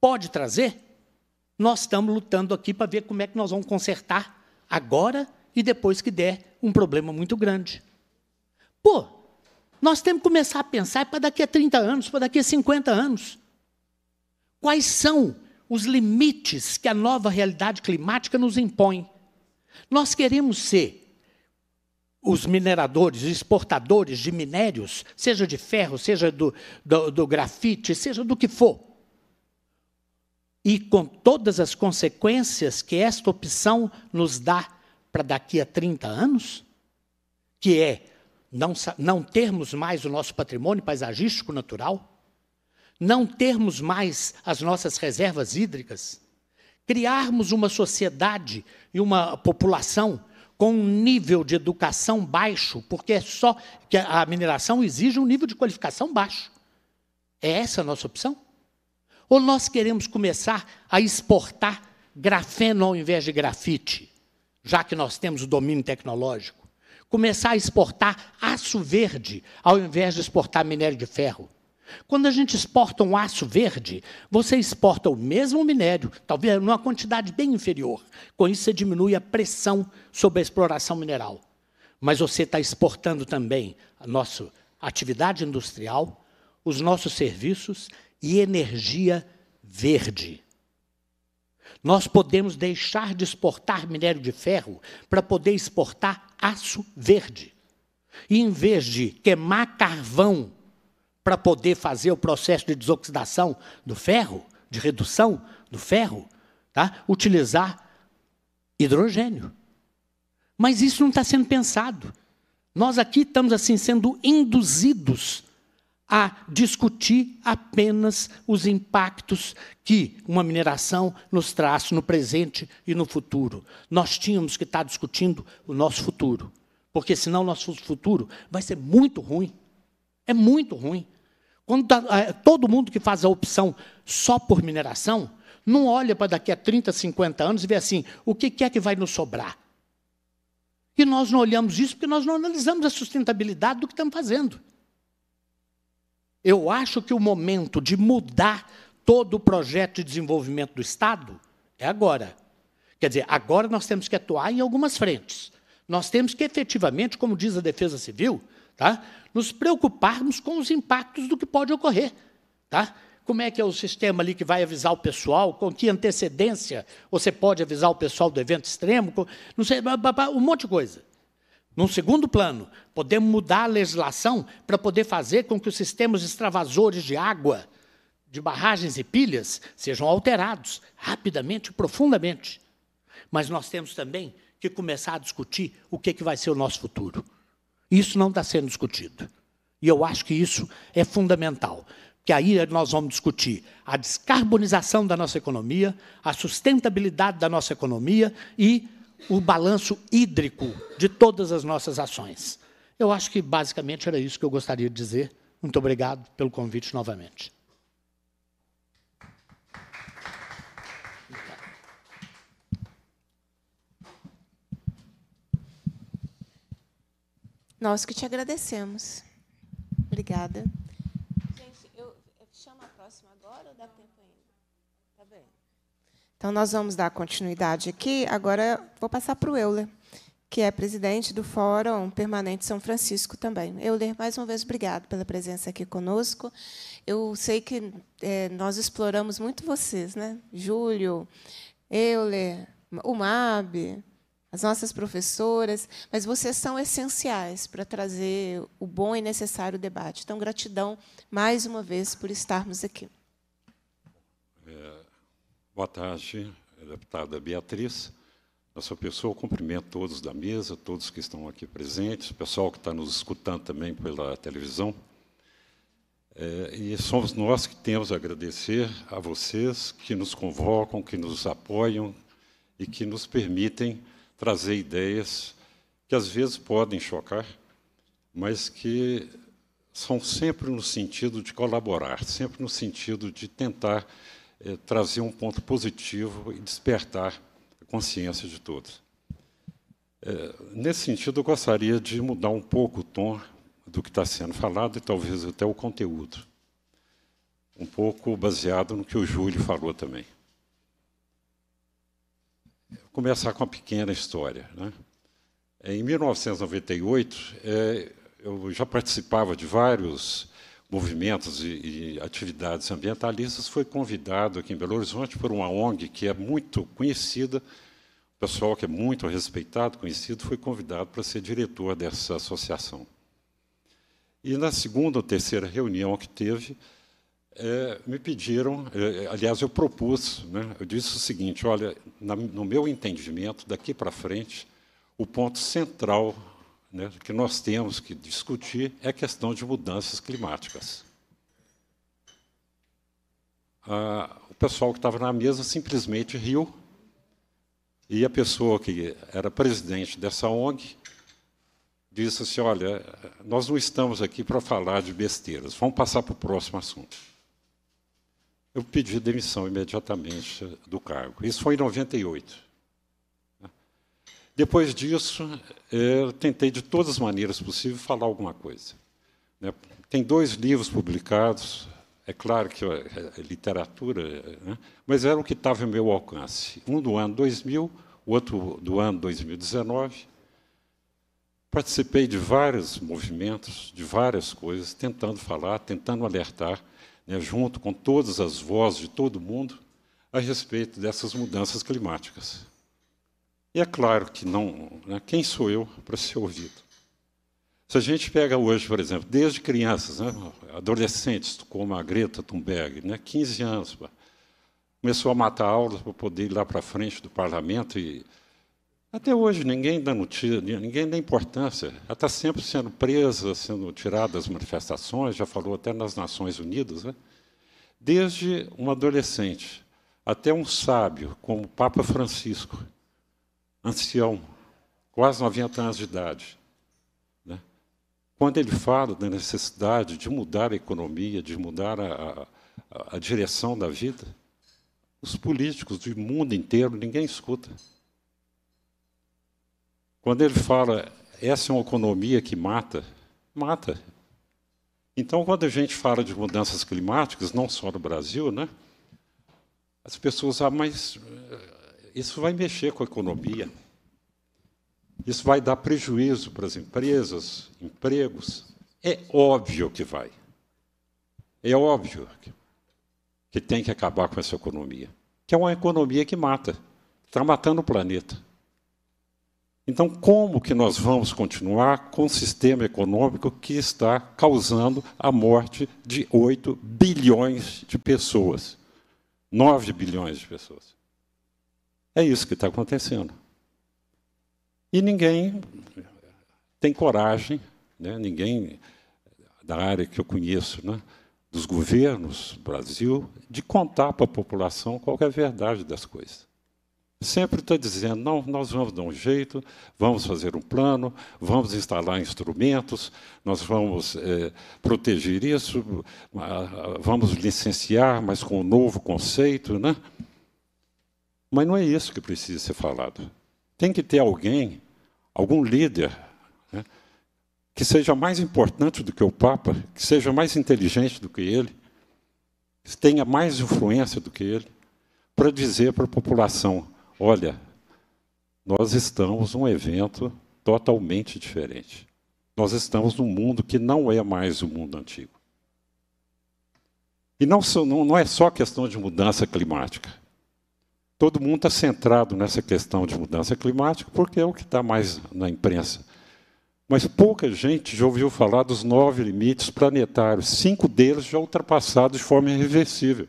pode trazer, nós estamos lutando aqui para ver como é que nós vamos consertar agora e depois que der um problema muito grande. Pô, nós temos que começar a pensar é para daqui a 30 anos, para daqui a 50 anos. Quais são os limites que a nova realidade climática nos impõe? Nós queremos ser os mineradores, os exportadores de minérios, seja de ferro, seja do, do, do grafite, seja do que for. E com todas as consequências que esta opção nos dá para daqui a 30 anos, que é não, não termos mais o nosso patrimônio paisagístico natural, não termos mais as nossas reservas hídricas, criarmos uma sociedade e uma população com um nível de educação baixo, porque é só que a mineração exige um nível de qualificação baixo. É essa a nossa opção? Ou nós queremos começar a exportar grafeno ao invés de grafite, já que nós temos o domínio tecnológico? Começar a exportar aço verde ao invés de exportar minério de ferro? Quando a gente exporta um aço verde, você exporta o mesmo minério, talvez numa quantidade bem inferior. Com isso, você diminui a pressão sobre a exploração mineral. Mas você está exportando também a nossa atividade industrial, os nossos serviços e energia verde. Nós podemos deixar de exportar minério de ferro para poder exportar aço verde. E, em vez de queimar carvão para poder fazer o processo de desoxidação do ferro, de redução do ferro, tá? utilizar hidrogênio. Mas isso não está sendo pensado. Nós aqui estamos assim sendo induzidos a discutir apenas os impactos que uma mineração nos traz no presente e no futuro. Nós tínhamos que estar tá discutindo o nosso futuro, porque senão o nosso futuro vai ser muito ruim. É muito ruim. Quando tá, é, todo mundo que faz a opção só por mineração, não olha para daqui a 30, 50 anos e vê assim, o que é que vai nos sobrar? E nós não olhamos isso porque nós não analisamos a sustentabilidade do que estamos fazendo. Eu acho que o momento de mudar todo o projeto de desenvolvimento do Estado é agora. Quer dizer, agora nós temos que atuar em algumas frentes. Nós temos que efetivamente, como diz a Defesa Civil, tá? nos preocuparmos com os impactos do que pode ocorrer. Tá? Como é que é o sistema ali que vai avisar o pessoal? Com que antecedência você pode avisar o pessoal do evento extremo? Não sei, um monte de coisa. Num segundo plano, podemos mudar a legislação para poder fazer com que os sistemas extravasores de água, de barragens e pilhas, sejam alterados rapidamente e profundamente. Mas nós temos também que começar a discutir o que, é que vai ser o nosso futuro. Isso não está sendo discutido. E eu acho que isso é fundamental que aí nós vamos discutir a descarbonização da nossa economia, a sustentabilidade da nossa economia e o balanço hídrico de todas as nossas ações. Eu acho que basicamente era isso que eu gostaria de dizer. Muito obrigado pelo convite novamente. Nós que te agradecemos. Obrigada. Gente, eu, chamo a próxima agora ou dá tempo ainda? Tá bem. Então, nós vamos dar continuidade aqui. Agora, vou passar para o Euler, que é presidente do Fórum Permanente São Francisco também. Euler, mais uma vez, obrigado pela presença aqui conosco. Eu sei que é, nós exploramos muito vocês, né? Júlio, Euler, o MAB, as nossas professoras, mas vocês são essenciais para trazer o bom e necessário debate. Então, gratidão mais uma vez por estarmos aqui. É, boa tarde, deputada Beatriz. Na sua pessoa, cumprimento todos da mesa, todos que estão aqui presentes, o pessoal que está nos escutando também pela televisão. É, e somos nós que temos a agradecer a vocês que nos convocam, que nos apoiam e que nos permitem trazer ideias que às vezes podem chocar, mas que são sempre no sentido de colaborar, sempre no sentido de tentar é, trazer um ponto positivo e despertar a consciência de todos. É, nesse sentido, eu gostaria de mudar um pouco o tom do que está sendo falado e talvez até o conteúdo, um pouco baseado no que o Júlio falou também. Vou começar com uma pequena história. Né? É, em 1998, é, eu já participava de vários movimentos e, e, atividades ambientalistas, fui convidado aqui em Belo Horizonte por uma ONG que é muito conhecida, o pessoal que é muito respeitado, conhecido, foi convidado para ser diretor dessa associação. E na segunda ou terceira reunião que teve, é, me pediram, é, aliás, eu propus, né, eu disse o seguinte: olha, na, no meu entendimento, daqui para frente, o ponto central né, que nós temos que discutir é a questão de mudanças climáticas. Ah, o pessoal que estava na mesa simplesmente riu, e a pessoa que era presidente dessa ONG disse assim: olha, nós não estamos aqui para falar de besteiras, vamos passar para o próximo assunto eu pedi demissão imediatamente do cargo. Isso foi em 98. Depois disso, eu tentei de todas as maneiras possíveis falar alguma coisa. Né? Tem dois livros publicados, é claro que é, é literatura, né? mas era o que estava em meu alcance. Um do ano 2000, o outro do ano 2019. Participei de vários movimentos, de várias coisas, tentando falar, tentando alertar né, junto com todas as vozes de todo mundo, a respeito dessas mudanças climáticas. E é claro que não. Né, quem sou eu para ser ouvido? Se a gente pega hoje, por exemplo, desde crianças, né, adolescentes, como a Greta Thunberg, né, 15 anos, começou a matar aulas para poder ir lá para frente do parlamento e até hoje ninguém dá notícia, ninguém dá importância. Ela está sempre sendo presa, sendo tirada das manifestações, já falou até nas Nações Unidas. Né? Desde um adolescente até um sábio, como o Papa Francisco, ancião, quase 90 anos de idade, né? quando ele fala da necessidade de mudar a economia, de mudar a, a, a direção da vida, os políticos do mundo inteiro, ninguém escuta. Quando ele fala, essa é uma economia que mata, mata. Então, quando a gente fala de mudanças climáticas, não só no Brasil, né, as pessoas, ah, mas eh, isso vai mexer com a economia. Isso vai dar prejuízo para as empresas, empregos. É óbvio que vai. É óbvio que tem que acabar com essa economia, que é uma economia que mata, está matando o planeta. Então, como que nós vamos continuar com o um sistema econômico que está causando a morte de 8 bilhões de pessoas? 9 bilhões de pessoas. É isso que está acontecendo. E ninguém tem coragem, né? ninguém da área que eu conheço, né? dos governos do Brasil, de contar para a população qual é a verdade das coisas sempre está dizendo: não, nós vamos dar um jeito, vamos fazer um plano, vamos instalar instrumentos, nós vamos é, proteger isso, vamos licenciar, mas com um novo conceito. Né? Mas não é isso que precisa ser falado. Tem que ter alguém, algum líder, né, que seja mais importante do que o Papa, que seja mais inteligente do que ele, que tenha mais influência do que ele, para dizer para a população olha, nós estamos num evento totalmente diferente. Nós estamos num mundo que não é mais o mundo antigo. E não, não, não é só questão de mudança climática. Todo mundo está centrado nessa questão de mudança climática porque é o que está mais na imprensa. Mas pouca gente já ouviu falar dos nove limites planetários, cinco deles já ultrapassados de forma irreversível: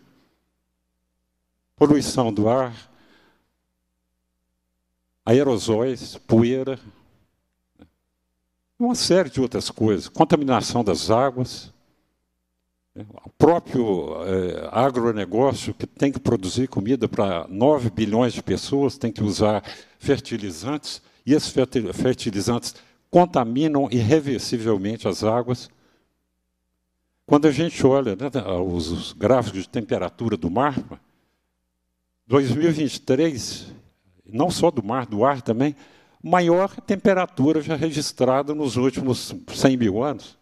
poluição do ar, aerosóis, poeira, uma série de outras coisas, contaminação das águas, né? o próprio é, agronegócio que tem que produzir comida para 9 bilhões de pessoas, tem que usar fertilizantes, e esses fertilizantes contaminam irreversivelmente as águas. Quando a gente olha né, os, os gráficos de temperatura do mar, 2023 não só do mar, do ar também, maior temperatura já registrada nos últimos 100 mil anos.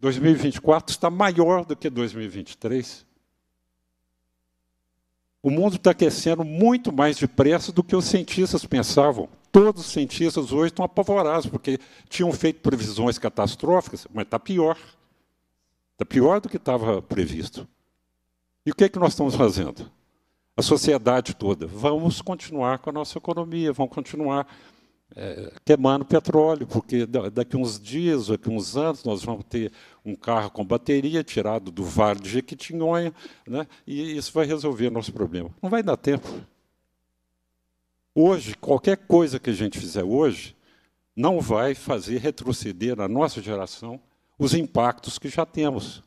2024 está maior do que 2023. O mundo está aquecendo muito mais depressa do que os cientistas pensavam. Todos os cientistas hoje estão apavorados, porque tinham feito previsões catastróficas, mas está pior. Está pior do que estava previsto. E o que, é que nós estamos fazendo? a sociedade toda. Vamos continuar com a nossa economia, vamos continuar é, queimando petróleo, porque daqui uns dias, daqui uns anos, nós vamos ter um carro com bateria tirado do Vale de Jequitinhonha, né? e isso vai resolver nosso problema. Não vai dar tempo. Hoje, qualquer coisa que a gente fizer hoje, não vai fazer retroceder na nossa geração os impactos que já temos.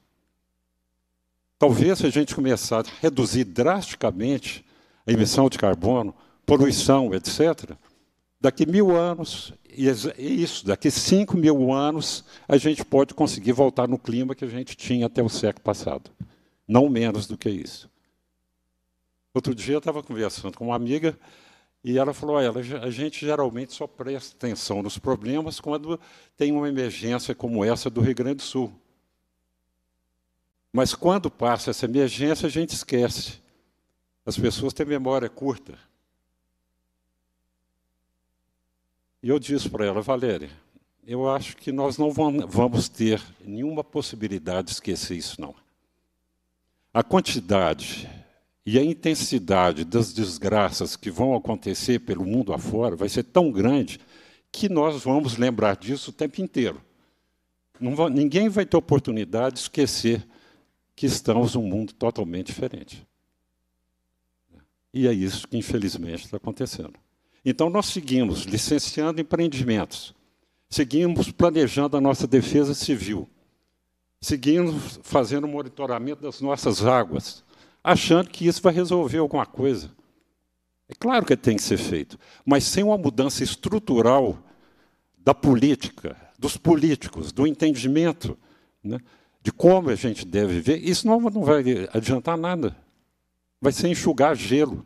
Talvez se a gente começar a reduzir drasticamente a emissão de carbono, poluição, etc., daqui mil anos, e isso, daqui cinco mil anos, a gente pode conseguir voltar no clima que a gente tinha até o século passado. Não menos do que isso. Outro dia eu estava conversando com uma amiga e ela falou: Olha, a gente geralmente só presta atenção nos problemas quando tem uma emergência como essa do Rio Grande do Sul. Mas quando passa essa emergência, a gente esquece. As pessoas têm memória curta. E eu disse para ela, Valéria, eu acho que nós não vamos ter nenhuma possibilidade de esquecer isso, não. A quantidade e a intensidade das desgraças que vão acontecer pelo mundo afora vai ser tão grande que nós vamos lembrar disso o tempo inteiro. Vai, ninguém vai ter oportunidade de esquecer que estamos num mundo totalmente diferente. E é isso que, infelizmente, está acontecendo. Então, nós seguimos licenciando empreendimentos, seguimos planejando a nossa defesa civil, seguimos fazendo o monitoramento das nossas águas, achando que isso vai resolver alguma coisa. É claro que tem que ser feito, mas sem uma mudança estrutural da política, dos políticos, do entendimento, né? de como a gente deve viver, isso não, não vai adiantar nada. Vai ser enxugar gelo,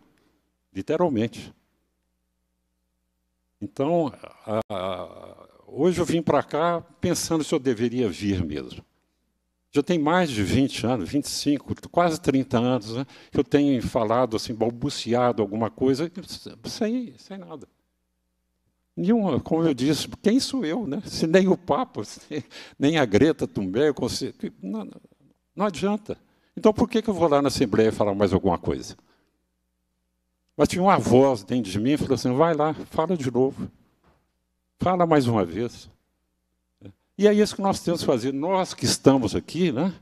literalmente. Então, a, a, hoje eu vim para cá pensando se eu deveria vir mesmo. Já tem mais de 20 anos, 25, quase 30 anos, né, que eu tenho falado, assim, balbuciado alguma coisa, sem, sem nada. Nenhuma, como eu disse, quem sou eu, né? Se nem o Papa, nem a Greta Thunberg, não, não adianta. Então por que, que eu vou lá na Assembleia falar mais alguma coisa? Mas tinha uma voz dentro de mim e falou assim: vai lá, fala de novo. Fala mais uma vez. E é isso que nós temos que fazer. Nós que estamos aqui, né,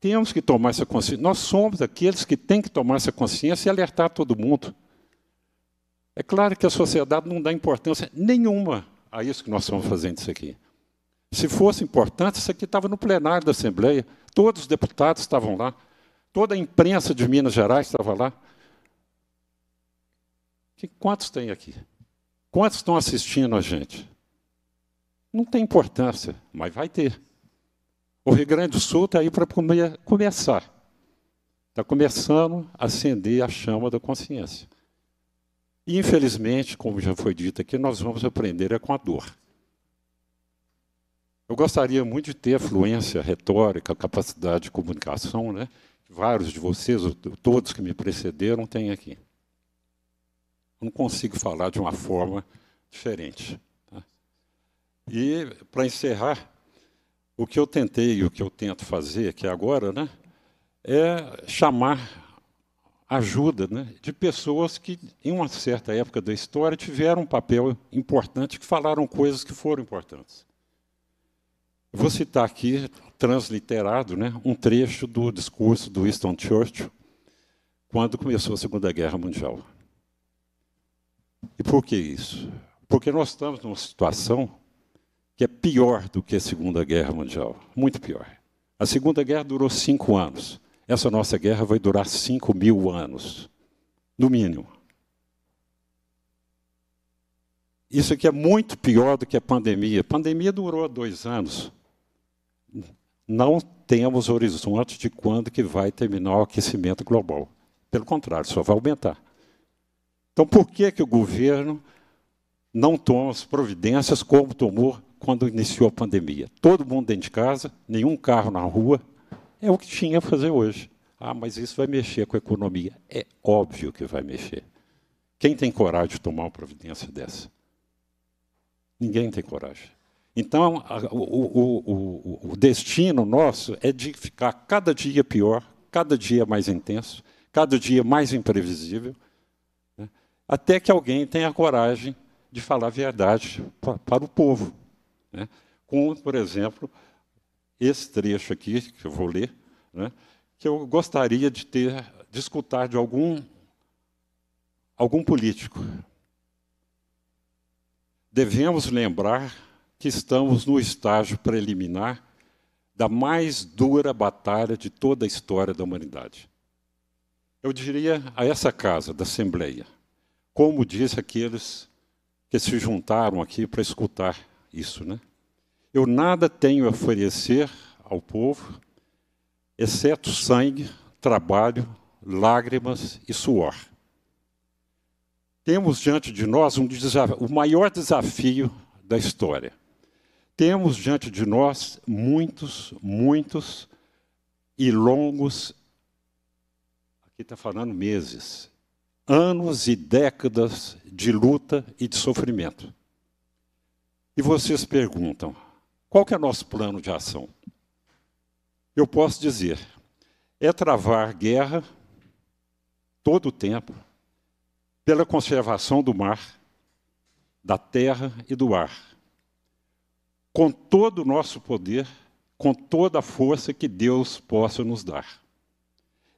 temos que tomar essa consciência. Nós somos aqueles que têm que tomar essa consciência e alertar todo mundo. É claro que a sociedade não dá importância nenhuma a isso que nós estamos fazendo isso aqui. Se fosse importante, isso aqui estava no plenário da Assembleia, todos os deputados estavam lá, toda a imprensa de Minas Gerais estava lá. quantos tem aqui? Quantos estão assistindo a gente? Não tem importância, mas vai ter. O Rio Grande do Sul está aí para come começar. Está começando a acender a chama da consciência infelizmente, como já foi dito aqui, nós vamos aprender é com a dor. Eu gostaria muito de ter a fluência retórica, a capacidade de comunicação, né? Vários de vocês, todos que me precederam, têm aqui. não consigo falar de uma forma diferente. Tá? E, para encerrar, o que eu tentei e o que eu tento fazer aqui agora, né? É chamar ajuda né, de pessoas que, em uma certa época da história, tiveram um papel importante, que falaram coisas que foram importantes. Vou citar aqui, transliterado, né, um trecho do discurso do Winston Churchill, quando começou a Segunda Guerra Mundial. E por que isso? Porque nós estamos numa situação que é pior do que a Segunda Guerra Mundial, muito pior. A Segunda Guerra durou cinco anos essa nossa guerra vai durar 5 mil anos, no mínimo. Isso aqui é muito pior do que a pandemia. A pandemia durou dois anos. Não temos horizonte de quando que vai terminar o aquecimento global. Pelo contrário, só vai aumentar. Então, por que, que o governo não toma as providências como tomou quando iniciou a pandemia? Todo mundo dentro de casa, nenhum carro na rua, é o que tinha a fazer hoje. Ah, mas isso vai mexer com a economia. É óbvio que vai mexer. Quem tem coragem de tomar uma providência dessa? Ninguém tem coragem. Então, a, o, o, o, o destino nosso é de ficar cada dia pior, cada dia mais intenso, cada dia mais imprevisível, né? até que alguém tenha coragem de falar a verdade para, para o povo. Né? Com, por exemplo, esse trecho aqui, que eu vou ler, né, que eu gostaria de ter, de escutar de algum, algum político. Devemos lembrar que estamos no estágio preliminar da mais dura batalha de toda a história da humanidade. Eu diria a essa casa da Assembleia, como disse aqueles que se juntaram aqui para escutar isso, né? Eu nada tenho a oferecer ao povo, exceto sangue, trabalho, lágrimas e suor. Temos diante de nós um o maior desafio da história. Temos diante de nós muitos, muitos e longos aqui está falando meses, anos e décadas de luta e de sofrimento. E vocês perguntam: qual que é o nosso plano de ação? Eu posso dizer, é travar guerra todo o tempo pela conservação do mar, da terra e do ar. Com todo o nosso poder, com toda a força que Deus possa nos dar.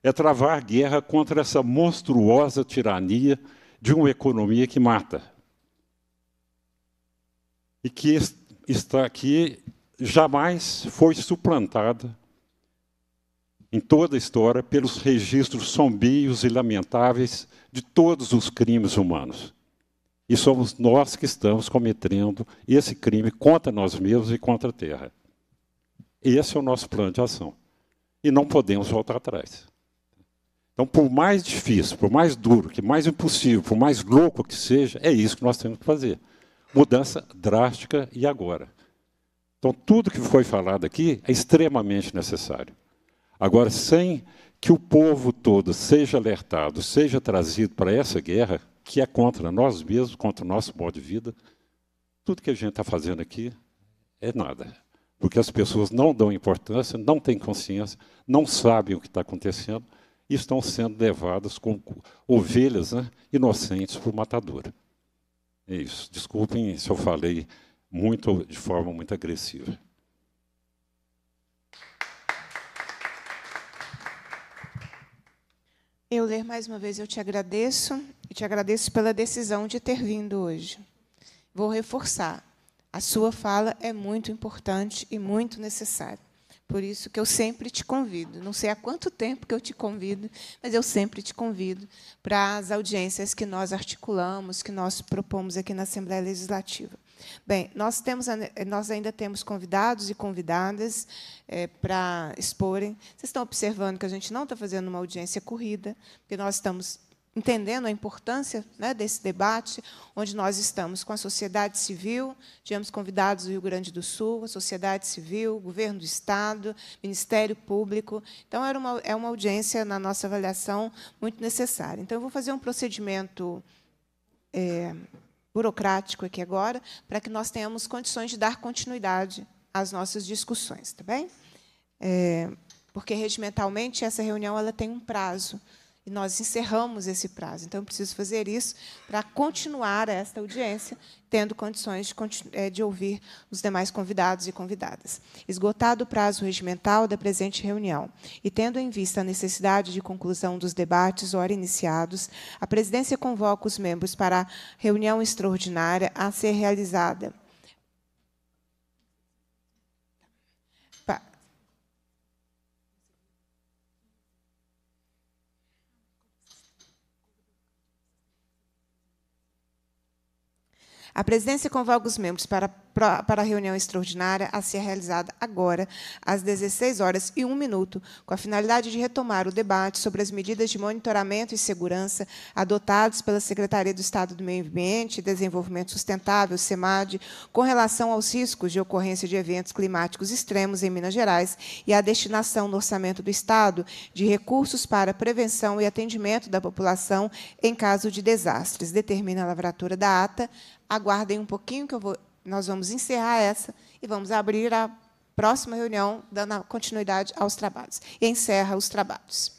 É travar guerra contra essa monstruosa tirania de uma economia que mata. E que está aqui jamais foi suplantada em toda a história pelos registros sombrios e lamentáveis de todos os crimes humanos. E somos nós que estamos cometendo esse crime contra nós mesmos e contra a Terra. Esse é o nosso plano de ação. E não podemos voltar atrás. Então, por mais difícil, por mais duro, que mais impossível, por mais louco que seja, é isso que nós temos que fazer mudança drástica e agora. Então, tudo que foi falado aqui é extremamente necessário. Agora, sem que o povo todo seja alertado, seja trazido para essa guerra, que é contra nós mesmos, contra o nosso modo de vida, tudo que a gente está fazendo aqui é nada. Porque as pessoas não dão importância, não têm consciência, não sabem o que está acontecendo e estão sendo levadas como ovelhas né, inocentes para o matador. É isso. Desculpem se eu falei muito de forma muito agressiva. Eu ler mais uma vez, eu te agradeço e te agradeço pela decisão de ter vindo hoje. Vou reforçar. A sua fala é muito importante e muito necessária. Por isso que eu sempre te convido. Não sei há quanto tempo que eu te convido, mas eu sempre te convido para as audiências que nós articulamos, que nós propomos aqui na Assembleia Legislativa. Bem, nós, temos, nós ainda temos convidados e convidadas é, para exporem. Vocês estão observando que a gente não está fazendo uma audiência corrida, porque nós estamos entendendo a importância né, desse debate, onde nós estamos com a sociedade civil, tivemos convidados do Rio Grande do Sul, a sociedade civil, governo do Estado, Ministério Público. Então, era uma, é uma audiência, na nossa avaliação, muito necessária. Então, eu vou fazer um procedimento é, burocrático aqui agora, para que nós tenhamos condições de dar continuidade às nossas discussões, tá bem? É, porque, regimentalmente, essa reunião ela tem um prazo, e nós encerramos esse prazo. Então, eu preciso fazer isso para continuar esta audiência, tendo condições de, eh, de, ouvir os demais convidados e convidadas. Esgotado o prazo regimental da presente reunião e tendo em vista a necessidade de conclusão dos debates ora iniciados, a presidência convoca os membros para a reunião extraordinária a ser realizada A presidência convoca os membros para para a reunião extraordinária a ser realizada agora, às 16 horas e 1 minuto, com a finalidade de retomar o debate sobre as medidas de monitoramento e segurança adotadas pela Secretaria do Estado do Meio Ambiente e Desenvolvimento Sustentável, SEMAD, com relação aos riscos de ocorrência de eventos climáticos extremos em Minas Gerais e a destinação no orçamento do Estado de recursos para prevenção e atendimento da população em caso de desastres. Determina a lavratura da ata. Aguardem um pouquinho que eu vou nós vamos encerrar essa e vamos abrir a próxima reunião, dando continuidade aos trabalhos. E encerra os trabalhos.